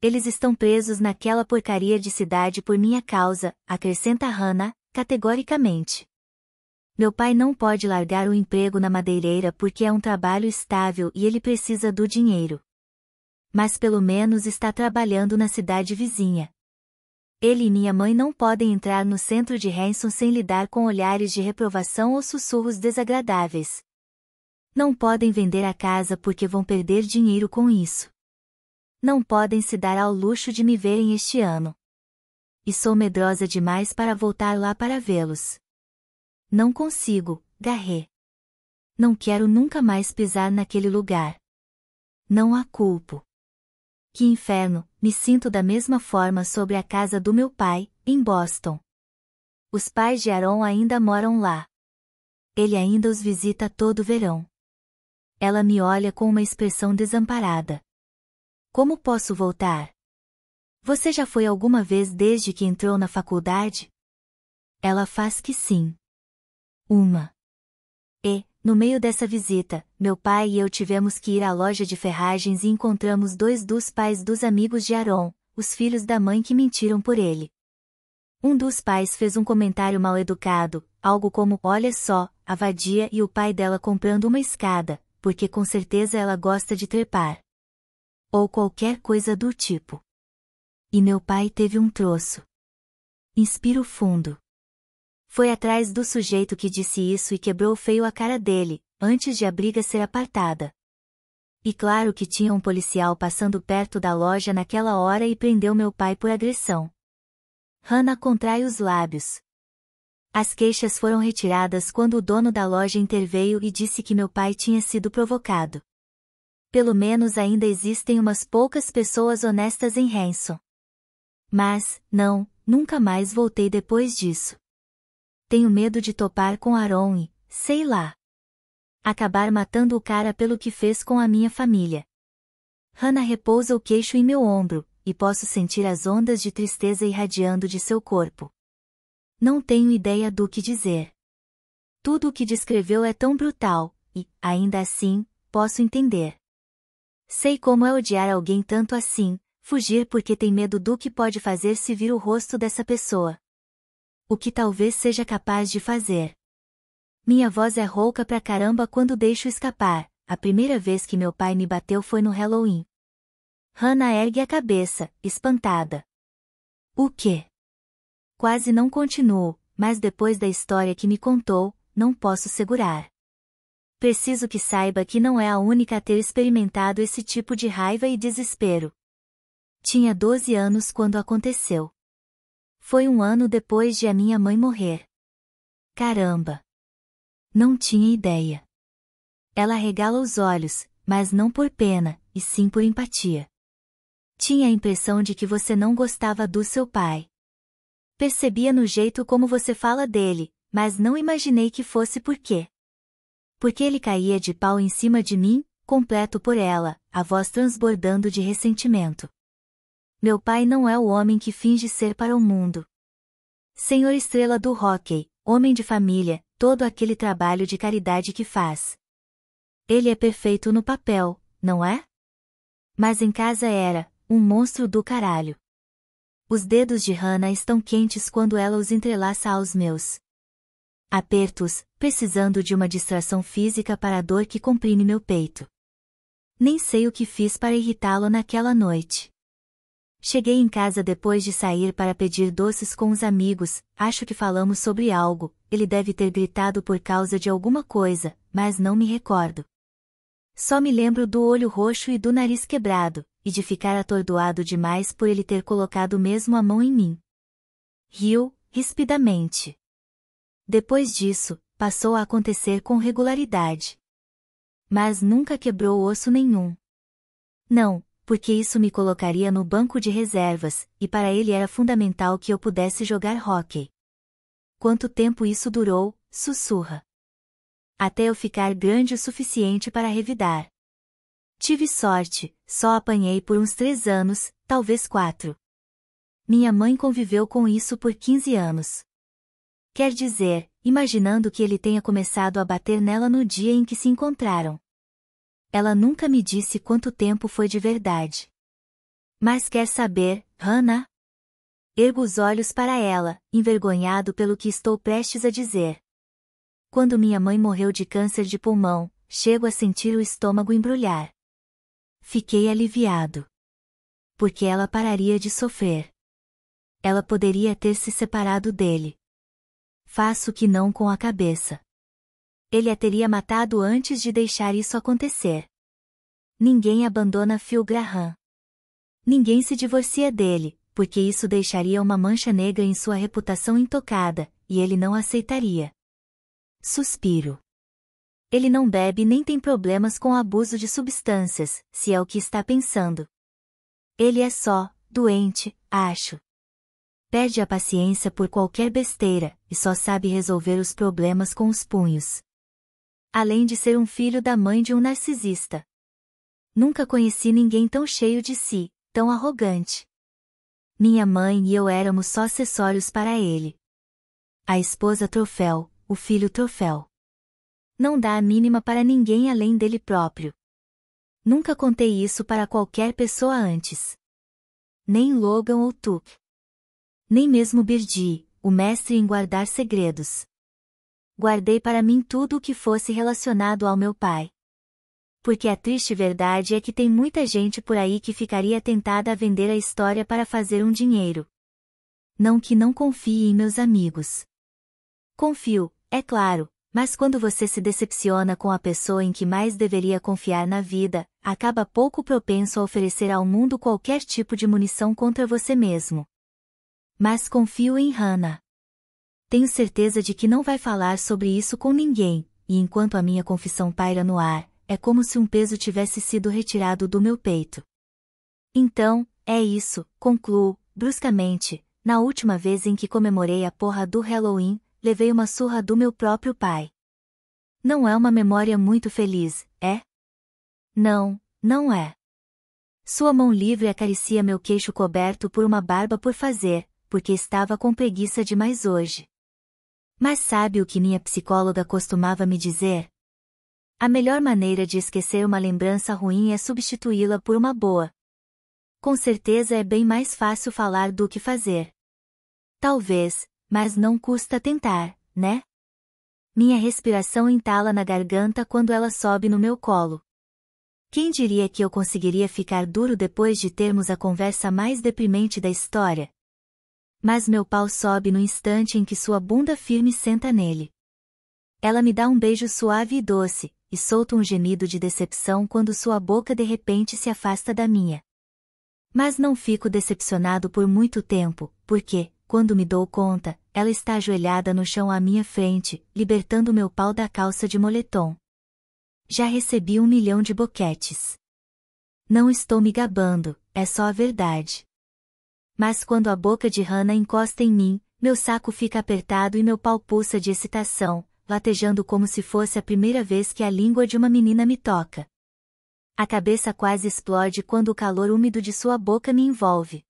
Eles estão presos naquela porcaria de cidade por minha causa, acrescenta Hannah, categoricamente. Meu pai não pode largar o emprego na madeireira porque é um trabalho estável e ele precisa do dinheiro. Mas pelo menos está trabalhando na cidade vizinha. Ele e minha mãe não podem entrar no centro de Hanson sem lidar com olhares de reprovação ou sussurros desagradáveis. Não podem vender a casa porque vão perder dinheiro com isso. Não podem se dar ao luxo de me verem este ano. E sou medrosa demais para voltar lá para vê-los. Não consigo, Garré. Não quero nunca mais pisar naquele lugar. Não a culpo. Que inferno, me sinto da mesma forma sobre a casa do meu pai, em Boston. Os pais de Aaron ainda moram lá. Ele ainda os visita todo verão. Ela me olha com uma expressão desamparada. Como posso voltar? Você já foi alguma vez desde que entrou na faculdade? Ela faz que sim. Uma. E, no meio dessa visita, meu pai e eu tivemos que ir à loja de ferragens e encontramos dois dos pais dos amigos de Aaron, os filhos da mãe que mentiram por ele. Um dos pais fez um comentário mal educado, algo como: Olha só, a vadia e o pai dela comprando uma escada, porque com certeza ela gosta de trepar. Ou qualquer coisa do tipo. E meu pai teve um troço. Inspiro fundo. Foi atrás do sujeito que disse isso e quebrou feio a cara dele, antes de a briga ser apartada. E claro que tinha um policial passando perto da loja naquela hora e prendeu meu pai por agressão. Hannah contrai os lábios. As queixas foram retiradas quando o dono da loja interveio e disse que meu pai tinha sido provocado. Pelo menos ainda existem umas poucas pessoas honestas em Hanson. Mas, não, nunca mais voltei depois disso tenho medo de topar com Aaron e, sei lá. Acabar matando o cara pelo que fez com a minha família. Hannah repousa o queixo em meu ombro, e posso sentir as ondas de tristeza irradiando de seu corpo. Não tenho ideia do que dizer. Tudo o que descreveu é tão brutal, e, ainda assim, posso entender. Sei como é odiar alguém tanto assim, fugir porque tem medo do que pode fazer se vir o rosto dessa pessoa o que talvez seja capaz de fazer. Minha voz é rouca pra caramba quando deixo escapar. A primeira vez que meu pai me bateu foi no Halloween. Hannah ergue a cabeça, espantada. O quê? Quase não continuo, mas depois da história que me contou, não posso segurar. Preciso que saiba que não é a única a ter experimentado esse tipo de raiva e desespero. Tinha 12 anos quando aconteceu. Foi um ano depois de a minha mãe morrer. Caramba! Não tinha ideia. Ela regala os olhos, mas não por pena, e sim por empatia. Tinha a impressão de que você não gostava do seu pai. Percebia no jeito como você fala dele, mas não imaginei que fosse por quê. Porque ele caía de pau em cima de mim, completo por ela, a voz transbordando de ressentimento. Meu pai não é o homem que finge ser para o mundo. Senhor estrela do hockey, homem de família, todo aquele trabalho de caridade que faz. Ele é perfeito no papel, não é? Mas em casa era, um monstro do caralho. Os dedos de Hannah estão quentes quando ela os entrelaça aos meus. Apertos, precisando de uma distração física para a dor que comprime meu peito. Nem sei o que fiz para irritá-lo naquela noite. Cheguei em casa depois de sair para pedir doces com os amigos, acho que falamos sobre algo, ele deve ter gritado por causa de alguma coisa, mas não me recordo. Só me lembro do olho roxo e do nariz quebrado, e de ficar atordoado demais por ele ter colocado mesmo a mão em mim. Riu, rispidamente. Depois disso, passou a acontecer com regularidade. Mas nunca quebrou osso nenhum. Não, porque isso me colocaria no banco de reservas, e para ele era fundamental que eu pudesse jogar hóquei. Quanto tempo isso durou, sussurra. Até eu ficar grande o suficiente para revidar. Tive sorte, só apanhei por uns três anos, talvez quatro. Minha mãe conviveu com isso por 15 anos. Quer dizer, imaginando que ele tenha começado a bater nela no dia em que se encontraram. Ela nunca me disse quanto tempo foi de verdade. Mas quer saber, Hannah? Ergo os olhos para ela, envergonhado pelo que estou prestes a dizer. Quando minha mãe morreu de câncer de pulmão, chego a sentir o estômago embrulhar. Fiquei aliviado. Porque ela pararia de sofrer. Ela poderia ter se separado dele. Faço que não com a cabeça. Ele a teria matado antes de deixar isso acontecer. Ninguém abandona Phil Graham. Ninguém se divorcia dele, porque isso deixaria uma mancha negra em sua reputação intocada, e ele não aceitaria. Suspiro. Ele não bebe nem tem problemas com o abuso de substâncias, se é o que está pensando. Ele é só, doente, acho. Perde a paciência por qualquer besteira, e só sabe resolver os problemas com os punhos. Além de ser um filho da mãe de um narcisista. Nunca conheci ninguém tão cheio de si, tão arrogante. Minha mãe e eu éramos só acessórios para ele. A esposa troféu, o filho troféu. Não dá a mínima para ninguém além dele próprio. Nunca contei isso para qualquer pessoa antes. Nem Logan ou Tuck. Nem mesmo Birdie, o mestre em guardar segredos guardei para mim tudo o que fosse relacionado ao meu pai. Porque a triste verdade é que tem muita gente por aí que ficaria tentada a vender a história para fazer um dinheiro. Não que não confie em meus amigos. Confio, é claro, mas quando você se decepciona com a pessoa em que mais deveria confiar na vida, acaba pouco propenso a oferecer ao mundo qualquer tipo de munição contra você mesmo. Mas confio em Hannah. Tenho certeza de que não vai falar sobre isso com ninguém, e enquanto a minha confissão paira no ar, é como se um peso tivesse sido retirado do meu peito. Então, é isso, concluo, bruscamente, na última vez em que comemorei a porra do Halloween, levei uma surra do meu próprio pai. Não é uma memória muito feliz, é? Não, não é. Sua mão livre acaricia meu queixo coberto por uma barba por fazer, porque estava com preguiça demais hoje. Mas sabe o que minha psicóloga costumava me dizer? A melhor maneira de esquecer uma lembrança ruim é substituí-la por uma boa. Com certeza é bem mais fácil falar do que fazer. Talvez, mas não custa tentar, né? Minha respiração entala na garganta quando ela sobe no meu colo. Quem diria que eu conseguiria ficar duro depois de termos a conversa mais deprimente da história? Mas meu pau sobe no instante em que sua bunda firme senta nele. Ela me dá um beijo suave e doce, e solta um gemido de decepção quando sua boca de repente se afasta da minha. Mas não fico decepcionado por muito tempo, porque, quando me dou conta, ela está ajoelhada no chão à minha frente, libertando meu pau da calça de moletom. Já recebi um milhão de boquetes. Não estou me gabando, é só a verdade mas quando a boca de Hannah encosta em mim, meu saco fica apertado e meu pau pulsa de excitação, latejando como se fosse a primeira vez que a língua de uma menina me toca. A cabeça quase explode quando o calor úmido de sua boca me envolve.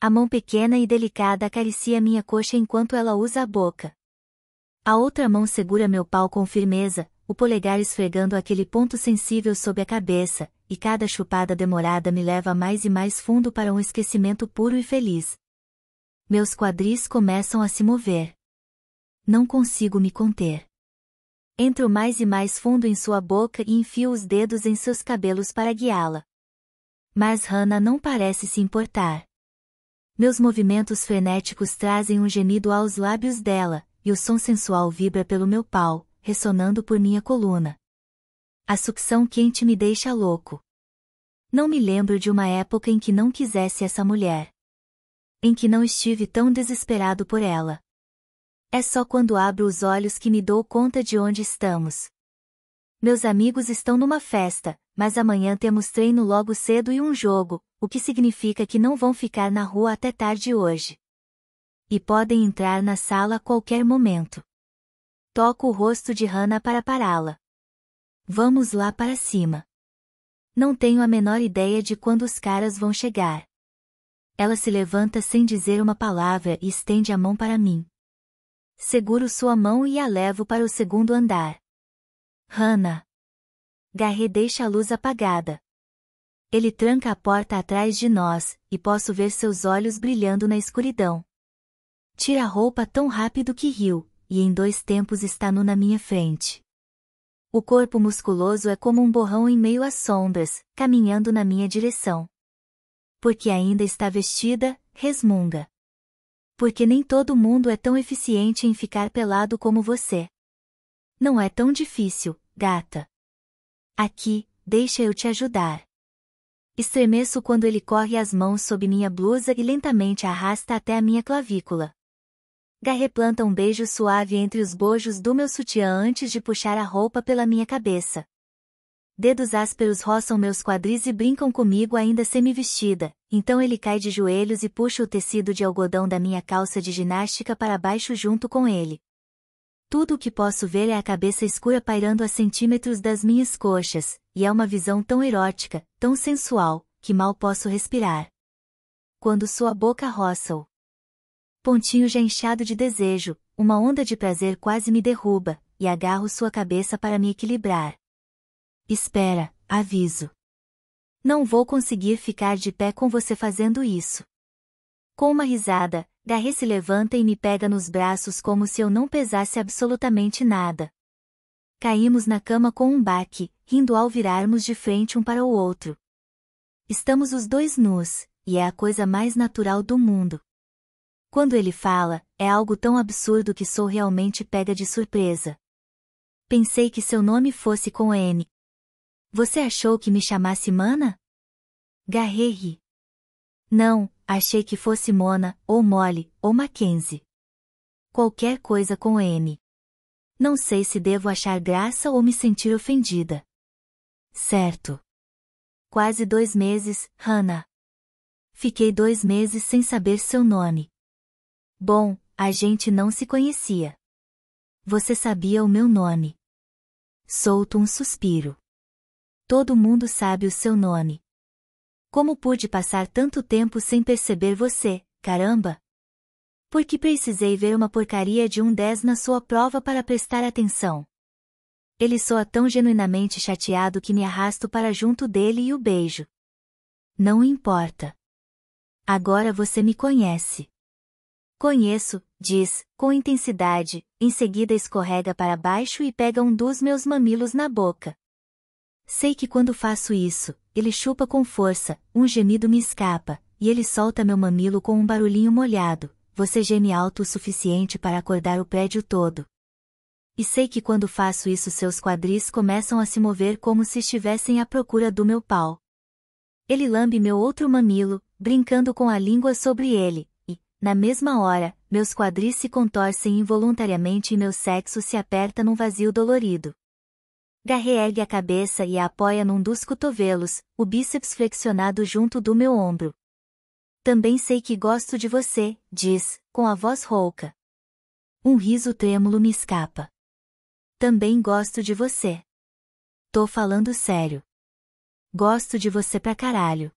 A mão pequena e delicada acaricia minha coxa enquanto ela usa a boca. A outra mão segura meu pau com firmeza, o polegar esfregando aquele ponto sensível sob a cabeça, e cada chupada demorada me leva mais e mais fundo para um esquecimento puro e feliz. Meus quadris começam a se mover. Não consigo me conter. Entro mais e mais fundo em sua boca e enfio os dedos em seus cabelos para guiá-la. Mas Hannah não parece se importar. Meus movimentos frenéticos trazem um gemido aos lábios dela, e o som sensual vibra pelo meu pau, ressonando por minha coluna. A sucção quente me deixa louco. Não me lembro de uma época em que não quisesse essa mulher. Em que não estive tão desesperado por ela. É só quando abro os olhos que me dou conta de onde estamos. Meus amigos estão numa festa, mas amanhã temos treino logo cedo e um jogo, o que significa que não vão ficar na rua até tarde hoje. E podem entrar na sala a qualquer momento. Toco o rosto de Hannah para pará-la. Vamos lá para cima. Não tenho a menor ideia de quando os caras vão chegar. Ela se levanta sem dizer uma palavra e estende a mão para mim. Seguro sua mão e a levo para o segundo andar. Hannah. Garret deixa a luz apagada. Ele tranca a porta atrás de nós, e posso ver seus olhos brilhando na escuridão. Tira a roupa tão rápido que riu, e em dois tempos está nu na minha frente. O corpo musculoso é como um borrão em meio às sombras, caminhando na minha direção. Porque ainda está vestida, resmunga. Porque nem todo mundo é tão eficiente em ficar pelado como você. Não é tão difícil, gata. Aqui, deixa eu te ajudar. Estremeço quando ele corre as mãos sob minha blusa e lentamente arrasta até a minha clavícula. Garre planta um beijo suave entre os bojos do meu sutiã antes de puxar a roupa pela minha cabeça. Dedos ásperos roçam meus quadris e brincam comigo ainda semi-vestida, então ele cai de joelhos e puxa o tecido de algodão da minha calça de ginástica para baixo junto com ele. Tudo o que posso ver é a cabeça escura pairando a centímetros das minhas coxas, e é uma visão tão erótica, tão sensual, que mal posso respirar. Quando sua boca roça-o. Pontinho já inchado de desejo, uma onda de prazer quase me derruba, e agarro sua cabeça para me equilibrar. Espera, aviso. Não vou conseguir ficar de pé com você fazendo isso. Com uma risada, Garre se levanta e me pega nos braços como se eu não pesasse absolutamente nada. Caímos na cama com um baque, rindo ao virarmos de frente um para o outro. Estamos os dois nus, e é a coisa mais natural do mundo. Quando ele fala, é algo tão absurdo que sou realmente pega de surpresa. Pensei que seu nome fosse com N. Você achou que me chamasse Mana? Garrei. Não, achei que fosse Mona, ou Molly, ou Mackenzie. Qualquer coisa com N. Não sei se devo achar graça ou me sentir ofendida. Certo. Quase dois meses, Hannah. Fiquei dois meses sem saber seu nome. Bom, a gente não se conhecia. Você sabia o meu nome. Solto um suspiro. Todo mundo sabe o seu nome. Como pude passar tanto tempo sem perceber você, caramba? Porque precisei ver uma porcaria de um 10 na sua prova para prestar atenção. Ele soa tão genuinamente chateado que me arrasto para junto dele e o beijo. Não importa. Agora você me conhece. Conheço, diz, com intensidade, em seguida escorrega para baixo e pega um dos meus mamilos na boca. Sei que quando faço isso, ele chupa com força, um gemido me escapa, e ele solta meu mamilo com um barulhinho molhado, você geme alto o suficiente para acordar o prédio todo. E sei que quando faço isso seus quadris começam a se mover como se estivessem à procura do meu pau. Ele lambe meu outro mamilo, brincando com a língua sobre ele, na mesma hora, meus quadris se contorcem involuntariamente e meu sexo se aperta num vazio dolorido. Garregue a cabeça e a apoia num dos cotovelos, o bíceps flexionado junto do meu ombro. Também sei que gosto de você, diz, com a voz rouca. Um riso trêmulo me escapa. Também gosto de você. Tô falando sério. Gosto de você pra caralho.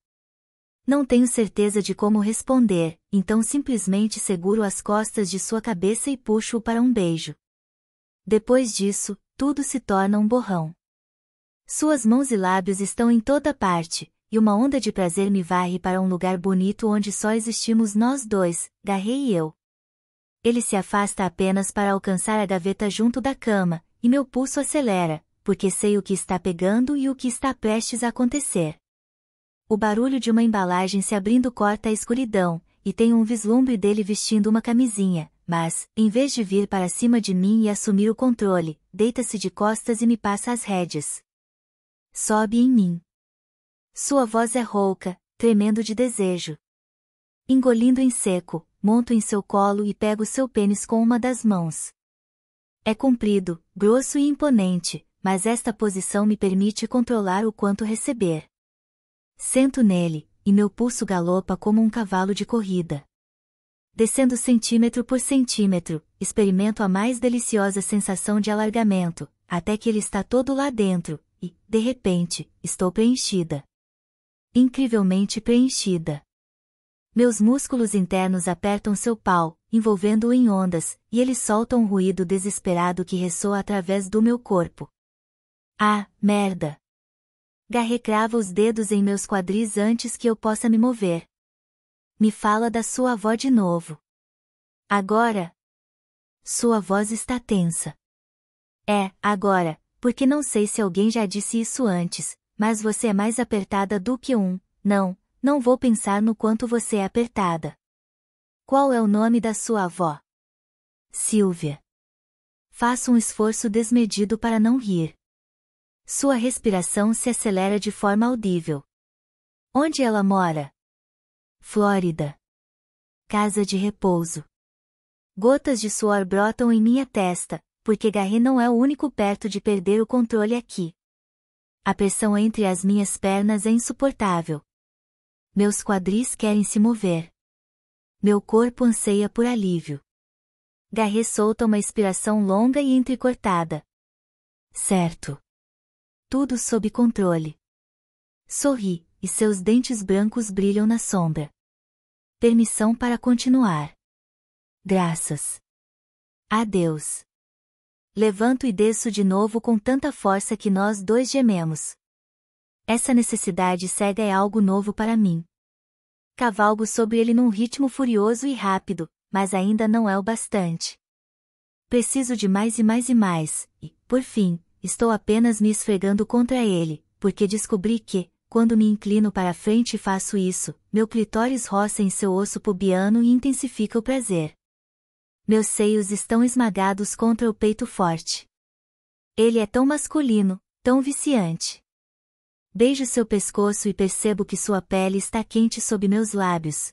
Não tenho certeza de como responder, então simplesmente seguro as costas de sua cabeça e puxo-o para um beijo. Depois disso, tudo se torna um borrão. Suas mãos e lábios estão em toda parte, e uma onda de prazer me varre para um lugar bonito onde só existimos nós dois, Garrei e eu. Ele se afasta apenas para alcançar a gaveta junto da cama, e meu pulso acelera, porque sei o que está pegando e o que está prestes a acontecer. O barulho de uma embalagem se abrindo corta a escuridão, e tenho um vislumbre dele vestindo uma camisinha, mas, em vez de vir para cima de mim e assumir o controle, deita-se de costas e me passa as rédeas. Sobe em mim. Sua voz é rouca, tremendo de desejo. Engolindo em seco, monto em seu colo e pego seu pênis com uma das mãos. É comprido, grosso e imponente, mas esta posição me permite controlar o quanto receber. Sento nele, e meu pulso galopa como um cavalo de corrida. Descendo centímetro por centímetro, experimento a mais deliciosa sensação de alargamento, até que ele está todo lá dentro, e, de repente, estou preenchida. Incrivelmente preenchida. Meus músculos internos apertam seu pau, envolvendo-o em ondas, e ele solta um ruído desesperado que ressoa através do meu corpo. Ah, merda! Garrecrava os dedos em meus quadris antes que eu possa me mover. Me fala da sua avó de novo. Agora? Sua voz está tensa. É, agora, porque não sei se alguém já disse isso antes, mas você é mais apertada do que um, não, não vou pensar no quanto você é apertada. Qual é o nome da sua avó? Silvia. Faço um esforço desmedido para não rir. Sua respiração se acelera de forma audível. Onde ela mora? Flórida. Casa de repouso. Gotas de suor brotam em minha testa, porque Garry não é o único perto de perder o controle aqui. A pressão entre as minhas pernas é insuportável. Meus quadris querem se mover. Meu corpo anseia por alívio. Garry solta uma expiração longa e entrecortada. Certo tudo sob controle. Sorri, e seus dentes brancos brilham na sombra. Permissão para continuar. Graças. Adeus. Levanto e desço de novo com tanta força que nós dois gememos. Essa necessidade cega é algo novo para mim. Cavalgo sobre ele num ritmo furioso e rápido, mas ainda não é o bastante. Preciso de mais e mais e mais, e, por fim, estou apenas me esfregando contra ele, porque descobri que, quando me inclino para frente e faço isso, meu clitóris roça em seu osso pubiano e intensifica o prazer. Meus seios estão esmagados contra o peito forte. Ele é tão masculino, tão viciante. Beijo seu pescoço e percebo que sua pele está quente sob meus lábios,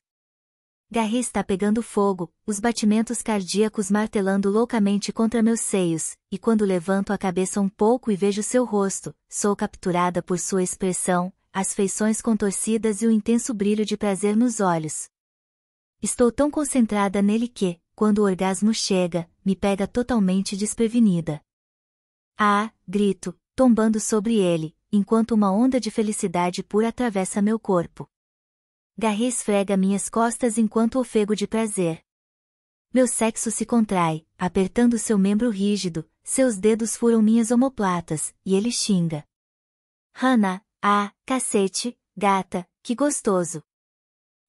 Garri está pegando fogo, os batimentos cardíacos martelando loucamente contra meus seios, e quando levanto a cabeça um pouco e vejo seu rosto, sou capturada por sua expressão, as feições contorcidas e o intenso brilho de prazer nos olhos. Estou tão concentrada nele que, quando o orgasmo chega, me pega totalmente desprevenida. Ah! grito, tombando sobre ele, enquanto uma onda de felicidade pura atravessa meu corpo. Garry esfrega minhas costas enquanto ofego de prazer. Meu sexo se contrai, apertando seu membro rígido, seus dedos furam minhas omoplatas, e ele xinga. Hanna, ah, cacete, gata, que gostoso.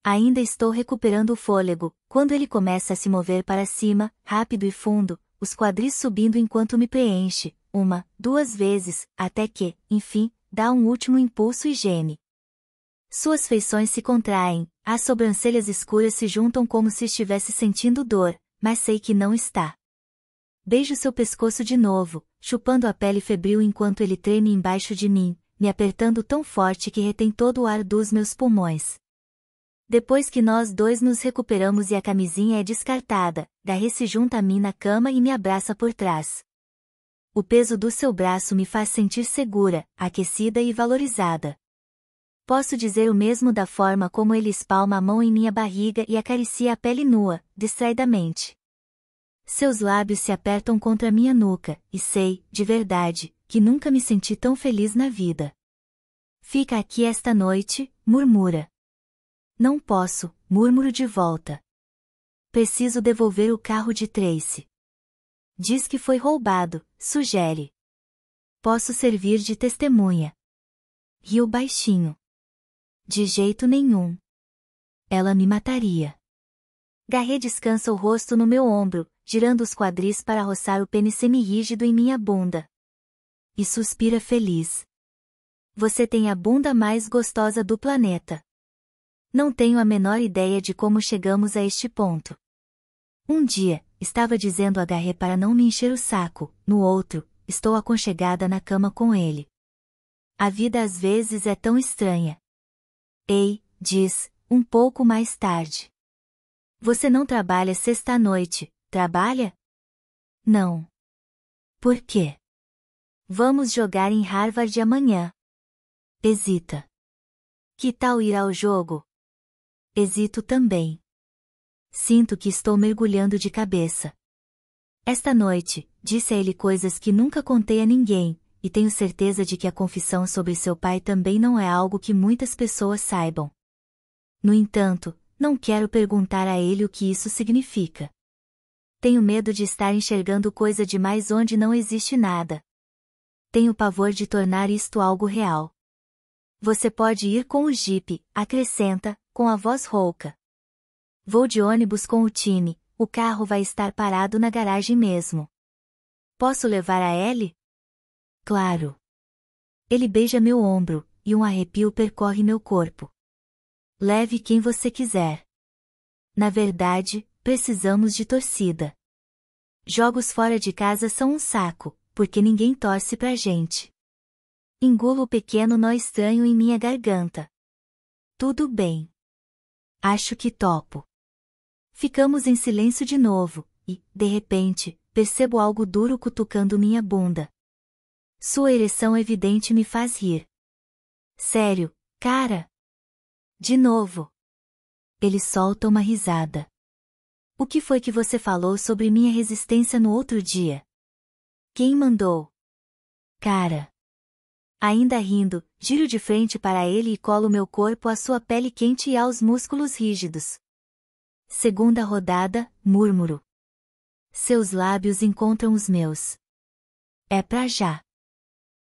Ainda estou recuperando o fôlego, quando ele começa a se mover para cima, rápido e fundo, os quadris subindo enquanto me preenche, uma, duas vezes, até que, enfim, dá um último impulso e geme. Suas feições se contraem, as sobrancelhas escuras se juntam como se estivesse sentindo dor, mas sei que não está. Beijo seu pescoço de novo, chupando a pele febril enquanto ele treme embaixo de mim, me apertando tão forte que retém todo o ar dos meus pulmões. Depois que nós dois nos recuperamos e a camisinha é descartada, Darry se junta a mim na cama e me abraça por trás. O peso do seu braço me faz sentir segura, aquecida e valorizada. Posso dizer o mesmo da forma como ele espalma a mão em minha barriga e acaricia a pele nua, distraidamente. Seus lábios se apertam contra minha nuca, e sei, de verdade, que nunca me senti tão feliz na vida. Fica aqui esta noite, murmura. Não posso, murmuro de volta. Preciso devolver o carro de Tracy. Diz que foi roubado, sugere. Posso servir de testemunha. Rio baixinho. De jeito nenhum. Ela me mataria. Garré descansa o rosto no meu ombro, girando os quadris para roçar o pênis semi-rígido em minha bunda. E suspira feliz. Você tem a bunda mais gostosa do planeta. Não tenho a menor ideia de como chegamos a este ponto. Um dia, estava dizendo a Garré para não me encher o saco, no outro, estou aconchegada na cama com ele. A vida às vezes é tão estranha. Ei, diz, um pouco mais tarde. Você não trabalha sexta-noite, trabalha? Não. Por quê? Vamos jogar em Harvard amanhã. Hesita. Que tal ir ao jogo? Hesito também. Sinto que estou mergulhando de cabeça. Esta noite, disse a ele coisas que nunca contei a ninguém, e tenho certeza de que a confissão sobre seu pai também não é algo que muitas pessoas saibam. No entanto, não quero perguntar a ele o que isso significa. Tenho medo de estar enxergando coisa demais onde não existe nada. Tenho pavor de tornar isto algo real. Você pode ir com o jipe, acrescenta, com a voz rouca. Vou de ônibus com o Tine. o carro vai estar parado na garagem mesmo. Posso levar a Ellie? Claro. Ele beija meu ombro, e um arrepio percorre meu corpo. Leve quem você quiser. Na verdade, precisamos de torcida. Jogos fora de casa são um saco, porque ninguém torce pra gente. Engulo o pequeno nó estranho em minha garganta. Tudo bem. Acho que topo. Ficamos em silêncio de novo, e, de repente, percebo algo duro cutucando minha bunda. Sua ereção evidente me faz rir. Sério, cara? De novo. Ele solta uma risada. O que foi que você falou sobre minha resistência no outro dia? Quem mandou? Cara. Ainda rindo, giro de frente para ele e colo meu corpo à sua pele quente e aos músculos rígidos. Segunda rodada, murmuro. Seus lábios encontram os meus. É pra já.